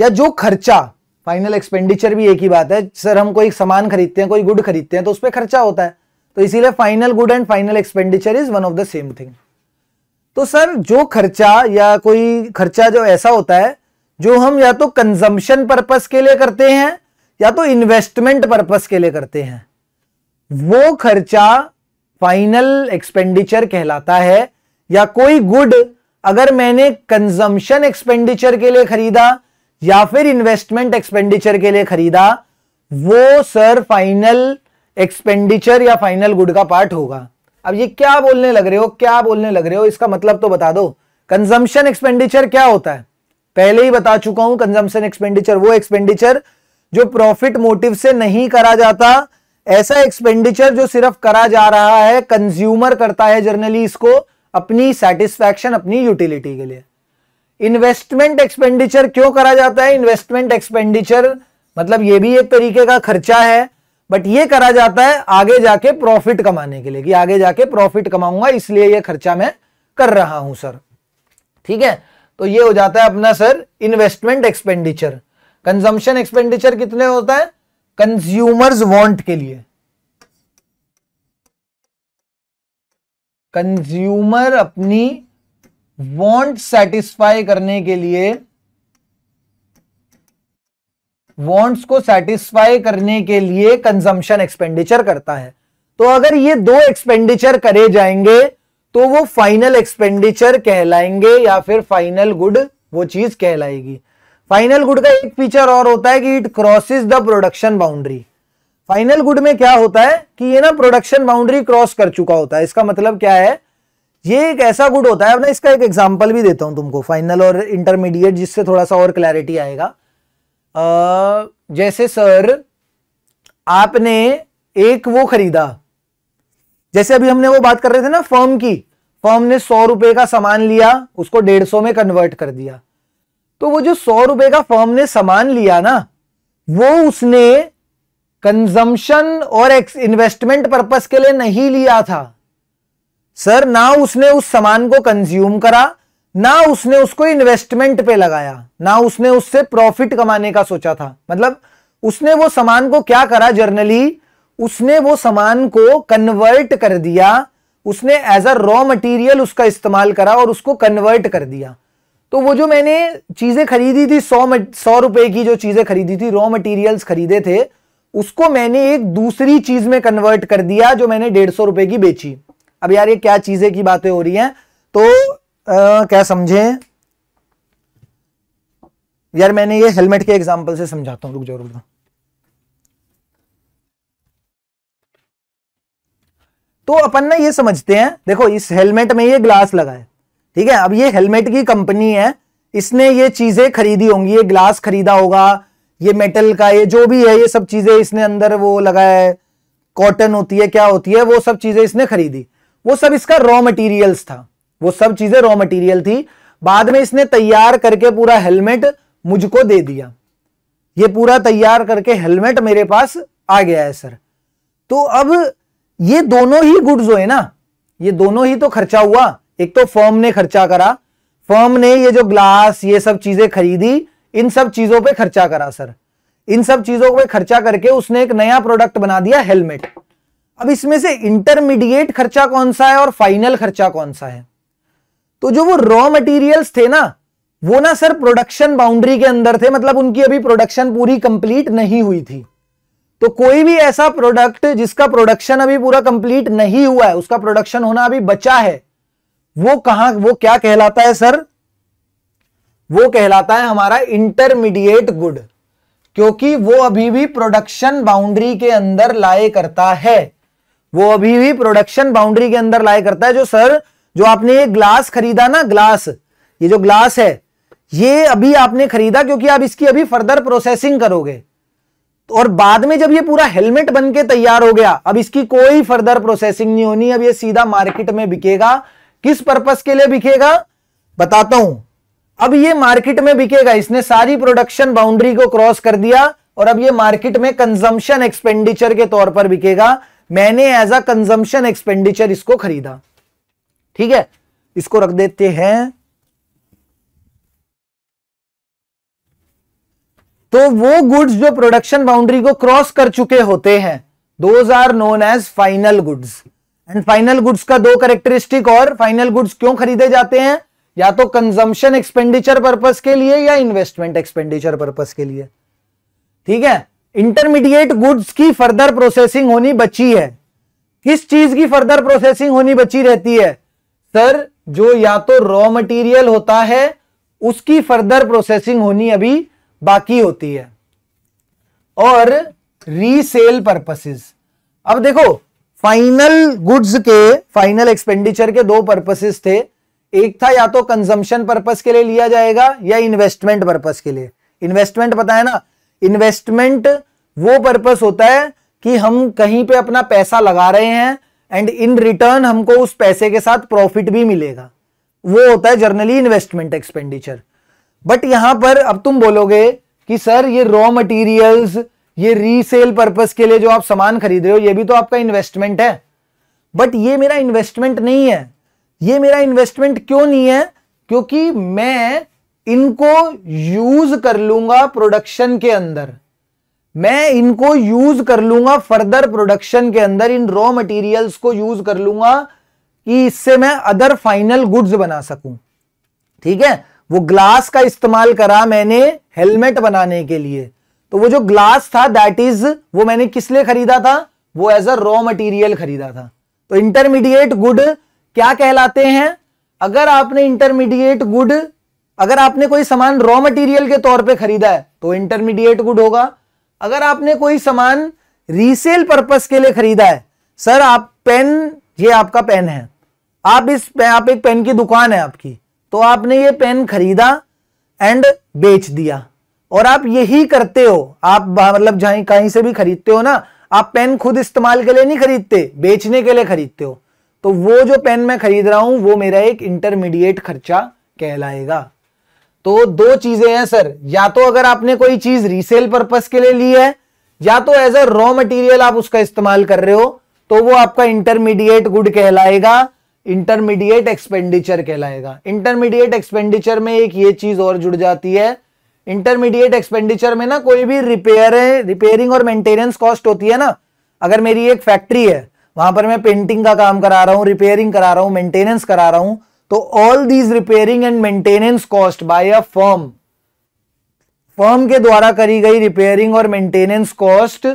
या जो खर्चा फाइनल एक्सपेंडिचर भी एक ही बात है सर हम कोई सामान खरीदते हैं कोई गुड खरीदते हैं तो उस पर खर्चा होता है तो इसीलिए final good and final expenditure is one of the same thing तो सर जो खर्चा या कोई खर्चा जो ऐसा होता है जो हम या तो कंजम्पशन पर्पस के लिए करते हैं या तो इन्वेस्टमेंट पर्पस के लिए करते हैं वो खर्चा फाइनल एक्सपेंडिचर कहलाता है या कोई गुड अगर मैंने कंजम्पशन एक्सपेंडिचर के लिए खरीदा या फिर इन्वेस्टमेंट एक्सपेंडिचर के लिए खरीदा वो सर फाइनल एक्सपेंडिचर या फाइनल गुड का पार्ट होगा अब ये क्या बोलने लग रहे हो क्या बोलने लग रहे हो इसका मतलब तो बता दो कंजम्पशन एक्सपेंडिचर क्या होता है पहले ही बता चुका हूं कंजम्पशन एक्सपेंडिचर वो एक्सपेंडिचर जो प्रॉफिट मोटिव से नहीं करा जाता ऐसा एक्सपेंडिचर जो सिर्फ करा जा रहा है कंज्यूमर करता है जर्नली इसको अपनी सेटिस्फैक्शन अपनी यूटिलिटी के लिए इन्वेस्टमेंट एक्सपेंडिचर क्यों करा जाता है इन्वेस्टमेंट एक्सपेंडिचर मतलब ये भी एक तरीके का खर्चा है बट ये करा जाता है आगे जाके प्रॉफिट कमाने के लिए कि आगे जाके प्रॉफिट कमाऊंगा इसलिए ये खर्चा मैं कर रहा हूं सर ठीक है तो ये हो जाता है अपना sir investment expenditure consumption expenditure कितने होता है कंज्यूमर्स वांट के लिए कंज्यूमर अपनी वांट सेटिस्फाई करने के लिए वॉन्ट्स को सेटिस्फाई करने के लिए कंजम्पशन एक्सपेंडिचर करता है तो अगर ये दो एक्सपेंडिचर करे जाएंगे तो वो फाइनल एक्सपेंडिचर कहलाएंगे या फिर फाइनल गुड वो चीज कहलाएगी फाइनल गुड का एक फीचर और होता है कि it crosses the production boundary final good में क्या होता है कि ये ना प्रोडक्शन बाउंड्री क्रॉस कर चुका होता है इसका मतलब क्या है ये एक ऐसा गुड होता है अब ना इसका एक एग्जाम्पल भी देता हूं तुमको फाइनल और इंटरमीडिएट जिससे थोड़ा सा और क्लैरिटी आएगा आ, जैसे सर आपने एक वो खरीदा जैसे अभी हमने वो बात कर रहे थे ना फर्म की फर्म ने सौ रुपए का सामान लिया उसको डेढ़ सौ में कन्वर्ट कर दिया तो वो जो सौ रुपए का फर्म ने सामान लिया ना वो उसने कंजम्पशन और इन्वेस्टमेंट पर्पस के लिए नहीं लिया था सर ना उसने उस सामान को कंज्यूम करा ना उसने उसको इन्वेस्टमेंट पे लगाया ना उसने उससे प्रॉफिट कमाने का सोचा था मतलब उसने वो सामान को क्या करा जर्नली उसने वो सामान को कन्वर्ट कर दिया उसने एज अ रॉ मटेरियल उसका इस्तेमाल करा और उसको कन्वर्ट कर दिया तो वो जो मैंने चीज़ें खरीदी थी सौ सौ रुपए की जो चीज़ें खरीदी थी रॉ मटेरियल्स खरीदे थे उसको मैंने एक दूसरी चीज़ में कन्वर्ट कर दिया जो मैंने डेढ़ सौ रुपए की बेची अब यार ये क्या चीज़ें की बातें हो रही हैं तो क्या समझे यार मैंने ये हेलमेट के एग्जांपल से समझाता हूँ रुक जाओ रुक जाओ तो अपन ना ये समझते हैं देखो इस हेलमेट में ये ग्लास लगा है ठीक है अब ये हेलमेट की कंपनी है इसने ये चीजें खरीदी होंगी ये ग्लास खरीदा होगा ये मेटल का ये जो भी है ये सब चीजें इसने अंदर वो लगा है कॉटन होती है क्या होती है वो सब चीजें इसने खरीदी वो सब इसका रॉ मटेरियल्स था वो सब चीजें रॉ मटेरियल थी बाद में इसने तैयार करके पूरा हेलमेट मुझको दे दिया ये पूरा तैयार करके हेलमेट मेरे पास आ गया है सर तो अब ये दोनों ही गुड्स है ना ये दोनों ही तो खर्चा हुआ एक तो फॉर्म ने खर्चा करा फॉर्म ने ये जो ग्लास ये सब चीजें खरीदी इन सब चीजों पे खर्चा करा सर इन सब चीजों पे खर्चा करके उसने एक नया प्रोडक्ट बना दिया हेलमेट अब इसमें से इंटरमीडिएट खर्चा कौन सा है और फाइनल खर्चा कौन सा है तो जो वो रॉ मटेरियल्स थे ना वो ना सर प्रोडक्शन बाउंड्री के अंदर थे मतलब उनकी अभी प्रोडक्शन पूरी कंप्लीट नहीं हुई थी तो कोई भी ऐसा प्रोडक्ट जिसका प्रोडक्शन अभी पूरा कंप्लीट नहीं हुआ है उसका प्रोडक्शन होना अभी बचा है वो कहा वो क्या कहलाता है सर वो कहलाता है हमारा इंटरमीडिएट गुड क्योंकि वो अभी भी प्रोडक्शन बाउंड्री के अंदर लाए करता है वो अभी भी प्रोडक्शन बाउंड्री के अंदर लाए करता है जो सर जो आपने ये ग्लास खरीदा ना ग्लास ये जो ग्लास है ये अभी आपने खरीदा क्योंकि आप इसकी अभी फर्दर प्रोसेसिंग करोगे और बाद में जब ये पूरा हेलमेट बन के तैयार हो गया अब इसकी कोई फर्दर प्रोसेसिंग नहीं होनी अब ये सीधा मार्केट में बिकेगा किस पर्पस के लिए बिकेगा बताता हूं अब ये मार्केट में बिकेगा इसने सारी प्रोडक्शन बाउंड्री को क्रॉस कर दिया और अब ये मार्केट में कंजम्पशन एक्सपेंडिचर के तौर पर बिकेगा मैंने एज अ कंजम्पशन एक्सपेंडिचर इसको खरीदा ठीक है इसको रख देते हैं तो वो गुड्स जो प्रोडक्शन बाउंड्री को क्रॉस कर चुके होते हैं those are known as final goods and final goods का दो करेक्टरिस्टिक और फाइनल गुड्स क्यों खरीदे जाते हैं या तो कंजम्पशन एक्सपेंडिचर पर्पस के लिए या इन्वेस्टमेंट एक्सपेंडिचर पर्पस के लिए ठीक है इंटरमीडिएट गुड्स की फर्दर प्रोसेसिंग होनी बची है किस चीज की फर्दर प्रोसेसिंग होनी बची रहती है सर जो या तो रॉ मटेरियल होता है उसकी फर्दर प्रोसेसिंग होनी अभी बाकी होती है और रीसेल पर्पसेस अब देखो फाइनल गुड्स के फाइनल एक्सपेंडिचर के दो पर्पसेस थे एक था या तो कंजम्पशन पर्पस के लिए लिया जाएगा या इन्वेस्टमेंट पर्पस के लिए इन्वेस्टमेंट पता है ना इन्वेस्टमेंट वो पर्पस होता है कि हम कहीं पे अपना पैसा लगा रहे हैं एंड इन रिटर्न हमको उस पैसे के साथ प्रॉफिट भी मिलेगा वो होता है जर्नली इन्वेस्टमेंट एक्सपेंडिचर बट यहां पर अब तुम बोलोगे कि सर ये रॉ मटेरियल्स ये रीसेल पर्पस के लिए जो आप सामान खरीद रहे हो ये भी तो आपका इन्वेस्टमेंट है बट ये मेरा इन्वेस्टमेंट नहीं है ये मेरा इन्वेस्टमेंट क्यों नहीं है क्योंकि मैं इनको यूज कर लूंगा प्रोडक्शन के अंदर मैं इनको यूज कर लूंगा फर्दर प्रोडक्शन के अंदर इन रॉ मटेरियल्स को यूज कर लूंगा कि इससे मैं अदर फाइनल गुड्स बना सकूं ठीक है वो ग्लास का इस्तेमाल करा मैंने हेलमेट बनाने के लिए तो वो जो ग्लास था दैट इज वो मैंने किस लिए खरीदा था वो एज अ रॉ मटेरियल खरीदा था तो इंटरमीडिएट गुड क्या कहलाते हैं अगर आपने इंटरमीडिएट गुड अगर आपने कोई सामान रॉ मटेरियल के तौर पे खरीदा है तो इंटरमीडिएट गुड होगा अगर आपने कोई सामान रीसेल परपज के लिए खरीदा है सर आप पेन ये आपका पेन है आप इस आप एक पेन की दुकान है आपकी तो आपने ये पेन खरीदा एंड बेच दिया और आप यही करते हो आप मतलब कहीं से भी खरीदते हो ना आप पेन खुद इस्तेमाल के लिए नहीं खरीदते बेचने के लिए खरीदते हो तो वो जो पेन मैं खरीद रहा हूं वो मेरा एक इंटरमीडिएट खर्चा कहलाएगा तो दो चीजें हैं सर या तो अगर आपने कोई चीज रीसेल पर्पस के लिए ली है या तो एज अ रॉ मटेरियल आप उसका इस्तेमाल कर रहे हो तो वो आपका इंटरमीडिएट गुड कहलाएगा इंटरमीडिएट एक्सपेंडिचर कहलाएगा इंटरमीडिएट एक्सपेंडिचर में एक ये चीज और जुड़ जाती है इंटरमीडिएट एक्सपेंडिचर में ना कोई भी रिपेयर रिपेयरिंग और मेंटेनेंस कॉस्ट होती है ना अगर मेरी एक फैक्ट्री है वहां पर मैं पेंटिंग का काम करा रहा हूँ रिपेयरिंग करा रहा हूं मेंटेनेंस करा रहा हूं तो all these repairing and maintenance cost by a firm firm के द्वारा करी गई रिपेयरिंग और मेंटेनेंस कॉस्ट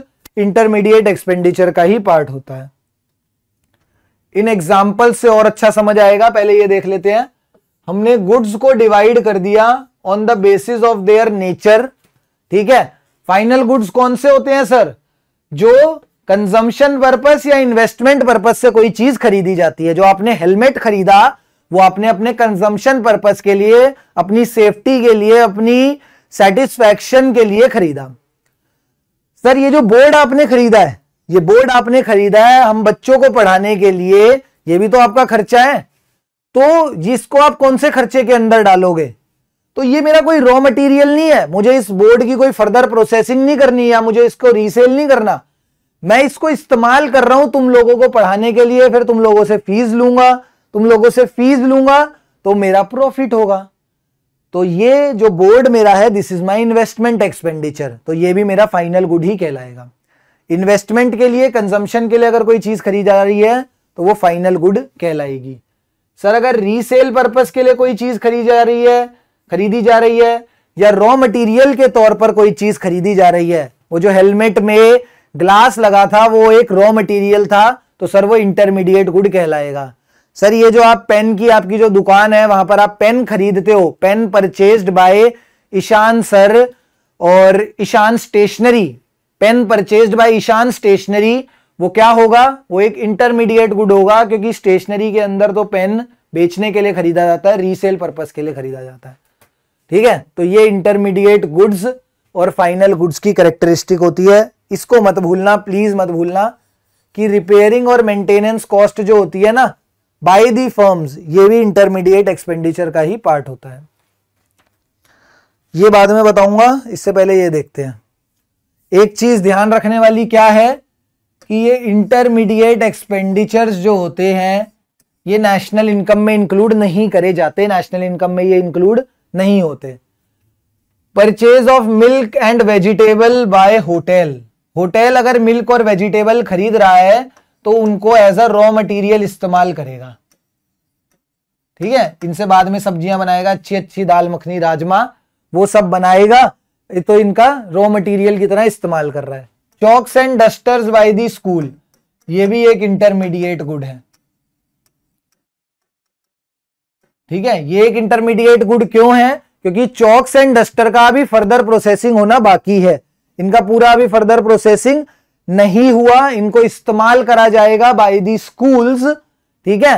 इंटरमीडिएट एक्सपेंडिचर का ही पार्ट होता है इन एग्जाम्पल से और अच्छा समझ आएगा पहले ये देख लेते हैं हमने गुड्स को डिवाइड कर दिया on the basis of their nature ठीक है फाइनल गुड्स कौन से होते हैं सर जो कंजम्पशन पर्पस या इन्वेस्टमेंट पर्पस से कोई चीज खरीदी जाती है जो आपने हेलमेट खरीदा वो अपने अपने कंजम्पशन पर्पज के लिए अपनी सेफ्टी के लिए अपनी सेटिस्फैक्शन के लिए खरीदा सर ये जो बोर्ड आपने खरीदा है ये बोर्ड आपने खरीदा है हम बच्चों को पढ़ाने के लिए ये भी तो आपका खर्चा है तो जिसको आप कौन से खर्चे के अंदर डालोगे तो ये मेरा कोई रॉ मटेरियल नहीं है मुझे इस बोर्ड की कोई फर्दर प्रोसेसिंग नहीं करनी या मुझे इसको रीसेल नहीं करना मैं इसको इस्तेमाल कर रहा हूं तुम लोगों को पढ़ाने के लिए फिर तुम लोगों से फीस लूंगा तुम लोगों से फीस लूंगा तो मेरा प्रॉफिट होगा तो ये जो बोर्ड मेरा है this is my investment expenditure तो ये भी मेरा फाइनल गुड ही कहलाएगा इन्वेस्टमेंट के लिए कंजम्पशन के लिए अगर कोई चीज खरीद जा रही है तो वो फाइनल गुड कहलाएगी सर अगर रीसेल पर्पज के लिए कोई चीज खरीद जा रही है खरीदी जा रही है या रॉ मटेरियल के तौर पर कोई चीज खरीदी जा रही है वो जो हेलमेट में ग्लास लगा था वो एक रॉ मटेरियल था तो सर वो इंटरमीडिएट गुड कहलाएगा सर ये जो आप पेन की आपकी जो दुकान है वहां पर आप पेन खरीदते हो pen purchased by Ishan sir और Ishan stationery pen purchased by Ishan stationery वो क्या होगा वो एक इंटरमीडिएट गुड होगा क्योंकि स्टेशनरी के अंदर तो पेन बेचने के लिए खरीदा जाता है रीसेल पर्पज के लिए खरीदा जाता है ठीक है तो ये इंटरमीडिएट गुड्स और फाइनल गुड्स की करेक्टरिस्टिक होती है इसको मत भूलना प्लीज मत भूलना कि रिपेयरिंग और मेंटेनेंस कॉस्ट जो होती है ना बाय दी फर्म्स ये भी इंटरमीडिएट एक्सपेंडिचर का ही पार्ट होता है ये बाद में बताऊंगा इससे पहले ये देखते हैं एक चीज ध्यान रखने वाली क्या है कि ये इंटरमीडिएट एक्सपेंडिचर्स जो होते हैं ये नेशनल इनकम में इंक्लूड नहीं करे जाते नेशनल इनकम में ये इंक्लूड नहीं होते purchase of milk and vegetable by hotel hotel अगर मिल्क और वेजिटेबल खरीद रहा है तो उनको एज अ रॉ मटेरियल इस्तेमाल करेगा ठीक है इनसे बाद में सब्जियां बनाएगा अच्छी अच्छी दाल मखनी राजमा वो सब बनाएगा तो इनका रॉ मटेरियल की तरह इस्तेमाल कर रहा है chalks and dusters by the school ये भी एक इंटरमीडिएट गुड है ठीक है ये एक इंटरमीडिएट गुड क्यों है क्योंकि चौक्स एंड डस्टर का अभी फर्दर प्रोसेसिंग होना बाकी है इनका पूरा अभी फर्दर प्रोसेसिंग नहीं हुआ इनको इस्तेमाल करा जाएगा बाय दी स्कूल्स ठीक है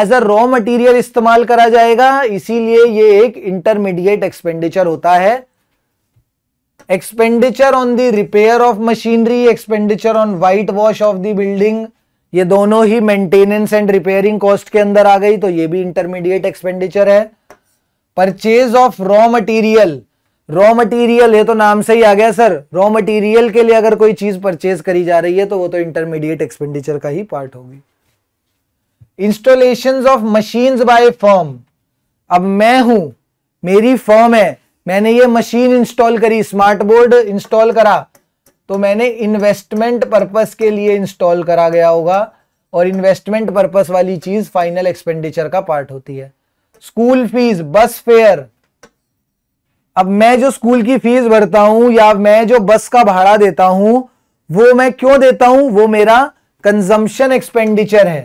एज अ रॉ मटेरियल इस्तेमाल करा जाएगा इसीलिए ये एक इंटरमीडिएट एक्सपेंडिचर होता है expenditure on the repair of machinery expenditure on white wash of the building ये दोनों ही मेंटेनेंस एंड रिपेयरिंग कॉस्ट के अंदर आ गई तो ये भी इंटरमीडिएट एक्सपेंडिचर है purchase of raw material raw material ये तो नाम से ही आ गया सर रॉ मटेरियल के लिए अगर कोई चीज परचेज करी जा रही है तो वो तो इंटरमीडिएट एक्सपेंडिचर का ही पार्ट होगी installation of machine by firm अब मैं हूं मेरी फॉर्म है मैंने ये मशीन इंस्टॉल करी स्मार्ट बोर्ड इंस्टॉल करा तो मैंने इन्वेस्टमेंट पर्पज के लिए इंस्टॉल करा गया होगा और इन्वेस्टमेंट पर्पज वाली चीज फाइनल एक्सपेंडिचर का पार्ट होती है स्कूल फीस बस फेयर अब मैं जो स्कूल की फीस भरता हूं या मैं जो बस का भाड़ा देता हूं वो मैं क्यों देता हूं वो मेरा कंजम्पशन एक्सपेंडिचर है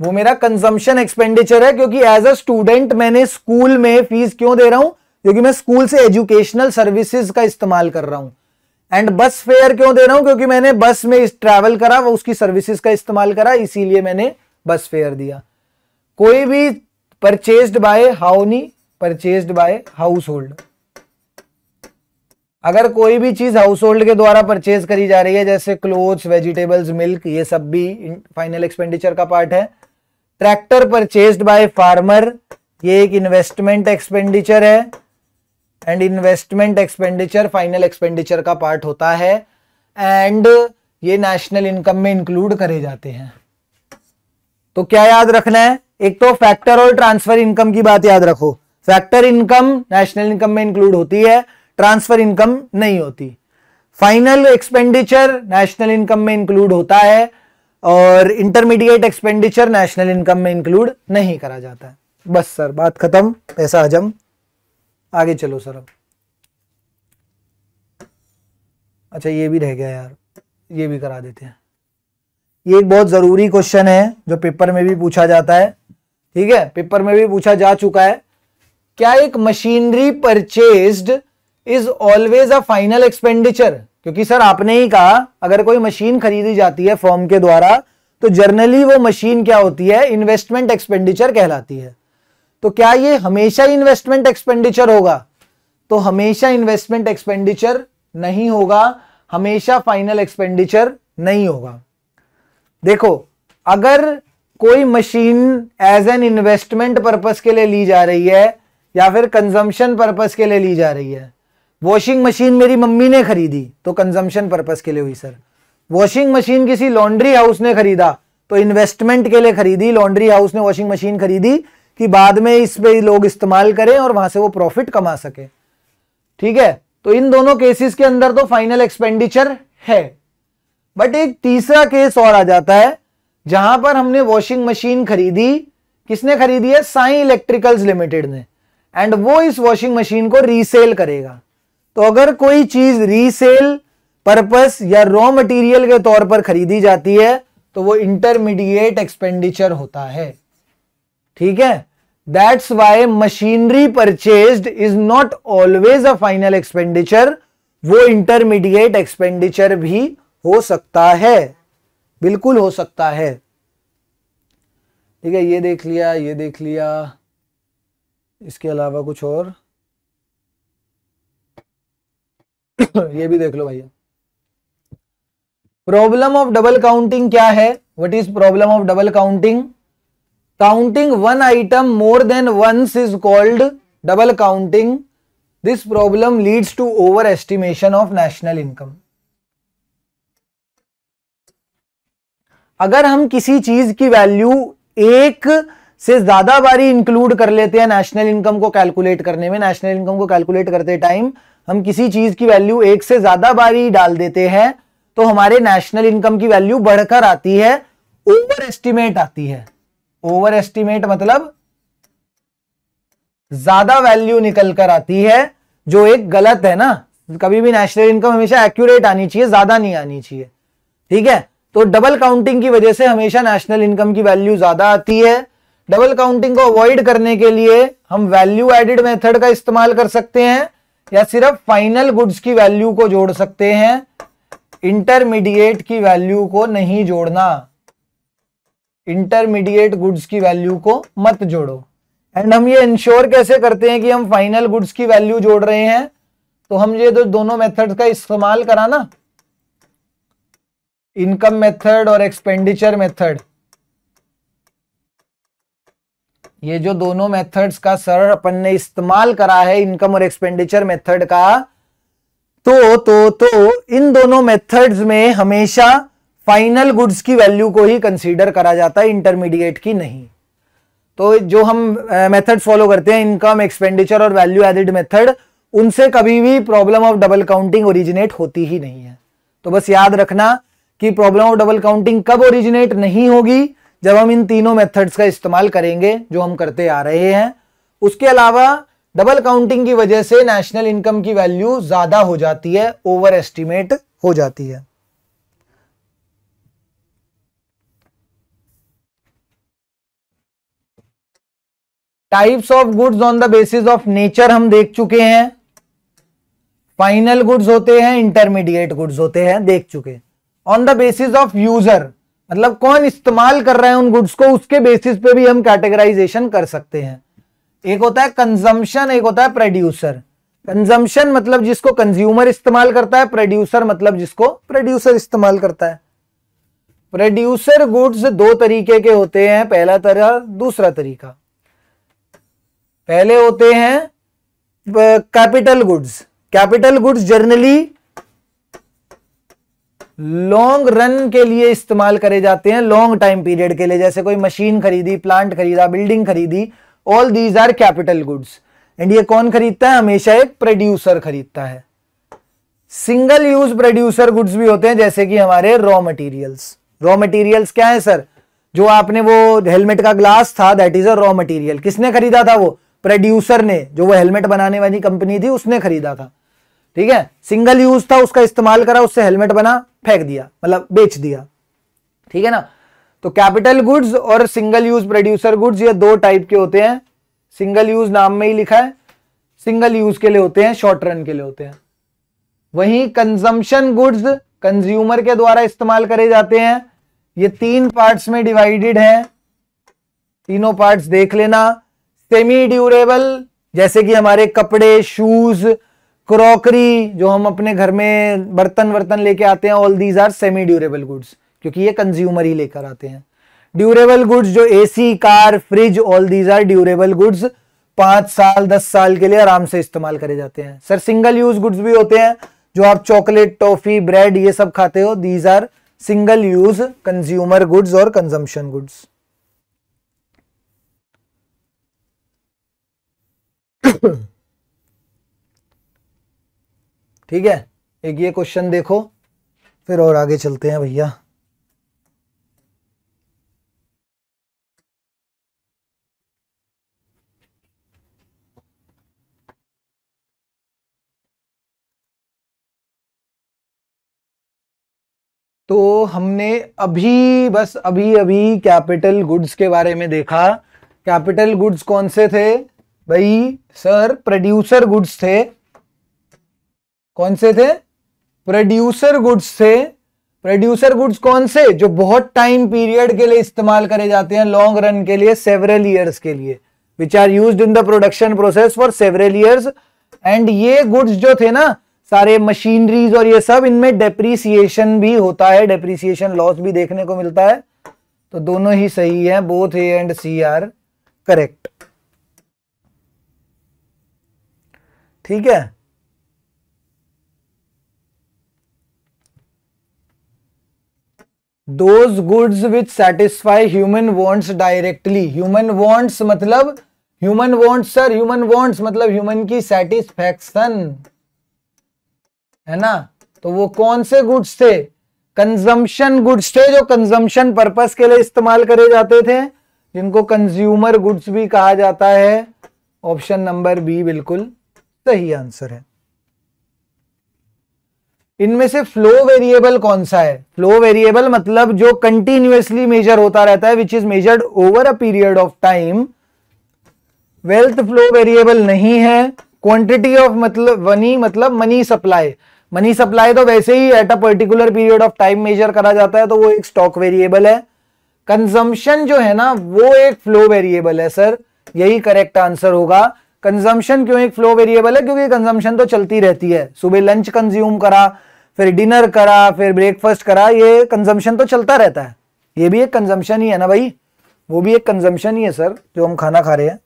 वो मेरा कंजम्पशन एक्सपेंडिचर है क्योंकि एज अ स्टूडेंट मैंने स्कूल में फीस क्यों दे रहा हूं क्योंकि मैं स्कूल से एजुकेशनल सर्विसेज का इस्तेमाल कर रहा हूं एंड बस फेयर क्यों दे रहा हूं क्योंकि मैंने बस में ट्रेवल करा वो उसकी सर्विसेज का इस्तेमाल करा इसीलिए मैंने बस फेयर दिया कोई भी परचेस्ड बाय हाउनी परचेस्ड बाय हाउस होल्ड अगर कोई भी चीज हाउस होल्ड के द्वारा परचेज करी जा रही है जैसे क्लोथ्स वेजिटेबल्स मिल्क ये सब भी फाइनल एक्सपेंडिचर का पार्ट है ट्रैक्टर परचेस्ड बाय फार्मर ये एक इन्वेस्टमेंट एक्सपेंडिचर है and investment expenditure final expenditure का पार्ट होता है एंड ये नेशनल इनकम में इंक्लूड करे जाते हैं तो क्या याद रखना है एक तो फैक्टर और ट्रांसफर इनकम की बात याद रखो फैक्टर इनकम नेशनल इनकम में इंक्लूड होती है ट्रांसफर इनकम नहीं होती फाइनल एक्सपेंडिचर नेशनल इनकम में इंक्लूड होता है और इंटरमीडिएट एक्सपेंडिचर नेशनल इनकम में इंक्लूड नहीं करा जाता है बस सर बात खत्म पैसा हजम आगे चलो सर अब अच्छा ये भी रह गया यार ये भी करा देते हैं ये एक बहुत ज़रूरी क्वेश्चन है जो पेपर में भी पूछा जाता है ठीक है पेपर में भी पूछा जा चुका है क्या एक machinery purchase is always a final expenditure क्योंकि सर आपने ही कहा अगर कोई मशीन खरीदी जाती है फॉर्म के द्वारा तो जर्नली वो मशीन क्या होती है इन्वेस्टमेंट एक्सपेंडिचर कहलाती है तो क्या ये हमेशा इन्वेस्टमेंट एक्सपेंडिचर होगा तो हमेशा इन्वेस्टमेंट एक्सपेंडिचर नहीं होगा हमेशा फाइनल एक्सपेंडिचर नहीं होगा देखो अगर कोई machine as an investment purpose के लिए ली जा रही है या फिर कंजम्पशन पर्पस के लिए ली जा रही है वॉशिंग मशीन मेरी मम्मी ने खरीदी तो कंजम्पशन पर्पस के लिए हुई सर वॉशिंग मशीन किसी लॉन्ड्री हाउस ने खरीदा तो इन्वेस्टमेंट के लिए खरीदी लॉन्ड्री हाउस ने वॉशिंग मशीन खरीदी कि बाद में इस पे लोग इस्तेमाल करें और वहां से वो प्रॉफिट कमा सके ठीक है तो इन दोनों केसेस के अंदर तो फाइनल एक्सपेंडिचर है बट एक तीसरा केस और आ जाता है जहां पर हमने वॉशिंग मशीन खरीदी किसने खरीदी है साई इलेक्ट्रिकल्स लिमिटेड ने एंड वो इस वॉशिंग मशीन को रीसेल करेगा तो अगर कोई चीज रीसेल पर्पस या रॉ मटेरियल के तौर पर खरीदी जाती है तो वो इंटरमीडिएट एक्सपेंडिचर होता है ठीक है that's why machinery purchase is not always a final expenditure वो इंटरमीडिएट एक्सपेंडिचर भी हो सकता है बिल्कुल हो सकता है ठीक है ये देख लिया ये देख लिया इसके अलावा कुछ और ये भी देख लो भैया प्रॉब्लम ऑफ डबल काउंटिंग क्या है what is problem of double counting counting one item more than once is called double counting this problem leads to over estimation of national income अगर हम किसी चीज की वैल्यू एक से ज्यादा बारी इंक्लूड कर लेते हैं नेशनल इनकम को कैलकुलेट करने में नेशनल इनकम को कैलकुलेट करते टाइम हम किसी चीज की वैल्यू एक से ज्यादा बारी डाल देते हैं तो हमारे नेशनल इनकम की वैल्यू बढ़कर आती है ओवर एस्टिमेट आती है ओवर एस्टिमेट मतलब ज्यादा वैल्यू निकल कर आती है जो एक गलत है ना कभी भी नेशनल इनकम हमेशा एक्यूरेट आनी चाहिए ज्यादा नहीं आनी चाहिए ठीक है तो डबल काउंटिंग की वजह से हमेशा नेशनल इनकम की वैल्यू ज्यादा आती है डबल काउंटिंग को अवॉइड करने के लिए हम वैल्यू एडेड मेथड का इस्तेमाल कर सकते हैं या सिर्फ फाइनल गुड्स की वैल्यू को जोड़ सकते हैं इंटरमीडिएट की वैल्यू को नहीं जोड़ना इंटरमीडिएट गुड्स की वैल्यू को मत जोड़ो एंड हम ये इंश्योर कैसे करते हैं कि हम फाइनल गुड्स की वैल्यू जोड़ रहे हैं तो हम ये दो दोनों मेथड का इस्तेमाल करा ना इनकम मेथड और एक्सपेंडिचर मेथड ये जो दोनों मेथड्स का सर अपन ने इस्तेमाल करा है इनकम और एक्सपेंडिचर मेथड का तो तो तो इन दोनों मेथड्स में हमेशा फाइनल गुड्स की वैल्यू को ही कंसीडर करा जाता है इंटरमीडिएट की नहीं तो जो हम मेथड फॉलो करते हैं इनकम एक्सपेंडिचर और वैल्यू एडेड मेथड उनसे कभी भी problem of double counting originate होती ही नहीं है तो बस याद रखना कि प्रॉब्लम ऑफ डबल काउंटिंग कब ओरिजिनेट नहीं होगी जब हम इन तीनों मेथड्स का इस्तेमाल करेंगे जो हम करते आ रहे हैं उसके अलावा डबल काउंटिंग की वजह से नेशनल इनकम की वैल्यू ज्यादा हो जाती है ओवर एस्टिमेट हो जाती है types of goods on the basis of nature हम देख चुके हैं फाइनल गुड्स होते हैं इंटरमीडिएट गुड्स होते हैं देख चुके on the basis of user मतलब कौन इस्तेमाल कर रहा है उन गुड्स को उसके बेसिस पे भी हम कैटेगराइजेशन कर सकते हैं एक होता है कंजम्पशन एक होता है प्रोड्यूसर कंजम्पशन मतलब जिसको कंज्यूमर इस्तेमाल करता है प्रोड्यूसर मतलब जिसको प्रोड्यूसर इस्तेमाल करता है प्रोड्यूसर गुड्स दो तरीके के होते हैं पहला तरह दूसरा तरीका पहले होते हैं capital goods capital goods generally long run के लिए इस्तेमाल करे जाते हैं लॉन्ग टाइम पीरियड के लिए जैसे कोई मशीन खरीदी प्लांट खरीदा बिल्डिंग खरीदी all these are capital goods and ये कौन खरीदता है हमेशा एक प्रोड्यूसर खरीदता है सिंगल यूज प्रोड्यूसर गुड्स भी होते हैं जैसे कि हमारे रॉ मटेरियल्स रॉ मटेरियल्स क्या है सर जो आपने वो हेलमेट का ग्लास था that is a raw material किसने खरीदा था वो प्रोड्यूसर ने जो वो हेलमेट बनाने वाली कंपनी थी उसने खरीदा था ठीक है सिंगल यूज था उसका इस्तेमाल करा उससे हेलमेट बना फेंक दिया मतलब बेच दिया ठीक है ना तो कैपिटल गुड्स और सिंगल यूज प्रोड्यूसर गुड्स ये दो टाइप के होते हैं सिंगल यूज नाम में ही लिखा है सिंगल यूज के लिए होते हैं शॉर्ट रन के लिए होते हैं वहीं कंजम्पशन गुड्स कंज्यूमर के द्वारा इस्तेमाल करे जाते हैं ये तीन पार्ट्स में डिवाइडेड है तीनों पार्ट्स देख लेना सेमी ड्यूरेबल जैसे कि हमारे कपड़े शूज क्रॉकरी जो हम अपने घर में बर्तन वर्तन लेके आते हैं all these are semi durable goods क्योंकि ये कंज्यूमर ही लेकर आते हैं ड्यूरेबल गुड्स जो AC car fridge all these are durable goods पांच साल दस साल के लिए आराम से इस्तेमाल करे जाते हैं सर सिंगल यूज गुड्स भी होते हैं जो आप चॉकलेट टॉफी ब्रेड ये सब खाते हो these are single use consumer goods और कंजम्पशन गुड्स ठीक है एक ये क्वेश्चन देखो फिर और आगे चलते हैं भैया तो हमने अभी बस अभी अभी कैपिटल गुड्स के बारे में देखा कैपिटल गुड्स कौन से थे भाई सर प्रोड्यूसर गुड्स थे कौन से थे प्रोड्यूसर गुड्स थे प्रोड्यूसर गुड्स कौन से जो बहुत टाइम पीरियड के लिए इस्तेमाल करे जाते हैं लॉन्ग रन के लिए सेवरल ईयर्स के लिए which are use in the production process for several years and ये गुड्स जो थे ना सारे मशीनरीज और ये सब इनमें डेप्रीसिएशन भी होता है डेप्रीसिएशन लॉस भी देखने को मिलता है तो दोनों ही सही है both A and C are correct ठीक है those goods which satisfy human wants directly human wants मतलब human wants sir human wants मतलब ह्यूमन की सेटिस्फैक्शन है ना तो वो कौन से गुड्स थे कंजम्पशन गुड्स थे जो कंजम्पशन पर्पस के लिए इस्तेमाल करे जाते थे जिनको कंज्यूमर गुड्स भी कहा जाता है ऑप्शन नंबर बी बिल्कुल सही आंसर है इनमें से फ्लो वेरिएबल कौन सा है फ्लो वेरिएबल मतलब जो कंटिन्यूसली मेजर होता रहता है which is measured over a period of time wealth flow variable नहीं है क्वांटिटी ऑफ मतलब मनी मतलब मनी सप्लाई मनी सप्लाई तो वैसे ही at a particular period of time measure करा जाता है तो वो एक स्टॉक वेरिएबल है कंजम्पशन जो है ना वो एक फ्लो वेरिएबल है सर यही करेक्ट आंसर होगा कंजम्पशन क्यों एक फ्लो वेरिएबल है क्योंकि कंजम्पशन तो चलती रहती है सुबह लंच कंज्यूम करा फिर डिनर करा फिर ब्रेकफास्ट करा ये कंजम्पशन तो चलता रहता है ये भी एक कंजम्पशन ही है ना भाई वो भी एक कंजम्पशन ही है सर जो हम खाना खा रहे हैं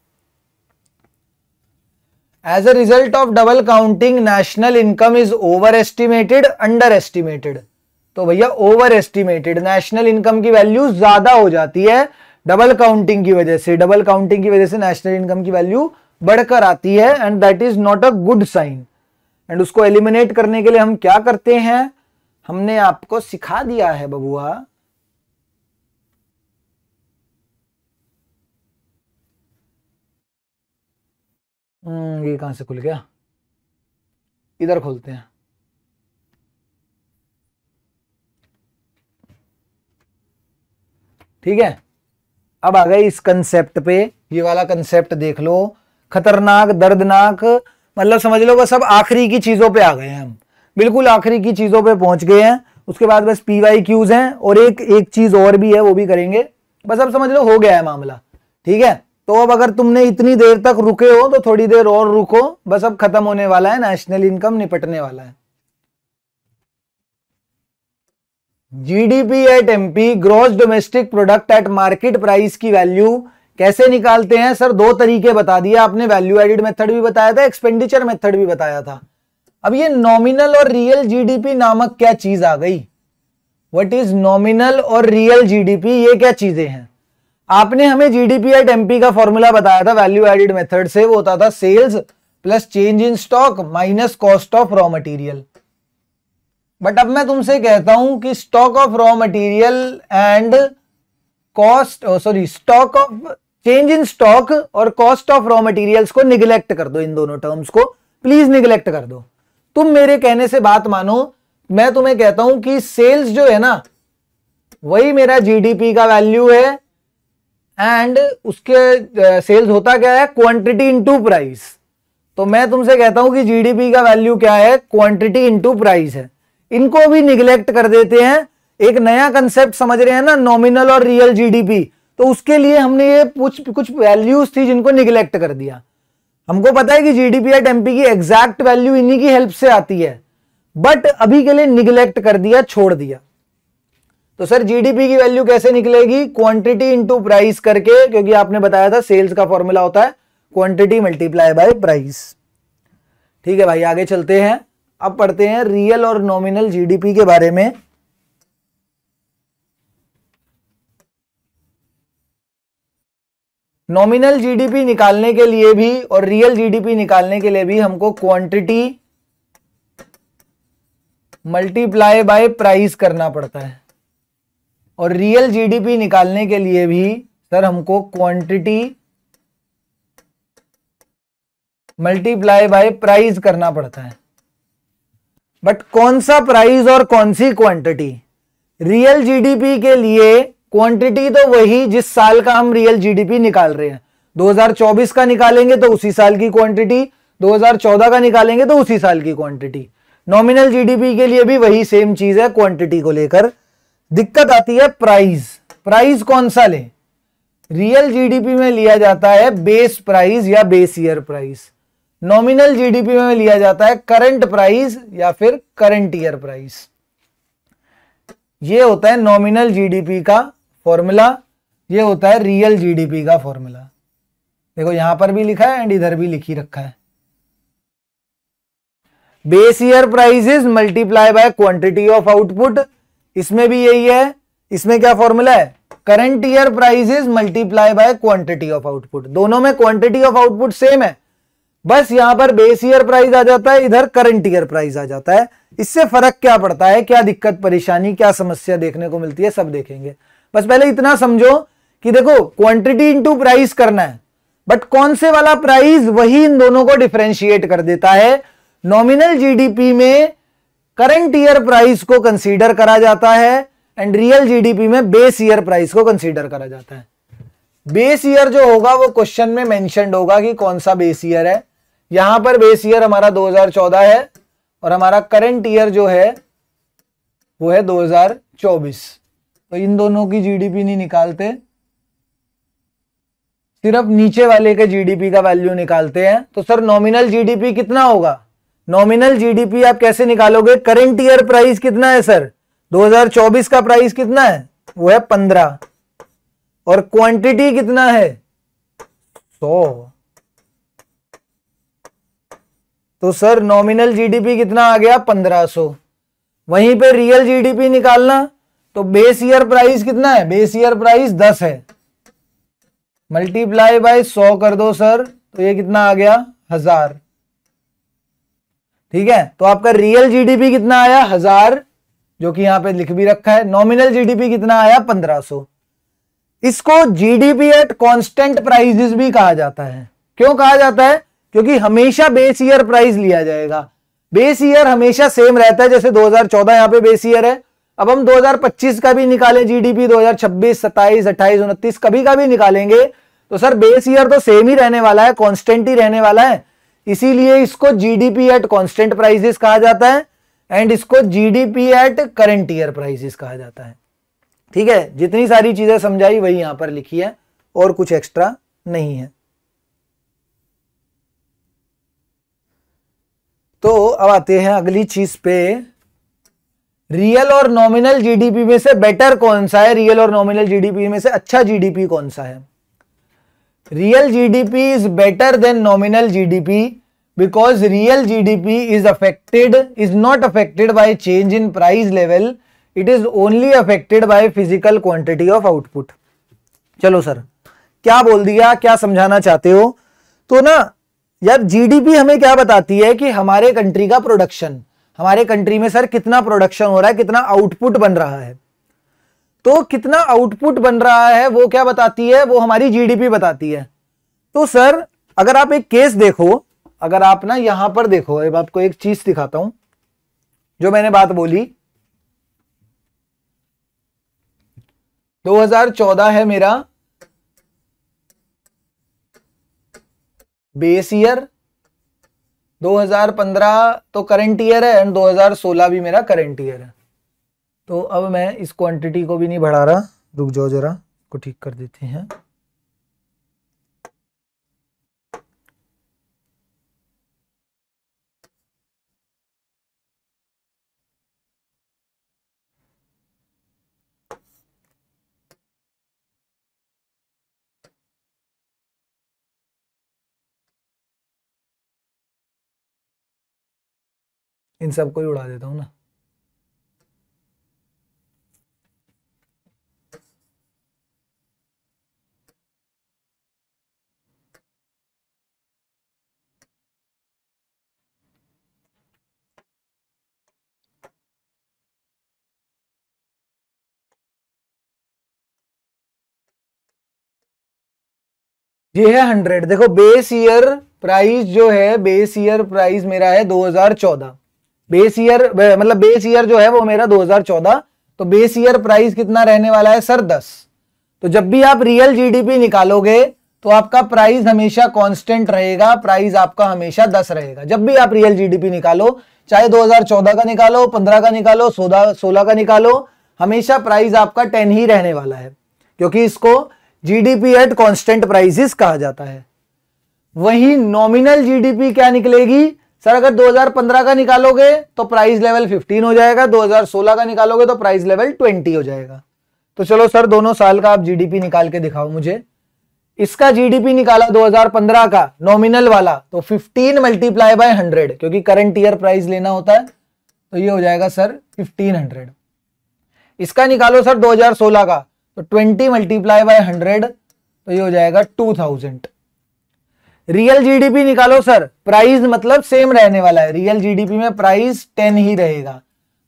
as a result of double counting national income is over estimated under estimated तो भैया ओवर एस्टिमेटेड नेशनल इनकम की वैल्यू ज्यादा हो जाती है डबल काउंटिंग की वजह से डबल काउंटिंग की वजह से नेशनल इनकम की वैल्यू बढ़कर आती है and that is not a good sign and उसको एलिमिनेट करने के लिए हम क्या करते हैं हमने आपको सिखा दिया है बबुआ हम्म, ये कहां से खुल गया इधर खोलते हैं ठीक है अब आ गए इस कंसेप्ट पे ये वाला कंसेप्ट देख लो खतरनाक दर्दनाक मतलब समझ लो सब आखिरी की चीज़ों पे आ गए हैं हम बिल्कुल आखिरी की चीज़ों पे पहुंच गए हैं उसके बाद बस पी वाई क्यूज हैं और एक एक चीज़ और भी है वो भी करेंगे बस अब समझ लो हो गया है मामला ठीक है तो अब अगर तुमने इतनी देर तक रुके हो तो थोड़ी देर और रुको बस अब खत्म होने वाला है नेशनल इनकम निपटने वाला है GDP at MP gross domestic product at market price की वैल्यू कैसे निकालते हैं सर दो तरीके बता दिए आपने वैल्यू एडिड मेथड भी बताया था एक्सपेंडिचर मेथड भी बताया था अब ये नॉमिनल और रियल जीडीपी नामक क्या चीज आ गई व्हाट इज नॉमिनल और रियल जीडीपी ये क्या चीजें हैं आपने हमें जीडीपी एट एमपी का फॉर्मूला बताया था वैल्यू एडिड मेथड से वो होता था sales plus change in stock minus cost of raw material but अब मैं तुमसे कहता हूं कि stock of raw material and cost sorry stock of change in stock और कॉस्ट ऑफ रॉ मटेरियल्स को निगलेक्ट कर दो इन दोनों टर्म्स को प्लीज निगलेक्ट कर दो तुम मेरे कहने से बात मानो मैं तुम्हें कहता हूं कि सेल्स जो है ना वही मेरा जीडीपी का वैल्यू है एंड उसके सेल्स होता क्या है क्वांटिटी इनटू प्राइस तो मैं तुमसे कहता हूं कि जीडीपी का वैल्यू क्या है क्वांटिटी इनटू प्राइस है इनको भी निगलेक्ट कर देते हैं एक नया कंसेप्ट समझ रहे हैं ना नॉमिनल और रियल जीडीपी तो उसके लिए हमने ये कुछ कुछ वैल्यूज थी जिनको निगलेक्ट कर दिया हमको पता है कि G D P at M की एग्जैक्ट वैल्यू इन्हीं की हेल्प से आती है बट अभी के लिए निगलेक्ट कर दिया छोड़ दिया तो सर जीडीपी की वैल्यू कैसे निकलेगी क्वांटिटी इंटू प्राइस करके क्योंकि आपने बताया था सेल्स का फॉर्मूला होता है क्वांटिटी मल्टीप्लाई बाय प्राइस ठीक है भाई आगे चलते हैं अब पढ़ते हैं रियल और नॉमिनल जीडीपी के बारे में नॉमिनल जीडीपी निकालने के लिए भी और रियल जीडीपी निकालने के लिए भी हमको क्वांटिटी मल्टीप्लाई बाय प्राइस करना पड़ता है और रियल जीडीपी निकालने के लिए भी सर हमको क्वांटिटी मल्टीप्लाई बाय प्राइस करना पड़ता है बट कौन सा प्राइस और कौन सी क्वांटिटी रियल जीडीपी के लिए क्वांटिटी तो वही जिस साल का हम रियल जीडीपी निकाल रहे हैं 2024 का निकालेंगे तो उसी साल की क्वांटिटी 2014 का निकालेंगे तो उसी साल की क्वांटिटी नॉमिनल जीडीपी के लिए भी वही सेम चीज है क्वांटिटी को लेकर दिक्कत आती है प्राइस प्राइस कौन सा ले रियल जीडीपी में लिया जाता है बेस प्राइस या base year price nominal GDP में लिया जाता है करंट प्राइस या फिर करंट ईयर प्राइस ये होता है नॉमिनल जीडीपी का फॉर्मूला ये होता है रियल जीडीपी का फॉर्मूला देखो यहां पर भी लिखा है एंड इधर भी लिखी रखा है base year price is multiply by quantity of output इसमें भी यही है इसमें क्या फॉर्मूला है current year price is multiply by quantity of output दोनों में क्वांटिटी ऑफ आउटपुट सेम है बस यहां पर बेस ईयर प्राइस आ जाता है इधर करंट ईयर प्राइस आ जाता है इससे फर्क क्या पड़ता है क्या दिक्कत परेशानी क्या समस्या देखने को मिलती है सब देखेंगे बस पहले इतना समझो कि देखो क्वांटिटी इनटू प्राइस करना है बट कौन से वाला प्राइस वही इन दोनों को डिफ्रेंशिएट कर देता है नॉमिनल जीडीपी में करंट ईयर प्राइस को कंसीडर करा जाता है एंड रियल जीडीपी में बेस ईयर प्राइस को कंसीडर करा जाता है बेस ईयर जो होगा वो क्वेश्चन में मैंशन होगा कि कौन सा बेस ईयर है यहां पर बेस ईयर हमारा दो है और हमारा करंट ईयर जो है वो है 2024 तो इन दोनों की जीडीपी नहीं निकालते सिर्फ नीचे वाले के जीडीपी का वैल्यू निकालते हैं तो सर नॉमिनल जीडीपी कितना होगा नॉमिनल जीडीपी आप कैसे निकालोगे करंट ईयर प्राइस कितना है सर 2024 का प्राइस कितना है वो है 15 और क्वांटिटी कितना है 100 तो सर नॉमिनल जीडीपी कितना आ गया 1500 वहीं पे रियल जीडीपी निकालना तो बेस ईयर प्राइस कितना है बेस ईयर प्राइस दस है मल्टीप्लाई बाय सौ कर दो सर तो ये कितना आ गया हजार ठीक है तो आपका रियल जीडीपी कितना आया हजार जो कि यहां पे लिख भी रखा है नॉमिनल जीडीपी कितना आया पंद्रह सो इसको जीडीपी एट कांस्टेंट प्राइजेस भी कहा जाता है क्यों कहा जाता है क्योंकि हमेशा बेस ईयर प्राइस लिया जाएगा बेस ईयर हमेशा सेम रहता है जैसे 2014 यहां पे बेस ईयर है अब हम 2025 का भी निकालें जीडीपी 2026, 27, 28, 29 कभी का भी निकालेंगे तो सर बेस ईयर तो सेम ही रहने वाला है कांस्टेंट ही रहने वाला है इसीलिए इसको जीडीपी एट कांस्टेंट प्राइसेस कहा जाता है एंड इसको GDP at current year prices कहा जाता है ठीक है जितनी सारी चीजें समझाई वही यहां पर लिखी है और कुछ एक्स्ट्रा नहीं है तो अब आते हैं अगली चीज पे रियल और नॉमिनल जीडीपी में से बेटर कौन सा है रियल और नॉमिनल जीडीपी में से अच्छा जीडीपी कौन सा है real GDP is better than nominal GDP because real GDP is affected is not affected by change in price level it is only affected by physical quantity of output चलो सर क्या बोल दिया क्या समझाना चाहते हो तो ना यार जीडीपी हमें क्या बताती है कि हमारे कंट्री का प्रोडक्शन हमारे कंट्री में सर कितना प्रोडक्शन हो रहा है कितना आउटपुट बन रहा है तो कितना आउटपुट बन रहा है वो क्या बताती है वो हमारी जीडीपी बताती है तो सर अगर आप एक केस देखो अगर आप ना यहां पर देखो अब आपको एक चीज दिखाता हूं जो मैंने बात बोली 2014 है मेरा बेस ईयर 2015 तो करंट ईयर है एंड 2016 भी मेरा करंट ईयर है तो अब मैं इस क्वांटिटी को भी नहीं बढ़ा रहा रुक जाओ जरा को ठीक कर देते हैं इन सबको ही उड़ा देता हूं ना ये है हंड्रेड देखो बेस ईयर प्राइस जो है बेस ईयर प्राइस मेरा है दो हजार चौदह बेस ईयर मतलब बेस ईयर जो है वो मेरा 2014 तो बेस ईयर प्राइस कितना रहने वाला है सर 10 तो जब भी आप रियल जीडीपी निकालोगे तो आपका प्राइस हमेशा कांस्टेंट रहेगा प्राइस आपका हमेशा 10 रहेगा जब भी आप रियल जीडीपी निकालो चाहे 2014 का निकालो 15 का निकालो 16 सोलह का निकालो हमेशा प्राइस आपका टेन ही रहने वाला है क्योंकि इसको जीडीपी एट कॉन्स्टेंट प्राइसेस कहा जाता है वही नॉमिनल जीडीपी क्या निकलेगी सर अगर 2015 का निकालोगे तो प्राइस लेवल 15 हो जाएगा 2016 का निकालोगे तो प्राइस लेवल 20 हो जाएगा तो चलो सर दोनों साल का आप जीडीपी निकाल के दिखाओ मुझे इसका जीडीपी निकाला 2015 का नॉमिनल वाला तो 15 मल्टीप्लाई बाय 100 क्योंकि करंट ईयर प्राइस लेना होता है तो ये हो जाएगा सर फिफ्टीन इसका निकालो सर दो का तो ट्वेंटी मल्टीप्लाई बाय हंड्रेड तो ये हो जाएगा थाउजेंड रियल जीडीपी निकालो सर प्राइस मतलब सेम रहने वाला है रियल जीडीपी में प्राइस टेन ही रहेगा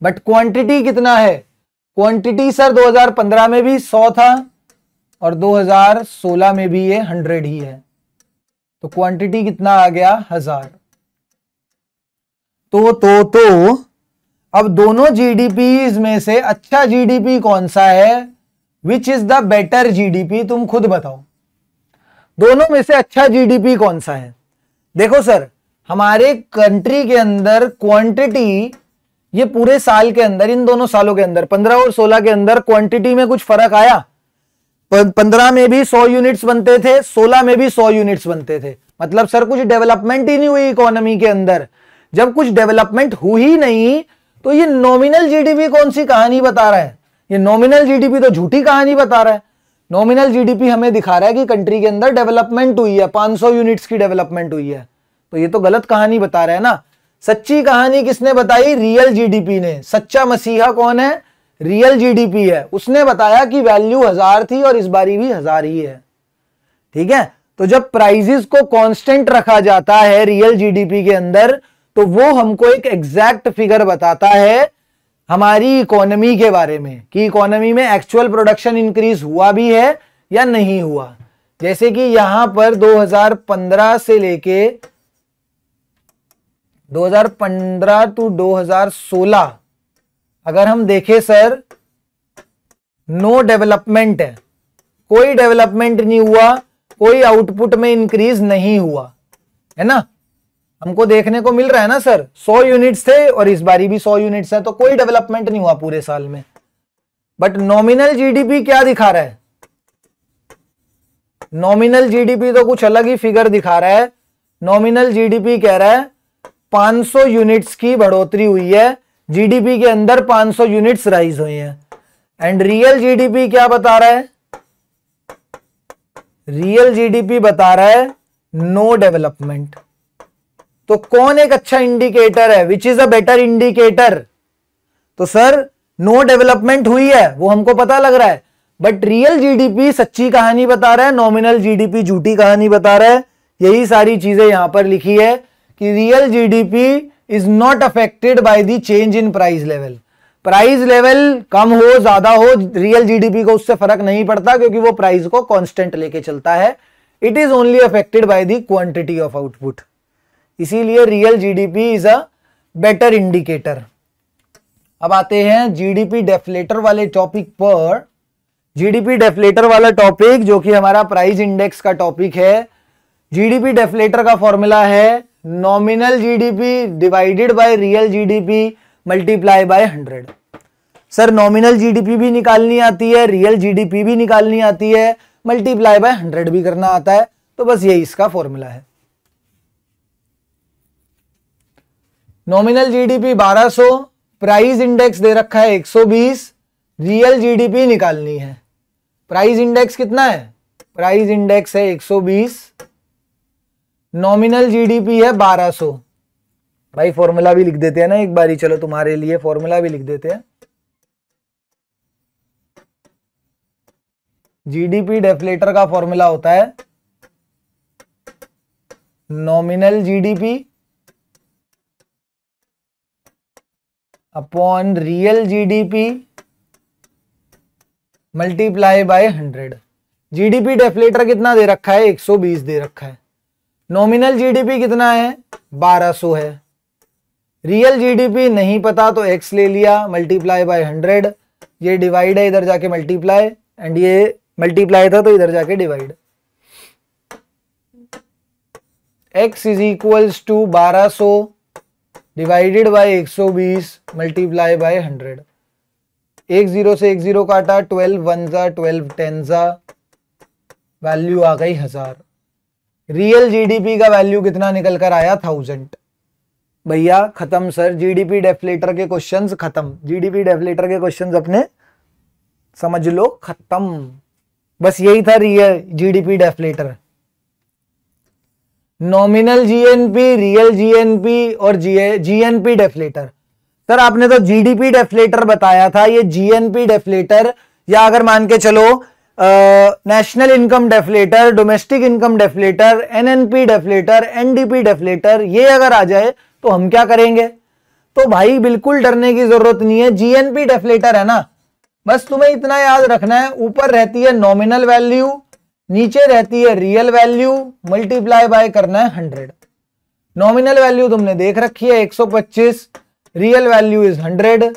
बट क्वांटिटी कितना है क्वांटिटी सर 2015 में भी 100 था और 2016 में भी ये 100 ही है तो क्वांटिटी कितना आ गया हजार तो तो तो अब दोनों जीडीपी में से अच्छा जीडीपी कौन सा है which is the better GDP तुम खुद बताओ दोनों में से अच्छा जीडीपी कौन सा है देखो सर हमारे कंट्री के अंदर क्वांटिटी ये पूरे साल के अंदर इन दोनों सालों के अंदर पंद्रह और सोलह के अंदर क्वांटिटी में कुछ फर्क आया पंद्रह में भी सौ यूनिट्स बनते थे सोलह में भी सौ यूनिट्स बनते थे मतलब सर कुछ डेवलपमेंट ही नहीं हुई इकोनॉमी के अंदर जब कुछ डेवलपमेंट हुई नहीं तो ये नॉमिनल जीडीपी कौन सी कहानी बता रहा है ये नॉमिनल जीडीपी तो झूठी कहानी बता रहा है नॉमिनल जीडीपी हमें दिखा रहा है कि कंट्री के अंदर डेवलपमेंट हुई है 500 यूनिट्स की डेवलपमेंट हुई है तो ये तो गलत कहानी बता रहा है ना सच्ची कहानी किसने बताई रियल जीडीपी ने सच्चा मसीहा कौन है रियल जीडीपी है उसने बताया कि वैल्यू हजार थी और इस बारी भी हजार ही है ठीक है तो जब प्राइजेस को कॉन्स्टेंट रखा जाता है रियल जीडीपी के अंदर तो वो हमको एक एग्जैक्ट फिगर बताता है हमारी इकोनॉमी के बारे में कि इकोनॉमी में एक्चुअल प्रोडक्शन इंक्रीज हुआ भी है या नहीं हुआ जैसे कि यहां पर 2015 से लेके 2015 टू 2016 अगर हम देखें सर नो डेवलपमेंट है कोई डेवलपमेंट नहीं हुआ कोई आउटपुट में इंक्रीज नहीं हुआ है ना हमको देखने को मिल रहा है ना सर 100 यूनिट्स थे और इस बारी भी 100 यूनिट्स है तो कोई डेवलपमेंट नहीं हुआ पूरे साल में बट नॉमिनल जीडीपी क्या दिखा रहा है नॉमिनल जीडीपी तो कुछ अलग ही फिगर दिखा रहा है नॉमिनल जीडीपी कह रहा है 500 यूनिट्स की बढ़ोतरी हुई है जीडीपी के अंदर 500 यूनिट्स राइज हुई हैं एंड रियल जीडीपी क्या बता रहा है रियल जीडीपी बता रहा है नो no डेवलपमेंट तो कौन एक अच्छा इंडिकेटर है which is a better indicator तो सर नो डेवलपमेंट हुई है वो हमको पता लग रहा है बट रियल जीडीपी सच्ची कहानी बता रहा है नॉमिनल जीडीपी झूठी कहानी बता रहा है यही सारी चीजें यहां पर लिखी है कि real GDP is not affected by the change in price level price level कम हो ज्यादा हो रियल जीडीपी को उससे फर्क नहीं पड़ता क्योंकि वो प्राइस को कांस्टेंट लेके चलता है it is only affected by the quantity of output इसीलिए real GDP is a better indicator अब आते हैं जीडीपी डेफलेटर वाले टॉपिक पर जीडीपी डेफलेटर वाला टॉपिक जो कि हमारा प्राइस इंडेक्स का टॉपिक है जीडीपी डेफलेटर का फॉर्मूला है nominal GDP divided by real GDP multiply by hundred sir nominal GDP भी निकालनी आती है रियल जीडीपी भी निकालनी आती है मल्टीप्लाई बाय हंड्रेड भी करना आता है तो बस यही इसका फॉर्मूला है नॉमिनल जीडीपी 1200 प्राइस इंडेक्स दे रखा है 120 रियल जीडीपी निकालनी है प्राइस इंडेक्स कितना है प्राइस इंडेक्स है 120 नॉमिनल जीडीपी है 1200 भाई फॉर्मूला भी लिख देते हैं ना एक बारी चलो तुम्हारे लिए फॉर्मूला भी लिख देते हैं जीडीपी डेफलेटर का फॉर्मूला होता है nominal GDP upon real GDP multiply by hundred GDP deflator कितना दे रखा है 120 दे रखा है नॉमिनल जीडीपी कितना है 1200 है रियल जीडीपी नहीं पता तो एक्स ले लिया मल्टीप्लाई बाय हंड्रेड ये डिवाइड है इधर जाके मल्टीप्लाई एंड ये मल्टीप्लाई था तो इधर जाके divide X is equals to बारह सो डिवाइडेड बाय 120 सौ बीस मल्टीप्लाई बाय हंड्रेड एक जीरो से एक जीरो काटा ट्वेल्व वन ज़ा ट्वेल्व टेन ज़ा वैल्यू आ गई हज़ार रियल जीडीपी का वैल्यू कितना निकल कर आया थाउजेंड भैया खत्म सर जीडीपी डेफलेटर के क्वेश्चंस खत्म जीडीपी डेफलेटर के क्वेश्चंस अपने समझ लो खत्म बस यही था real GDP deflator nominal GNP real GNP और जीएनपी डेफलेटर सर आपने तो जीडीपी डेफलेटर बताया था ये जीएनपी डेफलेटर या अगर मान के चलो national income deflator domestic income deflator NNP deflator NDP deflator ये अगर आ जाए तो हम क्या करेंगे तो भाई बिल्कुल डरने की जरूरत नहीं है जीएनपी डेफलेटर है ना बस तुम्हें इतना याद रखना है ऊपर रहती है नॉमिनल वैल्यू नीचे रहती है रियल वैल्यू मल्टीप्लाई बाय करना है हंड्रेड नॉमिनल वैल्यू तुमने देख रखी है 125 real value is 100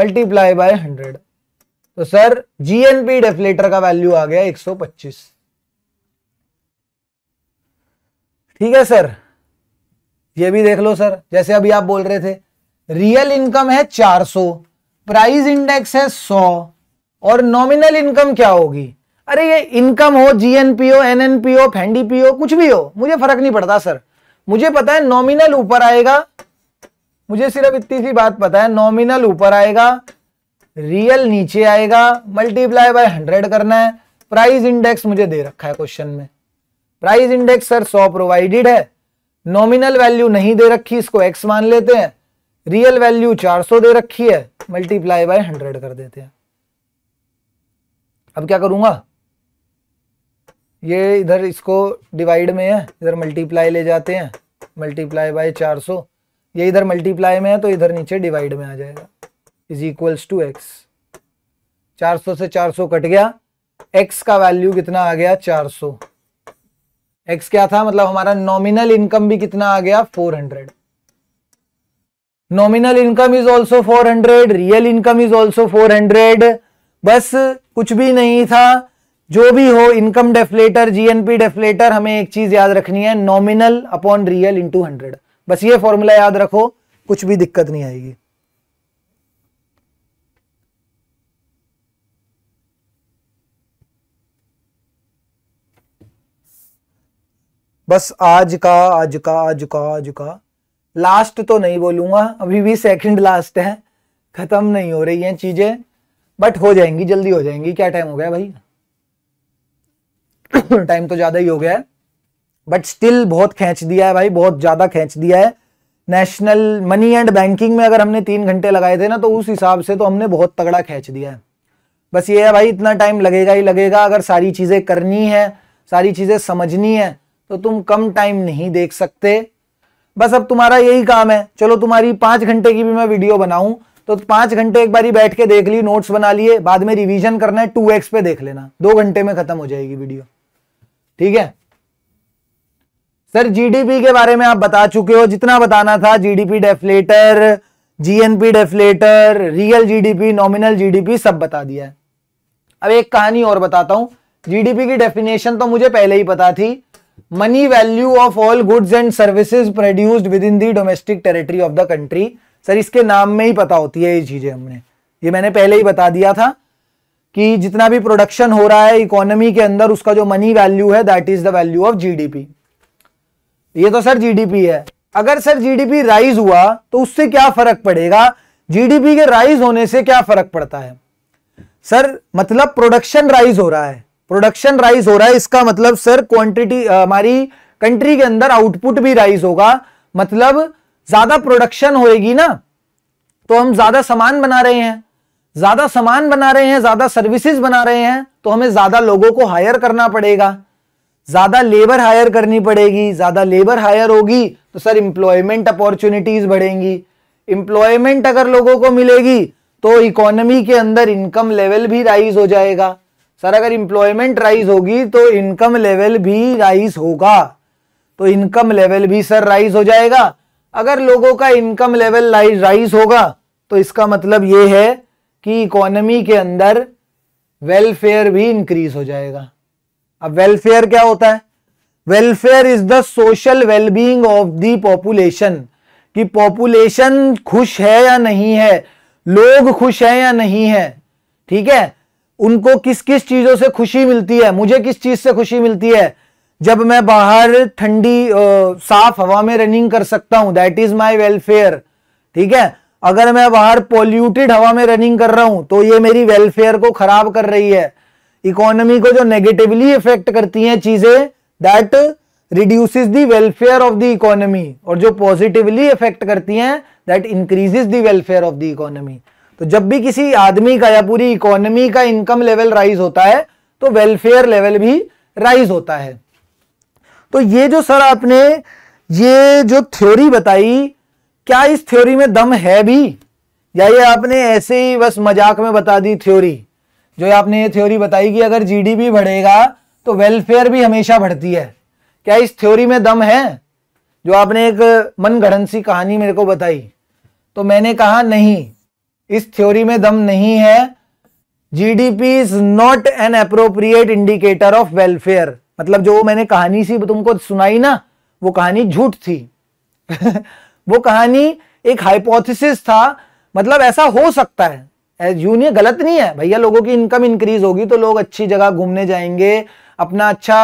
multiply by 100 तो सर जीएनपी डेफिलेटर का वैल्यू आ गया 125 ठीक है सर ये भी देख लो सर जैसे अभी आप बोल रहे थे रियल इनकम है 400 प्राइस इंडेक्स है 100 और नॉमिनल इनकम क्या होगी अरे ये इनकम हो जीएनपीओ एनएनपीओ फेंडीपीओ कुछ भी हो मुझे फर्क नहीं पड़ता सर मुझे पता है नॉमिनल ऊपर आएगा मुझे सिर्फ इतनी सी बात पता है नॉमिनल ऊपर आएगा रियल नीचे आएगा मल्टीप्लाई बाय हंड्रेड करना है प्राइस इंडेक्स मुझे दे रखा है क्वेश्चन में प्राइस इंडेक्स सर सौ प्रोवाइडेड है नॉमिनल वैल्यू नहीं दे रखी इसको एक्स मान लेते हैं रियल वैल्यू 400 दे रखी है मल्टीप्लाई बाय 100 कर देते हैं अब क्या करूंगा ये इधर इसको डिवाइड में है इधर मल्टीप्लाई ले जाते हैं मल्टीप्लाई बाय चार ये इधर मल्टीप्लाई में है तो इधर नीचे डिवाइड में आ जाएगा इज इक्वल्स टू एक्स चार सौ से 400 कट गया एक्स का वैल्यू कितना आ गया चार सो एक्स क्या था मतलब हमारा नॉमिनल इनकम भी कितना आ गया four hundred nominal income is also four hundred real income is also four hundred बस कुछ भी नहीं था जो भी हो इनकम डेफलेटर जीएनपी डेफलेटर हमें एक चीज याद रखनी है nominal upon real into hundred बस ये फॉर्मूला याद रखो कुछ भी दिक्कत नहीं आएगी बस आज का आज का आज का आज का लास्ट तो नहीं बोलूंगा अभी भी सेकंड लास्ट है खत्म नहीं हो रही हैं चीजें बट हो जाएंगी जल्दी हो जाएंगी क्या टाइम हो गया भाई टाइम तो ज्यादा ही हो गया है बट स्टिल बहुत खींच दिया है भाई बहुत ज्यादा खींच दिया है नेशनल मनी एंड बैंकिंग में अगर हमने तीन घंटे लगाए थे ना तो उस हिसाब से तो हमने बहुत तगड़ा खींच दिया है बस ये है भाई इतना टाइम लगेगा ही लगेगा अगर सारी चीज़ें करनी है सारी चीज़ें समझनी है तो तुम कम टाइम नहीं देख सकते बस अब तुम्हारा यही काम है चलो तुम्हारी पांच घंटे की भी मैं वीडियो बनाऊं तो पांच घंटे एक बारी बैठ के देख ली नोट्स बना लिए बाद में रिवीजन करना है टू एक्स पे देख लेना दो घंटे में खत्म हो जाएगी वीडियो ठीक है सर जीडीपी के बारे में आप बता चुके हो जितना बताना था GDP deflator GNP deflator real GDP nominal GDP सब बता दिया है अब एक कहानी और बताता हूं जीडीपी की डेफिनेशन तो मुझे पहले ही पता थी money value of all goods and services produced within the domestic territory of the country sir इसके नाम में ही पता होती है ये चीजें हमने ये मैंने पहले ही बता दिया था कि जितना भी प्रोडक्शन हो रहा है इकोनॉमी के अंदर उसका जो मनी वैल्यू है that is the value of GDP ये तो सर जीडीपी है अगर सर जीडीपी राइज हुआ तो उससे क्या फर्क पड़ेगा जीडीपी के राइज होने से क्या फर्क पड़ता है सर मतलब प्रोडक्शन राइज हो रहा है प्रोडक्शन राइज हो रहा है इसका मतलब सर क्वांटिटी हमारी कंट्री के अंदर आउटपुट भी राइज होगा मतलब ज्यादा प्रोडक्शन होएगी ना तो हम ज्यादा सामान बना रहे हैं ज्यादा सामान बना रहे हैं ज्यादा सर्विसेज बना रहे हैं तो हमें ज्यादा लोगों को हायर करना पड़ेगा ज्यादा लेबर हायर करनी पड़ेगी ज्यादा लेबर हायर होगी तो सर इंप्लॉयमेंट अपॉर्चुनिटीज बढ़ेंगी इंप्लॉयमेंट अगर लोगों को मिलेगी तो इकोनॉमी के अंदर इनकम लेवल भी राइज हो जाएगा सर अगर इंप्लॉयमेंट राइज होगी तो इनकम लेवल भी राइज होगा तो इनकम लेवल भी सर राइज हो जाएगा अगर लोगों का इनकम लेवल राइज होगा तो इसका मतलब ये है कि इकोनॉमी के अंदर वेलफेयर भी इंक्रीज हो जाएगा अब वेलफेयर क्या होता है welfare is the social wellbeing of the population कि पॉपुलेशन खुश है या नहीं है लोग खुश है या नहीं है ठीक है उनको किस किस चीजों से खुशी मिलती है मुझे किस चीज से खुशी मिलती है जब मैं बाहर ठंडी साफ हवा में रनिंग कर सकता हूं दैट इज माई वेलफेयर ठीक है अगर मैं बाहर पोल्यूटेड हवा में रनिंग कर रहा हूं तो ये मेरी वेलफेयर को खराब कर रही है इकोनॉमी को जो नेगेटिवली इफेक्ट करती हैं चीजें that reduce the welfare of the economy और जो पॉजिटिवली इफेक्ट करती हैं that increases the welfare of the economy तो जब भी किसी आदमी का या पूरी इकोनॉमी का इनकम लेवल राइज होता है तो वेलफेयर लेवल भी राइज होता है तो ये जो सर आपने ये जो थ्योरी बताई क्या इस थ्योरी में दम है भी या ये आपने ऐसे ही बस मजाक में बता दी थ्योरी जो आपने ये थ्योरी बताई कि अगर जीडीपी बढ़ेगा तो वेलफेयर भी हमेशा बढ़ती है क्या इस थ्योरी में दम है जो आपने एक मनगढ़ सी कहानी मेरे को बताई तो मैंने कहा नहीं इस थ्योरी में दम नहीं है GDP is not an appropriate indicator of welfare मतलब जो मैंने कहानी सी तुमको सुनाई ना वो कहानी झूठ थी वो कहानी एक हाइपोथेसिस था मतलब ऐसा हो सकता है यूं गलत नहीं है भैया लोगों की इनकम इंक्रीज होगी तो लोग अच्छी जगह घूमने जाएंगे अपना अच्छा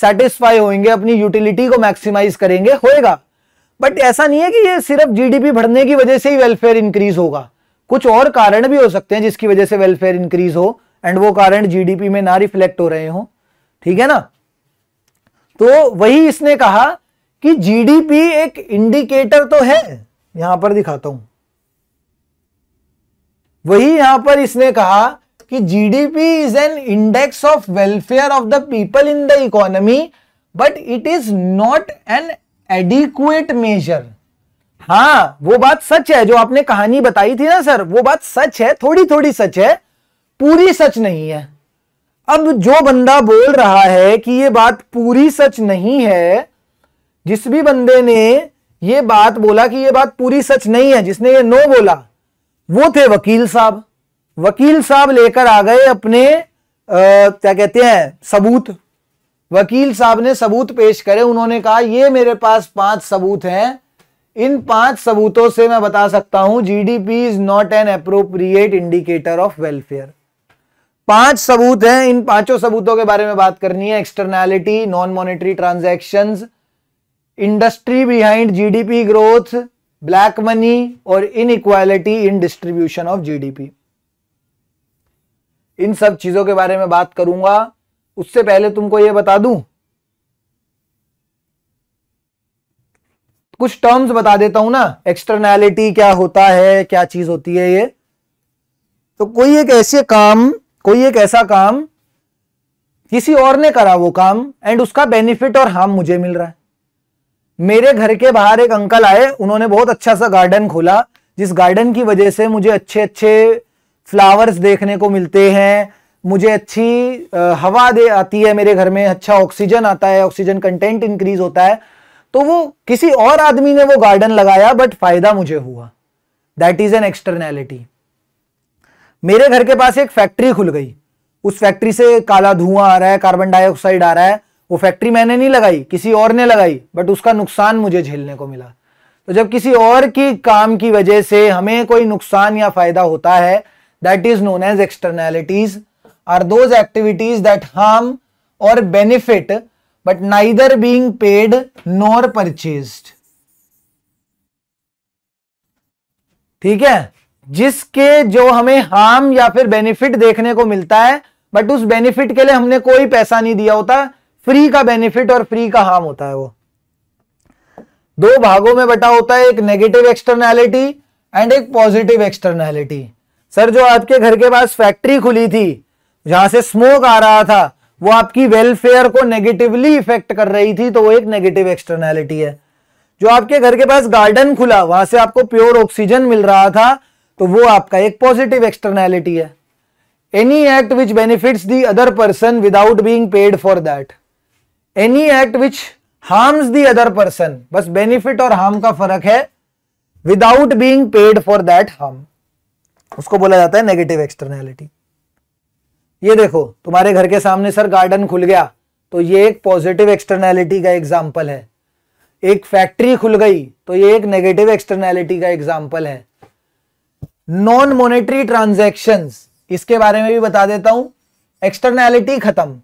सेटिस्फाई होंगे अपनी यूटिलिटी को मैक्सिमाइज करेंगे होएगा बट ऐसा नहीं है कि ये सिर्फ जीडीपी बढ़ने की वजह से ही वेलफेयर इंक्रीज होगा कुछ और कारण भी हो सकते हैं जिसकी वजह से वेलफेयर इंक्रीज हो एंड वो कारण जीडीपी में ना रिफ्लेक्ट हो रहे हो ठीक है ना तो वही इसने कहा कि जीडीपी एक इंडिकेटर तो है यहां पर दिखाता हूं वही यहां पर इसने कहा कि GDP is an index of welfare of the people in the economy but it is not an adequate measure हाँ वो बात सच है जो आपने कहानी बताई थी ना सर वो बात सच है थोड़ी थोड़ी सच है पूरी सच नहीं है अब जो बंदा बोल रहा है कि ये बात पूरी सच नहीं है जिस भी बंदे ने ये बात बोला कि ये बात पूरी सच नहीं है जिसने ये नो बोला वो थे वकील साहब वकील साहब लेकर आ गए अपने क्या कहते हैं सबूत वकील साहब ने सबूत पेश करे उन्होंने कहा ये मेरे पास पांच सबूत हैं इन पांच सबूतों से मैं बता सकता हूं GDP is not an appropriate indicator of welfare पांच सबूत हैं इन पांचों सबूतों के बारे में बात करनी है externality non monetary transaction industry behind GDP growth black money और inequality in distribution of GDP इन सब चीजों के बारे में बात करूंगा उससे पहले तुमको यह बता दूं कुछ टर्म्स बता देता हूं ना एक्सटर्नैलिटी क्या होता है क्या चीज होती है ये तो कोई एक ऐसे काम कोई एक ऐसा काम किसी और ने करा वो काम एंड उसका बेनिफिट और हार्म मुझे मिल रहा है मेरे घर के बाहर एक अंकल आए उन्होंने बहुत अच्छा सा गार्डन खोला जिस गार्डन की वजह से मुझे अच्छे अच्छे फ्लावर्स देखने को मिलते हैं मुझे अच्छी हवा दे आती है मेरे घर में अच्छा ऑक्सीजन आता है ऑक्सीजन कंटेंट इंक्रीज होता है तो वो किसी और आदमी ने वो गार्डन लगाया बट फायदा मुझे हुआ दैट इज एन एक्सटर्नैलिटी मेरे घर के पास एक फैक्ट्री खुल गई उस फैक्ट्री से काला धुआं आ रहा है कार्बन डाइऑक्साइड आ रहा है वो फैक्ट्री मैंने नहीं लगाई किसी और ने लगाई बट उसका नुकसान मुझे झेलने को मिला तो जब किसी और की काम की वजह से हमें कोई नुकसान या फायदा होता है that is known as externalities are those activities that harm और benefit but neither being paid nor purchase ठीक है जिसके जो हमें हार्म या फिर बेनिफिट देखने को मिलता है बट उस बेनिफिट के लिए हमने कोई पैसा नहीं दिया होता फ्री का बेनिफिट और फ्री का हार्म होता है वो दो भागों में बटा होता है एक नेगेटिव एक्सटर्नैलिटी एंड एक पॉजिटिव एक्सटर्नैलिटी सर जो आपके घर के पास फैक्ट्री खुली थी जहां से स्मोक आ रहा था वो आपकी वेलफेयर को नेगेटिवली इफेक्ट कर रही थी तो वो एक नेगेटिव एक्सटर्नैलिटी है जो आपके घर के पास गार्डन खुला वहां से आपको प्योर ऑक्सीजन मिल रहा था तो वो आपका एक पॉजिटिव एक्सटर्नैलिटी है any act which benefits the other person without being paid for that any act which harms the other person बस बेनिफिट और हार्म का फर्क है without being paid for that harm उसको बोला जाता है नेगेटिव एक्सटर्नैलिटी ये देखो तुम्हारे घर के सामने सर गार्डन खुल गया तो ये एक पॉजिटिव एक्सटर्नैलिटी का एग्जाम्पल है एक फैक्ट्री खुल गई तो ये एक नेगेटिव एक्सटर्नैलिटी का एग्जाम्पल है नॉन मोनेटरी ट्रांजेक्शन इसके बारे में भी बता देता हूं एक्सटर्नैलिटी खत्म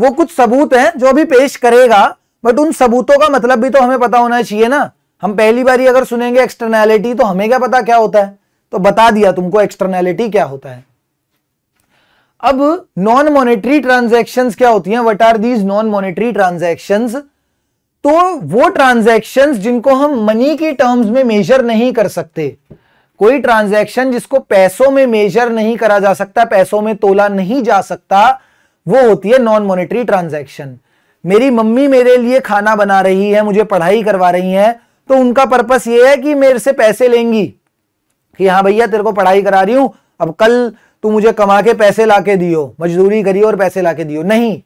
वो कुछ सबूत हैं जो अभी पेश करेगा बट उन सबूतों का मतलब भी तो हमें पता होना चाहिए ना हम पहली बार अगर सुनेंगे एक्सटर्नैलिटी तो हमें क्या पता क्या होता है तो बता दिया तुमको एक्सटर्नैलिटी क्या होता है अब नॉन मॉनेटरी ट्रांजेक्शन क्या होती है what are these non monetary transaction तो वो ट्रांजेक्शन जिनको हम मनी की टर्म्स में मेजर नहीं कर सकते कोई ट्रांजेक्शन जिसको पैसों में मेजर नहीं करा जा सकता पैसों में तोला नहीं जा सकता वो होती है नॉन मॉनेटरी ट्रांजैक्शन मेरी मम्मी मेरे लिए खाना बना रही है मुझे पढ़ाई करवा रही है तो उनका पर्पस ये है कि मेरे से पैसे लेंगी कि हाँ भैया तेरे को पढ़ाई करा रही हूं अब कल तू मुझे कमा के पैसे ला के दियो मजदूरी करियो और पैसे ला के दियो नहीं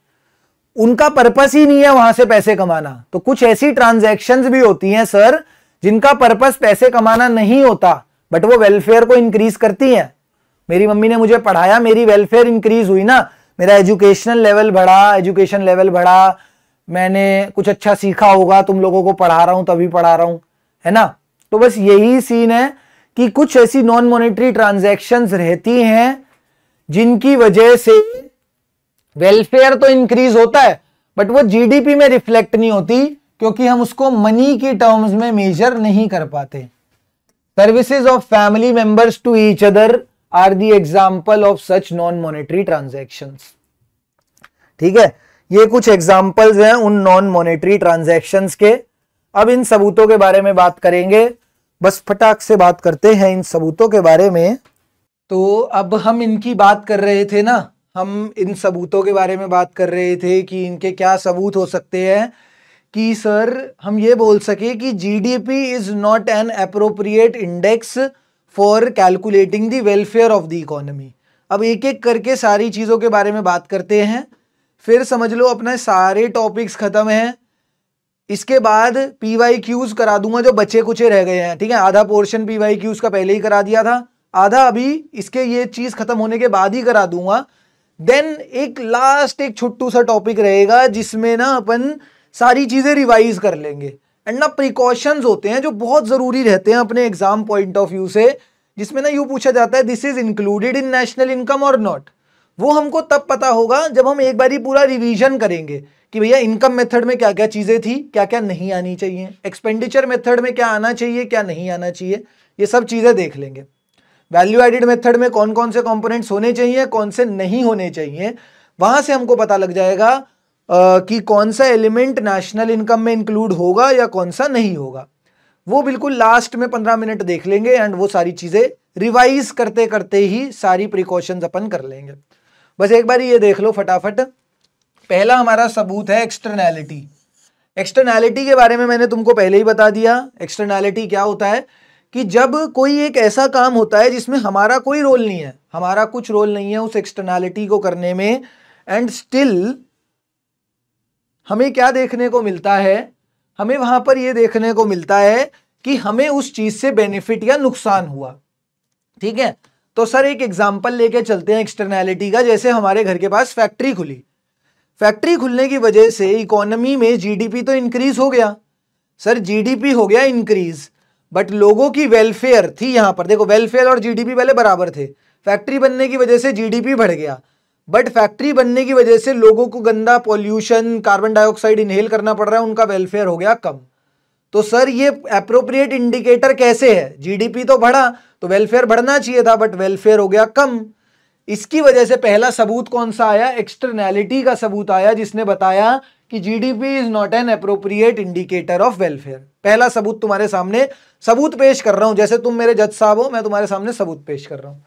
उनका पर्पस ही नहीं है वहां से पैसे कमाना तो कुछ ऐसी ट्रांजेक्शन भी होती हैं सर जिनका पर्पस पैसे कमाना नहीं होता बट वो वेलफेयर को इंक्रीज करती हैं मेरी मम्मी ने मुझे पढ़ाया मेरी वेलफेयर इंक्रीज हुई ना मेरा एजुकेशनल लेवल बढ़ा एजुकेशन लेवल बढ़ा मैंने कुछ अच्छा सीखा होगा तुम लोगों को पढ़ा रहा हूं तभी पढ़ा रहा हूं है ना तो बस यही सीन है कि कुछ ऐसी नॉन मॉनेटरी ट्रांजैक्शंस रहती हैं जिनकी वजह से वेलफेयर तो इंक्रीज होता है बट वो जीडीपी में रिफ्लेक्ट नहीं होती क्योंकि हम उसको मनी की टर्म्स में मेजर नहीं कर पाते services of family members to each other are the example of such non monetary transaction ठीक है ये कुछ एग्जाम्पल्स हैं उन नॉन मॉनेटरी ट्रांजेक्शन के अब इन सबूतों के बारे में बात करेंगे बस फटाक से बात करते हैं इन सबूतों के बारे में तो अब हम इनकी बात कर रहे थे ना हम इन सबूतों के बारे में बात कर रहे थे कि इनके क्या सबूत हो सकते हैं कि सर हम ये बोल सके कि GDP is not an appropriate index for calculating the welfare of the economy अब एक एक करके सारी चीज़ों के बारे में बात करते हैं फिर समझ लो अपना सारे टॉपिक्स ख़त्म हैं इसके बाद पी वाई क्यूज़ करा दूंगा जो बचे कुचे रह गए हैं ठीक है आधा पोर्शन पी वाई क्यूज़ का पहले ही करा दिया था आधा अभी इसके ये चीज़ ख़त्म होने के बाद ही करा दूंगा देन एक लास्ट एक छुट्टू सा टॉपिक रहेगा जिसमें ना अपन सारी चीज़ें रिवाइज कर लेंगे एंड ना प्रिकॉशंस होते हैं जो बहुत ज़रूरी रहते हैं अपने एग्जाम पॉइंट ऑफ व्यू से जिसमें ना यूँ पूछा जाता है this is included in national income or not वो हमको तब पता होगा जब हम एक बार ही पूरा रिवीजन करेंगे कि भैया इनकम मेथड में क्या क्या चीज़ें थी क्या क्या नहीं आनी चाहिए एक्सपेंडिचर मेथड में क्या आना चाहिए क्या नहीं आना चाहिए ये सब चीज़ें देख लेंगे वैल्यू एडिड मेथड में कौन कौन से कंपोनेंट्स होने चाहिए कौन से नहीं होने चाहिए वहाँ से हमको पता लग जाएगा कि कौन सा एलिमेंट नेशनल इनकम में इंक्लूड होगा या कौन सा नहीं होगा वो बिल्कुल लास्ट में पंद्रह मिनट देख लेंगे एंड वो सारी चीज़ें रिवाइज करते करते ही सारी प्रिकॉशंस अपन कर लेंगे बस एक बार ये देख लो फटाफट पहला हमारा सबूत है एक्सटर्नैलिटी एक्सटर्नैलिटी के बारे में मैंने तुमको पहले ही बता दिया एक्सटर्नैलिटी क्या होता है कि जब कोई एक ऐसा काम होता है जिसमें हमारा कोई रोल नहीं है हमारा कुछ रोल नहीं है उस एक्सटर्नैलिटी को करने में एंड स्टिल हमें क्या देखने को मिलता है हमें वहां पर यह देखने को मिलता है कि हमें उस चीज से बेनिफिट या नुकसान हुआ ठीक है तो सर एक एग्जाम्पल लेके चलते हैं एक्सटर्नैलिटी का जैसे हमारे घर के पास फैक्ट्री खुली फैक्ट्री खुलने की वजह से इकोनॉमी में जीडीपी तो इंक्रीज हो गया सर जीडीपी हो गया इंक्रीज बट लोगों की वेलफेयर थी यहां पर देखो वेलफेयर और जीडीपी पहले बराबर थे फैक्ट्री बनने की वजह से जीडीपी बढ़ गया बट फैक्ट्री बनने की वजह से लोगों को गंदा पॉल्यूशन कार्बन डाइऑक्साइड इनहेल करना पड़ रहा है उनका वेलफेयर हो गया कम तो सर ये अप्रोप्रिएट इंडिकेटर कैसे है जीडीपी तो बढ़ा तो वेलफेयर बढ़ना चाहिए था बट वेलफेयर हो गया कम इसकी वजह से पहला सबूत कौन सा आया एक्सटर्नैलिटी का सबूत आया जिसने बताया कि GDP is not an appropriate indicator of welfare पहला सबूत तुम्हारे सामने सबूत पेश कर रहा हूं जैसे तुम मेरे जज साहब हो मैं तुम्हारे सामने सबूत पेश कर रहा हूं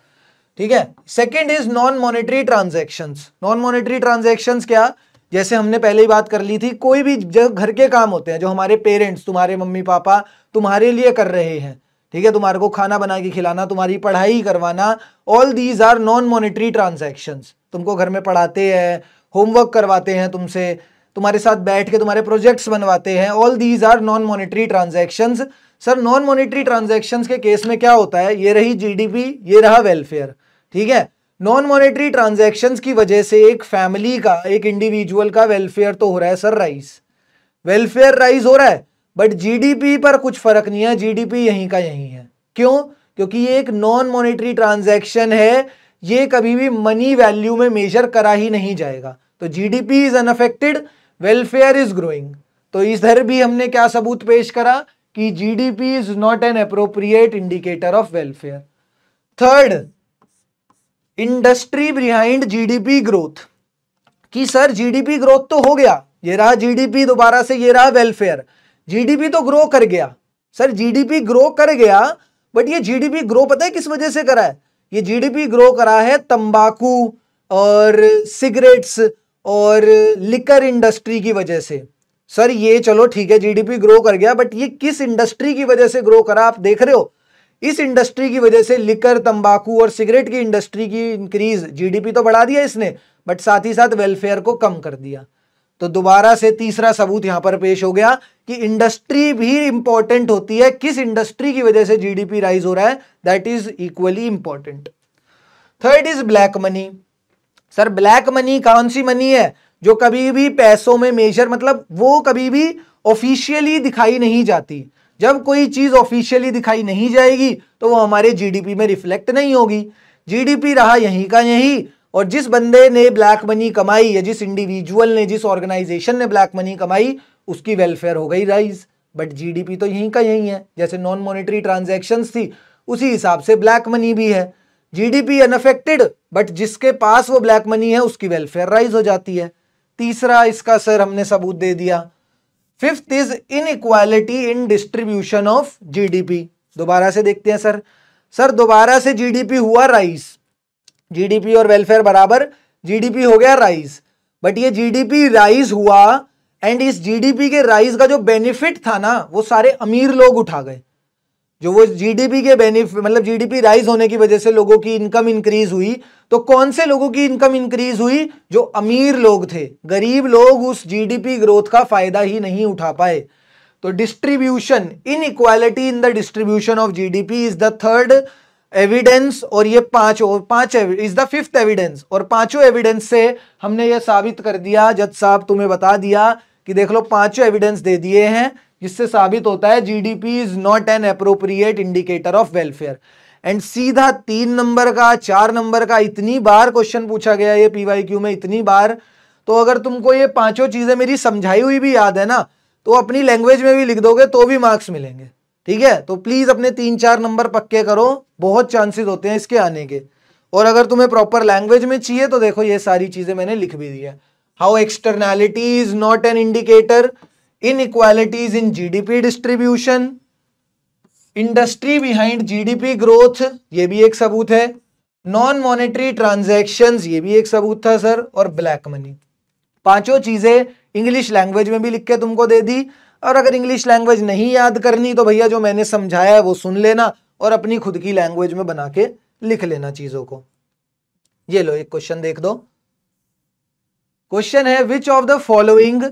ठीक है second is non monetary transaction non monetary transaction क्या जैसे हमने पहले ही बात कर ली थी कोई भी जो घर के काम होते हैं जो हमारे पेरेंट्स तुम्हारे मम्मी पापा तुम्हारे लिए कर रहे हैं ठीक है तुम्हारे को खाना बना के खिलाना तुम्हारी पढ़ाई करवाना all these are non monetary transaction तुमको घर में पढ़ाते हैं होमवर्क करवाते हैं तुमसे तुम्हारे साथ बैठ के तुम्हारे प्रोजेक्ट्स बनवाते हैं all these are non monetary transaction sir non monetary transaction के केस में क्या होता है ये रही जी ये रहा वेलफेयर ठीक है नॉन मॉनेटरी ट्रांजेक्शन की वजह से एक फैमिली का एक इंडिविजुअल का वेलफेयर तो हो रहा है सर राइज वेलफेयर राइज हो रहा है बट जीडीपी पर कुछ फर्क नहीं है जीडीपी यहीं का यहीं है क्यों क्योंकि ये एक नॉन मॉनेटरी ट्रांजेक्शन है ये कभी भी मनी वैल्यू में मेजर करा ही नहीं जाएगा तो GDP is unaffected welfare is growing तो इधर भी हमने क्या सबूत पेश करा कि GDP is not an appropriate indicator of welfare third industry behind GDP growth कि सर जीडीपी ग्रोथ तो हो गया ये रहा जीडीपी दोबारा से ये रहा वेलफेयर जीडीपी तो ग्रो कर गया सर जीडीपी ग्रो कर गया बट ये जीडीपी ग्रो पता है किस वजह से करा है ये जीडीपी ग्रो करा है तंबाकू और सिगरेट्स और लिकर इंडस्ट्री की वजह से सर ये चलो ठीक है जीडीपी ग्रो कर गया बट ये किस इंडस्ट्री की वजह से ग्रो करा आप देख रहे हो इस इंडस्ट्री की वजह से लिकर तंबाकू और सिगरेट की इंडस्ट्री की इंक्रीज जीडीपी तो बढ़ा दिया इसने बट साथ ही साथ वेलफेयर को कम कर दिया तो दोबारा से तीसरा सबूत यहां पर पेश हो गया कि इंडस्ट्री भी इंपॉर्टेंट होती है किस इंडस्ट्री की वजह से जीडीपी राइज हो रहा है that is equally important third is black money sir black money कौन सी मनी है जो कभी भी पैसों में मेजर मतलब वो कभी भी ऑफिशियली दिखाई नहीं जाती जब कोई चीज ऑफिशियली दिखाई नहीं जाएगी तो वो हमारे जीडीपी में रिफ्लेक्ट नहीं होगी जीडीपी रहा यहीं का यहीं और जिस बंदे ने ब्लैक मनी कमाई या जिस इंडिविजुअल ने जिस ऑर्गेनाइजेशन ने ब्लैक मनी कमाई उसकी वेलफेयर हो गई राइज बट जीडीपी तो यहीं का यहीं है जैसे नॉन मॉनिटरी ट्रांजेक्शन थी उसी हिसाब से ब्लैक मनी भी है जीडीपी अनफेक्टेड बट जिसके पास वो ब्लैक मनी है उसकी वेलफेयर राइज हो जाती है तीसरा इसका सर हमने सबूत दे दिया fifth is inequality in distribution of GDP दोबारा से देखते हैं सर सर दोबारा से जीडीपी हुआ राइस जीडीपी और वेलफेयर बराबर जीडीपी हो गया राइस बट ये जीडीपी राइज हुआ एंड इस जीडीपी के राइस का जो बेनिफिट था ना वो सारे अमीर लोग उठा गए जो वो जीडीपी के बेनिफिट मतलब जीडीपी राइज होने की वजह से लोगों की इनकम इंक्रीज हुई तो कौन से लोगों की इनकम इंक्रीज हुई जो अमीर लोग थे गरीब लोग उस जीडीपी ग्रोथ का फायदा ही नहीं उठा पाए तो distribution inequality in the distribution of GDP is the third evidence और ये पांच और पांच इज द फिफ्थ एविडेंस और पांचों एविडेंस से हमने ये साबित कर दिया जज साहब तुम्हें बता दिया कि देख लो पांचों एविडेंस दे दिए हैं जिससे साबित होता है GDP is not an appropriate indicator of welfare and सीधा तीन नंबर का चार नंबर का इतनी बार क्वेश्चन पूछा गया ये क्यू में इतनी बार तो अगर तुमको ये पांचों चीजें मेरी समझाई हुई भी याद है ना तो अपनी लैंग्वेज में भी लिख दोगे तो भी मार्क्स मिलेंगे ठीक है तो प्लीज अपने तीन चार नंबर पक्के करो बहुत चांसेस होते हैं इसके आने के और अगर तुम्हें प्रॉपर लैंग्वेज में चाहिए तो देखो ये सारी चीजें मैंने लिख भी दी है how externality is not an indicator inequalities in G distribution industry behind GDP growth ये भी एक सबूत है नॉन मॉनेटरी ट्रांजेक्शन ये भी एक सबूत था सर और ब्लैक मनी पांचों चीजें इंग्लिश लैंग्वेज में भी लिख के तुमको दे दी और अगर इंग्लिश लैंग्वेज नहीं याद करनी तो भैया जो मैंने समझाया है वो सुन लेना और अपनी खुद की लैंग्वेज में बना के लिख लेना चीजों को ये लो एक क्वेश्चन देख दो क्वेश्चन है which of the following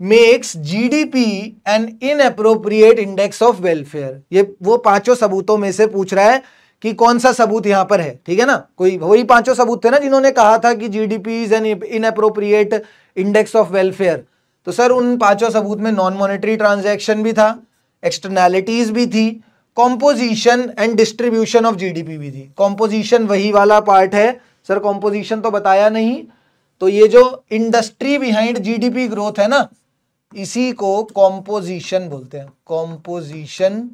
makes GDP an inappropriate index of welfare ये वो पांचों सबूतों में से पूछ रहा है कि कौन सा सबूत यहां पर है ठीक है ना कोई वही पांचों सबूत थे ना जिन्होंने कहा था कि GDP is an appropriate index of welfare तो सर उन पांचों सबूत में नॉन मॉनेटरी ट्रांजेक्शन भी था एक्सटर्नैलिटीज भी थी composition and distribution of P भी थी कॉम्पोजिशन वही वाला पार्ट है सर कॉम्पोजिशन तो बताया नहीं तो ये जो इंडस्ट्री बिहाइंड जीडीपी ग्रोथ है ना इसी को कॉम्पोजिशन बोलते हैं कॉम्पोजिशन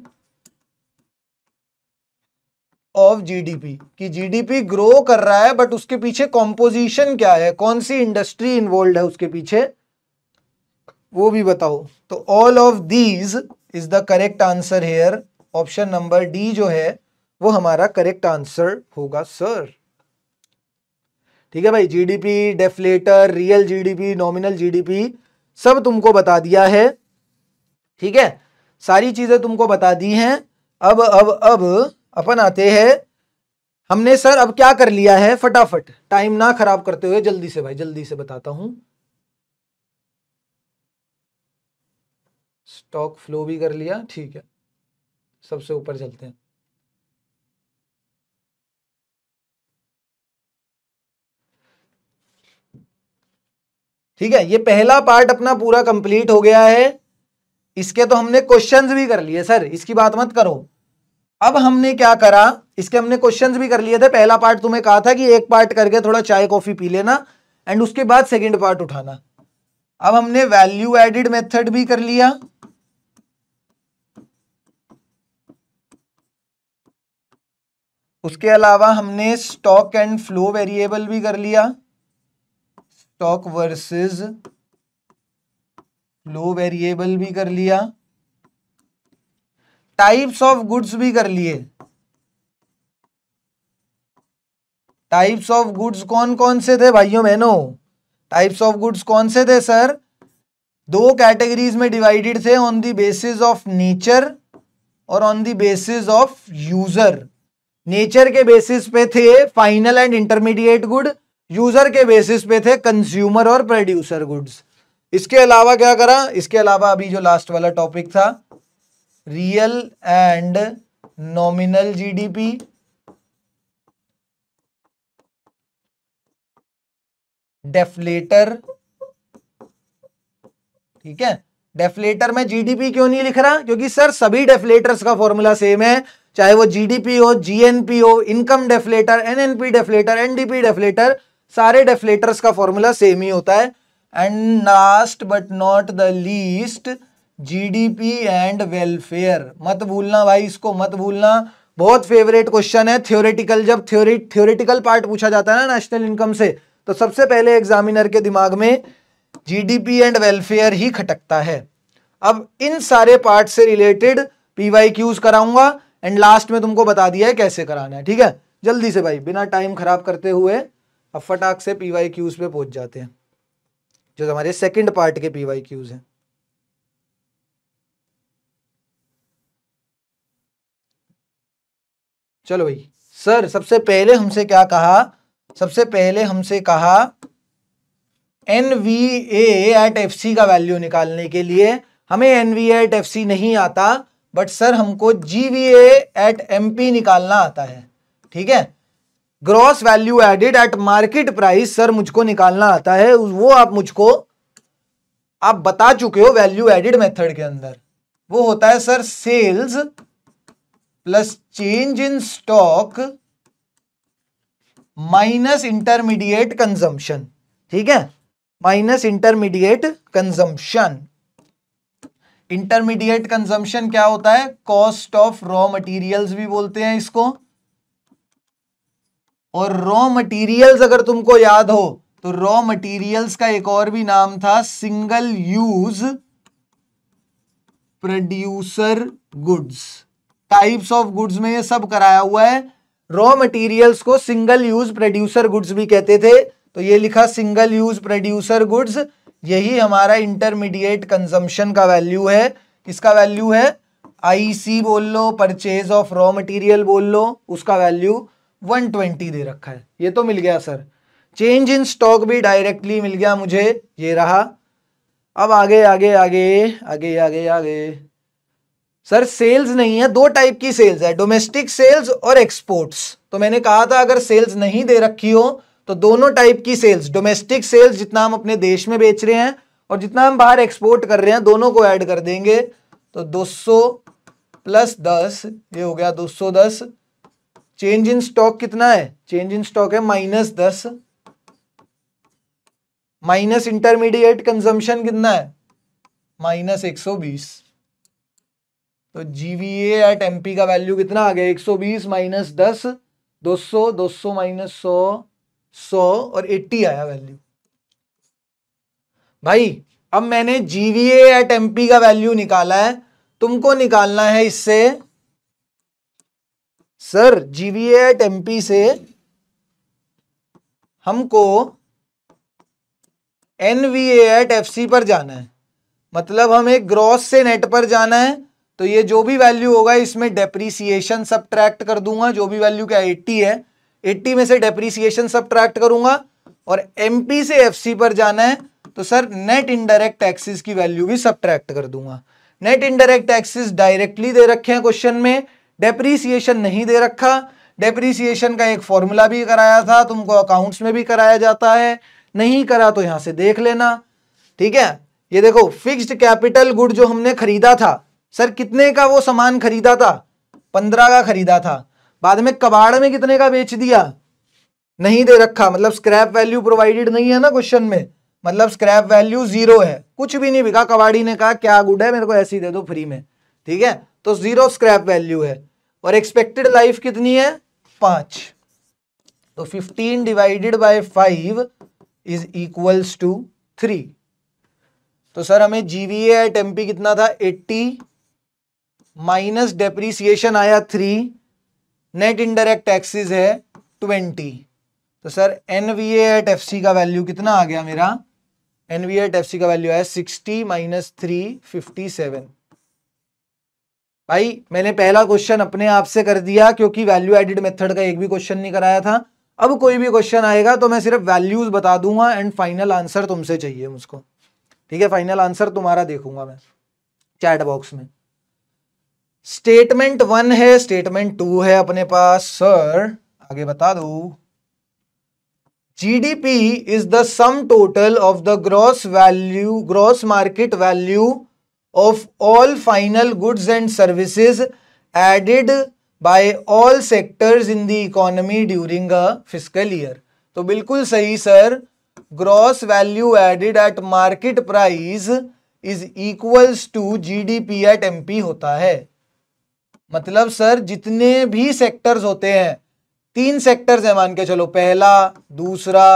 ऑफ जीडीपी कि जीडीपी ग्रो कर रहा है बट उसके पीछे कॉम्पोजिशन क्या है कौन सी इंडस्ट्री इन्वॉल्व है उसके पीछे वो भी बताओ तो all of these is the correct answer here option number D जो है वो हमारा करेक्ट आंसर होगा सर ठीक है भाई GDP deflator real GDP nominal GDP सब तुमको बता दिया है ठीक है सारी चीज़ें तुमको बता दी हैं अब अब अब अपन आते हैं हमने सर अब क्या कर लिया है फटाफट टाइम ना खराब करते हुए जल्दी से भाई जल्दी से बताता हूं स्टॉक फ्लो भी कर लिया ठीक है सबसे ऊपर चलते हैं ठीक है ये पहला पार्ट अपना पूरा कंप्लीट हो गया है इसके तो हमने क्वेश्चंस भी कर लिए सर इसकी बात मत करो अब हमने क्या करा इसके हमने क्वेश्चंस भी कर लिए थे पहला पार्ट तुम्हें कहा था कि एक पार्ट करके थोड़ा चाय कॉफी पी लेना एंड उसके बाद सेकेंड पार्ट उठाना अब हमने वैल्यू एडिड मेथड भी कर लिया उसके अलावा हमने स्टॉक एंड फ्लो वेरिएबल भी कर लिया स्टॉक वर्सेस लो वेरिएबल भी कर लिया टाइप्स ऑफ गुड्स भी कर लिए टाइप्स ऑफ गुड्स कौन कौन से थे भाइयों बहनों टाइप्स ऑफ गुड्स कौन से थे सर दो कैटेगरीज में डिवाइडेड थे on the basis of nature और on the basis of user nature के बेसिस पे थे final and intermediate good user के बेसिस पे थे कंज्यूमर और प्रोड्यूसर गुड्स इसके अलावा क्या करा इसके अलावा अभी जो लास्ट वाला टॉपिक था real and nominal GDP deflator ठीक है डेफलेटर में जीडीपी क्यों नहीं लिख रहा क्योंकि सर सभी डेफलेटर्स का फॉर्मूला सेम है चाहे वो जीडीपी हो जीएनपी हो income deflator NNP deflator NDP deflator सारे डेफलेटर्स का फॉर्मूला सेम ही होता है and last but not the least GDP and welfare मत भूलना भाई इसको मत भूलना बहुत फेवरेट क्वेश्चन है थ्योरेटिकल जब थ्योरी थ्योरेटिकल पार्ट पूछा जाता है ना नेशनल इनकम से तो सबसे पहले एग्जामिनर के दिमाग में जीडीपी एंड वेलफेयर ही खटकता है अब इन सारे पार्ट से रिलेटेड पीवाई क्यूज कराऊंगा एंड लास्ट में तुमको बता दिया है कैसे कराना है ठीक है जल्दी से भाई बिना टाइम खराब करते हुए अब फटाक से पी वाई क्यूज़ पे पहुंच जाते हैं जो हमारे सेकंड पार्ट के पी वाई क्यूज़ हैं चलो भाई सर सबसे पहले हमसे क्या कहा सबसे पहले हमसे कहा N V at F C का वैल्यू निकालने के लिए हमें N V at F C नहीं आता बट सर हमको G V at M P निकालना आता है ठीक है gross value added at market price sir मुझको निकालना आता है वो आप मुझको आप बता चुके हो वैल्यू एडेड मेथड के अंदर वो होता है sir sales plus change in stock minus intermediate consumption ठीक है minus intermediate consumption intermediate consumption क्या होता है कॉस्ट ऑफ रॉ मटेरियल्स भी बोलते हैं इसको और रॉ मटेरियल्स अगर तुमको याद हो तो रॉ मटेरियल्स का एक और भी नाम था single use producer goods types of goods में ये सब कराया हुआ है रॉ मटेरियल्स को सिंगल यूज प्रोड्यूसर गुड्स भी कहते थे तो ये लिखा सिंगल यूज प्रोड्यूसर गुड्स यही हमारा इंटरमीडिएट कंजम्पशन का वैल्यू है किसका वैल्यू है आईसी बोल लो परचेज ऑफ रॉ मटेरियल बोल लो उसका वैल्यू 120 दे रखा है ये तो मिल गया सर चेंज इन स्टॉक भी डायरेक्टली मिल गया मुझे ये रहा अब आगे आगे आगे आगे आगे आगे सर सेल्स नहीं है दो टाइप की सेल्स है डोमेस्टिक सेल्स और एक्सपोर्ट्स तो मैंने कहा था अगर सेल्स नहीं दे रखी हो तो दोनों टाइप की सेल्स डोमेस्टिक सेल्स जितना हम अपने देश में बेच रहे हैं और जितना हम बाहर एक्सपोर्ट कर रहे हैं दोनों को ऐड कर देंगे तो 200 प्लस 10 ये हो गया 210 चेंज इन स्टॉक कितना है चेंज इन स्टॉक है माइनस दस माइनस इंटरमीडिएट कंजम्पशन कितना है माइनस एक सौ बीस तो जीवीए एट एमपी का वैल्यू कितना आ गया एक सौ बीस माइनस दस दो सौ दो सौ माइनस सौ सौ और एट्टी आया वैल्यू भाई अब मैंने जीवीए एट एमपी का वैल्यू निकाला है तुमको निकालना है इससे सर जीवीए एट एमपी से हमको एनवीए एट एफसी पर जाना है मतलब हमें ग्रॉस से नेट पर जाना है तो ये जो भी वैल्यू होगा इसमें डेप्रीसिएशन सब ट्रैक्ट कर दूंगा जो भी वैल्यू क्या एट्टी है एट्टी में से डेप्रीसिएशन सब ट्रैक्ट करूंगा और एमपी से एफसी पर जाना है तो सर नेट इनडायरेक्ट टैक्सेस की वैल्यू भी सब ट्रैक्ट कर दूंगा नेट इनडायरेक्ट टैक्सेस डायरेक्टली दे रखे हैं क्वेश्चन में डेप्रीसिएशन नहीं दे रखा डेप्रीसिएशन का एक फॉर्मूला भी कराया था तुमको अकाउंट्स में भी कराया जाता है नहीं करा तो यहां से देख लेना ठीक है ये देखो फिक्स्ड कैपिटल गुड जो हमने खरीदा था सर कितने का वो सामान खरीदा था पंद्रह का खरीदा था बाद में कबाड़ में कितने का बेच दिया नहीं दे रखा मतलब स्क्रैप वैल्यू प्रोवाइडेड नहीं है ना क्वेश्चन में मतलब स्क्रैप वैल्यू जीरो है कुछ भी नहीं बिका कबाड़ी ने कहा क्या गुड है मेरे को ऐसे ही दे दो फ्री में ठीक है तो जीरो स्क्रैप वैल्यू है और एक्सपेक्टेड लाइफ कितनी है पांच तो fifteen divided by five is equals to three तो सर हमें जीवीए एट एमपी कितना था एट्टी माइनस डेप्रीसिएशन आया थ्री नेट इनडायरेक्ट टैक्सेस है ट्वेंटी तो sir N V at F C का वैल्यू कितना आ गया मेरा N V at F C का वैल्यू आया sixty minus three fifty seven भाई मैंने पहला क्वेश्चन अपने आप से कर दिया क्योंकि वैल्यू एडिड मेथड का एक भी क्वेश्चन नहीं कराया था अब कोई भी क्वेश्चन आएगा तो मैं सिर्फ वैल्यूज बता दूंगा एंड फाइनल आंसर तुमसे चाहिए मुझको ठीक है फाइनल आंसर तुम्हारा देखूंगा मैं चैट बॉक्स में स्टेटमेंट वन है स्टेटमेंट टू है अपने पास सर आगे बता दो GDP is the sum total of the gross value gross market value of all final goods and services added by all sectors in the economy during a fiscal year. तो बिल्कुल सही sir gross value added at market price is equals to GDP at MP होता है मतलब सर जितने भी सेक्टर्स होते हैं तीन सेक्टर्स हैं मान के चलो पहला दूसरा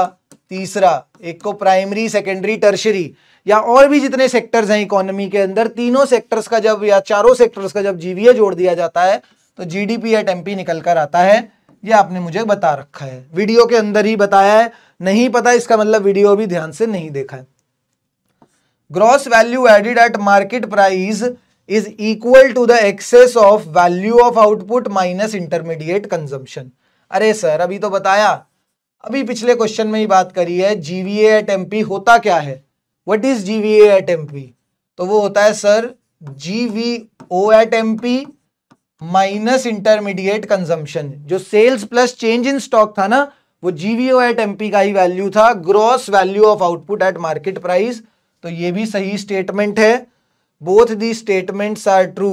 तीसरा एक को प्राइमरी सेकेंडरी टर्शरी या और भी जितने सेक्टर्स हैं इकोनॉमी के अंदर तीनों सेक्टर्स का जब या चारों सेक्टर्स का जब जीवीए जोड़ दिया जाता है तो जीडीपी एट टेम्पी निकल कर आता है ये आपने मुझे बता रखा है वीडियो के अंदर ही बताया है नहीं पता इसका मतलब वीडियो भी ध्यान से नहीं देखा है gross value added at market price is equal to the excess of value of output minus intermediate consumption अरे सर अभी तो बताया अभी पिछले क्वेश्चन में ही बात करी है जीवीए एट एमपी होता क्या है what is GVA at MP तो वो होता है sir GVO at MP minus intermediate consumption जो sales plus change in stock था ना वो जीवीओ एट एमपी का ही वैल्यू था gross value of output at market price तो ये भी सही स्टेटमेंट है both the statements are true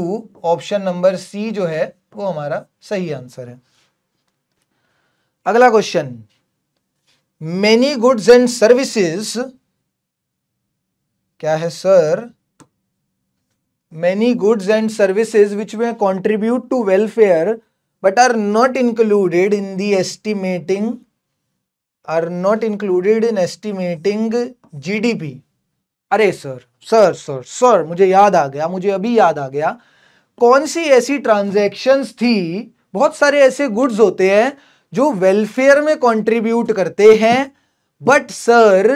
option number C जो है वो हमारा सही आंसर है अगला question many goods and services क्या है sir many goods and services which में contribute to welfare but are not included in the estimating are not included in estimating GDP अरे सर सर सर सर मुझे याद आ गया मुझे अभी याद आ गया कौन सी ऐसी ट्रांजेक्शन थी बहुत सारे ऐसे गुड्स होते हैं जो वेलफेयर में कंट्रीब्यूट करते हैं बट सर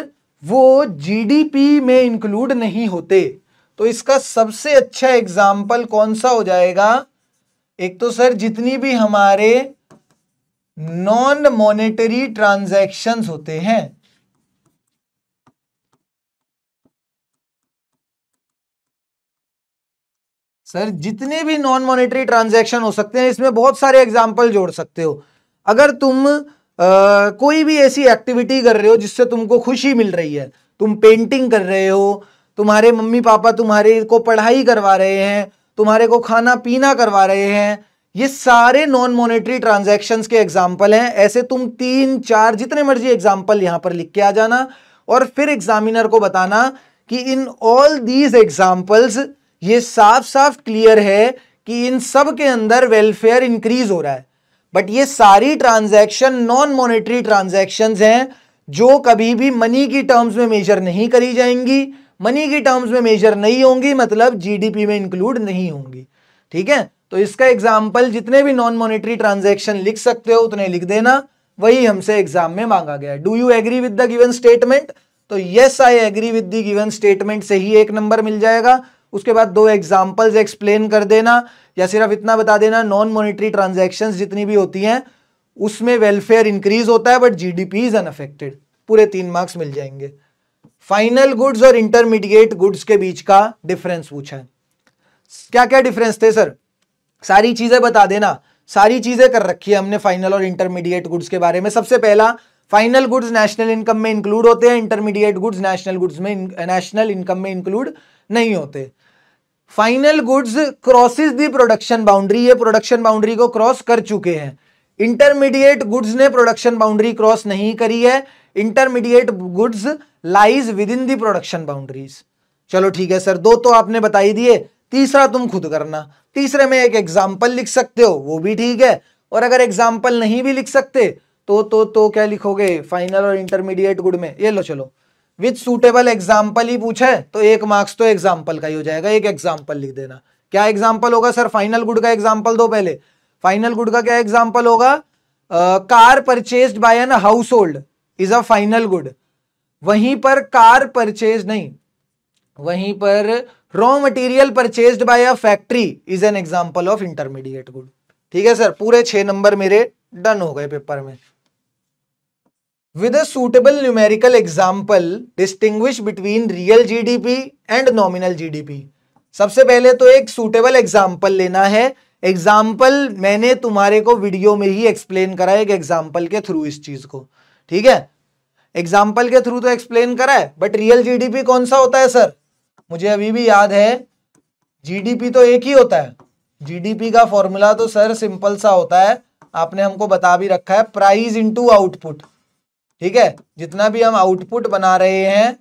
वो जीडीपी में इंक्लूड नहीं होते तो इसका सबसे अच्छा एग्जाम्पल कौन सा हो जाएगा एक तो सर जितनी भी हमारे नॉन मॉनेटरी ट्रांजैक्शंस होते हैं सर जितने भी नॉन मॉनेटरी ट्रांजैक्शन हो सकते हैं इसमें बहुत सारे एग्जाम्पल जोड़ सकते हो अगर तुम आ, कोई भी ऐसी एक्टिविटी कर रहे हो जिससे तुमको खुशी मिल रही है तुम पेंटिंग कर रहे हो तुम्हारे मम्मी पापा तुम्हारे को पढ़ाई करवा रहे हैं तुम्हारे को खाना पीना करवा रहे हैं ये सारे नॉन मॉनेटरी ट्रांजैक्शंस के एग्जाम्पल हैं ऐसे तुम तीन चार जितने मर्जी एग्जाम्पल यहां पर लिख के आ जाना और फिर एग्जामिनर को बताना कि इन ऑल दीज एग्जाम्पल्स ये साफ साफ क्लियर है कि इन सब के अंदर वेलफेयर इंक्रीज हो रहा है बट ये सारी ट्रांजैक्शन नॉन मॉनेटरी ट्रांजेक्शन हैं जो कभी भी मनी की टर्म्स में मेजर नहीं करी जाएंगी मनी की टर्म्स में मेजर नहीं होंगी मतलब जीडीपी में इंक्लूड नहीं होंगी ठीक है तो इसका एग्जाम्पल जितने भी नॉन मॉनेटरी ट्रांजेक्शन लिख सकते हो उतने लिख देना वही हमसे एग्जाम में मांगा गया do you agree with the given statement तो yes I agree with the given statement से ही एक नंबर मिल जाएगा उसके बाद दो एग्जाम्पल्स एक्सप्लेन कर देना या सिर्फ इतना बता देना नॉन मॉनिटरी ट्रांजेक्शन जितनी भी होती हैं उसमें वेलफेयर इंक्रीज होता है बट जीडीपी इज अनफेक्टेड पूरे तीन मार्क्स मिल जाएंगे फाइनल गुड्स और इंटरमीडिएट गुड्स के बीच का डिफरेंस पूछा है क्या क्या डिफरेंस थे सर सारी चीजें बता देना सारी चीजें कर रखी है हमने फाइनल और इंटरमीडिएट गुड्स के बारे में सबसे पहला फाइनल गुड्स नेशनल इनकम में इंक्लूड होते हैं इंटरमीडिएट गुड्स नेशनल गुड्स में नेशनल इनकम में इंक्लूड नहीं होते final goods crosses the production boundary ये प्रोडक्शन बाउंड्री को क्रॉस कर चुके हैं इंटरमीडिएट गुड्स ने प्रोडक्शन बाउंड्री क्रॉस नहीं करी है intermediate goods lies within the production boundaries चलो ठीक है सर दो तो आपने बताई दिए तीसरा तुम खुद करना तीसरे में एक एग्जाम्पल लिख सकते हो वो भी ठीक है और अगर एग्जाम्पल नहीं भी लिख सकते तो तो तो क्या लिखोगे फाइनल और इंटरमीडिएट गुड में ये लो चलो विथ सुटेबल एग्जाम्पल ही पूछे तो एक मार्क्स तो एग्जाम्पल का ही हो जाएगा एक एग्जाम्पल लिख देना क्या एग्जाम्पल होगा सर फाइनल गुड का एग्जाम्पल दो पहले फाइनल गुड का क्या एग्जाम्पल होगा car purchase by an household is a final good वहीं पर कार परचेज नहीं वहीं पर raw material purchase by a factory is an example of intermediate good ठीक है सर पूरे छह नंबर मेरे डन हो गए पेपर में example distinguish between real G D P and nominal G D P सबसे पहले तो एक सूटेबल एग्जाम्पल लेना है एग्जाम्पल मैंने तुम्हारे को वीडियो में ही एक्सप्लेन करा है एक एग्जाम्पल के थ्रू इस चीज को ठीक है एग्जाम्पल के थ्रू तो एक्सप्लेन करा है बट रियल जीडीपी कौन सा होता है सर मुझे अभी भी याद है जीडीपी तो एक ही होता है जीडीपी का फॉर्मूला तो सर सिंपल सा होता है आपने हमको बता भी रखा है प्राइस टू आउटपुट ठीक है जितना भी हम आउटपुट बना रहे हैं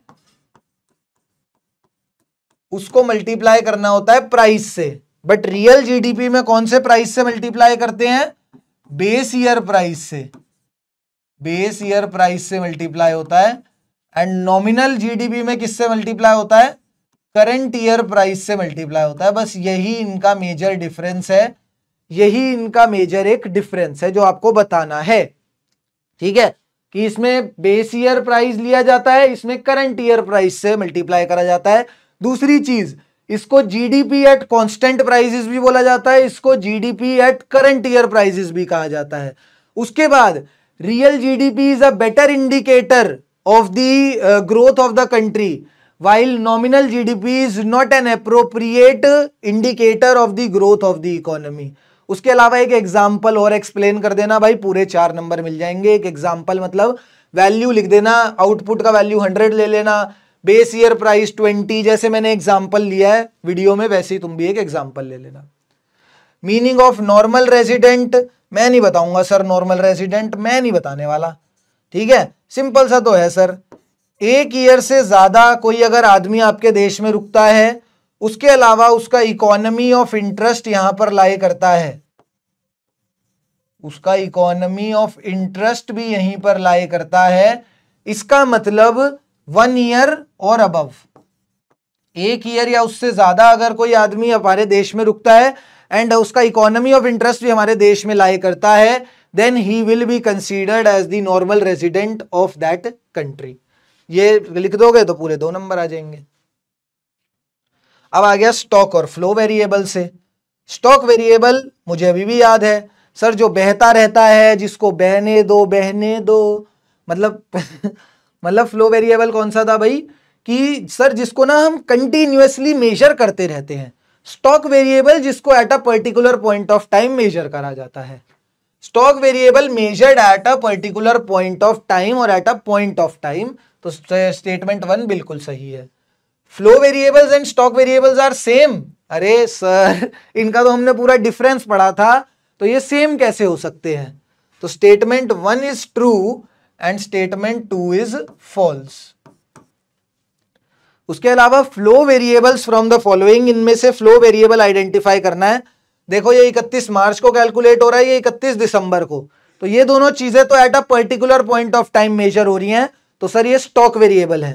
उसको मल्टीप्लाई करना होता है प्राइस से बट रियल जीडीपी में कौन से प्राइस से मल्टीप्लाई करते हैं बेस ईयर प्राइस से बेस ईयर प्राइस से मल्टीप्लाई होता है एंड नॉमिनल जीडीपी में किससे मल्टीप्लाई होता है करंट ईयर प्राइस से मल्टीप्लाई होता है बस यही इनका मेजर डिफरेंस है यही इनका मेजर एक डिफरेंस है जो आपको बताना है ठीक है कि इसमें बेस ईयर प्राइस लिया जाता है इसमें करंट ईयर प्राइस से मल्टीप्लाई करा जाता है दूसरी चीज इसको जीडीपी एट कांस्टेंट प्राइजेस भी बोला जाता है इसको GDP at current year prices भी कहा जाता है उसके बाद real GDP is a better indicator of the growth of the country while nominal GDP is not an appropriate indicator of the growth of the economy उसके अलावा एक एग्जाम्पल और एक्सप्लेन कर देना भाई पूरे चार नंबर मिल जाएंगे एक एग्जाम्पल मतलब वैल्यू लिख देना आउटपुट का वैल्यू हंड्रेड ले लेना बेस ईयर प्राइस ट्वेंटी जैसे मैंने एग्जाम्पल लिया है वीडियो में वैसे ही तुम भी एक एग्जाम्पल ले लेना मीनिंग ऑफ नॉर्मल रेजिडेंट मैं नहीं बताऊंगा सर नॉर्मल रेजिडेंट मैं नहीं बताने वाला ठीक है सिंपल सा तो है सर एक ईयर से ज़्यादा कोई अगर आदमी आपके देश में रुकता है उसके अलावा उसका इकोनॉमी ऑफ इंटरेस्ट यहां पर लाई करता है उसका इकोनॉमी ऑफ इंटरेस्ट भी यहीं पर लाए करता है इसका मतलब वन ईयर और अबव एक ईयर या उससे ज्यादा अगर कोई आदमी हमारे देश में रुकता है एंड उसका इकोनॉमी ऑफ इंटरेस्ट भी हमारे देश में लाए करता है then he will be considered as the normal resident of that country ये लिख दोगे तो पूरे दो नंबर आ जाएंगे अब आ गया स्टॉक और फ्लो वेरिएबल से स्टॉक वेरिएबल मुझे अभी भी याद है सर जो बहता रहता है जिसको बहने दो बहने दो मतलब मतलब फ्लो वेरिएबल कौन सा था भाई कि सर जिसको ना हम कंटिन्यूसली मेजर करते रहते हैं स्टॉक वेरिएबल जिसको at a particular point of time measure करा जाता है stock variable measured at a particular point of time और at a point of time तो स्टेटमेंट वन बिल्कुल सही है flow variables and stock variables are same अरे सर इनका तो हमने पूरा डिफरेंस पढ़ा था तो ये सेम कैसे हो सकते हैं तो statement one is true and statement two is false उसके अलावा flow variables from the following इनमें से फ्लो वेरिएबल आइडेंटिफाई करना है देखो ये 31 मार्च को कैलकुलेट हो रहा है ये 31 दिसंबर को तो ये दोनों चीजें तो at a particular point of time measure हो रही हैं तो सर ये स्टॉक वेरिएबल है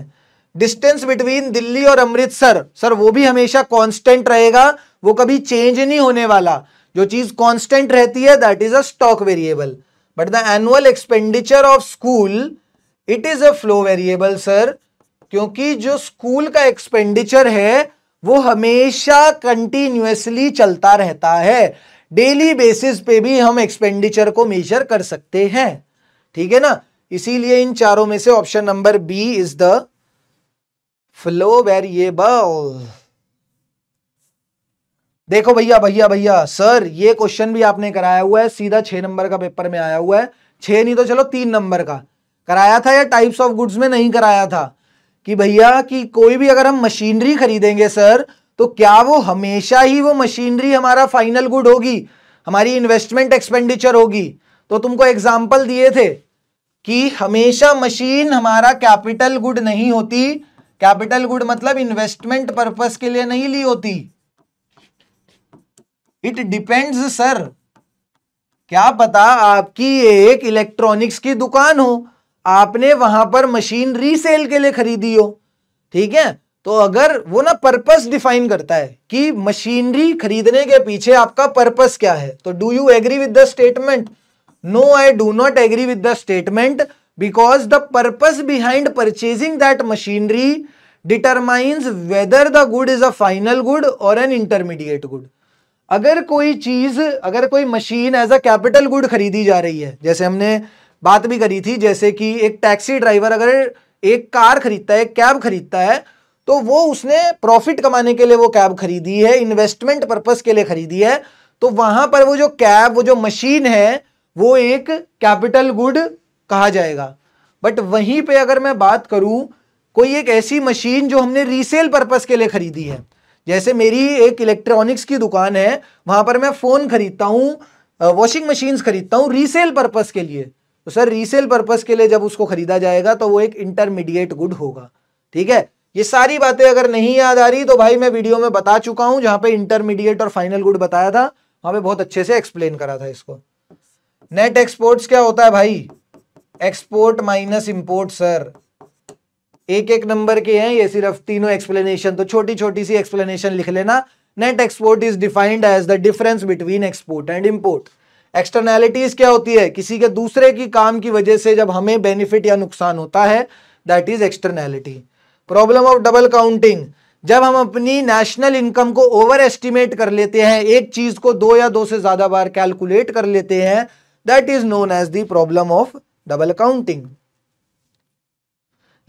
डिस्टेंस बिटवीन दिल्ली और अमृतसर सर वो भी हमेशा कांस्टेंट रहेगा वो कभी चेंज नहीं होने वाला जो चीज कांस्टेंट रहती है that is a stock variable but the annual expenditure of school it is a flow variable sir क्योंकि जो स्कूल का एक्सपेंडिचर है वो हमेशा कंटिन्यूसली चलता रहता है डेली बेसिस पे भी हम एक्सपेंडिचर को मेजर कर सकते हैं ठीक है ना इसीलिए इन चारों में से option number B is the flow variable देखो भैया भैया भैया सर ये क्वेश्चन भी आपने कराया हुआ है सीधा छह नंबर का पेपर में आया हुआ है छह नहीं तो चलो तीन नंबर का कराया था या टाइप्स ऑफ गुड्स में नहीं कराया था कि भैया कि कोई भी अगर हम मशीनरी खरीदेंगे सर तो क्या वो हमेशा ही वो मशीनरी हमारा फाइनल गुड होगी हमारी इन्वेस्टमेंट एक्सपेंडिचर होगी तो तुमको एग्जाम्पल दिए थे कि हमेशा मशीन हमारा कैपिटल गुड नहीं होती कैपिटल गुड मतलब इन्वेस्टमेंट पर्पस के लिए नहीं ली होती इट डिपेंड्स सर क्या पता आपकी एक इलेक्ट्रॉनिक्स की दुकान हो आपने वहां पर मशीन रीसेल के लिए खरीदी हो ठीक है तो अगर वो ना पर्पस डिफाइन करता है कि मशीनरी खरीदने के पीछे आपका पर्पस क्या है तो do you agree with the statement no I do not agree with the statement because the purpose behind purchasing that machinery determines whether the good is a final good और एन इंटरमीडिएट गुड अगर कोई चीज अगर कोई machine as a capital good खरीदी जा रही है जैसे हमने बात भी करी थी जैसे कि एक टैक्सी ड्राइवर अगर एक कार खरीदता है एक कैब खरीदता है तो वो उसने प्रॉफिट कमाने के लिए वो कैब खरीदी है इन्वेस्टमेंट पर्पस के लिए खरीदी है तो वहां पर वो जो कैब वो जो मशीन है वो एक कैपिटल गुड कहा जाएगा बट वहीं पे अगर मैं बात करूं कोई एक ऐसी मशीन जो हमने रीसेल पर्पज़ के लिए ख़रीदी है जैसे मेरी एक इलेक्ट्रॉनिक्स की दुकान है वहां पर मैं फ़ोन ख़रीदता हूँ वॉशिंग मशीन ख़रीदता हूँ रीसेल पर्पज़ के लिए तो सर रीसेल पर्पज़ के लिए जब उसको ख़रीदा जाएगा तो वो एक इंटरमीडिएट गुड होगा ठीक है ये सारी बातें अगर नहीं याद आ रही तो भाई मैं वीडियो में बता चुका हूं जहां पे इंटरमीडिएट और फाइनल गुड बताया था वहां पे बहुत अच्छे से एक्सप्लेन करा था इसको नेट एक्सपोर्ट्स क्या होता है भाई एक्सपोर्ट माइनस इम्पोर्ट सर एक एक नंबर के हैं ये सिर्फ तीनों एक्सप्लेनेशन तो छोटी छोटी सी एक्सप्लेनेशन लिख लेना net export is defined as the difference between export and import externalities क्या होती है किसी के दूसरे की काम की वजह से जब हमें बेनिफिट या नुकसान होता है that is externality problem of double counting जब हम अपनी नेशनल इनकम को ओवर एस्टिमेट कर लेते हैं एक चीज को दो या दो से ज्यादा बार कैलकुलेट कर लेते हैं that is known as the problem of double counting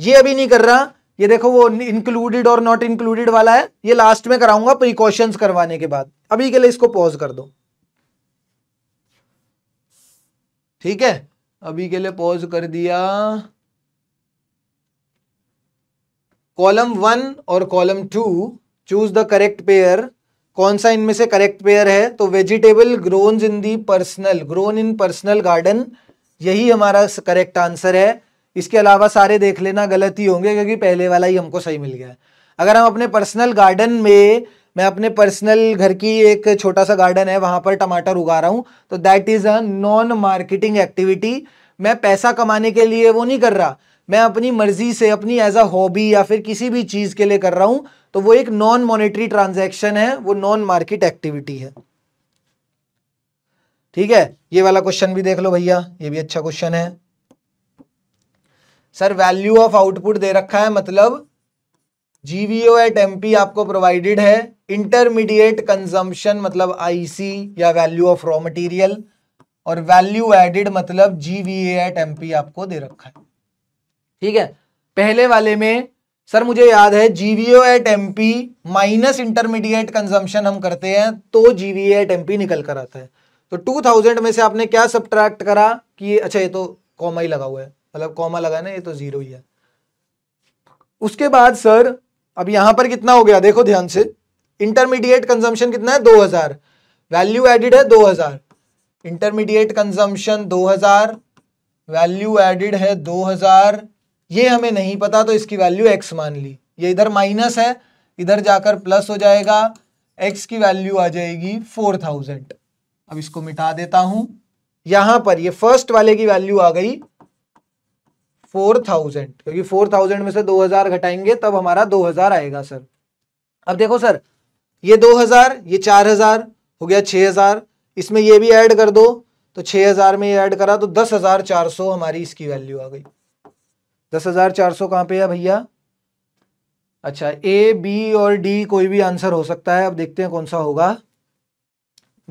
ये अभी नहीं कर रहा ये देखो वो इंक्लूडेड और नॉट इंक्लूडेड वाला है ये लास्ट में कराऊंगा प्रिकॉशंस करवाने के बाद अभी के लिए इसको पॉज कर दो ठीक है अभी के लिए पॉज कर दिया कॉलम वन और column two choose the correct pair कौन सा इनमें से करेक्ट पेयर है तो vegetable grown in the personal grown in personal garden यही हमारा करेक्ट आंसर है इसके अलावा सारे देख लेना गलत ही होंगे क्योंकि पहले वाला ही हमको सही मिल गया है अगर हम अपने पर्सनल गार्डन में मैं अपने पर्सनल घर की एक छोटा सा गार्डन है वहां पर टमाटर उगा रहा हूँ तो that is a non marketing activity मैं पैसा कमाने के लिए वो नहीं कर रहा मैं अपनी मर्जी से अपनी एज अ हॉबी या फिर किसी भी चीज़ के लिए कर रहा हूँ तो वो एक नॉन मॉनेटरी ट्रांजेक्शन है वो नॉन मार्केट एक्टिविटी है ठीक है ये वाला क्वेश्चन भी देख लो भैया ये भी अच्छा क्वेश्चन है सर वैल्यू ऑफ आउटपुट दे रखा है मतलब जीवीओ एट एमपी आपको प्रोवाइडेड है इंटरमीडिएट कंजम्पशन मतलब आईसी या वैल्यू ऑफ रॉ मटेरियल और वैल्यू एडेड मतलब जीवीए एट एमपी आपको दे रखा है ठीक है पहले वाले में सर मुझे याद है GVO at MP minus intermediate consumption हम करते हैं तो जीवीए एट एमपी निकल कर आता है तो 2000 में से आपने क्या सब्ट्रैक्ट करा कि अच्छा ये तो कॉमा ही लगा हुआ है मतलब कॉमा ना ये तो जीरो ही है उसके बाद सर अब यहां पर कितना हो गया देखो ध्यान से इंटरमीडिएट कंजम्पशन कितना है 2000 वैल्यू एडिड है 2000 इंटरमीडिएट कंजम्पशन 2000 वैल्यू एडिड है 2000 ये हमें नहीं पता तो इसकी वैल्यू एक्स मान ली ये इधर माइनस है इधर जाकर प्लस हो जाएगा एक्स की वैल्यू आ जाएगी फोर थाउजेंड अब इसको मिटा देता हूं यहां पर ये फर्स्ट वाले की वैल्यू आ गई फोर थाउजेंड क्योंकि फोर थाउजेंड में से दो हजार घटाएंगे तब हमारा दो हजार आएगा सर अब देखो सर ये दो हजार ये चार हजार हो गया छह हजार इसमें ये भी ऐड कर दो तो छह हजार में ये ऐड करा तो दस हजार चार सौ हमारी इसकी वैल्यू आ गई दस हजार चार सौ कहाँ पे है भैया अच्छा ए बी और डी कोई भी आंसर हो सकता है अब देखते हैं कौन सा होगा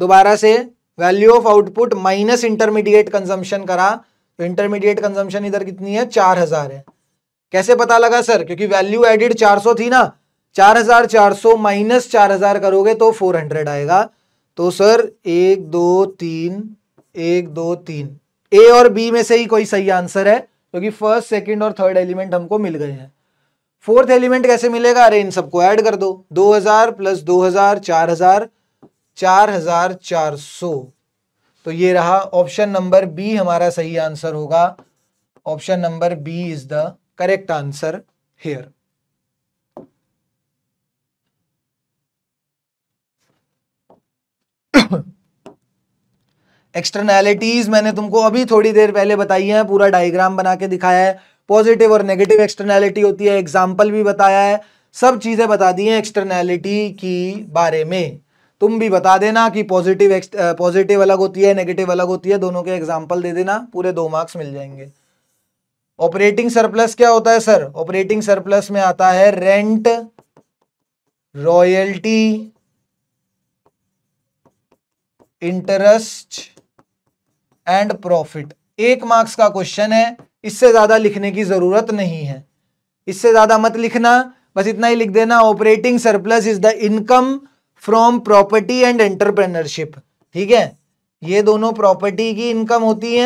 दोबारा से value of output minus intermediate consumption करा तो इंटरमीडिएट कंजम्पशन इधर कितनी है चार हजार है कैसे पता लगा सर क्योंकि वैल्यू एडिड चार सौ थी ना चार हजार चार सौ माइनस चार हजार करोगे तो फोर हंड्रेड आएगा तो सर एक दो तीन एक दो तीन ए और बी में से ही कोई सही आंसर है क्योंकि फर्स्ट सेकंड और थर्ड एलिमेंट हमको मिल गए हैं फोर्थ एलिमेंट कैसे मिलेगा अरे इन सबको ऐड कर दो दो हजार प्लस दो हजार चार हजार चार हजार चार सौ तो ये रहा ऑप्शन नंबर बी हमारा सही आंसर होगा option number B is the correct answer here externalities मैंने तुमको अभी थोड़ी देर पहले बताई है पूरा डायग्राम बना के दिखाया है पॉजिटिव और नेगेटिव एक्सटर्नैलिटी होती है एग्जाम्पल भी बताया है सब चीज़ें बता दी हैं एक्सटर्नैलिटी की बारे में तुम भी बता देना कि पॉजिटिव पॉजिटिव अलग होती है नेगेटिव अलग होती है दोनों के एग्जाम्पल दे देना पूरे दो मार्क्स मिल जाएंगे ऑपरेटिंग सरप्लस क्या होता है सर ऑपरेटिंग सरप्लस में आता है rent royalty interest and profit एक मार्क्स का क्वेश्चन है इससे ज्यादा लिखने की जरूरत नहीं है इससे ज्यादा मत लिखना बस इतना ही लिख देना operating surplus is the income from property and entrepreneurship ठीक है ये दोनों प्रॉपर्टी की इनकम होती है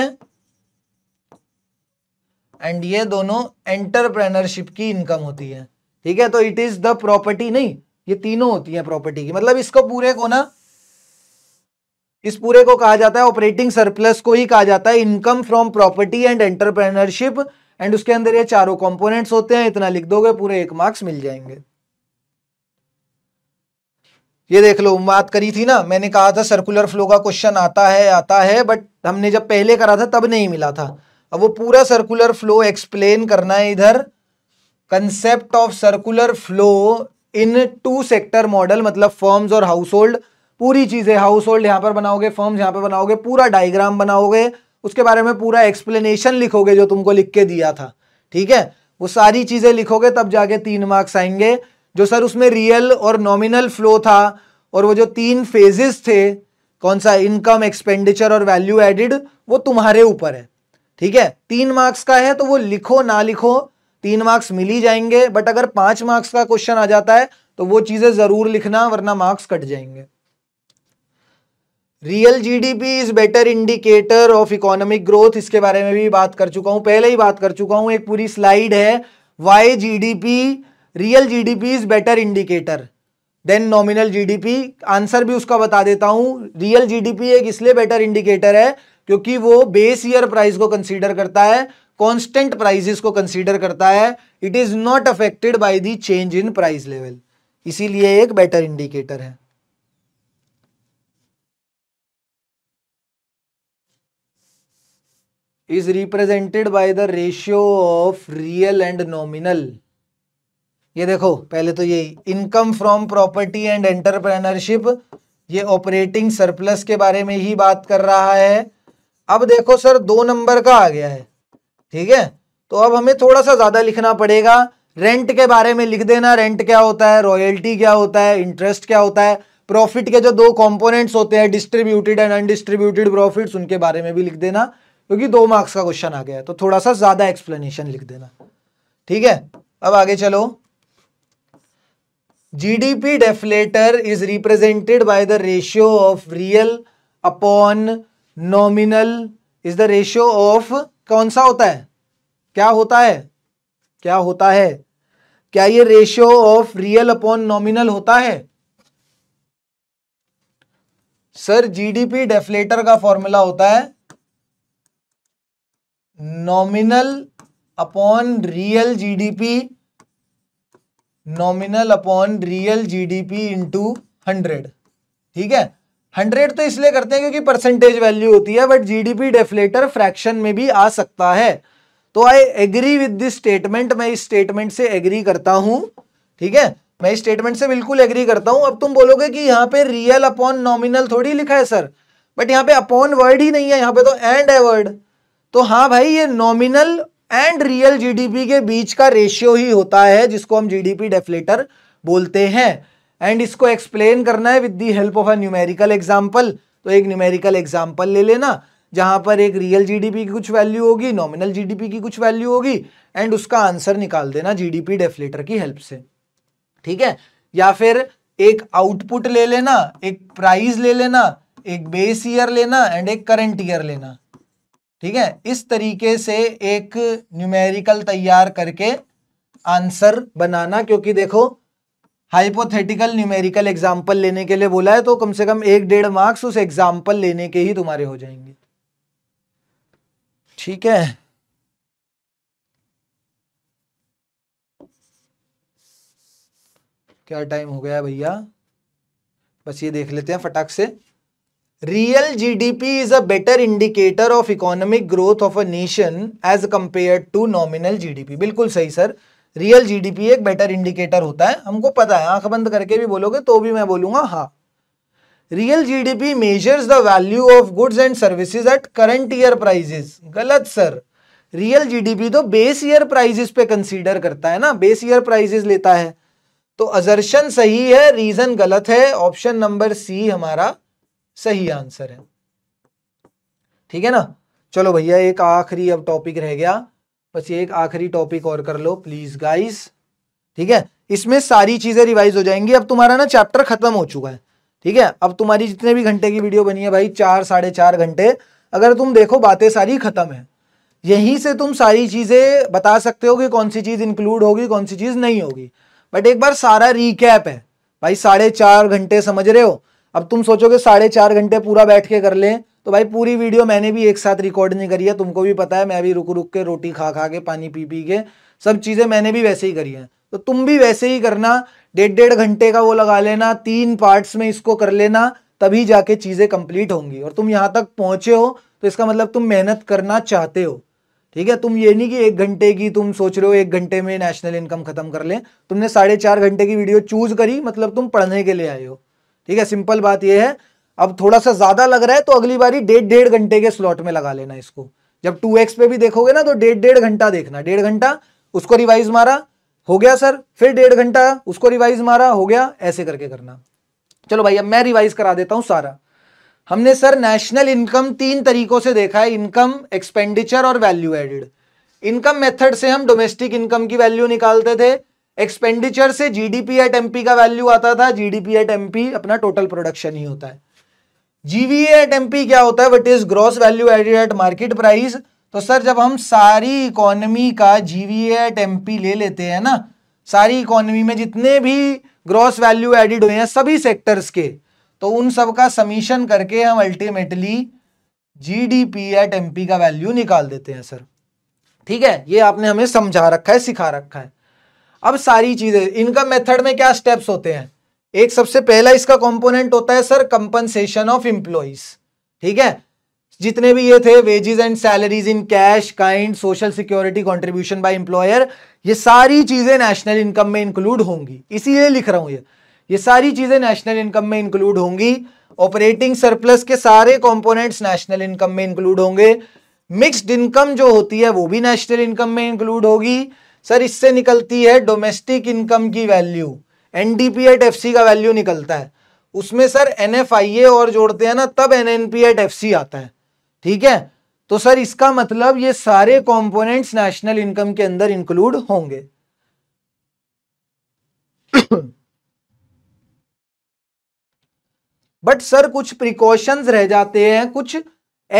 एंड ये दोनों एंटरप्रेनरशिप की इनकम होती है ठीक है तो इट इज द प्रॉपर्टी नहीं ये तीनों होती है प्रॉपर्टी की मतलब इसको पूरे को ना इस पूरे को कहा जाता है ऑपरेटिंग सरप्लस को ही कहा जाता है income from property and entrepreneurship and उसके अंदर ये चारों कंपोनेंट्स होते हैं इतना लिख दोगे पूरे एक मार्क्स मिल जाएंगे ये देख लो बात करी थी ना मैंने कहा था सर्कुलर फ्लो का क्वेश्चन आता है आता है बट हमने जब पहले करा था तब नहीं मिला था अब वो पूरा सर्कुलर फ्लो एक्सप्लेन करना है इधर concept of circular flow in two sector model मतलब फर्म्स और हाउस होल्ड पूरी चीज़ें हाउस होल्ड यहाँ पर बनाओगे फर्म्स यहाँ पर बनाओगे पूरा डायग्राम बनाओगे उसके बारे में पूरा एक्सप्लेनेशन लिखोगे जो तुमको लिख के दिया था ठीक है वो सारी चीज़ें लिखोगे तब जाके तीन मार्क्स आएंगे जो सर उसमें रियल और नॉमिनल फ्लो था और वो जो तीन फेजेस थे कौन सा इनकम एक्सपेंडिचर और वैल्यू एडिड वो तुम्हारे ऊपर है ठीक है तीन मार्क्स का है तो वो लिखो ना लिखो तीन मार्क्स मिल ही जाएंगे बट अगर पांच मार्क्स का क्वेश्चन आ जाता है तो वो चीजें जरूर लिखना वरना मार्क्स कट जाएंगे real GDP is better indicator of economic growth इसके बारे में भी बात कर चुका हूं पहले ही बात कर चुका हूं एक पूरी स्लाइड है why GDP real GDP is better indicator than nominal GDP answer भी उसका बता देता हूं रियल जीडीपी एक इसलिए बेटर इंडिकेटर है क्योंकि वो बेस ईयर प्राइस को कंसीडर करता है कांस्टेंट प्राइजेस को कंसीडर करता है it is not affected by the change in price level इसीलिए एक बेटर इंडिकेटर है is represented by the ratio of real and nominal ये देखो पहले तो यही income from property and entrepreneurship ये ऑपरेटिंग सरप्लस के बारे में ही बात कर रहा है अब देखो सर दो नंबर का आ गया है ठीक है तो अब हमें थोड़ा सा ज़्यादा लिखना पड़ेगा रेंट के बारे में लिख देना रेंट क्या होता है रॉयल्टी क्या होता है इंटरेस्ट क्या होता है प्रॉफिट के जो दो कंपोनेंट्स होते हैं डिस्ट्रीब्यूटेड एंड अनडिस्ट्रीब्यूटेड प्रॉफिट्स उनके बारे में भी लिख देना क्योंकि दो मार्क्स का क्वेश्चन आ गया है तो थोड़ा सा ज़्यादा एक्सप्लेनेशन लिख देना ठीक है अब आगे चलो GDP deflator is represented by the ratio of real upon nominal is the ratio of कौन सा होता है क्या होता है क्या होता है क्या ये ratio of real upon nominal होता है सर जीडीपी डेफलेटर का फॉर्मूला होता है nominal upon real GDP nominal upon real GDP into hundred ठीक है हंड्रेड तो इसलिए करते हैं क्योंकि परसेंटेज वैल्यू होती है बट जीडीपी डेफलेटर फ्रैक्शन में भी आ सकता है तो I agree with this statement मैं इस स्टेटमेंट से एग्री करता हूं ठीक है मैं इस स्टेटमेंट से बिल्कुल एग्री करता हूं अब तुम बोलोगे कि यहाँ पे रियल अपॉन नॉमिनल थोड़ी लिखा है सर बट यहाँ पे अपॉन वर्ड ही नहीं है यहाँ पे तो एंड है वर्ड तो हाँ भाई ये नॉमिनल एंड रियल जीडीपी के बीच का रेशियो ही होता है जिसको हम जीडीपी डेफलेटर बोलते हैं एंड इसको एक्सप्लेन करना है with the help of a numerical example तो एक न्यूमेरिकल एग्जाम्पल ले लेना जहां पर एक रियल जीडीपी की कुछ वैल्यू होगी नॉमिनल जीडीपी की कुछ वैल्यू होगी एंड उसका आंसर निकाल देना जीडीपी डेफलेटर की हेल्प से ठीक है या फिर एक आउटपुट ले लेना एक प्राइज ले लेना एक बेस ईयर लेना एंड एक करंट ईयर लेना ठीक है इस तरीके से एक न्यूमेरिकल तैयार करके आंसर बनाना क्योंकि देखो हाइपोथेटिकल न्यूमेरिकल एग्जाम्पल लेने के लिए बोला है तो कम से कम एक डेढ़ मार्क्स उस एग्जाम्पल लेने के ही तुम्हारे हो जाएंगे ठीक है क्या टाइम हो गया भैया बस ये देख लेते हैं फटाक से real G D P is a better indicator of economic growth of a nation as compare to nominal G D P बिल्कुल सही sir real G D P एक बेटर इंडिकेटर होता है हमको पता है आंख बंद करके भी बोलोगे तो भी मैं बोलूंगा हाँ real G D P measures the value of goods and services at current year prices गलत sir real G D P तो बेस ईयर प्राइजेस पे कंसिडर करता है ना बेस ईयर प्राइजेस लेता है तो अजर्शन सही है रीजन गलत है ऑप्शन नंबर सी हमारा सही आंसर है ठीक है ना चलो भैया एक आखिरी अब टॉपिक रह गया बस एक आखिरी टॉपिक और कर लो प्लीज गाइस ठीक है इसमें सारी चीजें रिवाइज हो जाएंगी अब तुम्हारा ना चैप्टर खत्म हो चुका है ठीक है अब तुम्हारी जितने भी घंटे की वीडियो बनी है भाई चार साढ़े चार घंटे अगर तुम देखो बातें सारी खत्म है यहीं से तुम सारी चीजें बता सकते हो कि कौन सी चीज इंक्लूड होगी कौन सी चीज नहीं होगी बट एक बार सारा रिकैप है भाई साढ़े चार घंटे समझ रहे हो अब तुम सोचोगे साढ़े चार घंटे पूरा बैठ के कर लें तो भाई पूरी वीडियो मैंने भी एक साथ रिकॉर्ड नहीं करी है तुमको भी पता है मैं भी रुक रुक के रोटी खा खा के पानी पी पी के सब चीज़ें मैंने भी वैसे ही करी हैं तो तुम भी वैसे ही करना डेढ़ डेढ़ घंटे का वो लगा लेना तीन पार्ट्स में इसको कर लेना तभी जाके चीज़ें कंप्लीट होंगी और तुम यहाँ तक पहुँचे हो तो इसका मतलब तुम मेहनत करना चाहते हो ठीक है तुम ये नहीं कि एक घंटे की तुम सोच रहे हो एक घंटे में नेशनल इनकम खत्म कर लें तुमने साढ़े चार घंटे की वीडियो चूज करी मतलब तुम पढ़ने के लिए आए हो ठीक है सिंपल बात यह है अब थोड़ा सा ज्यादा लग रहा है तो अगली बारी डेढ़ डेढ़ घंटे के स्लॉट में लगा लेना इसको जब टू एक्स पे भी देखोगे ना तो डेढ़ डेढ़ घंटा देखना डेढ़ घंटा उसको रिवाइज मारा हो गया सर फिर डेढ़ घंटा उसको रिवाइज मारा हो गया ऐसे करके करना चलो भाई अब मैं रिवाइज करा देता हूं सारा हमने सर नेशनल इनकम तीन तरीकों से देखा है इनकम एक्सपेंडिचर और वैल्यू एडेड इनकम मेथड से हम डोमेस्टिक इनकम की वैल्यू निकालते थे एक्सपेंडिचर से जीडीपी एट एमपी का वैल्यू आता था जीडीपी एट एमपी अपना टोटल प्रोडक्शन ही होता है जीवीए एट एमपी क्या होता है what is gross value add at market price तो सर जब हम सारी इकोनॉमी का जीवीए एट एमपी ले लेते हैं ना सारी इकोनॉमी में जितने भी ग्रॉस वैल्यू एडिड हुए हैं सभी सेक्टर्स के तो उन सब का समीशन करके हम अल्टीमेटली जीडीपी एट एमपी का वैल्यू निकाल देते हैं सर ठीक है ये आपने हमें समझा रखा है सिखा रखा है अब सारी चीजें इनका मेथड में क्या स्टेप्स होते हैं एक सबसे पहला इसका कंपोनेंट होता है सर कंपनसेशन ऑफ इंप्लॉइज ठीक है जितने भी ये थे wages and salaries in cash kind social security contribution by employer ये सारी चीजें नेशनल इनकम में इंक्लूड होंगी इसीलिए लिख रहा हूं ये ये सारी चीजें नेशनल इनकम में इंक्लूड होंगी ऑपरेटिंग सरप्लस के सारे कंपोनेंट्स नेशनल इनकम में इंक्लूड होंगे मिक्सड इनकम जो होती है वो भी नेशनल इनकम में इंक्लूड होगी सर इससे निकलती है डोमेस्टिक इनकम की वैल्यू एनडीपी एट एफ का वैल्यू निकलता है उसमें सर एन और जोड़ते हैं ना तब N N P at F आता है ठीक है तो सर इसका मतलब ये सारे कंपोनेंट्स नेशनल इनकम के अंदर इंक्लूड होंगे बट सर कुछ प्रिकॉशंस रह जाते हैं कुछ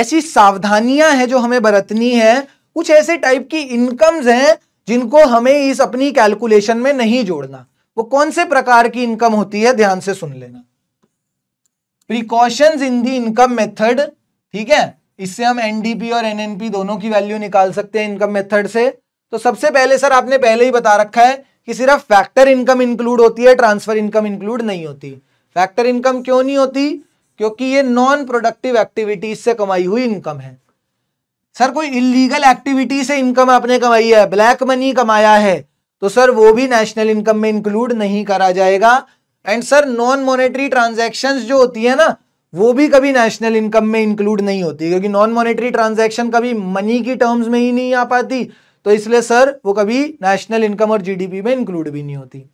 ऐसी सावधानियां हैं जो हमें बरतनी है कुछ ऐसे टाइप की इनकम्स हैं जिनको हमें इस अपनी कैलकुलेशन में नहीं जोड़ना वो कौन से प्रकार की इनकम होती है ध्यान से सुन लेना precautions in the income method ठीक है इससे हम एनडीपी और एनएनपी दोनों की वैल्यू निकाल सकते हैं इनकम मेथड से तो सबसे पहले सर आपने पहले ही बता रखा है कि सिर्फ फैक्टर इनकम इंक्लूड होती है ट्रांसफर इनकम इंक्लूड नहीं होती फैक्टर इनकम क्यों नहीं होती क्योंकि ये नॉन प्रोडक्टिव एक्टिविटीज से कमाई हुई इनकम है सर कोई इलीगल एक्टिविटी से इनकम आपने कमाई है ब्लैक मनी कमाया है तो सर वो भी नेशनल इनकम में इंक्लूड नहीं करा जाएगा and sir non monetary transaction जो होती है ना वो भी कभी नेशनल इनकम में इंक्लूड नहीं होती क्योंकि नॉन मॉनेटरी ट्रांजेक्शन कभी मनी की टर्म्स में ही नहीं आ पाती तो इसलिए सर वो कभी नेशनल इनकम और जीडीपी में इंक्लूड भी नहीं होती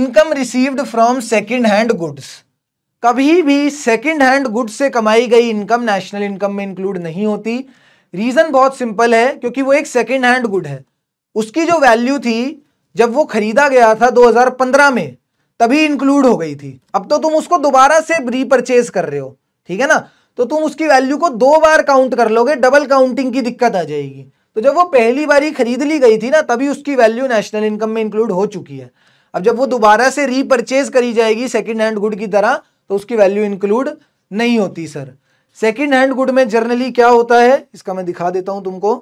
income received from second hand goods कभी भी सेकेंड हैंड गुड से कमाई गई इनकम नेशनल इनकम में इंक्लूड नहीं होती रीज़न बहुत सिंपल है क्योंकि वो एक सेकेंड हैंड गुड है उसकी जो वैल्यू थी जब वो खरीदा गया था 2015 में तभी इंक्लूड हो गई थी अब तो तुम उसको दोबारा से रीपरचेज कर रहे हो ठीक है ना तो तुम उसकी वैल्यू को दो बार काउंट कर लोगे डबल काउंटिंग की दिक्कत आ जाएगी तो जब वो पहली बार ही खरीद ली गई थी ना तभी उसकी वैल्यू नेशनल इनकम में इंक्लूड हो चुकी है अब जब वो दोबारा से रीपरचेज करी जाएगी सेकेंड हैंड गुड की तरह तो उसकी वैल्यू इंक्लूड नहीं होती सर सेकेंड हैंड गुड में जर्नली क्या होता है इसका मैं दिखा देता हूं तुमको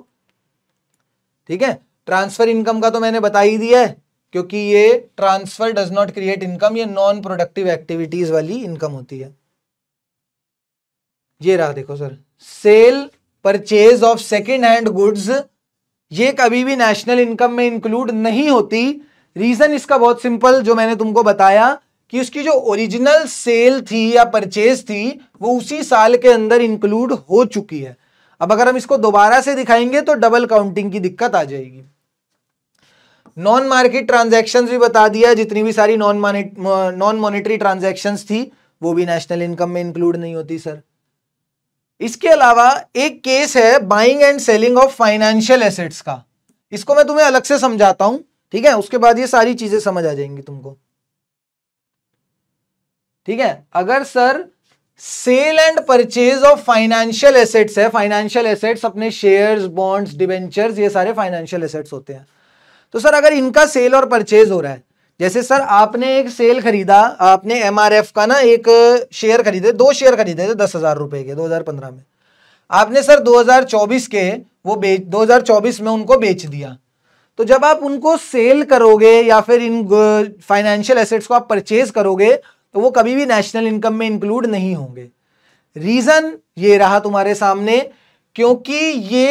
ठीक है ट्रांसफर इनकम का तो मैंने बता ही दिया है क्योंकि ये transfer does not create income ये नॉन प्रोडक्टिव एक्टिविटीज वाली इनकम होती है ये रहा देखो sir sale purchase of second hand goods ये कभी भी नेशनल इनकम में इंक्लूड नहीं होती रीजन इसका बहुत सिंपल जो मैंने तुमको बताया कि उसकी जो ओरिजिनल सेल थी या परचेज थी वो उसी साल के अंदर इंक्लूड हो चुकी है अब अगर हम इसको दोबारा से दिखाएंगे तो डबल काउंटिंग की दिक्कत आ जाएगी नॉन मार्केट ट्रांजेक्शन भी बता दिया जितनी भी सारी नॉन नॉन मॉनिटरी ट्रांजेक्शन थी वो भी नेशनल इनकम में इंक्लूड नहीं होती सर इसके अलावा एक केस है buying and selling of financial assets का इसको मैं तुम्हें अलग से समझाता हूं ठीक है उसके बाद ये सारी चीजें समझ आ जाएंगी तुमको ठीक है अगर sir sale and purchase of financial assets है फाइनेंशियल एसेट्स अपने शेयर्स बॉन्ड्स डिबेंचर्स ये सारे फाइनेंशियल एसेट्स होते हैं तो सर अगर इनका सेल और परचेज हो रहा है जैसे सर आपने एक सेल खरीदा आपने एम का ना एक शेयर खरीदे दो शेयर खरीदे थे दस हज़ार रुपए के 2015 में आपने सर 2024 के वो बेच 2024 में उनको बेच दिया तो जब आप उनको सेल करोगे या फिर इन फाइनेंशियल एसेट्स को आप परचेज करोगे तो वो कभी भी नेशनल इनकम में इंक्लूड नहीं होंगे रीज़न ये रहा तुम्हारे सामने क्योंकि ये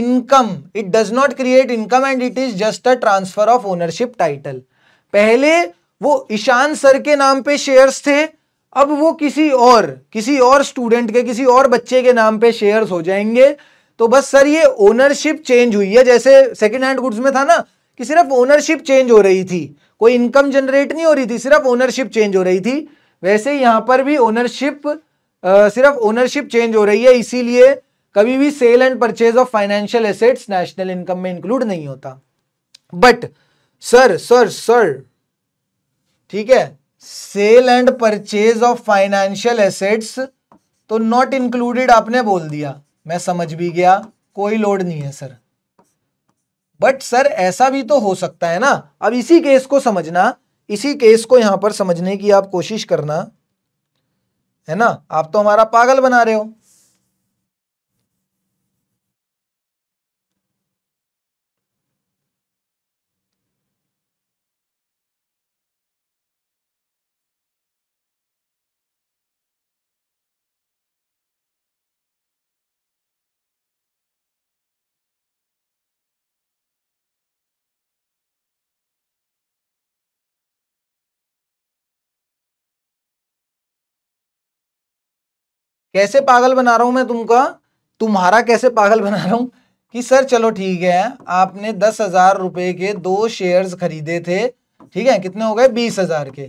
income it does not create income and it is just a transfer of ownership title पहले वो ईशान सर के नाम पे शेयर्स थे अब वो किसी और किसी और स्टूडेंट के किसी और बच्चे के नाम पे शेयर्स हो जाएंगे तो बस सर ये ओनरशिप चेंज हुई है जैसे सेकेंड हैंड गुड्स में था ना कि सिर्फ ओनरशिप चेंज हो रही थी कोई इनकम जनरेट नहीं हो रही थी सिर्फ ओनरशिप चेंज हो रही थी वैसे यहां पर भी ओनरशिप सिर्फ ओनरशिप चेंज हो रही है इसीलिए कभी भी sale and purchase of financial assets national income में इंक्लूड नहीं होता बट सर सर सर ठीक है sale and purchase of financial assets तो नॉट इंक्लूडेड आपने बोल दिया मैं समझ भी गया कोई लोड नहीं है सर बट सर ऐसा भी तो हो सकता है ना अब इसी केस को समझना इसी केस को यहां पर समझने की आप कोशिश करना है ना आप तो हमारा पागल बना रहे हो कैसे पागल बना रहा हूँ मैं तुमका तुम्हारा कैसे पागल बना रहा हूँ कि सर चलो ठीक है आपने दस हजार रुपये के दो शेयर्स खरीदे थे ठीक है कितने हो गए बीस हजार के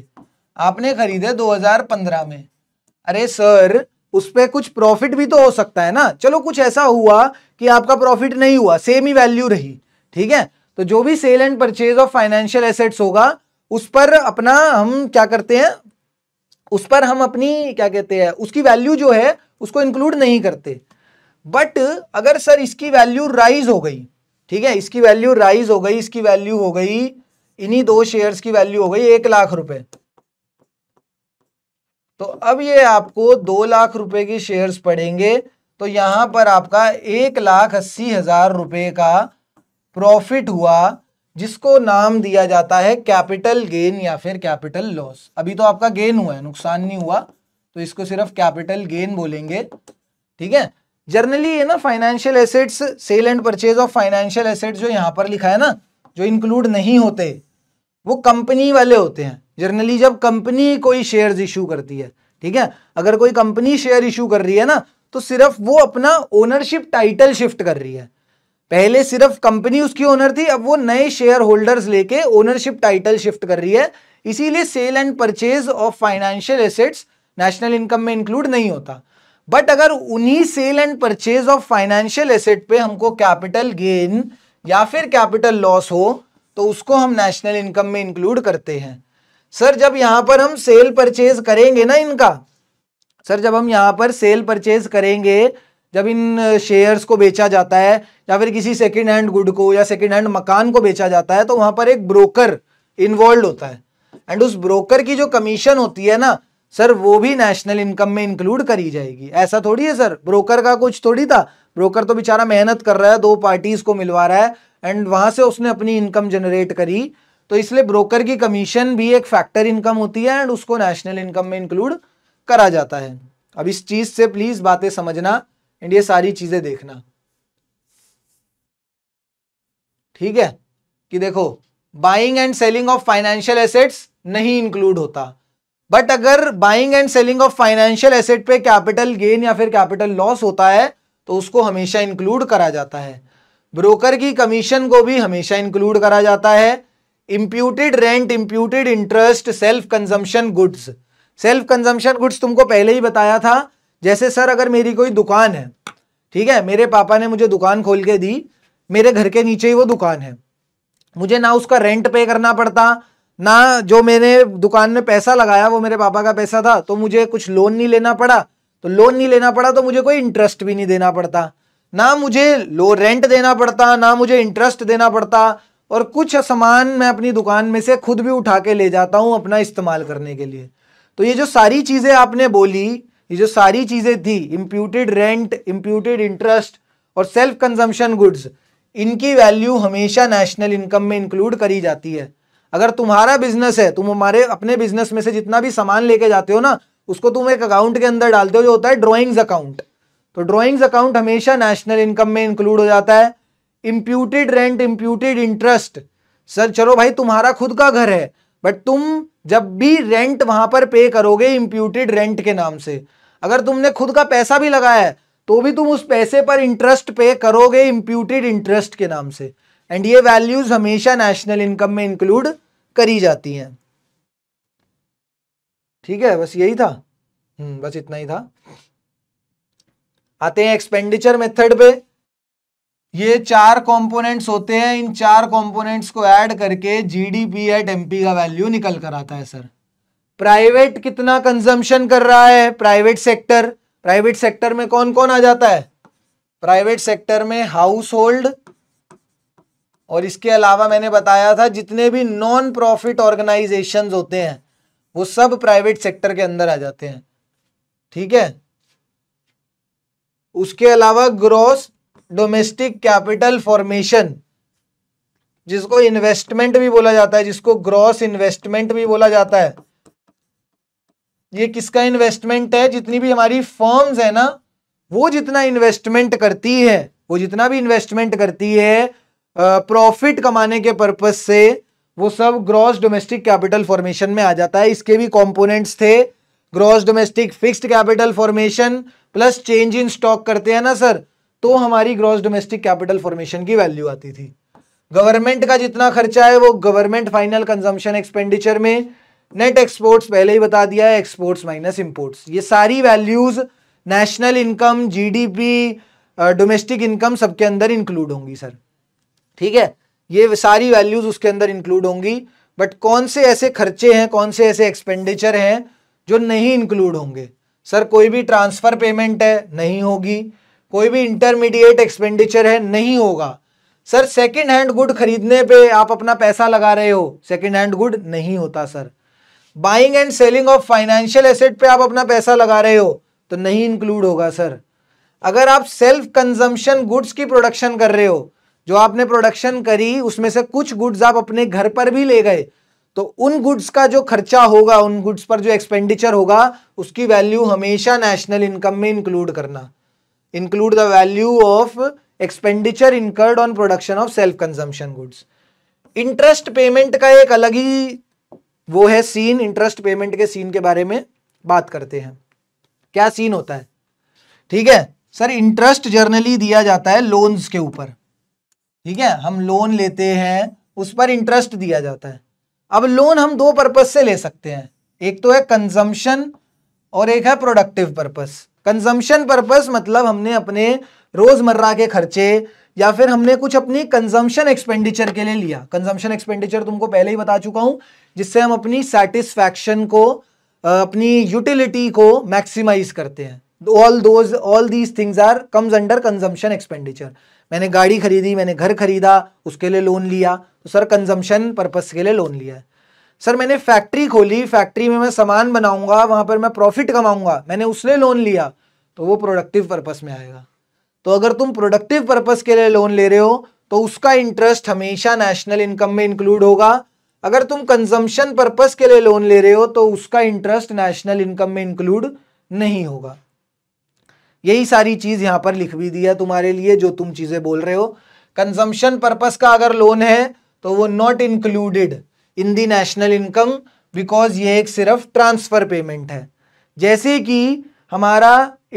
आपने खरीदे दो हजार पंद्रह में अरे सर उस पर कुछ प्रॉफिट भी तो हो सकता है ना चलो कुछ ऐसा हुआ कि आपका प्रॉफिट नहीं हुआ सेम ही वैल्यू रही ठीक है तो जो भी sale and purchase of financial assets होगा उस पर अपना हम क्या करते हैं उस पर हम अपनी क्या कहते हैं उसकी वैल्यू जो है उसको इंक्लूड नहीं करते बट अगर सर इसकी वैल्यू राइज हो गई ठीक है इसकी वैल्यू राइज हो गई इसकी वैल्यू हो गई इन्हीं दो शेयर्स की वैल्यू हो गई एक लाख रुपए तो अब ये आपको दो लाख रुपए की शेयर्स पड़ेंगे तो यहां पर आपका एक लाख अस्सी हजार रुपये का प्रॉफिट हुआ जिसको नाम दिया जाता है कैपिटल गेन या फिर कैपिटल लॉस अभी तो आपका गेन हुआ है नुकसान नहीं हुआ तो इसको सिर्फ कैपिटल गेन बोलेंगे ठीक है जर्नली ये ना financial assets sale and purchase of financial assets जो यहाँ पर लिखा है ना जो इंक्लूड नहीं होते वो कंपनी वाले होते हैं जर्नली जब कंपनी कोई शेयर्स इशू करती है ठीक है अगर कोई कंपनी शेयर इशू कर रही है ना तो सिर्फ वो अपना ओनरशिप टाइटल शिफ्ट कर रही है पहले सिर्फ कंपनी उसकी ओनर थी अब वो नए शेयर होल्डर्स लेके ओनरशिप टाइटल शिफ्ट कर रही है इसीलिए sale and purchase of financial assets national income में इंक्लूड नहीं होता बट अगर उन्हीं sale and purchase of financial asset पे हमको कैपिटल गेन या फिर कैपिटल लॉस हो तो उसको हम नेशनल इनकम में इंक्लूड करते हैं सर जब यहां पर हम सेल परचेज करेंगे ना इनका सर जब हम यहाँ पर सेल परचेज करेंगे जब इन शेयर्स को बेचा जाता है या फिर किसी सेकेंड हैंड गुड को या सेकेंड हैंड मकान को बेचा जाता है तो वहां पर एक ब्रोकर इन्वॉल्व होता है एंड उस ब्रोकर की जो कमीशन होती है ना सर वो भी नेशनल इनकम में इंक्लूड करी जाएगी ऐसा थोड़ी है सर ब्रोकर का कुछ थोड़ी था ब्रोकर तो बेचारा मेहनत कर रहा है दो पार्टीज को मिलवा रहा है एंड वहां से उसने अपनी इनकम जनरेट करी तो इसलिए ब्रोकर की कमीशन भी एक फैक्टर इनकम होती है एंड उसको नेशनल इनकम में इंक्लूड करा जाता है अब इस चीज से प्लीज बातें समझना एंड ये सारी चीजें देखना ठीक है कि देखो buying and selling of financial assets नहीं इंक्लूड होता बट अगर buying and selling of financial asset पे कैपिटल गेन या फिर कैपिटल लॉस होता है तो उसको हमेशा इंक्लूड करा जाता है ब्रोकर की कमीशन को भी हमेशा इंक्लूड करा जाता है imputed rent imputed interest self consumption goods self consumption goods तुमको पहले ही बताया था जैसे सर अगर मेरी कोई दुकान है ठीक है मेरे पापा ने मुझे दुकान खोल के दी मेरे घर के नीचे ही वो दुकान है मुझे ना उसका रेंट पे करना पड़ता ना जो मैंने दुकान में पैसा लगाया वो मेरे पापा का पैसा था तो मुझे कुछ लोन नहीं लेना पड़ा तो लोन नहीं लेना पड़ा तो मुझे कोई इंटरेस्ट भी नहीं देना पड़ता ना मुझे लो रेंट देना पड़ता ना मुझे इंटरेस्ट देना पड़ता और कुछ सामान मैं अपनी दुकान में से खुद भी उठा के ले जाता हूँ अपना इस्तेमाल करने के लिए तो ये जो सारी चीज़ें आपने बोली ये जो सारी चीज़ें थी इम्प्यूटेड रेंट इम्प्यूटेड इंटरेस्ट और सेल्फ कंजम्पशन गुड्स इनकी वैल्यू हमेशा नेशनल इनकम में इंक्लूड करी जाती है अगर तुम्हारा बिजनेस है तुम हमारे अपने बिजनेस में से जितना भी सामान लेके जाते हो ना उसको तुम एक अकाउंट के अंदर डालते हो जो होता है ड्रॉइंग्स अकाउंट तो ड्रॉइंग्स अकाउंट हमेशा नेशनल इनकम में इंक्लूड हो जाता है imputed rent imputed interest sir चलो भाई तुम्हारा खुद का घर है बट तुम जब भी रेंट वहां पर पे करोगे इंप्यूटेड रेंट के नाम से अगर तुमने खुद का पैसा भी लगाया है तो भी तुम उस पैसे पर इंटरेस्ट पे करोगे इंप्यूटेड इंटरेस्ट के नाम से एंड ये वैल्यूज हमेशा नेशनल इनकम में इंक्लूड करी जाती हैं ठीक है बस यही था हम्म, बस इतना ही था आते हैं एक्सपेंडिचर मेथड पे ये चार कंपोनेंट्स होते हैं इन चार कंपोनेंट्स को ऐड करके जीडीपी एट एमपी का वैल्यू निकल कर आता है सर प्राइवेट कितना कंजम्पशन कर रहा है प्राइवेट सेक्टर प्राइवेट सेक्टर में कौन कौन आ जाता है प्राइवेट सेक्टर में हाउस होल्ड और इसके अलावा मैंने बताया था जितने भी नॉन प्रॉफिट ऑर्गेनाइजेशन होते हैं वो सब प्राइवेट सेक्टर के अंदर आ जाते हैं ठीक है उसके अलावा ग्रॉस डोमेस्टिक कैपिटल फॉर्मेशन जिसको इन्वेस्टमेंट भी बोला जाता है जिसको ग्रॉस इन्वेस्टमेंट भी बोला जाता है ये किसका इन्वेस्टमेंट है जितनी भी हमारी फर्म्स है ना वो जितना इन्वेस्टमेंट करती है वो जितना भी इन्वेस्टमेंट करती है प्रॉफिट कमाने के पर्पज से वो सब ग्रॉस डोमेस्टिक कैपिटल फॉर्मेशन में आ जाता है इसके भी कॉम्पोनेंट्स थे gross domestic fixed capital formation plus change in stock करते हैं ना सर तो हमारी ग्रॉस डोमेस्टिक कैपिटल फॉर्मेशन की वैल्यू आती थी गवर्नमेंट का जितना खर्चा है वो गवर्नमेंट फाइनल कंजम्पशन एक्सपेंडिचर में नेट एक्सपोर्ट्स पहले ही बता दिया है एक्सपोर्ट्स माइनस इंपोर्ट्स ये सारी values national income GDP domestic income सबके अंदर इंक्लूड होंगी सर ठीक है ये सारी वैल्यूज उसके अंदर इंक्लूड होंगी बट कौन से ऐसे खर्चे हैं कौन से ऐसे एक्सपेंडिचर हैं जो नहीं इंक्लूड होंगे सर कोई भी ट्रांसफर पेमेंट है नहीं होगी कोई भी इंटरमीडिएट एक्सपेंडिचर है नहीं होगा सर सेकंड हैंड गुड खरीदने पे आप अपना पैसा लगा रहे हो सेकंड हैंड गुड नहीं होता sir buying and selling of financial asset पे आप अपना पैसा लगा रहे हो तो नहीं इंक्लूड होगा सर अगर आप सेल्फ कंजम्पशन गुड्स की प्रोडक्शन कर रहे हो जो आपने प्रोडक्शन करी उसमें से कुछ गुड्स आप अपने घर पर भी ले गए तो उन गुड्स का जो खर्चा होगा उन गुड्स पर जो एक्सपेंडिचर होगा उसकी वैल्यू हमेशा नेशनल इनकम में इंक्लूड करना include the value of expenditure incurred on production of self consumption goods interest payment का एक अलग ही वो है सीन इंटरेस्ट पेमेंट के सीन के बारे में बात करते हैं क्या सीन होता है ठीक है सर इंटरेस्ट जर्नली दिया जाता है लोन्स के ऊपर ठीक है हम लोन लेते हैं उस पर इंटरेस्ट दिया जाता है अब लोन हम दो पर्पज से ले सकते हैं एक तो है कंजम्पन और एक है प्रोडक्टिव पर्पज कंजम्पशन पर्पस मतलब हमने अपने रोजमर्रा के खर्चे या फिर हमने कुछ अपनी कंजम्पशन एक्सपेंडिचर के लिए लिया कंजम्पशन एक्सपेंडिचर तुमको पहले ही बता चुका हूं जिससे हम अपनी सेटिस्फैक्शन को अपनी यूटिलिटी को मैक्सिमाइज करते हैं all those all these things are comes under consumption expenditure मैंने गाड़ी खरीदी मैंने घर खरीदा उसके लिए लोन लिया तो सर कंजम्पशन पर्पस के लिए लोन लिया है सर मैंने फैक्ट्री खोली फैक्ट्री में मैं सामान बनाऊंगा वहां पर मैं प्रॉफिट कमाऊंगा मैंने उसने लोन लिया तो वो प्रोडक्टिव पर्पस में आएगा तो अगर तुम प्रोडक्टिव पर्पस के लिए लोन ले रहे हो तो उसका इंटरेस्ट हमेशा नेशनल इनकम में इंक्लूड होगा अगर तुम कंजम्पशन पर्पस के लिए लोन ले रहे हो तो उसका इंटरेस्ट नेशनल इनकम में इंक्लूड नहीं होगा यही सारी चीज यहां पर लिख भी दिया तुम्हारे लिए जो तुम चीजें बोल रहे हो कंजम्पशन पर्पस का अगर लोन है तो वो not included in the national income because ये एक सिर्फ ट्रांसफ़र पेमेंट है जैसे कि हमारा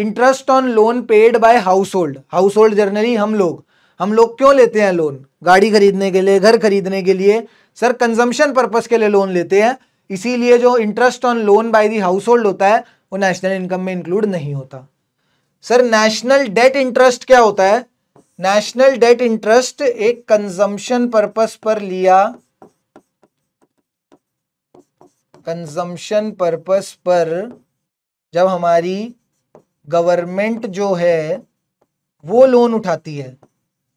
interest on loan paid by household household generally हम लोग हम लोग क्यों लेते हैं लोन गाड़ी खरीदने के लिए घर खरीदने के लिए सर कंजम्पशन पर्पज़ के लिए लोन लेते हैं इसीलिए जो interest on loan by the household होता है वो नेशनल इनकम में इंक्लूड नहीं होता सर नेशनल डेट इंटरेस्ट क्या होता है नेशनल डेट इंटरेस्ट एक कंजम्पशन पर्पस पर लिया कंजम्पशन पर्पस पर जब हमारी गवर्नमेंट जो है वो लोन उठाती है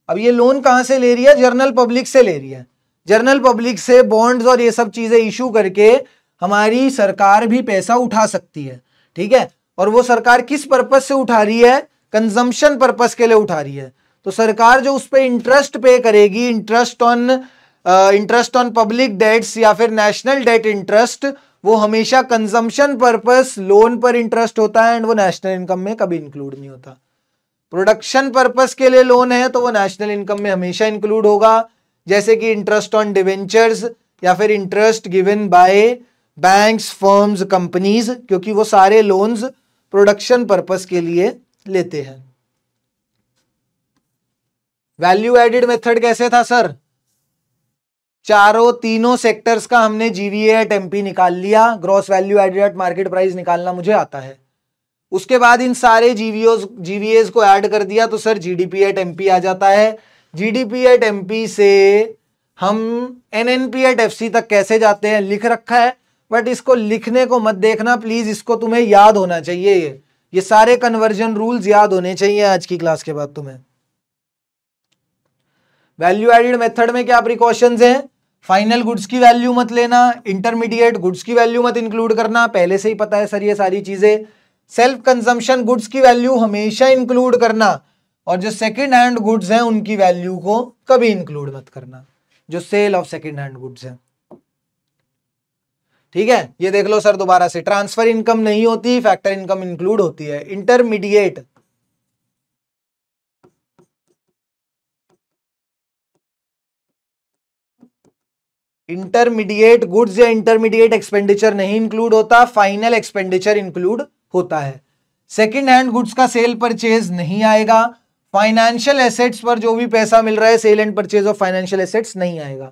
अब ये लोन कहाँ से ले रही है जर्नल पब्लिक से ले रही है जर्नल पब्लिक से बॉन्ड्स और ये सब चीज़ें इशू करके हमारी सरकार भी पैसा उठा सकती है ठीक है और वो सरकार किस पर्पज से उठा रही है कंजम्पशन पर्पज के लिए उठा रही है तो सरकार जो उस पर इंटरेस्ट पे करेगी interest on interest on public debts या फिर नेशनल डेट इंटरेस्ट वो हमेशा कंजम्पशन पर्पस लोन पर इंटरेस्ट होता है एंड वो नेशनल इनकम में कभी इंक्लूड नहीं होता प्रोडक्शन पर्पस के लिए लोन है तो वो नेशनल इनकम में हमेशा इंक्लूड होगा जैसे कि इंटरेस्ट ऑन डिवेंचर्स या फिर interest given by banks firms companies क्योंकि वो सारे लोन्स प्रोडक्शन पर्पस के लिए लेते हैं वैल्यू एडेड मेथड कैसे था सर चारों तीनों सेक्टर्स का हमने जीवीए एट एमपी निकाल लिया gross value added at market price निकालना मुझे आता है उसके बाद इन सारे जीवीओ जीवीएस को ऐड कर दिया तो सर जीडीपी एट एमपी आ जाता है जीडीपी एट एमपी से हम एनएनपी एट एफसी तक कैसे जाते हैं लिख रखा है बट इसको लिखने को मत देखना प्लीज इसको तुम्हें याद होना चाहिए ये ये सारे कन्वर्जन रूल्स याद होने चाहिए आज की क्लास के बाद तुम्हें वैल्यू एडेड मेथड में क्या प्रिकॉशन है फाइनल गुड्स की वैल्यू मत लेना इंटरमीडिएट गुड्स की वैल्यू मत इंक्लूड करना पहले से ही पता है सर ये सारी चीजें सेल्फ कंजम्पशन गुड्स की वैल्यू हमेशा इंक्लूड करना और जो सेकेंड हैंड गुड्स हैं उनकी वैल्यू को कभी इंक्लूड मत करना जो sale of second hand goods है ठीक है ये देख लो सर दोबारा से ट्रांसफर इनकम नहीं होती फैक्टर इनकम इंक्लूड होती है इंटरमीडिएट इंटरमीडिएट गुड्स या इंटरमीडिएट एक्सपेंडिचर नहीं इंक्लूड होता फाइनल एक्सपेंडिचर इंक्लूड होता है सेकेंड हैंड गुड्स का सेल परचेज नहीं आएगा फाइनेंशियल एसेट्स पर जो भी पैसा मिल रहा है sale and purchase of financial assets नहीं आएगा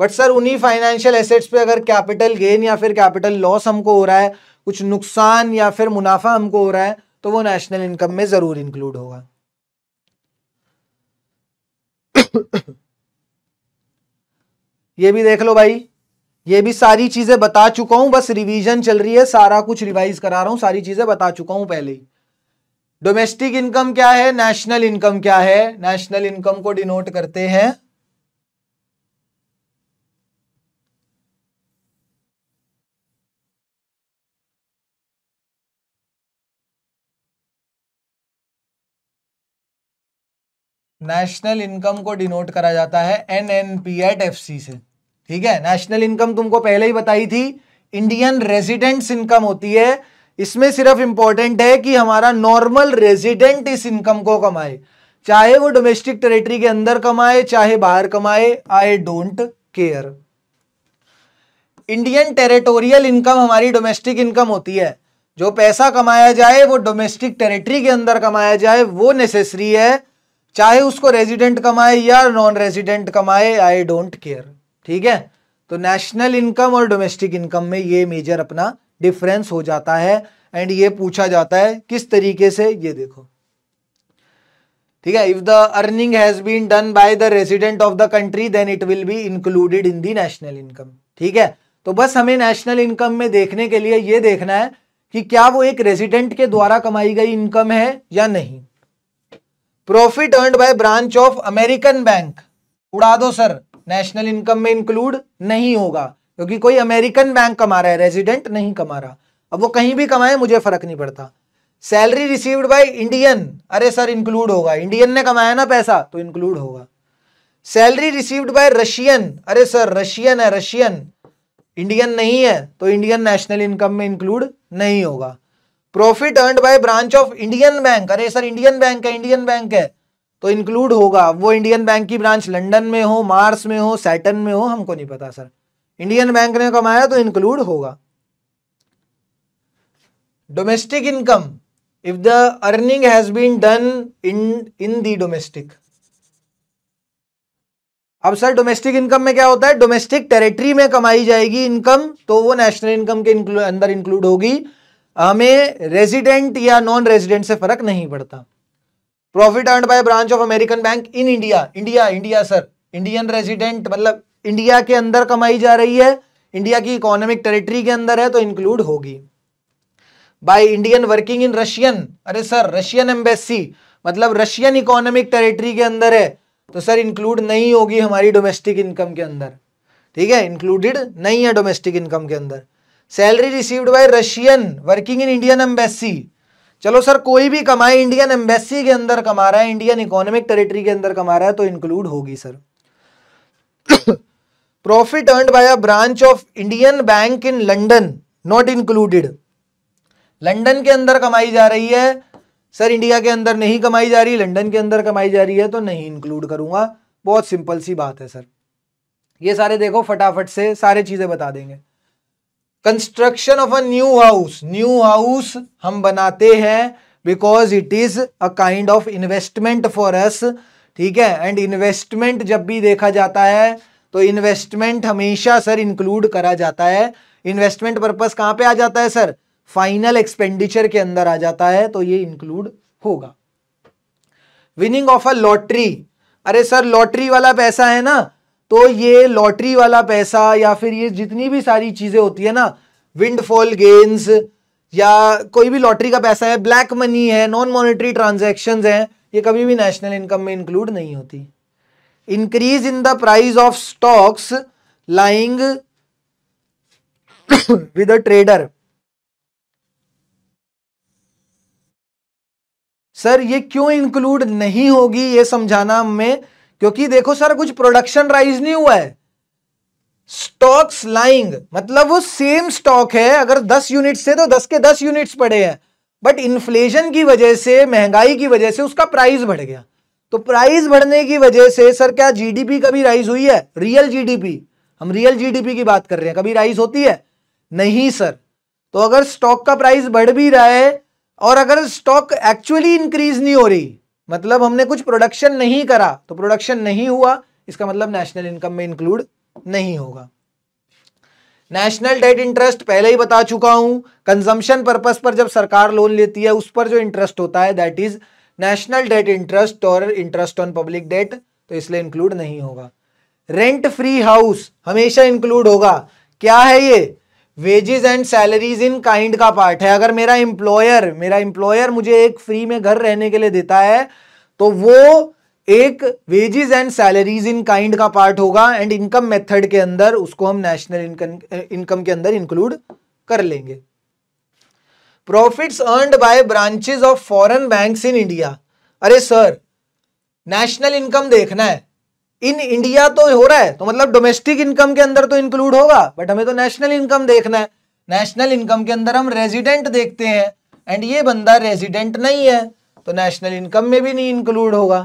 बट सर उन्हीं फाइनेंशियल एसेट्स पे अगर कैपिटल गेन या फिर कैपिटल लॉस हमको हो रहा है कुछ नुकसान या फिर मुनाफा हमको हो रहा है तो वो नेशनल इनकम में जरूर इंक्लूड होगा ये भी देख लो भाई ये भी सारी चीजें बता चुका हूं बस रिवीजन चल रही है सारा कुछ रिवाइज करा रहा हूं सारी चीजें बता चुका हूं पहले ही डोमेस्टिक इनकम क्या है नेशनल इनकम क्या है नेशनल इनकम को डिनोट करते हैं नेशनल इनकम को डिनोट करा जाता है N N P at F C से ठीक है नेशनल इनकम तुमको पहले ही बताई थी इंडियन रेजिडेंट्स इनकम होती है इसमें सिर्फ इंपॉर्टेंट है कि हमारा नॉर्मल रेजिडेंट इस इनकम को कमाए चाहे वो डोमेस्टिक टेरिटरी के अंदर कमाए चाहे बाहर कमाए I don't care Indian territorial income हमारी डोमेस्टिक इनकम होती है जो पैसा कमाया जाए वो डोमेस्टिक टेरिटरी के अंदर कमाया जाए वो नेसेसरी है चाहे उसको रेजिडेंट कमाए या नॉन रेजिडेंट कमाए आई डोंट केयर ठीक है तो नेशनल इनकम और डोमेस्टिक इनकम में ये मेजर अपना डिफरेंस हो जाता है एंड ये पूछा जाता है किस तरीके से ये देखो ठीक है if the earning has been done by the resident of the country then it will be included in the national income ठीक है तो बस हमें नेशनल इनकम में देखने के लिए ये देखना है कि क्या वो एक रेजिडेंट के द्वारा कमाई गई इनकम है या नहीं profit earn by branch of American bank उड़ा दो सर नेशनल इनकम में इंक्लूड नहीं होगा क्योंकि कोई अमेरिकन बैंक कमा रहा है रेजिडेंट नहीं कमा रहा अब वो कहीं भी कमाए मुझे फर्क नहीं पड़ता सैलरी रिसीव्ड बाय इंडियन अरे सर इंक्लूड होगा इंडियन ने कमाया ना पैसा तो इंक्लूड होगा सैलरी रिसीव्ड बाय रशियन अरे सर रशियन है रशियन इंडियन नहीं है तो इंडियन नेशनल इनकम में इंक्लूड नहीं होगा profit earn by branch of Indian bank अरे सर इंडियन बैंक है इंडियन बैंक है तो इंक्लूड होगा वो इंडियन बैंक की ब्रांच लंडन में हो मार्स में हो सैटन में हो हमको नहीं पता सर इंडियन बैंक ने कमाया तो इंक्लूड होगा domestic income if the earning has been done in in the domestic अब सर डोमेस्टिक इनकम में क्या होता है डोमेस्टिक टेरिटरी में कमाई जाएगी इनकम तो वो नेशनल इनकम के अंदर इंक्लूड होगी हमें रेजिडेंट या नॉन रेजिडेंट से फर्क नहीं पड़ता profit earn by branch of American bank in India India India sir Indian resident मतलब इंडिया के अंदर कमाई जा रही है इंडिया की इकोनॉमिक टेरिटरी के अंदर है तो इंक्लूड होगी by Indian working in Russian अरे सर रशियन एम्बेसी मतलब रशियन इकोनॉमिक टेरिटरी के अंदर है तो सर इंक्लूड नहीं होगी हमारी डोमेस्टिक इनकम के अंदर ठीक है इंक्लूडेड नहीं है डोमेस्टिक इनकम के अंदर salary received by Russian working in Indian embassy चलो सर कोई भी कमाई इंडियन एम्बेसी के अंदर कमा रहा है इंडियन इकोनॉमिक टेरिटरी के अंदर कमा रहा है तो इंक्लूड होगी sir profit earn by a branch of Indian bank in London not included London के अंदर कमाई जा रही है सर इंडिया के अंदर नहीं कमाई जा रही लंडन के अंदर कमाई जा रही है तो नहीं इंक्लूड करूंगा बहुत सिंपल सी बात है सर ये सारे देखो फटाफट से सारे चीज़ें बता देंगे construction of a new house new house हम बनाते हैं because it is a kind of investment for us ठीक है एंड इन्वेस्टमेंट जब भी देखा जाता है तो इन्वेस्टमेंट हमेशा सर इंक्लूड करा जाता है इन्वेस्टमेंट पर्पज कहाँ पे आ जाता है सर फाइनल एक्सपेंडिचर के अंदर आ जाता है तो ये इंक्लूड होगा विनिंग ऑफ अ लॉटरी अरे सर लॉटरी वाला पैसा है ना तो ये लॉटरी वाला पैसा या फिर ये जितनी भी सारी चीज़ें होती है ना विंडफॉल गेन्स या कोई भी लॉटरी का पैसा है ब्लैक मनी है नॉन मॉनिटरी ट्रांजेक्शन है ये कभी भी नेशनल इनकम में इंक्लूड नहीं होती increase in the price of stocks lying with a trader sir ये क्यों इंक्लूड नहीं होगी ये समझाना में क्योंकि देखो सर कुछ प्रोडक्शन राइज नहीं हुआ है स्टॉक्स लाइंग मतलब वो सेम स्टॉक है अगर 10 यूनिट्स थे तो 10 के 10 यूनिट्स पड़े हैं बट इन्फ्लेशन की वजह से महंगाई की वजह से उसका प्राइस बढ़ गया तो प्राइस बढ़ने की वजह से सर क्या जीडीपी कभी राइज हुई है रियल जीडीपी हम रियल जीडीपी की बात कर रहे हैं कभी राइज होती है नहीं सर तो अगर स्टॉक का प्राइस बढ़ भी रहा है और अगर स्टॉक एक्चुअली इंक्रीज नहीं हो रही मतलब हमने कुछ प्रोडक्शन नहीं करा तो प्रोडक्शन नहीं हुआ इसका मतलब नेशनल इनकम में इंक्लूड नहीं होगा नेशनल डेट इंटरेस्ट पहले ही बता चुका हूं कंजम्पशन पर्पस पर जब सरकार लोन लेती है उस पर जो इंटरेस्ट होता है that is national debt interest और इंटरेस्ट ऑन पब्लिक डेट तो इसलिए इंक्लूड नहीं होगा रेंट फ्री हाउस हमेशा इंक्लूड होगा क्या है ये wages and salaries in kind का पार्ट है अगर मेरा एम्प्लॉयर मेरा एम्प्लॉयर मुझे एक फ्री में घर रहने के लिए देता है तो वो एक wages and salaries in kind का पार्ट होगा एंड इनकम मेथड के अंदर उसको हम नेशनल इनकम इनकम के अंदर इंक्लूड कर लेंगे profits earned by branches of foreign banks in India अरे सर नेशनल इनकम देखना है इन इंडिया तो हो रहा है तो मतलब डोमेस्टिक इनकम के अंदर तो इंक्लूड होगा बट हमें तो नेशनल इनकम देखना है नेशनल इनकम के अंदर हम रेजिडेंट देखते हैं एंड ये बंदा रेजिडेंट नहीं है तो नेशनल इनकम में भी नहीं इंक्लूड होगा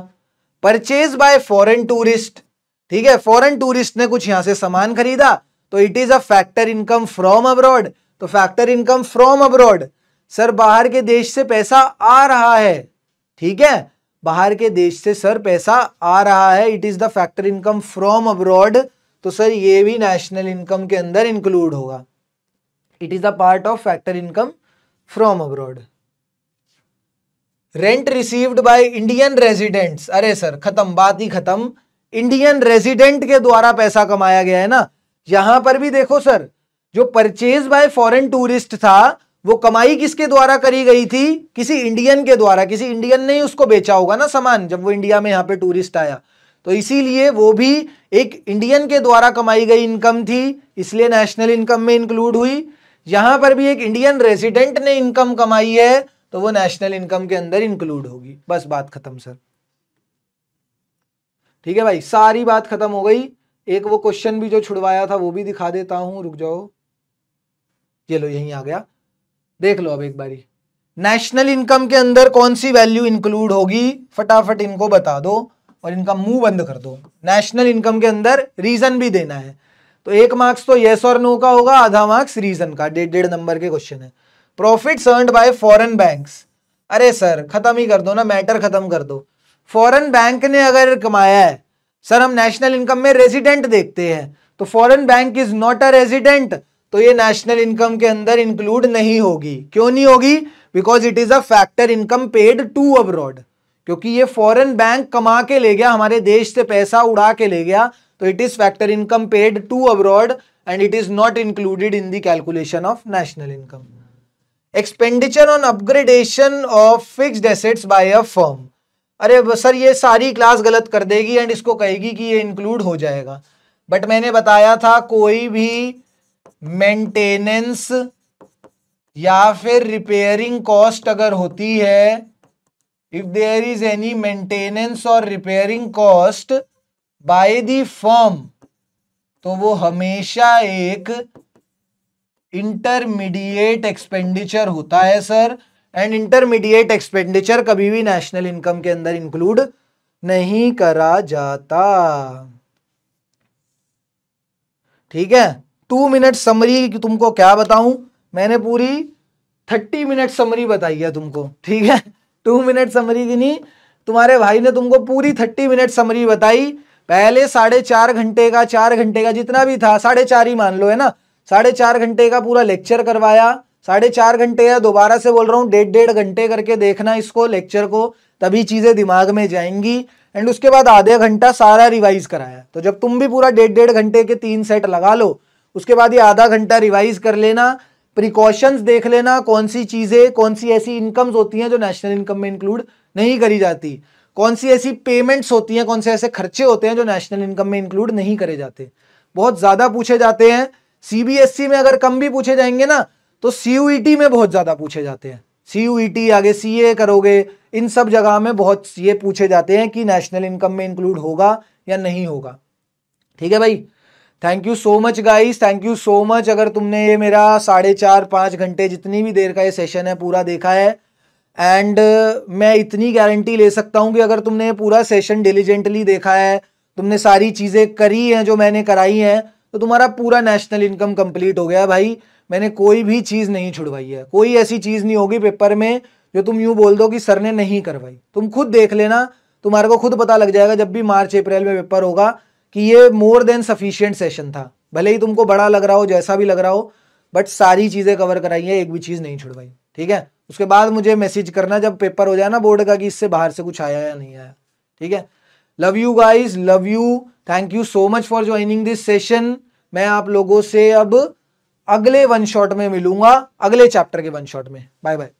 परचेज बाय फॉरेन टूरिस्ट ठीक है फॉरेन टूरिस्ट ने कुछ यहां से सामान खरीदा तो it is a factor income from abroad तो factor income from abroad sir बाहर के देश से पैसा आ रहा है ठीक है बाहर के देश से सर पैसा आ रहा है it is the factor income from abroad तो सर ये भी नेशनल इनकम के अंदर इंक्लूड होगा it is the part of factor income from abroad rent received by Indian residents अरे सर खत्म बात ही खत्म इंडियन रेजिडेंट के द्वारा पैसा कमाया गया है ना यहां पर भी देखो सर जो परचेज बाय फॉरेन टूरिस्ट था वो कमाई किसके द्वारा करी गई थी किसी इंडियन के द्वारा किसी इंडियन ने उसको बेचा होगा ना सामान जब वो इंडिया में यहाँ पे टूरिस्ट आया तो इसीलिए वो भी एक इंडियन के द्वारा कमाई गई इनकम थी इसलिए नेशनल इनकम में इंक्लूड हुई यहां पर भी एक इंडियन रेजिडेंट ने इनकम कमाई है तो वो नेशनल इनकम के अंदर इंक्लूड होगी बस बात खत्म सर ठीक है भाई सारी बात खत्म हो गई एक वो क्वेश्चन भी जो छुड़वाया था वो भी दिखा देता हूं रुक जाओ ये लो यहीं आ गया देख लो अब एक बारी नेशनल इनकम के अंदर कौन सी वैल्यू इंक्लूड होगी फटाफट इनको बता दो और इनका मुंह बंद कर दो नेशनल इनकम के अंदर रीजन भी देना है तो एक मार्क्स तो येस और नो का होगा आधा मार्क्स रीजन का डेढ़ डेढ़ नंबर के क्वेश्चन है profit earn by foreign banks अरे सर खत्म ही कर दो ना मैटर खत्म कर दो फॉरेन बैंक ने अगर कमाया है सर हम नेशनल इनकम में रेजिडेंट देखते हैं तो foreign bank is not a resident तो ये नेशनल इनकम के अंदर इंक्लूड नहीं होगी क्यों नहीं होगी because it is a factor income paid to abroad क्योंकि ये फॉरेन बैंक कमा के ले गया हमारे देश से पैसा उड़ा के ले गया तो it is factor income paid to abroad and it is not included in the calculation of national income expenditure on upgradation of fixed assets by a firm अरे सर ये सारी क्लास गलत कर देगी एंड इसको कहेगी कि ये इंक्लूड हो जाएगा बट मैंने बताया था कोई भी मेंटेनेंस या फिर रिपेयरिंग कॉस्ट अगर होती है if there is any maintenance और repairing cost by the firm तो वो हमेशा एक इंटरमीडिएट एक्सपेंडिचर होता है सर एंड इंटरमीडिएट एक्सपेंडिचर कभी भी नेशनल इनकम के अंदर इंक्लूड नहीं करा जाता ठीक है टू मिनट समरी कि तुमको क्या बताऊं मैंने पूरी थर्टी मिनट समरी बताई है तुमको ठीक है टू मिनट समरी की नहीं तुम्हारे भाई ने तुमको पूरी थर्टी मिनट समरी बताई पहले साढ़े चार घंटे का चार घंटे का जितना भी था साढ़े चार ही मान लो है ना साढ़े चार घंटे का पूरा लेक्चर करवाया साढ़े चार घंटे या दोबारा से बोल रहा हूँ डेढ़ डेढ़ घंटे करके देखना इसको लेक्चर को तभी चीज़ें दिमाग में जाएंगी एंड उसके बाद आधे घंटा सारा रिवाइज कराया तो जब तुम भी पूरा डेढ़ डेढ़ घंटे के तीन सेट लगा लो उसके बाद ये आधा घंटा रिवाइज कर लेना प्रिकॉशंस देख लेना कौन सी चीज़ें कौन सी ऐसी इनकम्स होती हैं जो नेशनल इनकम में इंक्लूड नहीं करी जाती कौन सी ऐसी पेमेंट्स होती हैं कौन से ऐसे खर्चे होते हैं जो नेशनल इनकम में इंक्लूड नहीं करे जाते बहुत ज़्यादा पूछे जाते हैं सीबीएसई में अगर कम भी पूछे जाएंगे ना तो सीयूईटी e में बहुत ज़्यादा पूछे जाते हैं सीयूईटी e आगे सी करोगे इन सब जगह में बहुत ये पूछे जाते हैं कि नेशनल इनकम में इंक्लूड होगा या नहीं होगा ठीक है भाई thank you so much guys thank you so much अगर तुमने ये मेरा साढ़े चार पाँच घंटे जितनी भी देर का ये सेशन है पूरा देखा है एंड uh, मैं इतनी गारंटी ले सकता हूँ कि अगर तुमने पूरा सेशन डिलीजेंटली देखा है तुमने सारी चीज़ें करी हैं जो मैंने कराई हैं तो तुम्हारा पूरा नेशनल इनकम कम्प्लीट हो गया भाई मैंने कोई भी चीज़ नहीं छुड़वाई है कोई ऐसी चीज़ नहीं होगी पेपर में जो तुम यूँ बोल दो कि सर ने नहीं करवाई तुम खुद देख लेना तुम्हारे को खुद पता लग जाएगा जब भी मार्च अप्रैल में पेपर होगा कि ये मोर देन सफिशियंट सेशन था भले ही तुमको बड़ा लग रहा हो जैसा भी लग रहा हो बट सारी चीज़ें कवर कराई है एक भी चीज़ नहीं छुड़वाई ठीक है उसके बाद मुझे मैसेज करना जब पेपर हो जाए ना बोर्ड का कि इससे बाहर से कुछ आया या नहीं आया ठीक है love you guys love you thank you so much for joining this session मैं आप लोगों से अब अगले वन शॉट में मिलूंगा अगले चैप्टर के वन शॉट में बाय बाय